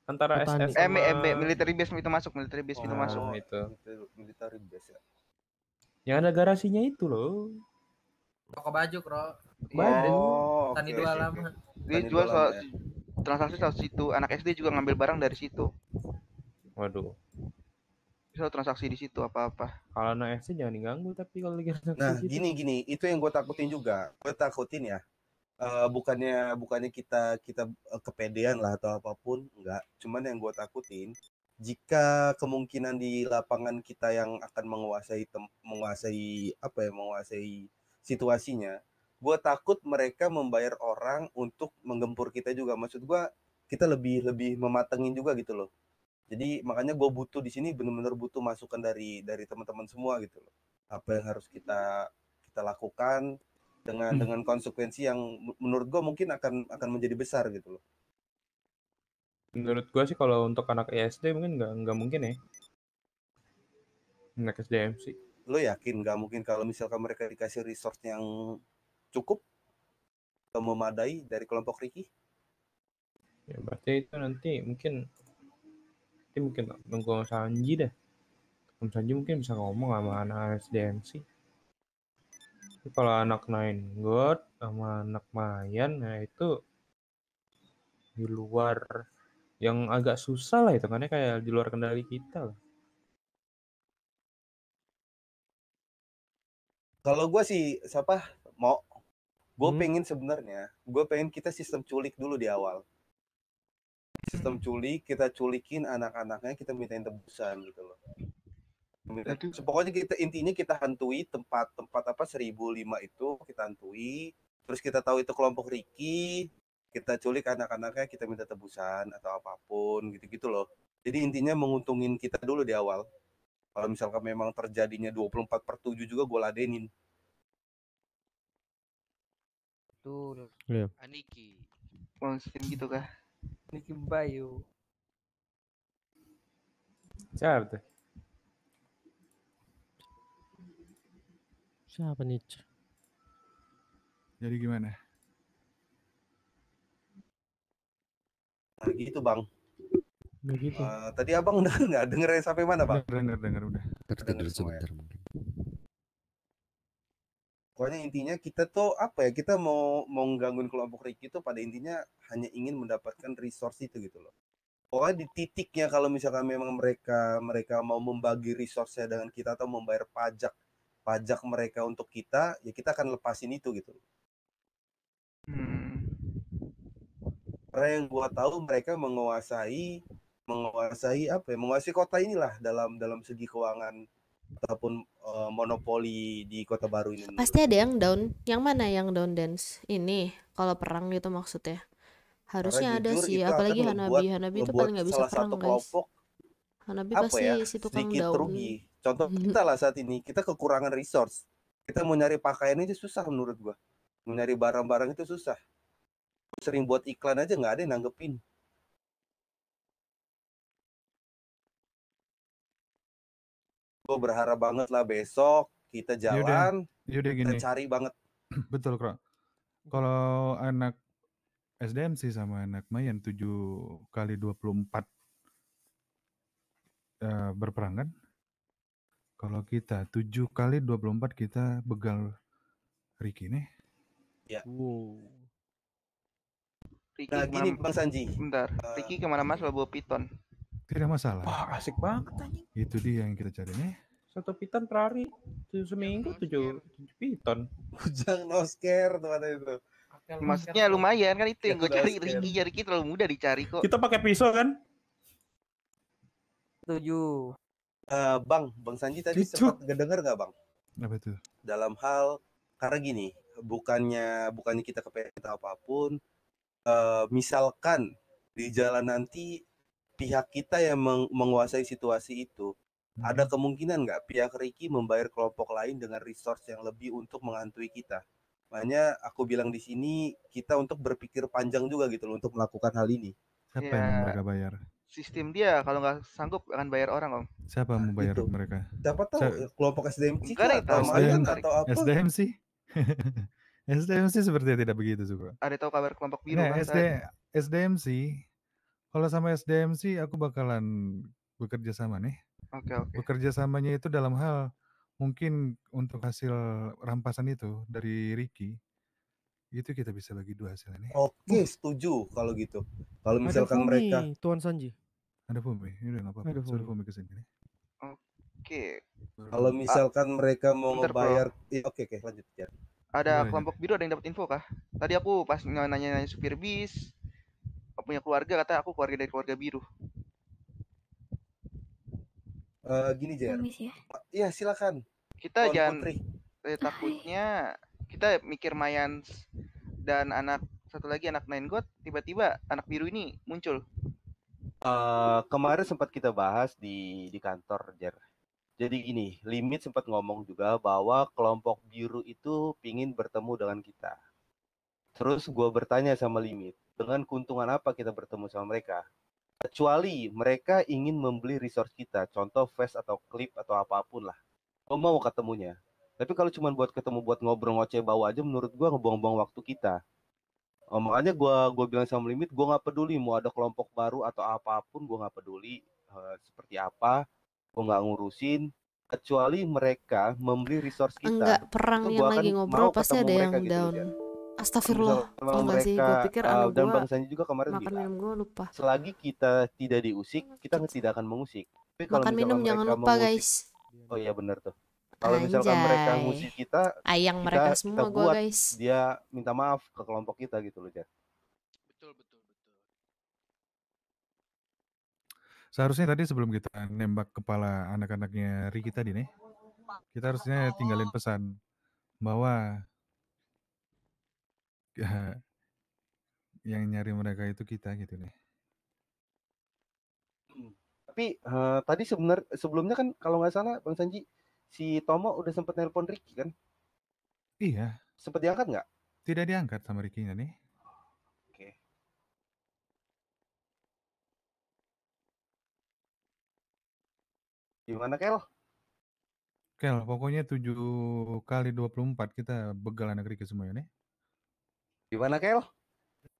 S5: antara SS sama... eh, eh military base itu masuk military base itu oh, masuk itu military base ya
S4: yang ada garasinya itu loh
S5: toko baju bro
S4: Iya. Bandung.
S2: Oh, Tani okay, dua lama. Dia jual soal ya.
S5: transaksi soal situ. Anak SD juga ngambil barang dari situ. Waduh. Bisa transaksi di situ apa-apa. Kalau anak SD jangan diganggu tapi kalau lagi transaksi Nah, gini gini, itu yang gue takutin juga. Gue takutin ya. Uh, bukannya bukannya kita kita uh, kepedean lah atau apapun enggak cuman yang gue takutin jika kemungkinan di lapangan kita yang akan menguasai tem menguasai apa ya menguasai situasinya gue takut mereka membayar orang untuk menggempur kita juga maksud gue kita lebih lebih mematengin juga gitu loh jadi makanya gue butuh di sini benar-benar butuh masukan dari dari teman-teman semua gitu loh apa yang harus kita kita lakukan dengan hmm. dengan konsekuensi yang menurut gue mungkin akan akan menjadi besar gitu loh
S10: menurut gue sih kalau untuk anak ESD mungkin nggak nggak mungkin ya anak SDM sih
S5: lo yakin nggak mungkin kalau misalkan mereka dikasih resource yang cukup atau memadai dari kelompok Ricky?
S10: Ya berarti itu nanti mungkin nanti mungkin nunggu Sanji deh. Om Sanji mungkin bisa ngomong sama anak SDM sih. Tapi kalau anak Nine God sama anak Mayan ya itu di luar yang agak susah lah itu karena ya kayak di luar kendali kita lah.
S5: Kalau gue sih siapa mau Gue hmm. pengen sebenarnya, gue pengen kita sistem culik dulu di awal. Sistem culik, kita culikin anak-anaknya, kita mintain tebusan gitu loh. Minta, pokoknya kita intinya kita hantui tempat-tempat apa seribu lima itu kita hantui, terus kita tahu itu kelompok ricky, kita culik anak-anaknya, kita minta tebusan atau apapun gitu-gitu loh. Jadi intinya menguntungin kita dulu di awal. Kalau misalkan memang terjadinya 24 per 7 juga gue ladenin.
S3: Betul. Iya. Aniki.
S5: Ah, Monster gitu kah?
S3: Aniki Bayu.
S10: Siapa tuh? Siapa nih?
S7: Jadi gimana? Lagi nah, gitu bang.
S5: begitu Uh, tadi abang udah nggak dengerin sampai mana bang?
S7: Dengar dengar udah. Terdengar sebentar mungkin.
S5: Pokoknya intinya kita tuh apa ya? Kita mau mau gangguin kelompok Ricky tuh pada intinya hanya ingin mendapatkan resource itu gitu loh. Pokoknya di titiknya kalau misalkan memang mereka mereka mau membagi resource dengan kita atau membayar pajak pajak mereka untuk kita, ya kita akan lepasin itu gitu. Hmm. Karena yang gua tahu mereka menguasai menguasai apa ya? Menguasai kota inilah dalam dalam segi keuangan ataupun uh, monopoli di kota baru ini pasti ada yang down
S1: yang mana yang down dance ini kalau perang gitu maksudnya harusnya Karena ada sih apalagi Hanabi Hanabi itu paling nggak bisa perang guys kelompok, Hanabi pasti ya, si tukang daun
S5: rugi. contoh kita lah saat ini kita kekurangan resource kita mau nyari pakaian itu susah menurut gua mau nyari barang-barang itu susah sering buat iklan aja nggak ada yang nanggepin gue berharap banget lah besok kita ya jalan
S2: yaudah, yaudah gini. kita cari
S5: banget
S7: betul Kro. kalau anak SDM sih sama anak Mayan 7 kali 24 uh, eh, berperang kan kalau kita 7 kali 24 kita begal Riki nih
S2: ya wow. Nah, Ricky nah gini Bang
S5: Sanji bentar eh, Riki kemana mas bawa piton
S7: tidak masalah. Wah, asik banget anjing. Itu dia yang kita cari nih.
S5: Satu piton per hari, tujuh seminggu tujuh, tujuh piton. Ujang no scare teman itu. Maksudnya lumayan kan itu yang gue cari iya, Ricky jari kita terlalu mudah dicari kok. Kita pakai pisau kan? Tujuh. Uh, bang, Bang Sanji tadi Cucu. sempat dengar nggak Bang? Apa itu? Dalam hal karena gini, bukannya bukannya kita kepepet apapun, uh, misalkan di jalan nanti pihak kita yang meng menguasai situasi itu, hmm. ada kemungkinan nggak pihak Ricky membayar kelompok lain dengan resource yang lebih untuk menghantui kita? Makanya aku bilang di sini kita untuk berpikir panjang juga gitu loh untuk melakukan hal ini. Siapa ya, yang mereka bayar? Sistem dia kalau nggak sanggup akan bayar orang om.
S7: Siapa yang membayar nah, gitu. mereka?
S5: Siapa tahu Sa eh,
S7: kelompok sih kan, atau SDM, atau apa? SDM sih. SDMC sepertinya tidak begitu juga. Ada tahu kabar kelompok biru nah, kan? SD, sih kalau sama SDM sih aku bakalan bekerja sama nih. Oke, okay, oke. Okay. Bekerja samanya itu dalam hal mungkin untuk hasil rampasan itu dari Ricky itu kita bisa bagi dua hasilnya nih. Oke, okay, oh. setuju kalau gitu. Kalau misalkan Ada mereka Tuan Sanji. Ada Fumi, ini udah apa apa-apa. Suruh Fumi kesini. Oke.
S5: Okay. Kalau ah. misalkan ah, mereka mau bentar, ngebayar iya, oke oke okay, okay, lanjut ya. Ada kelompok biru ada yang dapat info kah? Tadi aku pas nanya-nanya supir bis, punya keluarga kata aku keluarga dari keluarga biru uh, gini Jer ya? Iya ya silakan kita Pohon jangan Eh, takutnya kita mikir Mayan dan anak satu lagi anak Nine God tiba-tiba anak biru ini muncul uh, kemarin sempat kita bahas di di kantor Jer jadi gini, Limit sempat ngomong juga bahwa kelompok biru itu pingin bertemu dengan kita. Terus gue bertanya sama Limit, dengan keuntungan apa kita bertemu sama mereka. Kecuali mereka ingin membeli resource kita, contoh face atau clip atau apapun lah. Gue mau ketemunya. Tapi kalau cuma buat ketemu buat ngobrol ngoceh bawa aja menurut gue ngebuang-buang waktu kita. Oh, makanya gue gua bilang sama limit gue nggak peduli mau ada kelompok baru atau apapun gue nggak peduli uh, seperti apa gue nggak ngurusin kecuali mereka membeli resource kita. Enggak perang yang lagi ngobrol pasti
S1: ada yang gitu down. Gitu, ya. Astagfirullah. Kalau mereka sih, pikir uh, dan Bang Sanji juga kemarin makan bilang, minum gua lupa.
S5: Selagi kita tidak diusik, kita tidak akan mengusik. Tapi kalau makan minum jangan lupa mengusik, guys. Oh iya benar tuh. Kalau misalkan mereka ngusik kita, ayang kita, mereka semua kita buat gua guys. Dia minta maaf ke kelompok kita gitu loh, Jar. Betul betul betul.
S7: Seharusnya tadi sebelum kita nembak kepala anak-anaknya Riki tadi nih, kita harusnya tinggalin pesan bahwa yang nyari mereka itu kita gitu nih. Hmm,
S5: tapi uh, tadi sebenarnya sebelumnya kan kalau nggak salah Bang Sanji si Tomo udah sempet nelpon Ricky kan?
S7: Iya. Sempet diangkat nggak? Tidak diangkat sama Ricky nih. Oke. Okay. Gimana Kel? Kel, pokoknya 7 kali 24 kita begal anak Ricky semuanya nih.
S5: Gimana Kel?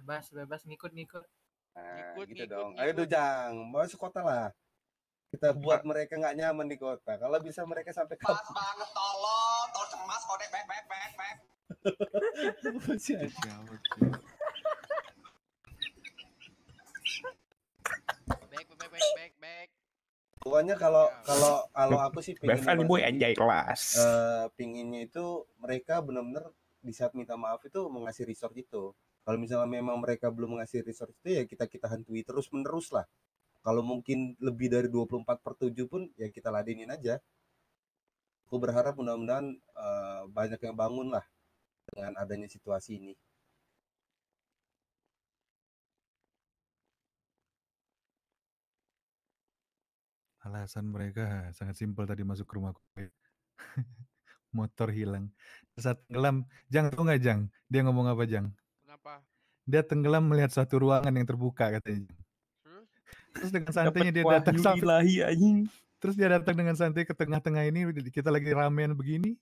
S5: Bebas, bebas ngikut-ngikut. Nah, ngikut, gitu ngikut, dong. Ngikut. Ayo Dujang, masuk kota lah. Kita buat mereka nggak nyaman di kota. Kalau bisa mereka sampai kelas Pas banget tolong, tolong cemas kode back back back back. back back back back Pokoknya kalau ya. kalau kalau aku sih pengen boy anjay kelas. Eh, pinginnya itu mereka benar-benar di saat minta maaf itu mengasih resort resource itu kalau misalnya memang mereka belum mengasih resource itu ya kita kita hantui terus menerus lah kalau mungkin lebih dari 24 per 7 pun ya kita ladenin aja aku berharap mudah-mudahan uh, banyak yang bangun lah
S3: dengan adanya situasi ini
S7: alasan mereka sangat simpel tadi masuk ke rumahku motor hilang. Saat tenggelam, Jang tau nggak Jang? Dia ngomong apa Jang? Kenapa? Dia tenggelam melihat suatu ruangan yang terbuka katanya. Hmm? Terus dengan santainya dia datang sampai Terus dia datang dengan santai ke tengah-tengah ini kita lagi ramen begini.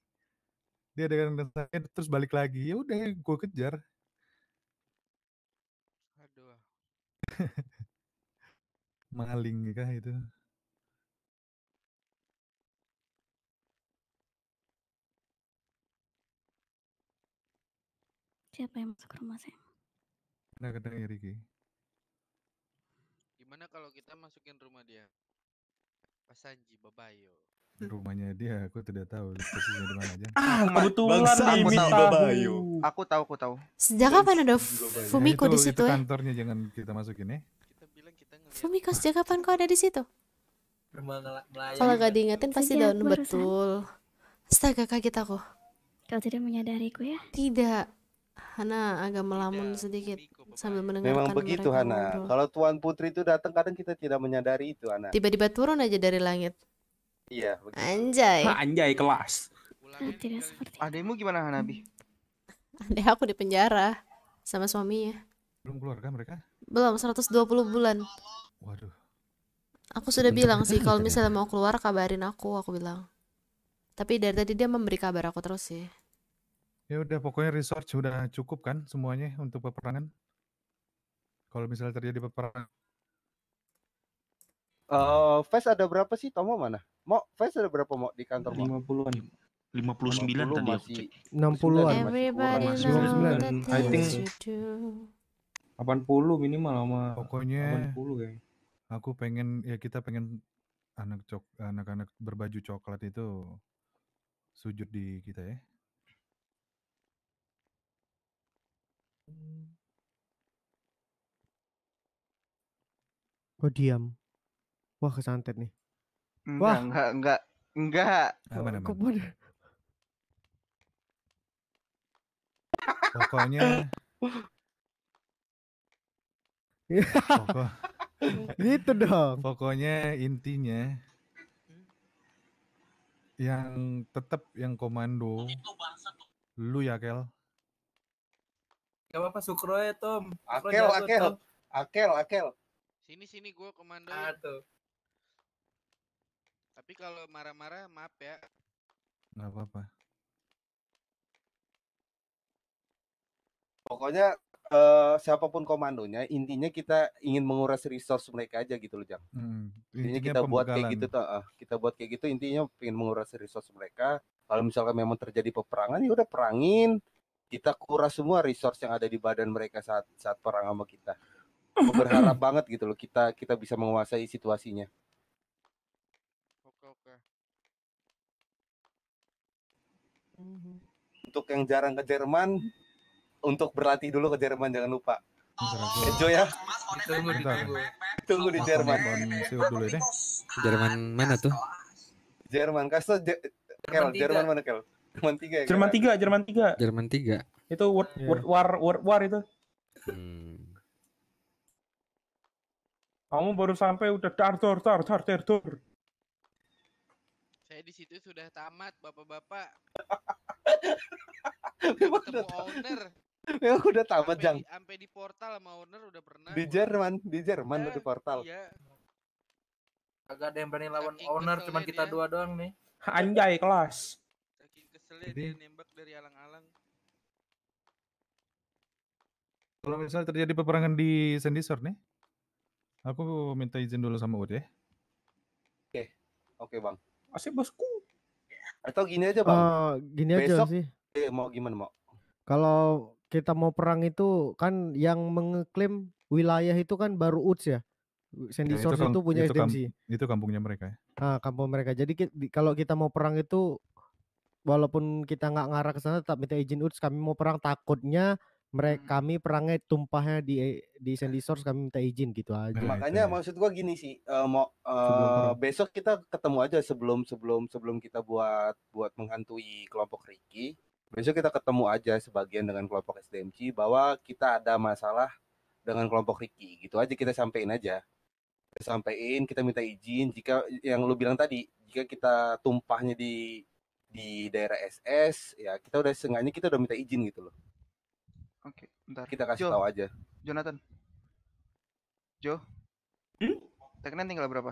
S7: Dia dengan santai terus balik lagi. Ya udah gue kejar. Aduh. Maling kah itu?
S2: Siapa yang masuk rumah saya?
S7: Nah, kadang ya Riki.
S5: Gimana kalau kita masukin rumah dia? Pak Babayo.
S7: Rumahnya dia aku tidak tahu posisinya di mana aja. Ah, bangsa, aku tahu. Babayo. Aku tahu, aku tahu.
S5: Sejak kapan ada Fumiko nah, di situ? Itu eh?
S7: kantornya jangan kita masukin ya. Kita
S1: bilang kita ngeliat. Fumiko sejak kapan kau ada di situ?
S6: Kalau gak diingetin pasti daun betul.
S1: Astaga kaget aku. Kau tidak menyadariku ya? Tidak. Hana agak melamun iya, sedikit sambil mendengarkan Memang begitu Hana.
S2: Ngobrol.
S5: Kalau Tuan Putri itu datang kadang kita tidak menyadari itu Hana. Tiba-tiba
S1: turun aja dari langit.
S5: Iya, begitu. Anjay. Nah, anjay kelas.
S1: Nah, tidak seperti.
S5: Gitu. Ademu gimana Hanabi?
S1: Ade aku di penjara sama suaminya.
S7: Belum keluar kan mereka?
S1: Belum, 120 bulan. Waduh. Aku sudah Bentar bilang sih kalau ya. misalnya mau keluar kabarin aku, aku bilang. Tapi dari tadi dia memberi kabar aku terus sih.
S7: Ya udah pokoknya research sudah cukup kan semuanya untuk peperangan. Kalau misalnya terjadi peperangan.
S5: Uh, eh, face ada berapa sih Tomo mana? Mo, face ada berapa Mo di kantor 50-an. 59 tadi aku cek. 60-an. Everybody
S2: 59. I think
S7: 80 minimal sama pokoknya 80 kayaknya. Aku pengen ya kita pengen anak cok anak-anak berbaju coklat itu sujud di kita ya.
S5: Oh diam. Wah kesantet nih.
S2: Enggak, Wah. enggak, enggak,
S5: enggak. Aman, aman. Kok
S7: Pokoknya Pokok... gitu dong. Pokoknya intinya yang tetap yang komando lu ya Kel
S5: Gak apa-apa Sukro ya Tom. Sukro akel, jatuh, akel. Tom. Akel, akel.
S7: Sini
S6: sini gue komando. Ah, tuh. Tapi kalau
S5: marah-marah maaf ya. Gak apa-apa. Pokoknya uh, siapapun komandonya, intinya kita ingin menguras resource mereka aja gitu loh, Jang. Hmm, intinya, intinya kita buat kayak gitu tuh, uh, kita buat kayak gitu intinya ingin menguras resource mereka. Kalau misalkan memang terjadi peperangan ya udah perangin, kita kuras semua resource yang ada di badan mereka saat saat perang sama kita. Berharap banget gitu loh kita kita bisa menguasai situasinya. Oke oke. Mhm. Untuk yang jarang ke Jerman, untuk berlatih dulu ke Jerman jangan lupa. Oh, Enjoy ya. Tunggu, Tunggu di Jerman.
S2: Ya
S3: Jerman mana tuh?
S5: Jerman, kasih Jerman mana Kel? Jerman tiga ya, Jerman
S4: tiga Jerman tiga Jerman tiga itu word yeah. word war iya. word war itu hmm. kamu baru sampai udah dar dor dar dar dar dor
S5: saya di situ sudah tamat bapak-bapak memang udah owner memang udah tamat jang sampai di portal sama owner udah pernah di Jerman di Jerman ya, di portal
S3: iya. agak ada yang berani lawan Kaki owner cuman kita dua
S5: doang nih
S7: anjay kelas Keselnya Jadi, dia
S5: nembak dari alang-alang.
S7: Kalau misalnya terjadi peperangan di Sendisor nih, aku minta izin dulu sama Ud ya. Oke,
S5: okay. oke okay, bang. Asih bosku. Atau gini aja bang. Uh, gini Besok, aja sih. Eh, mau gimana mau? Kalau kita mau perang itu kan yang mengeklaim wilayah itu kan baru Ud ya. Sandy ya, Source itu, itu punya itu SDMC. Kamp,
S7: itu kampungnya mereka ya.
S5: Ah, kampung mereka. Jadi ki, di, kalau kita mau perang itu walaupun kita nggak ngarah ke sana tetap minta izin UTS kami mau perang takutnya mereka hmm. kami perangnya tumpahnya di eh, di Sandy Source kami minta izin gitu nah, aja. makanya itu. maksud gua gini sih, uh, mau uh, besok kita ketemu aja sebelum sebelum sebelum kita buat buat menghantui kelompok Ricky. Besok kita ketemu aja sebagian dengan kelompok SDMC bahwa kita ada masalah dengan kelompok Ricky. Gitu aja kita sampein aja. Kita sampein, kita minta izin jika yang lu bilang tadi, jika kita tumpahnya di di daerah SS ya kita udah sengaja kita udah minta izin gitu loh oke bentar. kita kasih tahu aja Jonathan Jo hmm? teknen tinggal berapa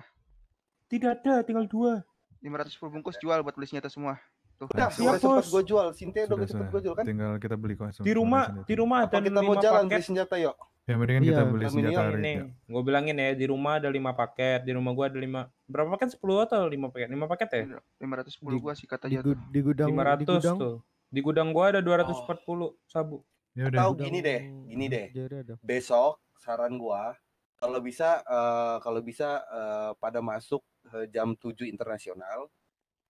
S4: tidak ada tinggal dua
S5: 510 bungkus jual buat beli senjata semua Tuh. Udah, siap, bos. gue jual. Sinte udah cepet
S7: gue jual kan. Tinggal kita beli kok.
S5: Di rumah, di rumah ada kita mau jalan beli senjata yuk ya mendingan iya. kita beli senjata hari ini.
S10: Gue bilangin ya di rumah ada lima paket, di rumah gue ada lima berapa paket? Sepuluh atau lima paket? Lima paket ya? Lima ratus sepuluh gue sih katanya. Di,
S5: di gudang. Lima ratus tuh.
S10: Di gudang gue ada dua ratus oh. empat puluh
S5: sabu. Ya udah. Atau gini deh, gini deh. Besok saran gue kalau bisa uh, kalau bisa uh, pada masuk uh, jam 7 internasional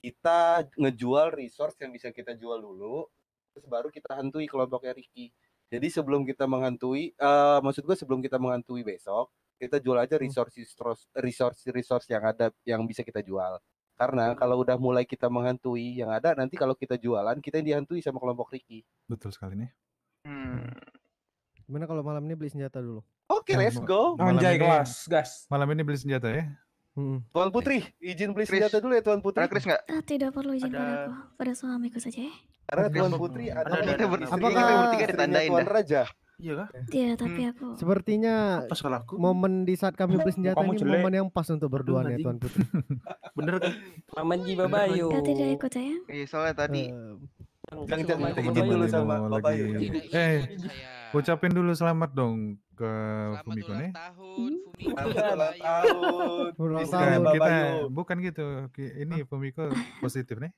S5: kita ngejual resource yang bisa kita jual dulu terus baru kita hantui kelompoknya Ricky jadi sebelum kita menghantui, uh, maksud gue sebelum kita menghantui besok, kita jual aja hmm. resource resource resource yang ada yang bisa kita jual. Karena hmm. kalau udah mulai kita menghantui yang ada, nanti kalau kita jualan kita yang dihantui sama kelompok Ricky.
S7: Betul sekali nih.
S5: Hmm. Gimana kalau malam ini beli senjata dulu? Oke, okay, let's go. Anjay
S7: gas. Malam ini beli senjata ya. Hmm. Tuan Putri, izin beli senjata dulu ya Tuan Putri. Chris Kris Ah,
S2: eh, tidak perlu izin ada... padaku, pada suamiku saja ya. Karena
S7: Chris. Tuan Putri ada, ada, ada, ada. Apakah
S2: kita bertiga ditandain Tuan Raja?
S5: Iya kah? Iya, hmm. tapi aku Sepertinya apa salahku? Momen di saat kami beli senjata ini jelek. momen yang pas untuk berdua ya Tuan Putri. Bener kan? Maman Ji Babayo. tidak ikut ya? Iya, soalnya tadi eh, Kang dulu iya,
S7: iya, Eh, iya. ucapin dulu selamat dong ke selamat Fumiko nih.
S2: Tahun, hmm? Fumiko. Selamat Ulang tahun kita.
S7: Bukan gitu. Ini Fumiko positif nih.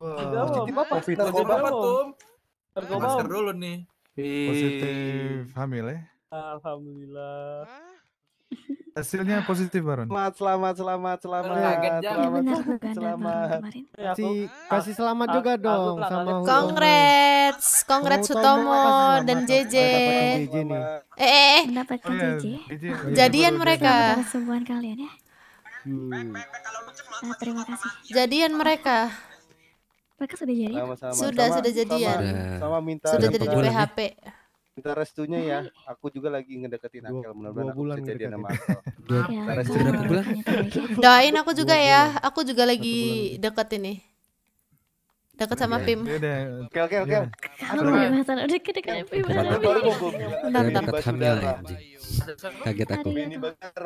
S2: Wah, positif apa? Positif apa, Masker dulu
S7: nih. Positif hamil ya?
S5: Alhamdulillah.
S7: Hasilnya positif Baron.
S5: Selamat, selamat, selamat, selamat. Selamat, ya,
S2: selamat. selamat.
S5: selamat.
S1: Ya, aku, si, kasih selamat juga aku, dong aku, sama Congrats, congrats Sutomo dan JJ. JJ eh,
S2: eh, eh. Mendapatkan JJ. Oh, iya, iya, iya, jadian mereka. Kesembuhan kalian ya. Hmm. Nah, terima kasih.
S1: Jadian mereka. Mereka sudah jadi. Sama -sama.
S2: Sudah, sama, sudah jadian. Sama, sama minta sudah
S5: jadi di PHP minta restunya ya. Aku juga lagi ngedeketin Akel. Mudah-mudahan aku bisa jadi nama Akel. Minta aku
S1: Doain aku juga ya. Aku juga lagi deket ini. deket sama iya. Pim. Iya
S5: oke oke
S3: oke. Aku iya. udah deket
S1: sama Pim.
S2: Bentar bentar. Hamil ya. Kaget aku.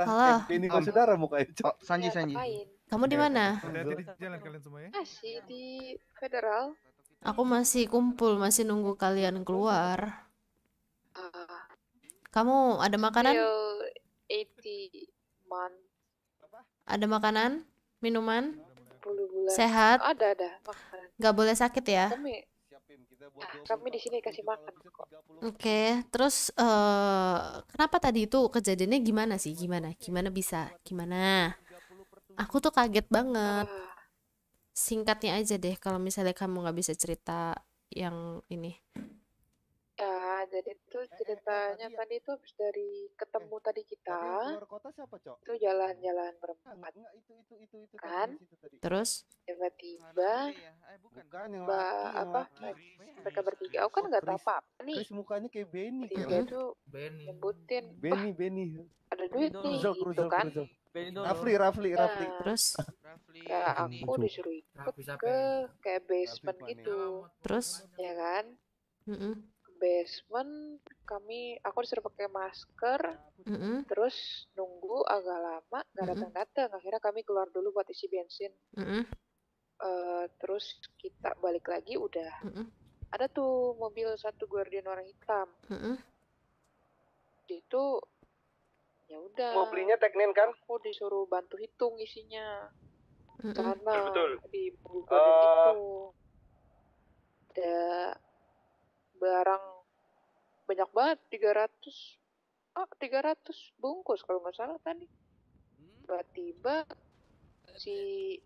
S5: Halo. Eh, ini kau saudara mukanya. Oh, Sanji Sanji.
S11: Kamu di mana?
S5: Ya.
S11: Masih di Federal.
S1: Aku masih kumpul, masih nunggu kalian keluar kamu ada makanan ada makanan minuman
S11: bulan. sehat ada ada makanan Gak boleh sakit ya kami kami ah, di sini kasih makan kok
S1: oke okay. terus uh, kenapa tadi itu kejadiannya gimana sih gimana gimana bisa gimana aku tuh kaget banget ah. singkatnya aja deh kalau misalnya kamu gak bisa cerita yang ini
S11: Ya, jadi itu ceritanya eh, eh, eh tadi kan itu ya. dari ketemu eh, tadi kita.
S5: Tadi siapa, Cok? Itu
S11: jalan-jalan berempat. Enggak, itu itu itu itu kan? kan? Terus tiba-tiba ya? eh, bukan, apa? Mereka bertiga. Aku oh, kan enggak oh, tahu apa nih. Terus mukanya kayak Benny. Tiga kan, itu Benny. Nyebutin. Benny, Benny. Ada
S5: duit nih, gitu
S11: kan? Rafli, Rafli, nah, Rafli. Terus? Rafli. Ya, aku disuruh ikut ke kayak basement gitu. Terus? Ya kan? Heeh basement kami aku disuruh pakai masker mm -hmm. terus nunggu agak lama nggak mm -hmm. datang datang akhirnya kami keluar dulu buat isi bensin mm -hmm. uh, terus kita balik lagi udah mm -hmm. ada tuh mobil satu guardian orang hitam mm -hmm. itu ya udah Mobilnya belinya teknin kan aku disuruh bantu hitung isinya
S2: mm -hmm. karena iya, di mobil uh... Eh. itu
S11: ada barang banyak banget 300 ah 300 bungkus kalau nggak salah tadi hmm. tiba-tiba si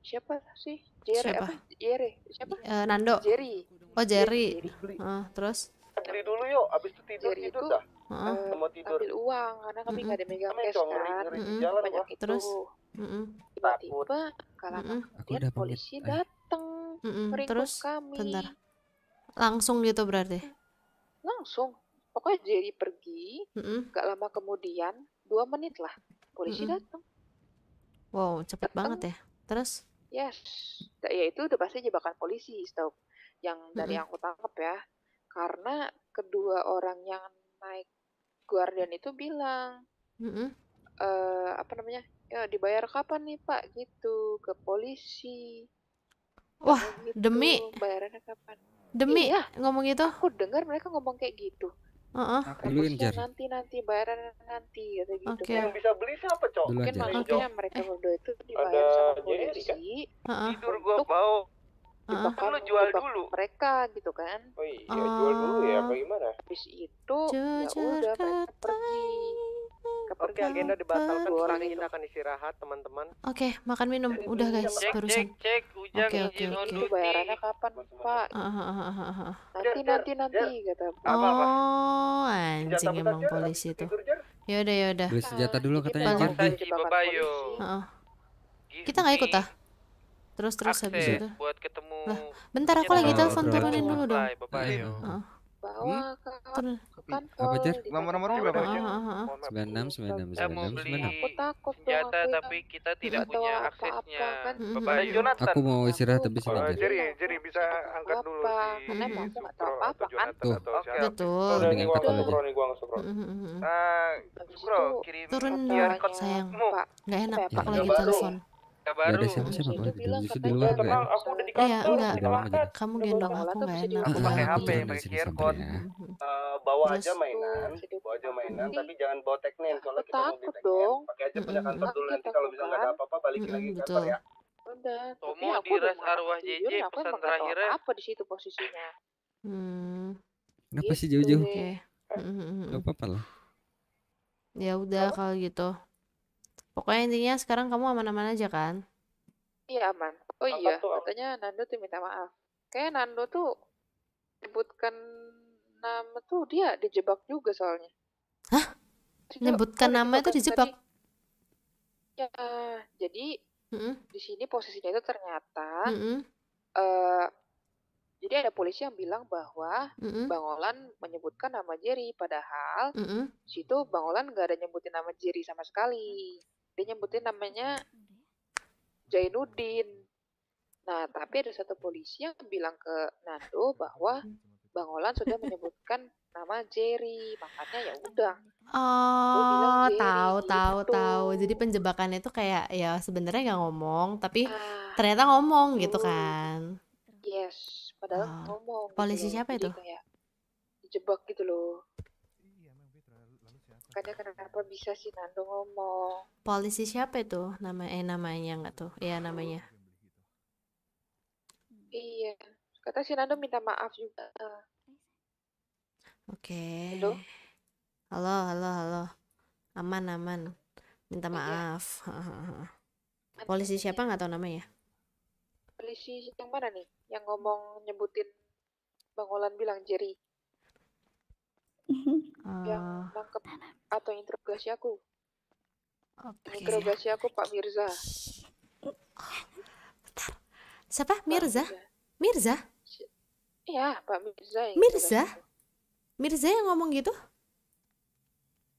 S11: ya? siapa sih Jerry siapa? apa Jerry siapa uh, Nando Jerry
S1: oh Jerry, Jerry. Uh, terus
S11: beli dulu yuk abis itu tidur Jerry tidur itu, dah uh, mau tidur ambil uang karena kami nggak mm -hmm. ada megang cash kan ngeri, mm -hmm. banyak itu terus tiba-tiba mm kalau mm
S2: -hmm. polisi
S11: datang mm -hmm. terus kami bentar
S1: langsung gitu berarti
S11: langsung pokoknya Jerry pergi mm-hmm. gak lama kemudian dua menit lah polisi mm-hmm. datang
S1: wow cepet datang. banget ya terus
S11: yes ya itu udah pasti jebakan polisi setahu yang dari mm-hmm. yang aku tangkap ya karena kedua orang yang naik guardian itu bilang mm-hmm. e, apa namanya ya dibayar kapan nih pak gitu ke polisi wah oh, gitu, demi bayarannya kapan Demi iya. Ah, ngomong gitu? Aku dengar mereka ngomong kayak gitu. Uh -uh. nanti nanti bayaran nanti gitu okay. gitu. Yang bisa beli siapa cowok? Mungkin maksudnya mereka eh. berdua itu dibayar sama polisi. Tidur
S2: gua bau. Uh lu jual dulu
S11: mereka gitu kan? Oh iya jual dulu ya bagaimana? Oh. Habis itu ya udah mereka pergi.
S5: Oke, agenda dibatalkan. Dua orang ini akan istirahat, teman-teman.
S1: Oke, okay, makan minum. Udah guys, barusan.
S5: oke, oke, oke. bayarannya
S11: kapan, Pak?
S1: nanti,
S11: nanti, nanti, kata gitu. Oh,
S1: anjing emang polisi itu. Yaudah, yaudah. Beli
S3: senjata dulu katanya. Bang,
S1: Kita nggak ikut ah? Terus, terus habis itu. Buat ketemu. bentar aku lagi telepon turunin
S2: dulu dong. Bye, bye
S1: bawah hmm? ke ya? kantor. Gitu. Nomor-nomor
S3: berapa? Sembilan enam, sembilan enam, sembilan enam, sembilan
S2: enam.
S11: Aku takut senjata tapi kita tidak punya aksesnya. Kan? Hmm, Bapak hmm, hmm. Jonathan. Aku mau istirahat sih ini. jadi jadi bisa angkat dulu si. Karena mau nggak tahu apa kan? Tuh, betul. dengan diangkat
S3: aja.
S10: gua
S11: ah, Bro, kirim turun dong sayang. Nggak enak pak lagi telepon.
S3: Gak baru. ada siapa-siapa kalau di dalam. di luar enggak enak. Aku
S11: udah di iya, kantor. Iya, enggak. Di dalam Kamu gendong aku enggak enak. Aku pakai HP,
S3: pakai earphone. Ya.
S5: Eh, bawa aja mainan, bawa aja mainan, tapi jangan bawa teknen kalau
S11: kita mau beli teknen.
S5: Pakai aja punya kantor dulu nanti kalau bisa enggak ada apa-apa kan. balikin lagi
S2: kantor ya.
S11: Udah. Tomo di res arwah JJ pesan terakhirnya. Apa di situ posisinya?
S1: Hmm. Kenapa sih gitu jauh-jauh? Gak apa-apa lah. Ya udah kalau gitu. Pokoknya intinya sekarang kamu aman-aman aja kan?
S11: Iya aman. Oh Apa iya, tuh? katanya Nando tuh minta maaf. Kayak Nando tuh sebutkan nama tuh dia dijebak juga soalnya. Hah?
S1: nyebutkan nama itu dijebak? Tadi,
S11: ya, jadi mm -hmm. di sini posisinya itu ternyata mm -hmm. uh, jadi ada polisi yang bilang bahwa mm-hmm. Bang Olan menyebutkan nama Jerry, padahal mm-hmm. situ Bang Olan nggak ada nyebutin nama Jerry sama sekali dia nyebutin namanya Jainuddin. Nah, tapi ada satu polisi yang bilang ke Nando bahwa Bang Olan sudah menyebutkan nama Jerry, makanya ya udah.
S9: Oh, tahu tahu gitu.
S1: tahu. Jadi penjebakannya itu kayak ya sebenarnya nggak ngomong, tapi ah, ternyata ngomong gitu kan.
S11: Yes, padahal oh. ngomong. Gitu polisi gitu siapa itu? Kayak dijebak gitu loh makanya kenapa bisa si Nando ngomong
S1: polisi siapa itu nama eh namanya nggak tuh ya namanya
S11: iya kata si Nando minta maaf juga
S1: oke okay. halo halo halo halo aman aman minta iya. maaf iya. polisi siapa nggak tahu namanya
S11: polisi yang mana nih yang ngomong nyebutin Bang Olan bilang Jerry
S2: Uh, yang eh,
S11: nangkep nah, nah. atau interogasi aku.
S2: Okay. Interogasi
S11: aku Pak Mirza. bentar. Siapa? Pak Mirza? Mirza? Iya, Pak Mirza. Yang Mirza?
S1: Mirza yang ngomong gitu?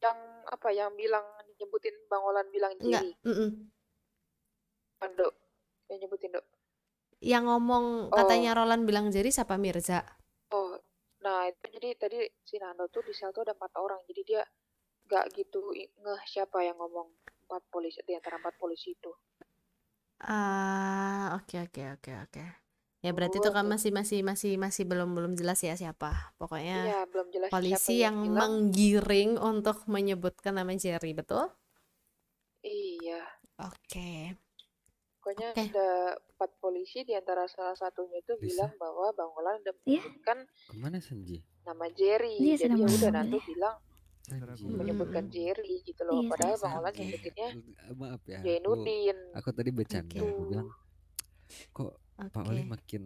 S11: Yang apa? Yang bilang nyebutin Bang Olan bilang diri. Enggak.
S1: Mm -mm.
S11: Dok. Yang nyebutin Dok.
S1: Yang ngomong oh. katanya Roland bilang jadi siapa Mirza?
S11: Oh, Nah, itu jadi tadi si Nando tuh di sel tuh ada empat orang. Jadi dia nggak gitu ngeh siapa yang ngomong empat polisi di antara empat polisi itu.
S1: Ah, oke okay, oke okay, oke okay, oke. Ya berarti itu kan masih masih masih masih belum belum jelas ya siapa. Pokoknya ya,
S11: belum jelas polisi yang, yang menggiring
S1: untuk menyebutkan nama Jerry, betul?
S11: Iya.
S3: Oke
S11: pokoknya okay. ada empat polisi di antara salah satunya itu Bisa? bilang bahwa Bang Olan udah menyebutkan
S3: iya. yeah. kemana Sanji
S11: nama Jerry dia jadi ya udah nanti ya. bilang
S3: Senji. menyebutkan
S11: Jerry gitu loh yeah, padahal Bang Olan
S2: nyebutinnya
S3: eh, maaf ya Jainuddin aku, aku tadi bercanda okay. aku bilang kok okay. Pak Oli makin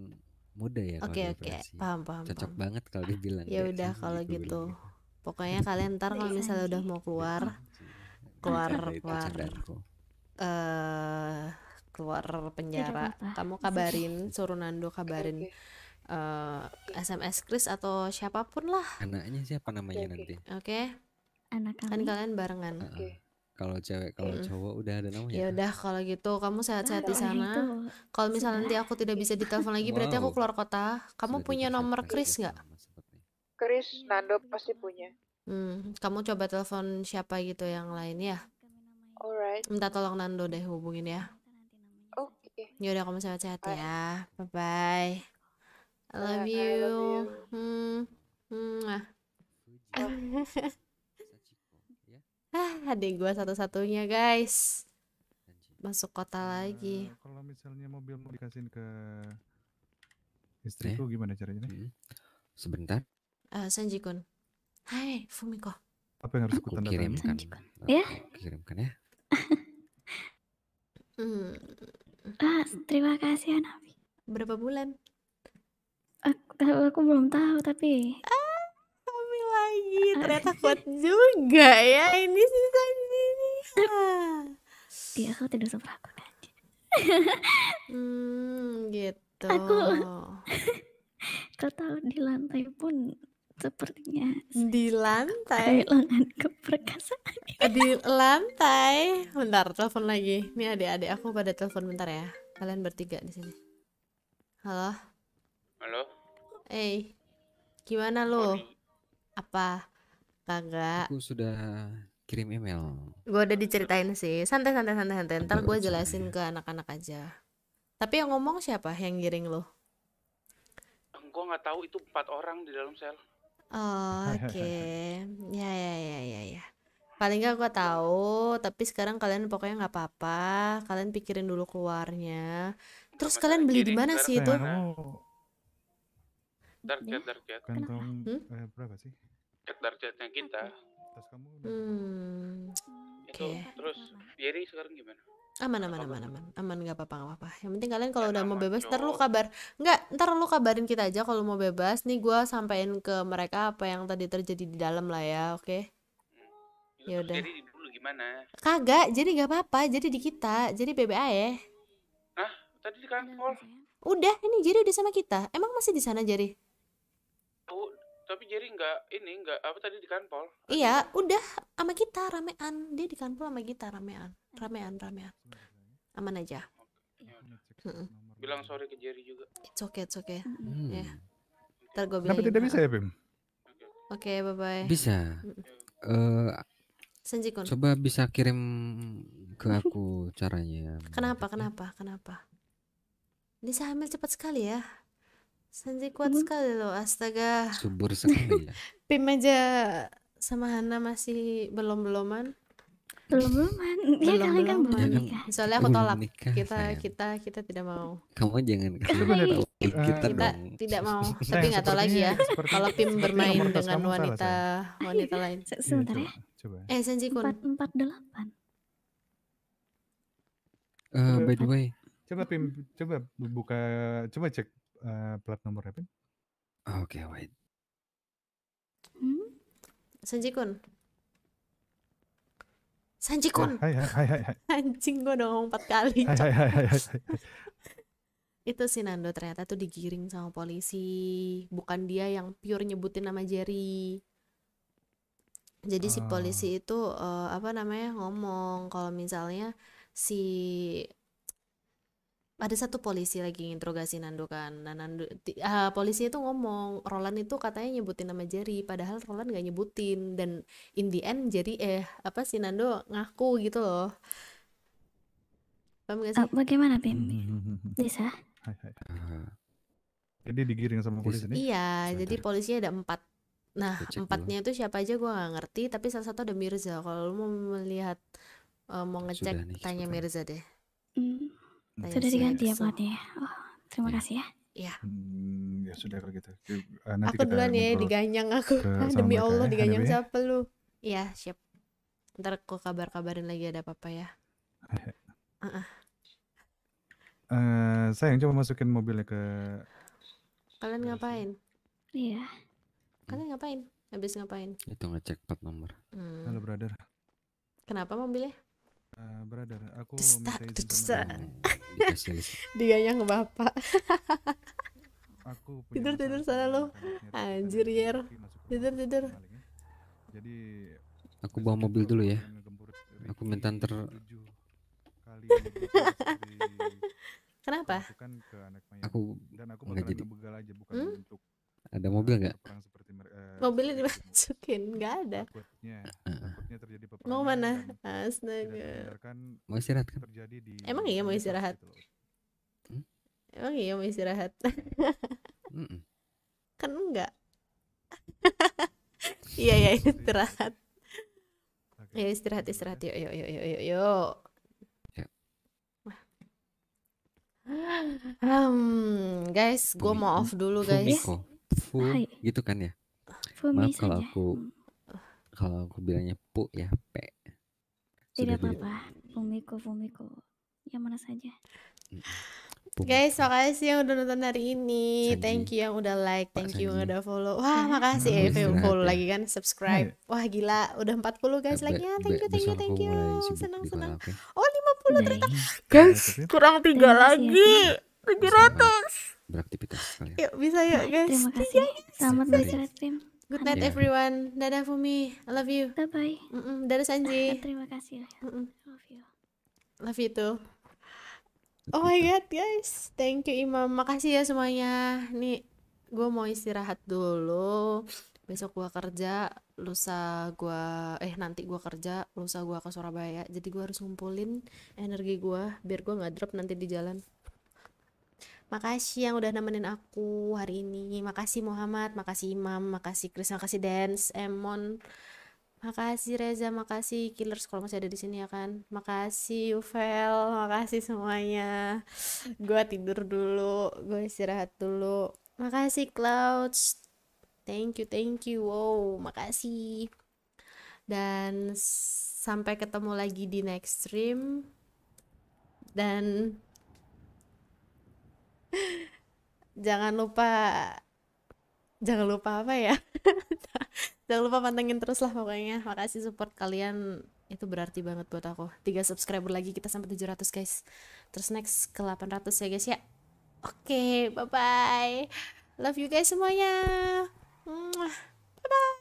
S3: muda ya oke okay, oke okay. paham paham cocok paham. banget kalau dibilang ya udah
S1: kalau gitu gitu. pokoknya kalian ntar kalau iya, misalnya udah mau keluar keluar keluar eh keluar penjara kamu kabarin suruh Nando kabarin okay. uh, eh, SMS Chris atau siapapun lah
S3: anaknya siapa namanya okay. nanti oke
S1: okay. anak kan kalian barengan Okay.
S3: kalau cewek kalau mm. cowok udah ada namanya
S1: ya udah kalau gitu kamu sehat-sehat di sana gitu, kalau misalnya nanti aku tidak bisa ditelepon lagi wow. berarti aku keluar kota kamu Sudah punya nomor Chris nggak Chris Nando pasti punya Hmm, kamu coba telepon siapa gitu yang lain ya.
S11: Alright. Minta
S1: tolong Nando deh hubungin ya okay. ya udah kamu sehat-sehat ya bye bye I love you, I love you. Hmm. Hmm. ah adik gue satu-satunya guys masuk kota eh, lagi
S7: uh, kalau misalnya mobil mau dikasih ke istriku eh? gimana caranya hmm. sebentar
S1: uh, eh, Sanji Kun Hai Fumiko
S3: apa yang harus aku kirimkan ya kirimkan ya
S1: hmm. hmm. Ah, terima kasih nabi Berapa bulan?
S2: Aku, aku belum tahu tapi. Ah, kami lagi.
S9: Ah. Ternyata kuat juga ya ini sih
S2: ini. Ah.
S4: Iya, aku tidur sempat aku kan
S2: hmm,
S4: gitu. Aku kau tahu di lantai pun
S2: sepertinya
S1: di lantai kehilangan keperkasaan di lantai bentar telepon lagi ini adik-adik aku pada telepon bentar ya kalian bertiga di sini halo halo eh hey, gimana lo apa kagak
S3: aku sudah kirim email
S1: gue udah diceritain sih santai santai santai santai ntar gue jelasin ke anak-anak aja tapi yang ngomong siapa yang giring lo
S10: gue nggak tahu itu empat orang di dalam sel Oh, oke.
S1: Ya ya ya ya ya. Paling nggak gue tahu, tapi sekarang kalian pokoknya nggak apa-apa. Kalian pikirin dulu keluarnya. Terus kalian beli di mana
S2: sih itu? Dark target, dark Kantong hmm? eh, berapa sih?
S10: Dark dark kita. Tas kamu
S2: Hmm. Itu okay. terus Yeri sekarang gimana?
S10: aman aman
S1: aman aman aman nggak apa-apa nggak apa-apa yang penting kalian kalau udah mau bebas ntar lu kabar nggak ntar lu kabarin kita aja kalau mau bebas nih gue sampaikan ke mereka apa yang tadi terjadi di dalam lah ya oke okay?
S10: Hmm, ya udah dulu gimana
S1: kagak jadi nggak apa-apa jadi di kita jadi BBA ya
S10: Hah? tadi di kantor
S1: udah ini jadi udah sama kita emang masih di sana jadi
S10: tapi Jerry nggak ini nggak apa tadi di kanpol iya
S1: udah sama kita ramean dia di kanpol sama kita ramean ramean ramean aman aja
S10: bilang sorry ke Jerry juga it's okay
S1: it's okay hmm. ya yeah. ntar gue bilang tidak bisa ya Pim oke okay, bye bye bisa uh, coba
S3: bisa kirim ke aku caranya
S1: kenapa kenapa kenapa Nisa hamil cepat sekali ya Sanji kuat hmm. sekali loh, astaga.
S2: Subur sekali ya.
S1: Pim aja sama Hana masih belum-beloman belum iya, belum ya belum, kan belum soalnya aku tolak nikah, kita sayang. kita kita tidak mau
S3: kamu jangan kamu
S2: eh, kita, kita dong.
S1: tidak mau tapi nggak tahu lagi ya
S2: kalau Pim bermain dengan wanita
S1: salah, wanita lain sebentar iya, ya coba eh Senji kun empat delapan
S3: eh, by the way
S7: coba Pim coba buka coba cek uh, plat nomornya Pim oke okay, wait
S1: hmm? Senji kun Sanji Kun. Hai
S2: hai hai hai.
S1: Anjing gue udah ngomong empat kali. Hai hai hai hai. Itu si Nando ternyata tuh digiring sama polisi, bukan dia yang pure nyebutin nama Jerry. Jadi si ah. polisi itu uh, apa namanya ngomong kalau misalnya si ada satu polisi lagi interogasi Nando kan nah Nando uh, polisi itu ngomong Roland itu katanya nyebutin nama Jerry padahal Roland gak nyebutin dan in the end Jerry eh apa sih Nando ngaku gitu loh paham gak sih? Uh,
S2: bagaimana Bim Bisa? Hai,
S7: Jadi digiring sama polisi ini?
S1: Iya, Sampai. jadi polisinya ada empat. Nah, empatnya itu siapa aja gue gak ngerti, tapi salah satu ada Mirza. Kalau lu mau melihat, uh, mau ngecek, nih, tanya Mirza deh. Mm. Iya sudah diganti ya pelatih.
S2: Oh, terima iya. kasih ya. Iya.
S7: Hmm, ya sudah kalau gitu. Ah, nanti aku duluan ya diganyang aku. demi Allah ya, diganyang ya.
S1: siapa lu? Iya, siap. Ntar aku kabar-kabarin lagi ada apa-apa ya. Uh-uh.
S7: Uh, sayang coba masukin mobilnya
S3: ke
S1: Kalian ngapain? Iya. Kalian ngapain? Habis ngapain?
S7: Itu
S3: ngecek plat nomor. Hmm. Halo brother.
S1: Kenapa mobilnya?
S7: Uh, brother, aku minta izin sama Gitu
S1: dia yang bapak tidur tidur sana lo anjir ya tidur tidur
S3: jadi aku bawa mobil dulu ya aku minta ntar
S7: kenapa aku nggak jadi
S3: ada mobil nggak? Perang seperti uh, eh, Mobilnya
S1: dimasukin, nggak ada.
S7: Takutnya, takutnya terjadi Mau mana? Astaga.
S3: mau istirahat kan? Terjadi di Emang iya mau istirahat? Gitu
S1: hmm? Emang iya mau istirahat? Kan enggak.
S2: Iya ya istirahat.
S1: Ya istirahat istirahat yuk yuk yuk yuk yuk. Hmm, guys, gue mau off dulu guys. Fumiko
S3: fu gitu kan ya Fumi maaf kalau saja. aku hmm. kalau aku bilangnya pu ya p tidak apa-apa
S1: fumiko fumiko yang mana saja Pum. Guys, makasih yang udah nonton hari ini. Sanji. Thank you yang udah like, thank Pak you yang udah follow. Wah, iya. makasih ya yang follow ya. lagi kan, subscribe. Wah, gila, udah 40 guys like ya.
S2: Thank you, thank you, thank you. Senang, senang. Oh, 50 iya, ternyata. Iya. Guys, kurang 3 ya. lagi.
S1: 700 beraktivitas kalian. Yuk bisa yuk nah, guys. Terima kasih. Selamat beristirahat tim. Good night yeah. everyone. Dadah Fumi. I love you. Bye bye. Mm -mm. Dadah Sanji.
S2: Terima kasih. Mm -mm. Love you.
S1: Love you too. Oh my god guys, thank you Imam, makasih ya semuanya. Nih, gue mau istirahat dulu. Besok gue kerja, lusa gue eh nanti gue kerja, lusa gue ke Surabaya. Jadi gue harus ngumpulin energi gue biar gue nggak drop nanti di jalan. Makasih yang udah nemenin aku hari ini. Makasih Muhammad, makasih Imam, makasih Chris, makasih Dance, Emon. Makasih Reza, makasih Killers kalau masih ada di sini ya kan. Makasih Yuvel, makasih semuanya. Gua tidur dulu, gue istirahat dulu. Makasih Clouds. Thank you, thank you. Wow, makasih. Dan sampai ketemu lagi di next stream dan jangan lupa jangan lupa apa ya jangan lupa pantengin terus lah pokoknya makasih support kalian itu berarti banget buat aku tiga subscriber lagi kita sampai 700 guys terus next ke 800 ya guys ya oke okay, bye bye love you guys semuanya bye bye